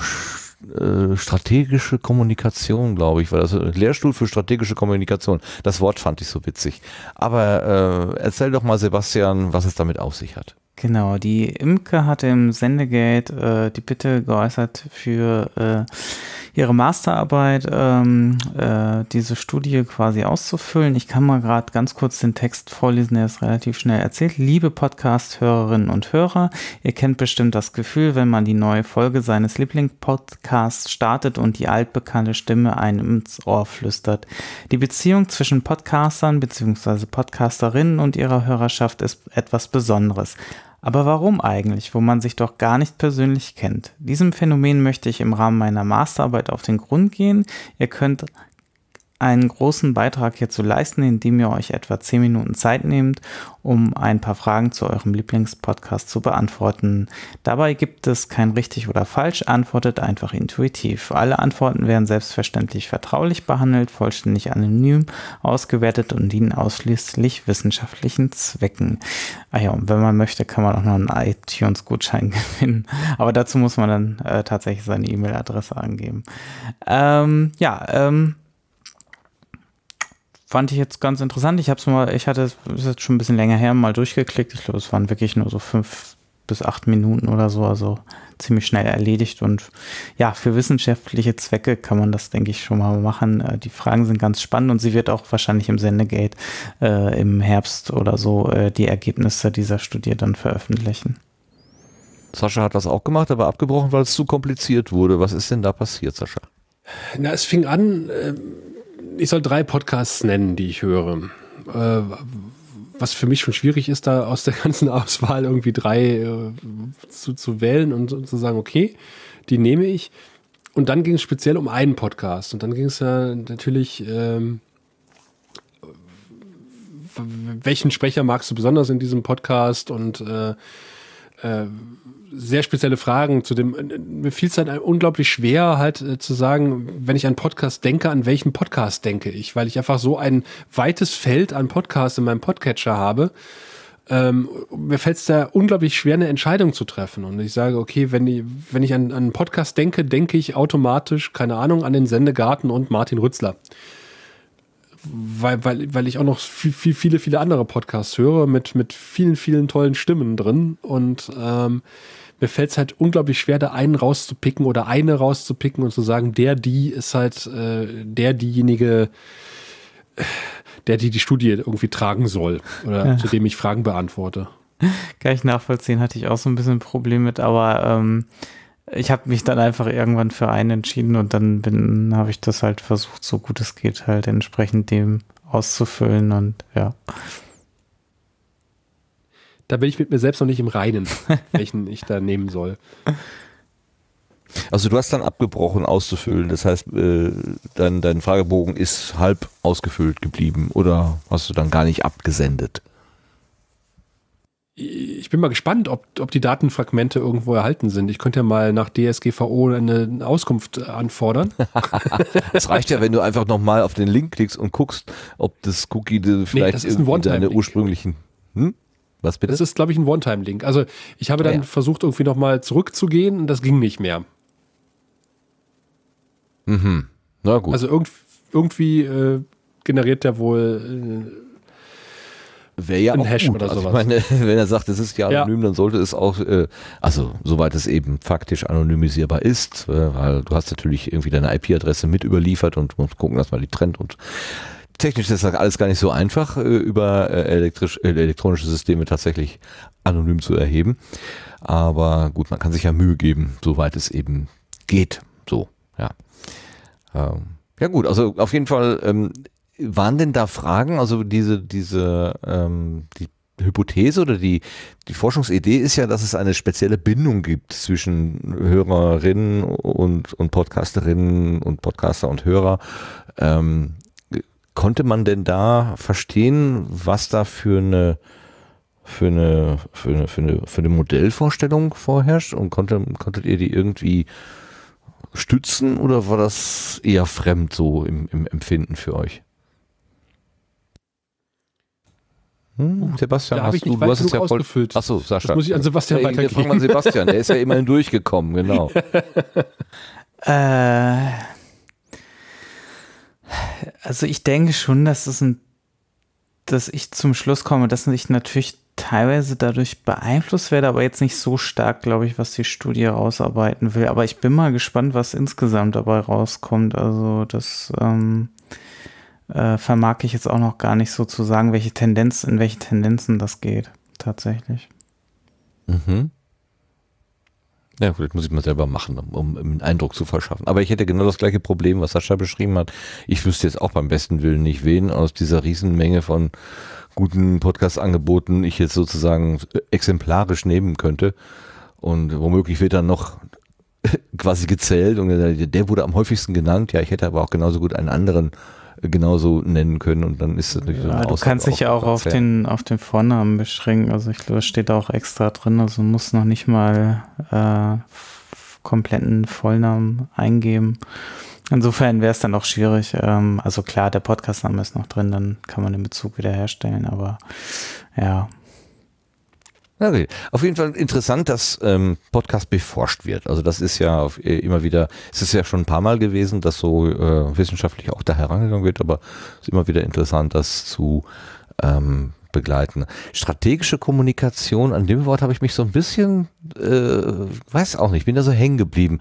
äh, strategische Kommunikation, glaube ich, war das Lehrstuhl für strategische Kommunikation. Das Wort fand ich so witzig. Aber äh, erzähl doch mal, Sebastian, was es damit auf sich hat.
Genau, die Imke hatte im Sendegate äh, die Bitte geäußert für äh, ihre Masterarbeit, ähm, äh, diese Studie quasi auszufüllen. Ich kann mal gerade ganz kurz den Text vorlesen, der ist relativ schnell erzählt. Liebe Podcast-Hörerinnen und Hörer, ihr kennt bestimmt das Gefühl, wenn man die neue Folge seines Liebling-Podcasts startet und die altbekannte Stimme einem ins Ohr flüstert. Die Beziehung zwischen Podcastern bzw. Podcasterinnen und ihrer Hörerschaft ist etwas Besonderes. Aber warum eigentlich, wo man sich doch gar nicht persönlich kennt? Diesem Phänomen möchte ich im Rahmen meiner Masterarbeit auf den Grund gehen. Ihr könnt einen großen Beitrag zu leisten, indem ihr euch etwa 10 Minuten Zeit nehmt, um ein paar Fragen zu eurem Lieblingspodcast zu beantworten. Dabei gibt es kein richtig oder falsch, antwortet einfach intuitiv. Alle Antworten werden selbstverständlich vertraulich behandelt, vollständig anonym ausgewertet und dienen ausschließlich wissenschaftlichen Zwecken. Ah ja, und wenn man möchte, kann man auch noch einen iTunes-Gutschein *laughs* gewinnen. Aber dazu muss man dann äh, tatsächlich seine E-Mail-Adresse angeben. Ähm, ja, ähm, fand ich jetzt ganz interessant. Ich habe es mal, ich hatte, das jetzt schon ein bisschen länger her, mal durchgeklickt. Ich glaube, es waren wirklich nur so fünf bis acht Minuten oder so, also ziemlich schnell erledigt. Und ja, für wissenschaftliche Zwecke kann man das, denke ich, schon mal machen. Äh, die Fragen sind ganz spannend und sie wird auch wahrscheinlich im Sendegate äh, im Herbst oder so äh, die Ergebnisse dieser Studie dann veröffentlichen.
Sascha hat das auch gemacht, aber abgebrochen, weil es zu kompliziert wurde. Was ist denn da passiert, Sascha?
Na, es fing an, ähm, ich soll drei Podcasts nennen, die ich höre. Äh, was für mich schon schwierig ist, da aus der *laughs* ganzen Auswahl irgendwie drei äh, zu, zu wählen und, und, zu sagen, okay, die nehme ich. Und dann ging es speziell um einen Podcast. Und dann ging es ja natürlich, ähm, welchen Sprecher magst du besonders in diesem Podcast und äh, äh sehr spezielle Fragen zu dem. Mir fiel es dann unglaublich schwer, halt äh, zu sagen, wenn ich an Podcast denke, an welchen Podcast denke ich, weil ich einfach so ein weites Feld an Podcasts in meinem Podcatcher habe. Ähm, mir fällt es da unglaublich schwer, eine Entscheidung zu treffen. Und ich sage, okay, wenn ich, wenn ich an, an einen Podcast denke, denke ich automatisch, keine Ahnung, an den Sendegarten und Martin Rützler weil, weil, weil ich auch noch viel, viel, viele, viele andere Podcasts höre mit, mit vielen, vielen tollen Stimmen drin. Und ähm, mir fällt es halt unglaublich schwer, da einen rauszupicken oder eine rauszupicken und zu sagen, der, die ist halt äh, der, diejenige, der, die die Studie irgendwie tragen soll oder ja. zu dem ich Fragen beantworte.
Kann ich nachvollziehen, hatte ich auch so ein bisschen ein Problem mit, aber ähm, ich habe mich dann einfach irgendwann für einen entschieden und dann habe ich das halt versucht, so gut es geht, halt entsprechend dem auszufüllen und ja
da bin ich mit mir selbst noch nicht im Reinen, *laughs* welchen ich da nehmen soll.
Also du hast dann abgebrochen auszufüllen, das heißt, äh, dein, dein Fragebogen ist halb ausgefüllt geblieben oder hast du dann gar nicht abgesendet?
Ich bin mal gespannt, ob, ob die Datenfragmente irgendwo erhalten sind. Ich könnte ja mal nach DSGVO eine Auskunft anfordern. *laughs*
Es reicht ja, wenn du einfach nochmal auf den Link klickst und guckst, ob das Cookie vielleicht nee, das ist ein deine ursprünglichen.
Hm? Was bitte? Das ist, glaube ich, ein One-Time-Link. Also ich habe ah, dann ja, ja. versucht, irgendwie nochmal zurückzugehen und das ging nicht mehr. Mhm. Na gut. Also irgend, irgendwie äh, generiert der wohl äh, Wäre ja auch Hash gut. oder also sowas. Ich
meine, *laughs* wenn er sagt, es ist ja anonym, ja. dann sollte es auch, äh, also soweit es eben faktisch anonymisierbar ist, äh, weil du hast natürlich irgendwie deine IP-Adresse mit überliefert und musst gucken, dass man die trennt und technisch ist das halt alles gar nicht so einfach, äh, über äh, elektrisch, äh, elektronische Systeme tatsächlich anonym zu erheben. Aber gut, man kann sich ja Mühe geben, soweit es eben geht. So, ja. Ähm, ja gut, also auf jeden Fall ähm, waren denn da Fragen, also diese, diese, ähm, die Hypothese oder die, die Forschungsidee ist ja, dass es eine spezielle Bindung gibt zwischen Hörerinnen und, und Podcasterinnen und Podcaster und Hörer. Ähm, Konnte man denn da verstehen, was da für eine, für eine, für eine, für eine, für eine Modellvorstellung vorherrscht? Und konnte, konntet ihr die irgendwie stützen oder war das eher fremd so im, im Empfinden für euch?
Hm, oh, Sebastian, da hast du, du hast es ja voll ausgefüllt. Achso, Sascha. Das muss ich an Sebastian ja, weitergeben. Fragen an Sebastian, der ist ja immerhin durchgekommen, genau. *laughs* äh, also ich denke schon, dass es ein, dass ich zum Schluss komme, dass ich natürlich teilweise dadurch beeinflusst werde, aber jetzt nicht so stark, glaube ich, was die Studie rausarbeiten will. Aber ich bin mal gespannt, was insgesamt dabei rauskommt. Also das ähm, äh, vermag ich jetzt auch noch gar nicht so zu sagen, welche Tendenz, in welche Tendenzen das geht, tatsächlich.
Mhm.
Ja, gut, das muss ich mal selber machen, um, um, einen Eindruck zu verschaffen. Aber ich hätte genau das gleiche Problem, was Sascha beschrieben hat. Ich wüsste jetzt auch beim besten Willen nicht, wen aus dieser Riesenmenge von guten Podcast-Angeboten ich jetzt sozusagen exemplarisch nehmen könnte. Und womöglich wird dann noch *laughs* quasi gezählt und der wurde am häufigsten genannt. Ja, ich hätte aber auch genauso gut einen anderen genauso nennen können und dann ist das natürlich ja, Du kannst dich ja auch auf
den, auf den Vornamen beschränken. Also ich glaube, das steht auch extra drin. Also muss noch nicht mal äh, kompletten Vollnamen eingeben. Insofern wäre es dann auch schwierig. Ähm, also klar, der Podcastname ist noch drin, dann kann man den Bezug wiederherstellen, aber ja.
Okay. Auf jeden Fall interessant, dass ähm, Podcast beforscht wird. Also das ist ja auf, äh, immer wieder, es ist ja schon ein paar Mal gewesen, dass so äh, wissenschaftlich auch da herangegangen wird, aber es ist immer wieder interessant, das zu ähm, begleiten. Strategische Kommunikation, an dem Wort habe ich mich so ein bisschen, äh, weiß auch nicht, bin da so hängen geblieben,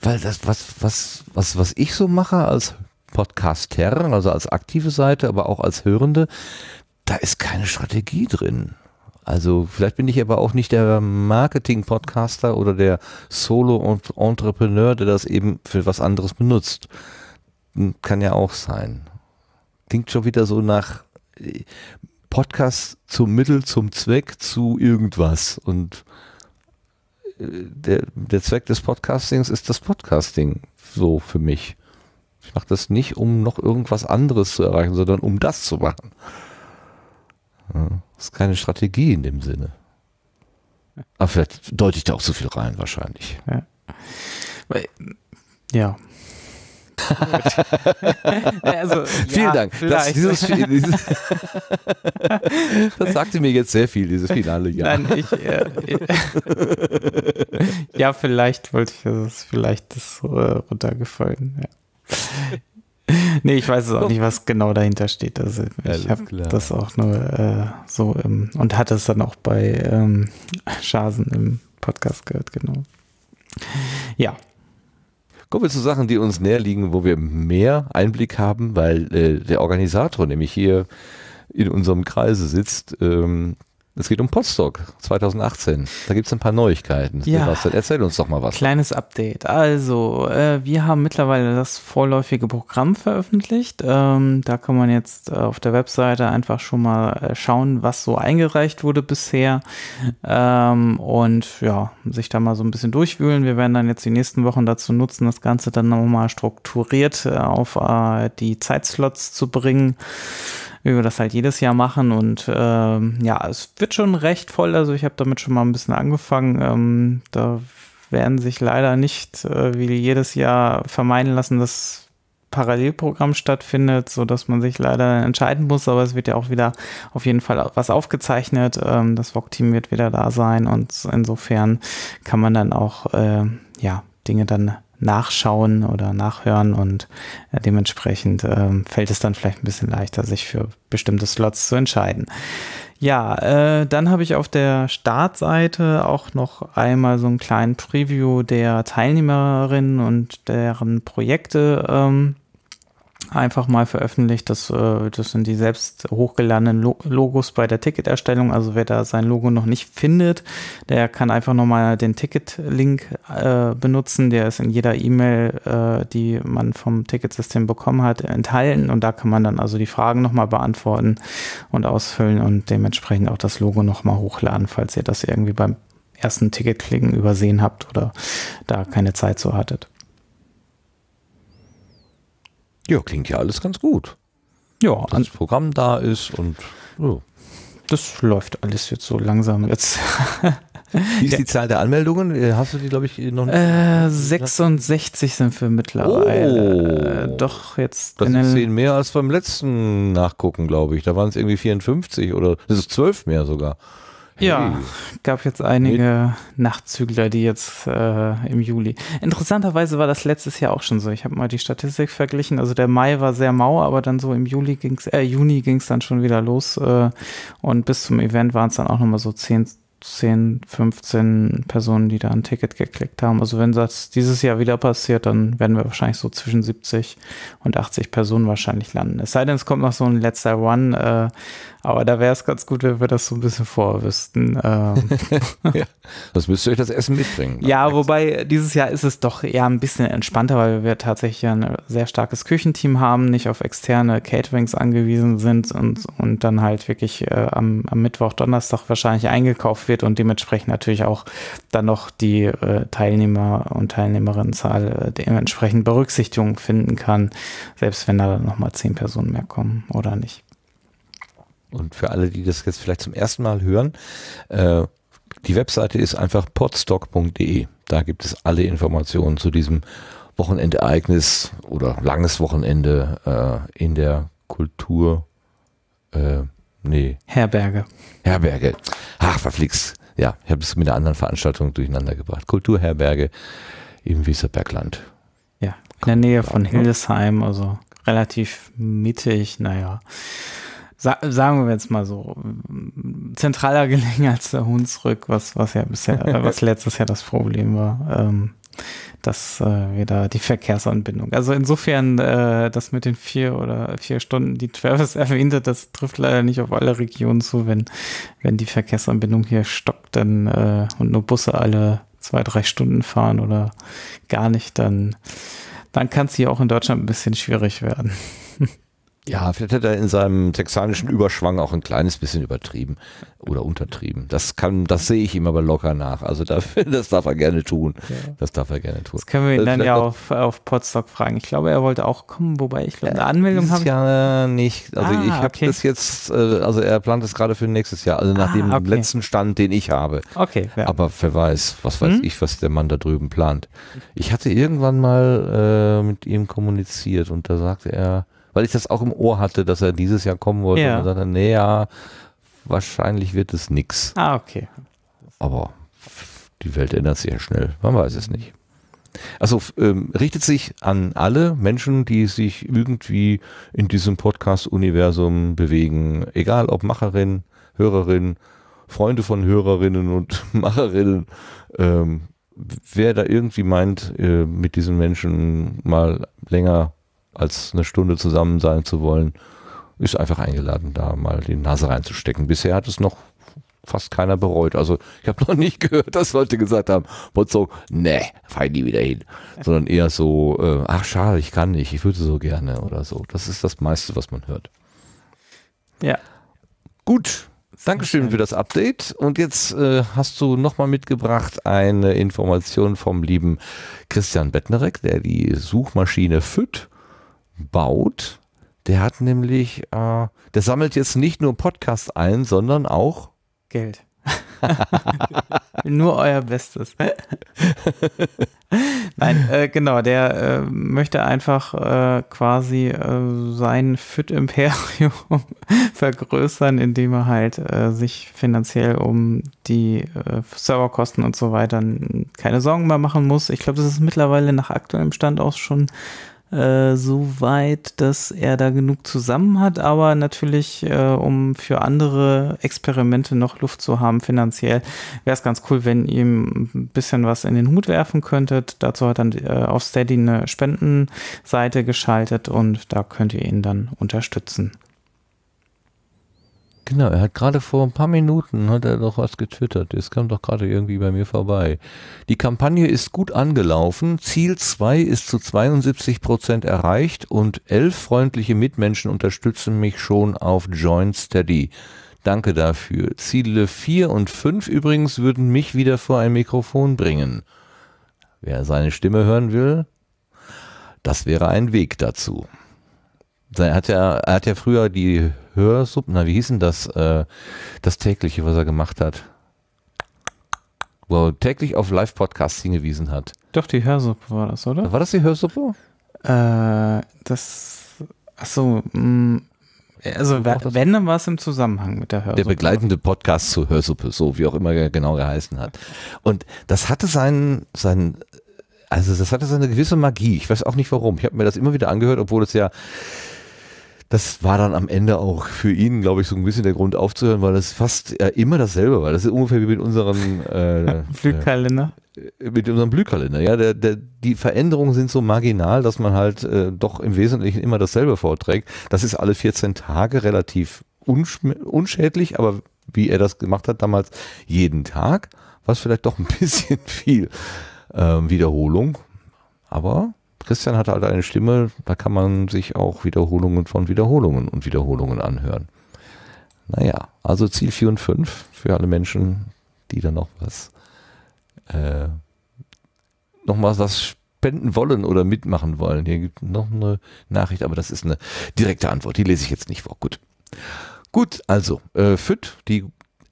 weil das, was, was, was, was ich so mache als Podcaster, also als aktive Seite, aber auch als Hörende, da ist keine Strategie drin. Also vielleicht bin ich aber auch nicht der Marketing-Podcaster oder der Solo-Entrepreneur, der das eben für was anderes benutzt. Hm, kann ja auch sein. Klingt schon wieder so nach äh, Podcast zum Mittel, zum Zweck, zu irgendwas. Und äh, der, der Zweck des Podcastings ist das Podcasting, so für mich. Ich mache das nicht, um noch irgendwas anderes zu erreichen, sondern um das zu machen. Das ist keine Strategie in dem Sinne. Aber vielleicht deute ich da auch zu so viel rein,
wahrscheinlich. Ja. ja. *laughs* also, *laughs* Vielen ja, Dank. Das, dieses, *laughs* dieses das, sagte mir jetzt sehr viel, dieses finale Ja. Nein, ich, äh, ja, vielleicht wollte ich das, also vielleicht das äh, runtergefallen. Ja. *laughs* nee, ich weiß es auch nicht, was genau dahinter steht. Also ich habe das auch nur äh, so im, und hatte es dann auch bei ähm, Schasen im Podcast gehört, genau.
Ja. Kommen wir zu Sachen, die uns näher liegen, wo wir mehr Einblick haben, weil äh, der Organisator nämlich hier in unserem Kreise sitzt. Ähm, es geht um Postdoc 2018. Da gibt es ein paar Neuigkeiten. Ja. erzähl uns doch mal was.
Kleines Update. Also, äh, wir haben mittlerweile das vorläufige Programm veröffentlicht. Ähm, da kann man jetzt äh, auf der Webseite einfach schon mal äh, schauen, was so eingereicht wurde bisher. Ähm, und ja, sich da mal so ein bisschen durchwühlen. Wir werden dann jetzt die nächsten Wochen dazu nutzen, das Ganze dann nochmal strukturiert äh, auf äh, die Zeitslots zu bringen wie wir das halt jedes Jahr machen. Und ähm, ja, es wird schon recht voll. Also ich habe damit schon mal ein bisschen angefangen. Ähm, da werden sich leider nicht äh, wie jedes Jahr vermeiden lassen, dass Parallelprogramm stattfindet, so dass man sich leider entscheiden muss, aber es wird ja auch wieder auf jeden Fall was aufgezeichnet. Ähm, das VOG-Team wird wieder da sein und insofern kann man dann auch äh, ja Dinge dann nachschauen oder nachhören und äh, dementsprechend ähm, fällt es dann vielleicht ein bisschen leichter, sich für bestimmte Slots zu entscheiden. Ja, äh, dann habe ich auf der Startseite auch noch einmal so einen kleinen Preview der Teilnehmerinnen und deren Projekte ähm, einfach mal veröffentlicht. Das, äh, das sind die selbst hochgeladenen Logos bei der Ticketerstellung. Also wer da sein Logo noch nicht findet, der kann einfach nochmal den Ticket-Link äh, benutzen. Der ist in jeder E-Mail, äh, die man vom Ticketsystem bekommen hat, enthalten. Und da kann man dann also die Fragen nochmal beantworten und ausfüllen und dementsprechend auch das Logo nochmal hochladen, falls ihr das irgendwie beim ersten Ticketklicken übersehen habt oder da keine Zeit so hattet. Ja, klingt ja alles ganz gut. Ja. Das Programm da ist und. Oh. Das läuft alles jetzt so langsam. Jetzt. *laughs*
Wie ist die Zahl der Anmeldungen? Äh, hast du die, glaube ich, noch nicht? Äh,
66 sind wir mittlerweile. Oh, doch, jetzt. Das sind 10
mehr als beim letzten Nachgucken, glaube ich. Da waren es irgendwie 54 oder das ist 12 mehr sogar.
Ja, gab jetzt einige Nachtzügler, die jetzt äh, im Juli. Interessanterweise war das letztes Jahr auch schon so. Ich habe mal die Statistik verglichen. Also der Mai war sehr mau, aber dann so im Juli ging's, äh, Juni ging es dann schon wieder los. Äh, und bis zum Event waren es dann auch nochmal so 10, 10, 15 Personen, die da ein Ticket geklickt haben. Also wenn das dieses Jahr wieder passiert, dann werden wir wahrscheinlich so zwischen 70 und 80 Personen wahrscheinlich landen. Es sei denn, es kommt noch so ein letzter Run, äh, aber da wäre es ganz gut, wenn wir das so ein bisschen vorwüssten. Ähm. *laughs*
ja, das müsst ihr euch das Essen mitbringen.
Ja, jetzt. wobei dieses Jahr ist es doch eher ein bisschen entspannter, weil wir tatsächlich ein sehr starkes Küchenteam haben, nicht auf externe Caterings angewiesen sind und, und dann halt wirklich äh, am, am Mittwoch, Donnerstag wahrscheinlich eingekauft wird wird und dementsprechend natürlich auch dann noch die äh, Teilnehmer und Teilnehmerinnenzahl äh, dementsprechend Berücksichtigung finden kann, selbst wenn da dann nochmal zehn Personen mehr kommen oder nicht.
Und für alle, die das jetzt vielleicht zum ersten Mal hören, äh, die Webseite ist einfach podstock.de. Da gibt es alle Informationen zu diesem Wochenendereignis oder langes Wochenende äh, in der Kultur. Äh, nee. Herberge. Herberge. Ach, verflixt. Ja, ich habe es mit einer anderen Veranstaltung durcheinander gebracht. Kulturherberge im Wieserbergland.
Ja, in der Nähe von Hildesheim, also relativ mittig, naja. Sa sagen wir jetzt mal so, zentraler *laughs* gelegen als der Hunsrück, was, was ja bisher, *laughs* was letztes Jahr das Problem war. Ähm, dass äh, wir da die Verkehrsanbindung. Also insofern, äh, das mit den vier oder vier Stunden, die Travis *laughs* erwähnte, das trifft leider nicht auf alle Regionen zu. Wenn, wenn die Verkehrsanbindung hier stockt dann äh, und nur Busse alle zwei, drei Stunden fahren oder gar nicht, dann, dann kann es hier auch in Deutschland ein bisschen schwierig werden. *laughs*
Ja, vielleicht hat er in seinem texanischen Überschwang auch ein kleines bisschen übertrieben oder untertrieben. Das kann, das sehe ich ihm aber locker nach. Also dafür, *laughs* das darf er gerne tun. Ja. Das darf er gerne tun. Das können wir ihn äh, dann ja
auf, auf Podstock fragen. Ich glaube, er wollte auch kommen, wobei ich glaube, äh, eine Anmeldung haben.
Jahr
äh, nicht. Also ah, ich habe okay.
das jetzt, also er plant es gerade für nächstes Jahr, also nach ah, dem okay. letzten Stand, den ich habe. Okay. Ja. Aber wer weiß, was weiß hm? ich, was der Mann da drüben plant. Ich hatte irgendwann mal äh, mit ihm kommuniziert und da sagte er, weil ich das auch im Ohr hatte, dass er dieses Jahr kommen wollte. Ja. Und dann sagte, nee, ja, wahrscheinlich wird es nix.
Ah, okay. Aber
die Welt ändert sich ja schnell. Man weiß es nicht. Also ähm, richtet sich an alle Menschen, die sich irgendwie in diesem Podcast-Universum bewegen, egal ob Macherin, Hörerin, Freunde von Hörerinnen und *laughs* Macherinnen, ähm, wer da irgendwie meint, äh, mit diesen Menschen mal länger als eine Stunde zusammen sein zu wollen, ist einfach eingeladen, da mal die Nase reinzustecken. Bisher hat es noch fast keiner bereut. Also ich habe *laughs* noch nicht gehört, dass Leute gesagt haben, Potzong, nee, fahr nie wieder hin. Sondern eher so, äh, ach schade, ich kann nicht, ich würde so gerne oder so. Das ist das meiste, was man hört. Ja. Gut, Dankeschön für das Update. Und jetzt äh, hast du nochmal mitgebracht eine Information vom lieben Christian Bettnerek, der die Suchmaschine FIT baut. Der hat nämlich, äh, der sammelt jetzt nicht nur Podcast ein, sondern
auch Geld. *laughs* Nur euer Bestes. *laughs* Nein, äh, genau, der äh, möchte einfach äh, quasi äh, sein Fit Imperium *laughs* vergrößern, indem er halt äh, sich finanziell um die äh, Serverkosten und so weiter keine Sorgen mehr machen muss. Ich glaube, das ist mittlerweile nach aktuellem Stand auch schon äh, so weit, dass er da genug zusammen hat, aber natürlich, äh, um für andere Experimente noch Luft zu haben finanziell, wäre es ganz cool, wenn ihr ihm ein bisschen was in den Hut werfen könntet. Dazu hat dann äh, auf Steady eine Spendenseite geschaltet und da könnt ihr ihn dann unterstützen. Genau, er hat gerade
vor ein paar Minuten hat er doch was getwittert. Das kam doch gerade irgendwie bei mir vorbei. Die Kampagne ist gut angelaufen. Ziel 2 ist zu 72 Prozent erreicht und elf freundliche Mitmenschen unterstützen mich schon auf Join Steady. Danke dafür. Ziele 4 und 5 übrigens würden mich wieder vor ein Mikrofon bringen. Wer seine Stimme hören will, das wäre ein Weg dazu. Er hat ja, er hat ja früher die Hörsub, na wie hieß denn das, äh, das tägliche, was er gemacht hat? Wo er täglich auf Live-Podcasts hingewiesen hat.
Doch, die Hörsuppe war das, oder? War das die Hörsuppe? Äh, das, achso, mh, mm, also wenn, dann war es im Zusammenhang mit der Hörsuppe. Der begleitende
Podcast zur Hörsuppe, so wie auch immer er genau geheißen hat. Und das hatte seinen, seinen also das hatte seine gewisse Magie. Ich weiß auch nicht warum. Ich habe mir das immer wieder angehört, obwohl es ja das war dann am Ende auch für ihn, glaube ich, so ein bisschen der Grund aufzuhören, weil das fast äh, immer dasselbe war. Das ist ungefähr wie mit unserem äh, *laughs* Flugkalender. Äh, mit unserem Blühkalender, ja. Der, der, die Veränderungen sind so marginal, dass man halt äh, doch im Wesentlichen immer dasselbe vorträgt. Das ist alle 14 Tage relativ unsch unschädlich, aber wie er das gemacht hat damals, jeden Tag, was vielleicht doch ein *laughs* bisschen viel ähm, Wiederholung. Aber Christian hat halt eine Stimme, da kann man sich auch Wiederholungen von Wiederholungen und Wiederholungen anhören. Naja, also Ziel 4 und 5 für alle Menschen, die da noch was, äh, noch mal was spenden wollen oder mitmachen wollen. Hier gibt noch eine Nachricht, aber das ist eine direkte Antwort. Die lese ich jetzt nicht vor. Gut. Gut, also äh, FIT, die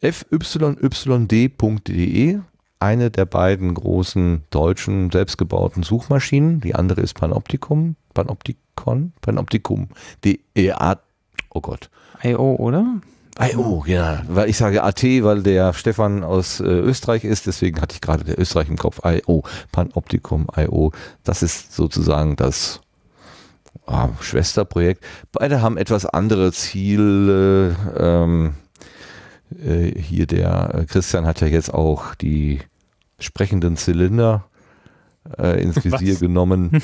fyyd.de eine der beiden großen deutschen selbstgebauten Suchmaschinen. Die andere ist Panoptikum, Panopticon, Panoptikum.de. E oh Gott.
IO, oder? IO,
ja. Weil ich sage AT, weil der Stefan aus äh, Österreich ist, deswegen hatte ich gerade der Österreich im Kopf. IO, Panoptikum, IO. Das ist sozusagen das ah, Schwesterprojekt. Beide haben etwas andere Ziele. Ähm, äh, hier der äh, Christian hat ja jetzt auch die sprechenden Zylinder äh, ins Visier Was? genommen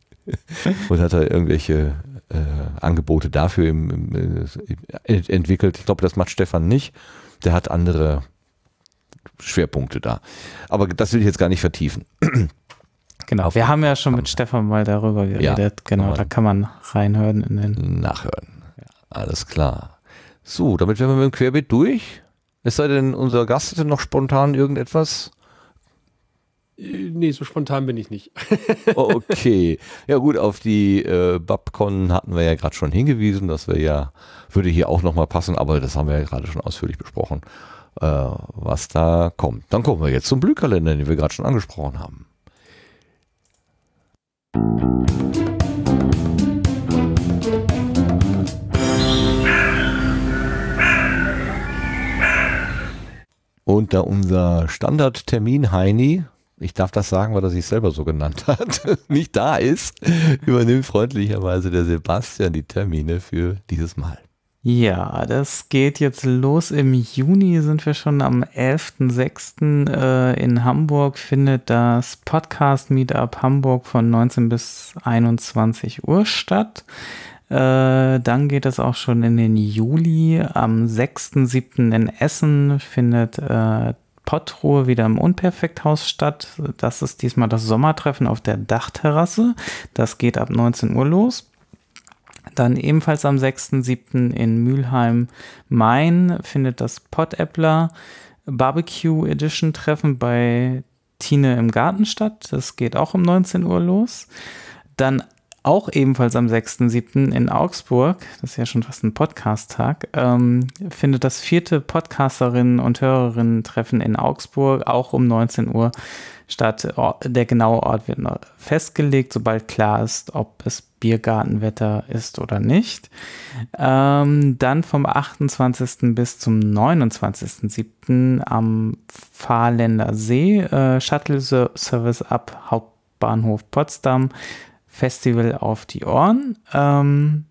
*laughs* und hat da irgendwelche äh, Angebote dafür im, im, im, äh, entwickelt. Ich glaube, das macht Stefan nicht. Der hat andere Schwerpunkte da. Aber das will ich jetzt gar
nicht vertiefen. Genau, wir haben ja schon mit Stefan mal darüber geredet. Ja, genau, da kann man reinhören in den. Nachhören.
Alles klar. So, damit wären wir mit dem Querbeet durch. Es sei denn, unser Gast hätte noch spontan irgendetwas.
Nee, so spontan bin ich nicht.
*laughs* Oh, okay. Ja gut, auf die äh, Babcon hatten wir ja gerade schon hingewiesen. Das wäre ja, würde hier auch nochmal passen, aber das haben wir ja gerade schon ausführlich besprochen, äh, was da kommt. Dann kommen wir jetzt zum Blühkalender, den wir gerade schon angesprochen haben. Musik Und da unser Standardtermin Heini, ich darf das sagen, weil er sich selber so genannt *laughs* hat, nicht da ist, übernimmt freundlicherweise der Sebastian die Termine für dieses Mal.
Ja, das geht jetzt los. Im Juni sind wir schon am 11.06. Äh, in Hamburg findet das Podcast Meetup Hamburg von 19 bis 21 Uhr statt. Äh, dann geht es auch schon in den Juli. Am 6.7. in Essen findet äh, Pottruhe wieder im Unperfekthaus statt. Das ist diesmal das Sommertreffen auf der Dachterrasse. Das geht ab 19 Uhr los. Dann ebenfalls am 6.7. in Mülheim, Main, findet das Pottäppler Barbecue Edition Treffen bei Tine im Garten statt. Das geht auch um 19 Uhr los. Dann auch ebenfalls am 6.7. in Augsburg, das ist ja schon fast ein Podcast-Tag, ähm, findet das vierte Podcasterinnen- und Hörerinnen-Treffen in Augsburg auch um 19 Uhr statt. Oh, der genaue Ort wird noch festgelegt, sobald klar ist, ob es Biergartenwetter ist oder nicht. Ähm, dann vom 28. bis zum 29.7. am Fahrländer See, äh, Shuttle Service ab Hauptbahnhof Potsdam. Festival auf die Ohren. Ähm,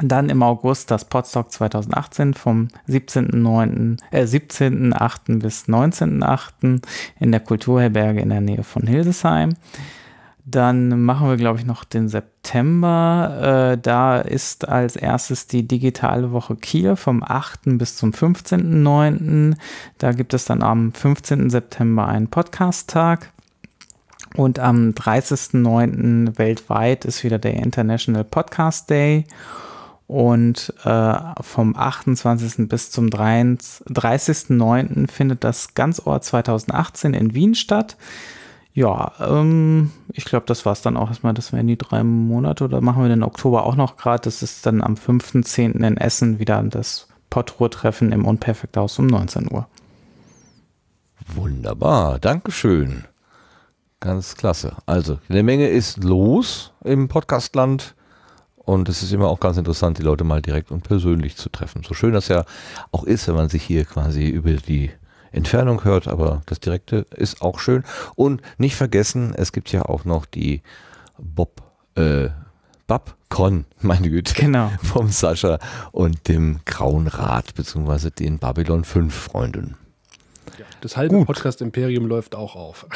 dann im August das Podstock 2018 vom 17.9., äh, 17.8. bis 19.8. in der Kulturherberge in der Nähe von Hildesheim. Dann machen wir, glaube ich, noch den September. Äh, da ist als erstes die digitale Woche Kiel vom 8. bis zum 15.9. Da gibt es dann am 15. September einen Podcast-Tag. Und am 30.09. weltweit ist wieder der International Podcast Day. Und äh, vom 28. bis zum 30.09. findet das Ganzort 2018 in Wien statt. Ja, ähm, ich glaube, das war es dann auch erstmal. Das wären die drei Monate. Oder machen wir den Oktober auch noch gerade? Das ist dann am 5.10. in Essen wieder das Potruhr-Treffen im Unperfekthaus um 19 Uhr.
Wunderbar, Dankeschön. Ganz klasse. Also, eine Menge ist los im Podcastland. Und es ist immer auch ganz interessant, die Leute mal direkt und persönlich zu treffen. So schön das ja auch ist, wenn man sich hier quasi über die Entfernung hört, aber das Direkte ist auch schön. Und nicht vergessen, es gibt ja auch noch die Bob, äh, Babcon, *laughs* meine Güte, genau. vom Sascha und dem Grauen Rat, beziehungsweise den Babylon 5 Freunden.
Ja, das halbe Podcast-Imperium läuft auch auf.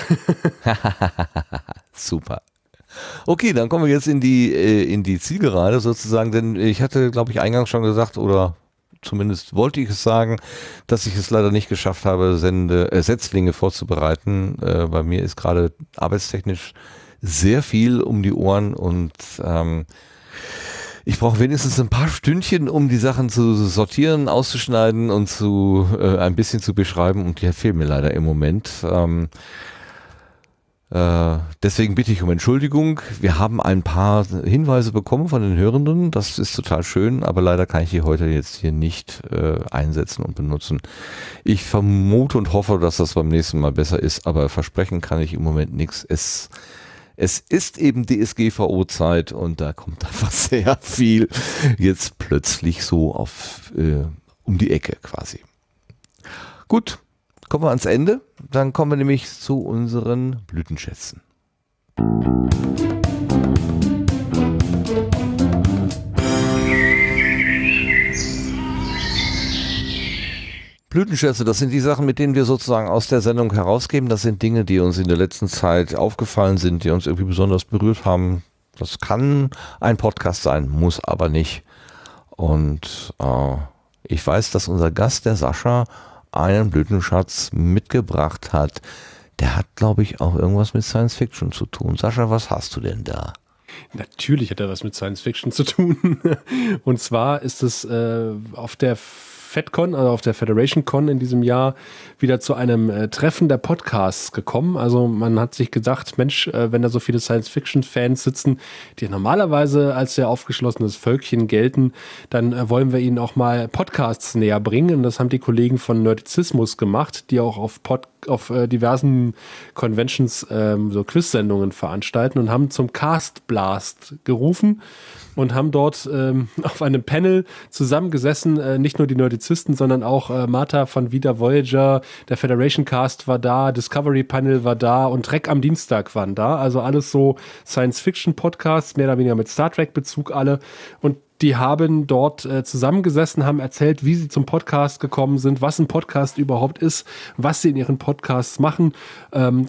*laughs* Super. Okay, dann kommen wir jetzt in die, äh, in die Zielgerade sozusagen, denn ich hatte, glaube ich, eingangs schon gesagt oder zumindest wollte ich es sagen, dass ich es leider nicht geschafft habe, Sende, äh, Setzlinge vorzubereiten. Äh, bei mir ist gerade arbeitstechnisch sehr viel um die Ohren und ähm, ich brauche wenigstens ein paar Stündchen, um die Sachen zu sortieren, auszuschneiden und zu äh, ein bisschen zu beschreiben. Und die fehlen mir leider im Moment. Ähm, äh, deswegen bitte ich um Entschuldigung. Wir haben ein paar Hinweise bekommen von den Hörenden. Das ist total schön, aber leider kann ich die heute jetzt hier nicht äh, einsetzen und benutzen. Ich vermute und hoffe, dass das beim nächsten Mal besser ist, aber versprechen kann ich im Moment nichts. Es es ist eben DSGVO-Zeit und da kommt einfach *laughs* sehr viel jetzt plötzlich so auf, äh, um die Ecke quasi. Gut, kommen wir ans Ende. Dann kommen wir nämlich zu unseren Blütenschätzen. Musik Blütenschätze, das sind die Sachen, mit denen wir sozusagen aus der Sendung herausgeben. Das sind Dinge, die uns in der letzten Zeit aufgefallen sind, die uns irgendwie besonders berührt haben. Das kann ein Podcast sein, muss aber nicht. Und äh, ich weiß, dass unser Gast, der Sascha, einen Blütenschatz mitgebracht hat. Der hat, glaube ich, auch irgendwas mit Science Fiction zu tun. Sascha, was hast du denn da?
Natürlich hat er was mit Science Fiction zu tun. *laughs* Und zwar ist es äh, auf der FedCon, also auf der Federation Con in diesem Jahr, wieder zu einem äh, Treffen der Podcasts gekommen. Also man hat sich gedacht, Mensch, äh, wenn da so viele Science-Fiction-Fans sitzen, die normalerweise als sehr aufgeschlossenes Völkchen gelten, dann äh, wollen wir ihnen auch mal Podcasts näher bringen. Und das haben die Kollegen von Nerdizismus gemacht, die auch auf, Pod auf äh, diversen Conventions ähm, so Quiz-Sendungen veranstalten und haben zum Cast Blast gerufen und haben dort ähm, *laughs* auf einem Panel zusammengesessen, äh, nicht nur die Nerdizisten, sondern auch äh, Martha von Vida Voyager, der Federation Cast war da, Discovery Panel war da und Trek am Dienstag waren da. Also alles so Science-Fiction-Podcasts, mehr oder weniger mit Star Trek-Bezug alle. Und die haben dort äh, zusammengesessen, haben erzählt, wie sie zum Podcast gekommen sind, was ein Podcast überhaupt ist, was sie in ihren Podcasts machen. Ähm,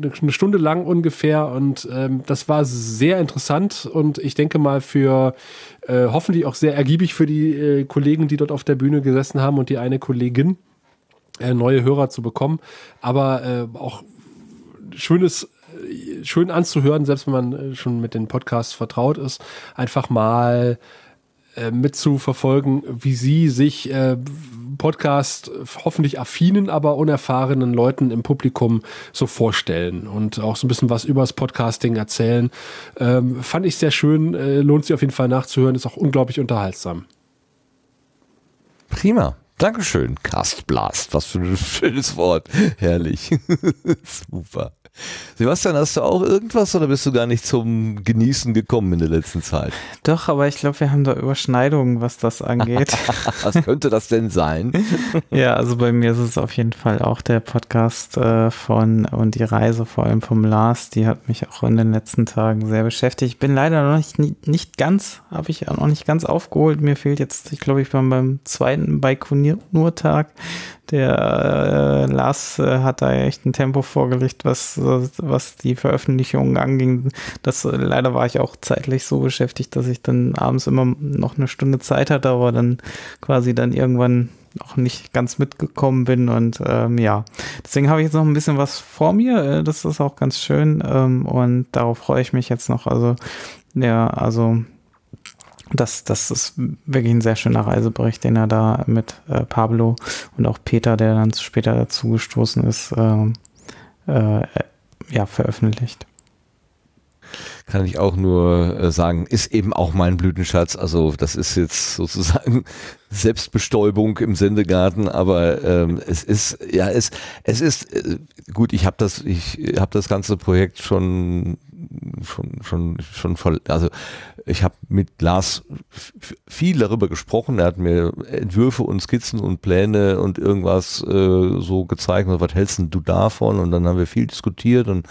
eine Stunde lang ungefähr und ähm, das war sehr interessant und ich denke mal für äh, hoffentlich auch sehr ergiebig für die äh, Kollegen, die dort auf der Bühne gesessen haben und die eine Kollegin äh, neue Hörer zu bekommen, aber äh, auch schönes schön anzuhören, selbst wenn man äh, schon mit den Podcasts vertraut ist, einfach mal äh, mitzuverfolgen, wie sie sich äh, Podcast hoffentlich affinen, aber unerfahrenen Leuten im Publikum so vorstellen und auch so ein bisschen was übers Podcasting erzählen. Ähm, fand ich sehr schön, äh, lohnt sich auf jeden Fall nachzuhören, ist auch unglaublich unterhaltsam. Prima.
Dankeschön, Castblast. Was für ein *laughs* schönes Wort. Herrlich. *laughs* Super. Sebastian, hast du auch irgendwas oder bist du gar nicht zum Genießen gekommen in der letzten Zeit?
Doch, aber ich glaube, wir haben da Überschneidungen, was das angeht.
*laughs* was könnte das denn sein?
*laughs*
ja, also bei mir ist es auf jeden Fall auch der Podcast äh, von und die Reise vor allem vom Lars, die hat mich auch in den letzten Tagen sehr beschäftigt. Ich bin leider noch nicht, nicht ganz, habe ich auch noch nicht ganz aufgeholt. Mir fehlt jetzt, ich glaube, ich war beim zweiten Baikonur-Tag der äh, Lars äh, hat da echt ein Tempo vorgelegt, was, was die Veröffentlichungen anging. Das, äh, leider war ich auch zeitlich so beschäftigt, dass ich dann abends immer noch eine Stunde Zeit hatte, aber dann quasi dann irgendwann auch nicht ganz mitgekommen bin. Und ähm, ja, deswegen habe ich jetzt noch ein bisschen was vor mir. Äh, das ist auch ganz schön. Ähm, und darauf freue ich mich jetzt noch. Also, ja, also das, das ist wirklich ein sehr schöner Reisebericht, den er da mit äh, Pablo und auch Peter, der dann später dazu gestoßen ist, ähm, äh, äh, ja, veröffentlicht.
Kann ich auch nur äh, sagen, ist eben auch mein Blütenschatz. Also das ist jetzt sozusagen *laughs* Selbstbestäubung im Sendegarten, aber ähm, es ist, ja, es, es ist, äh, gut, ich habe das, ich habe das ganze Projekt schon schon, schon, schon voll, also ich habe mit Lars viel darüber gesprochen. Er hat mir Entwürfe und Skizzen und Pläne und irgendwas äh, so gezeigt. Und was hältst du davon? Und dann haben wir viel diskutiert und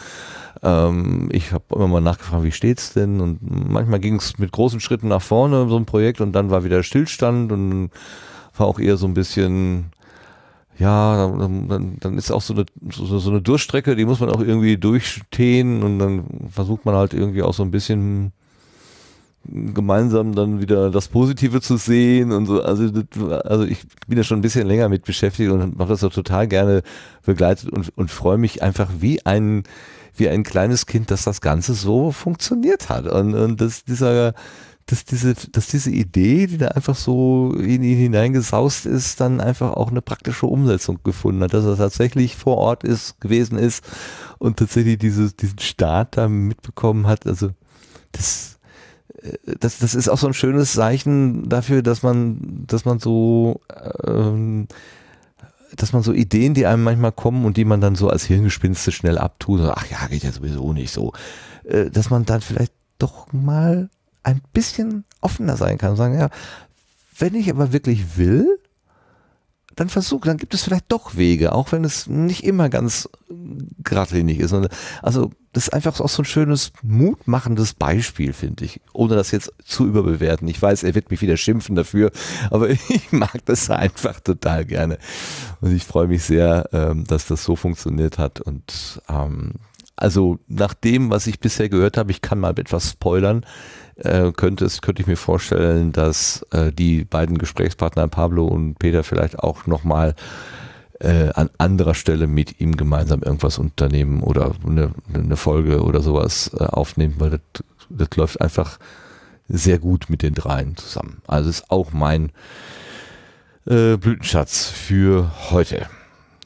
ähm, ich habe immer mal nachgefragt, wie steht's denn? Und manchmal ging es mit großen Schritten nach vorne so ein Projekt und dann war wieder Stillstand und war auch eher so ein bisschen ja, dann, dann, dann ist auch so eine, so, so eine Durchstrecke, die muss man auch irgendwie durchstehen und dann versucht man halt irgendwie auch so ein bisschen gemeinsam dann wieder das Positive zu sehen und so. Also, also ich bin da schon ein bisschen länger mit beschäftigt und mache das auch total gerne begleitet und, und freue mich einfach wie ein, wie ein kleines Kind, dass das Ganze so funktioniert hat. Und, und dass dieser, dass diese, dass diese Idee, die da einfach so in ihn hineingesaust ist, dann einfach auch eine praktische Umsetzung gefunden hat, dass er tatsächlich vor Ort ist, gewesen ist und tatsächlich diese, diesen Start da mitbekommen hat. Also das, äh, das, das ist auch so ein schönes Zeichen dafür, dass man, dass man so ähm, dass man so Ideen, die einem manchmal kommen und die man dann so als Hirngespinste schnell abtut, so, ach ja, geht ja sowieso nicht so, äh, dass man dann vielleicht doch mal ein bisschen offener sein kann und sagen, ja, wenn ich aber wirklich will, dann versuche, dann gibt es vielleicht doch Wege, auch wenn es nicht immer ganz geradlinig ist. Also das ist einfach auch so ein schönes, mutmachendes Beispiel, finde ich. Ohne das jetzt zu überbewerten. Ich weiß, er wird mich wieder schimpfen dafür, aber *laughs* ich mag das einfach total gerne. Und ich freue mich sehr, ähm, dass das so funktioniert hat. Und ähm, also nach dem, was ich bisher gehört habe, ich kann mal etwas spoilern, äh, könnte, es, könnte ich mir vorstellen, dass äh, die beiden Gesprächspartner Pablo und Peter vielleicht auch nochmal äh, an anderer Stelle mit ihm gemeinsam irgendwas unternehmen oder eine, eine Folge oder sowas äh, aufnehmen, weil das, das läuft einfach sehr gut mit den dreien zusammen. Also ist auch mein äh, Blütenschatz für heute.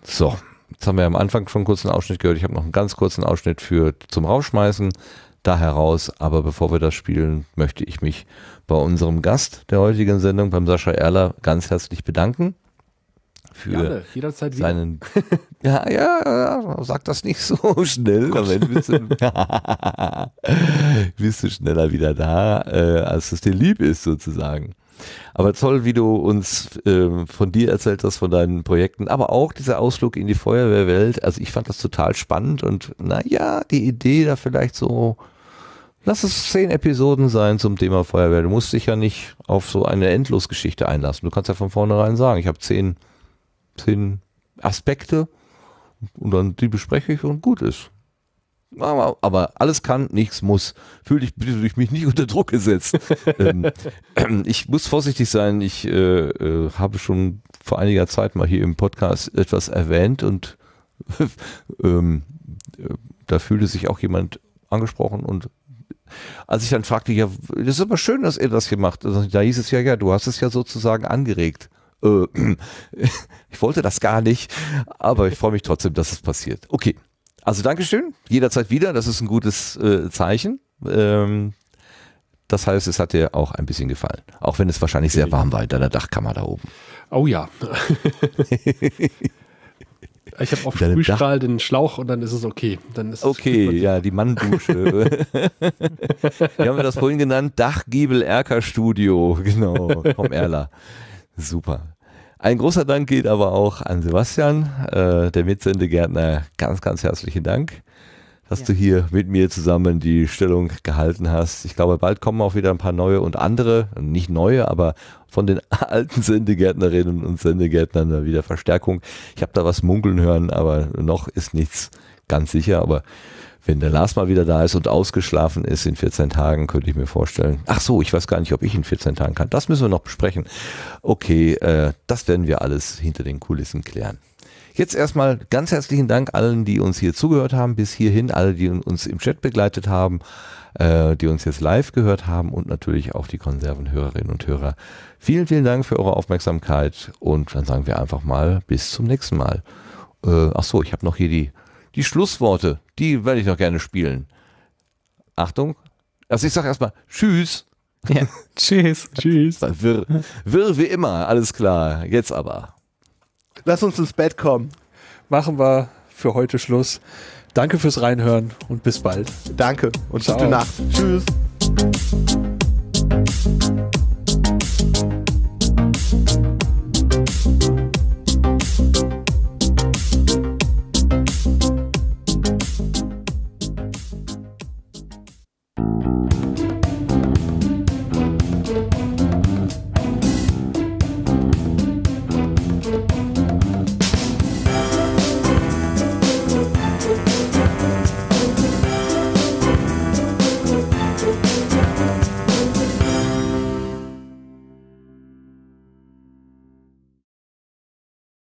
So, jetzt haben wir am Anfang schon einen kurzen Ausschnitt gehört. Ich habe noch einen ganz kurzen Ausschnitt für zum Rausschmeißen da heraus. Aber bevor wir das spielen, möchte ich mich bei unserem Gast der heutigen Sendung, beim Sascha Erler, ganz herzlich bedanken. Für Gerne,
jederzeit seinen.
*laughs* ja, ja, sag das nicht so *laughs* schnell. bist du, *laughs* bist du schneller wieder da, äh, als es dir lieb ist, sozusagen. Aber toll, wie du uns äh, von dir erzählt hast, von deinen Projekten, aber auch dieser Ausflug in die Feuerwehrwelt. Also ich fand das total spannend und naja, die Idee da vielleicht so Lass es zehn Episoden sein zum Thema Feuerwehr. Du musst dich ja nicht auf so eine Endlosgeschichte einlassen. Du kannst ja von vornherein sagen, ich habe zehn, zehn Aspekte und dann die bespreche ich und gut ist. Aber, aber alles kann, nichts muss. Fühl dich bitte durch mich nicht unter Druck gesetzt. *laughs* ähm, äh, ich muss vorsichtig sein. Ich äh, äh, habe schon vor einiger Zeit mal hier im Podcast etwas erwähnt und *laughs* ähm, äh, da fühlte sich auch jemand angesprochen und als ich dann fragte, ja, das ist aber schön, dass ihr das gemacht habt. Da hieß es ja, ja, du hast es ja sozusagen angeregt. Äh, *clears throat* ich wollte das gar nicht, aber ich freue mich trotzdem, dass es passiert. Okay, also Dankeschön, jederzeit wieder, das ist ein gutes äh, Zeichen. Ähm, das heißt, es hat dir auch ein bisschen gefallen, auch wenn es wahrscheinlich sehr warm war in deiner Dachkammer da oben. Oh ja. *laughs*
Ich habe auf Sprühstrahl den Schlauch und dann ist es okay. Dann ist okay, ja, die Manndusche. *laughs* Wie haben wir das vorhin genannt, Dachgiebel
Erker Studio, genau, vom Erler. Super. Ein großer Dank geht aber auch an Sebastian, äh, der Mitsendegärtner. Ganz, ganz herzlichen Dank dass ja. du hier mit mir zusammen die Stellung gehalten hast. Ich glaube, bald kommen auch wieder ein paar neue und andere, nicht neue, aber von den *laughs* alten Sendegärtnerinnen und Sendegärtnern wieder Verstärkung. Ich habe da was munkeln hören, aber noch ist nichts ganz sicher, aber wenn der Lars mal wieder da ist und ausgeschlafen ist in 14 Tagen, könnte ich mir vorstellen. Ach so, ich weiß gar nicht, ob ich in 14 Tagen kann. Das müssen wir noch besprechen. Okay, äh, das werden wir alles hinter den Kulissen klären. Jetzt erstmal ganz herzlichen Dank allen, die uns hier zugehört haben, bis hierhin, alle, die uns im Chat begleitet haben, äh, die uns jetzt live gehört haben und natürlich auch die Konservenhörerinnen und Hörer. Vielen, vielen Dank für eure Aufmerksamkeit und dann sagen wir einfach mal bis zum nächsten Mal. Äh, ach so, ich habe noch hier die, die Schlussworte, die werde ich noch gerne spielen. Achtung, also ich sage erstmal Tschüss. Ja. tschüss. Tschüss. *laughs* Wirr, wirr wie immer, alles klar. Jetzt aber.
Lass uns ins Bett kommen. Machen wir für heute Schluss. Danke fürs Reinhören und bis bald. Danke und Ciao. gute Nacht.
Tschüss.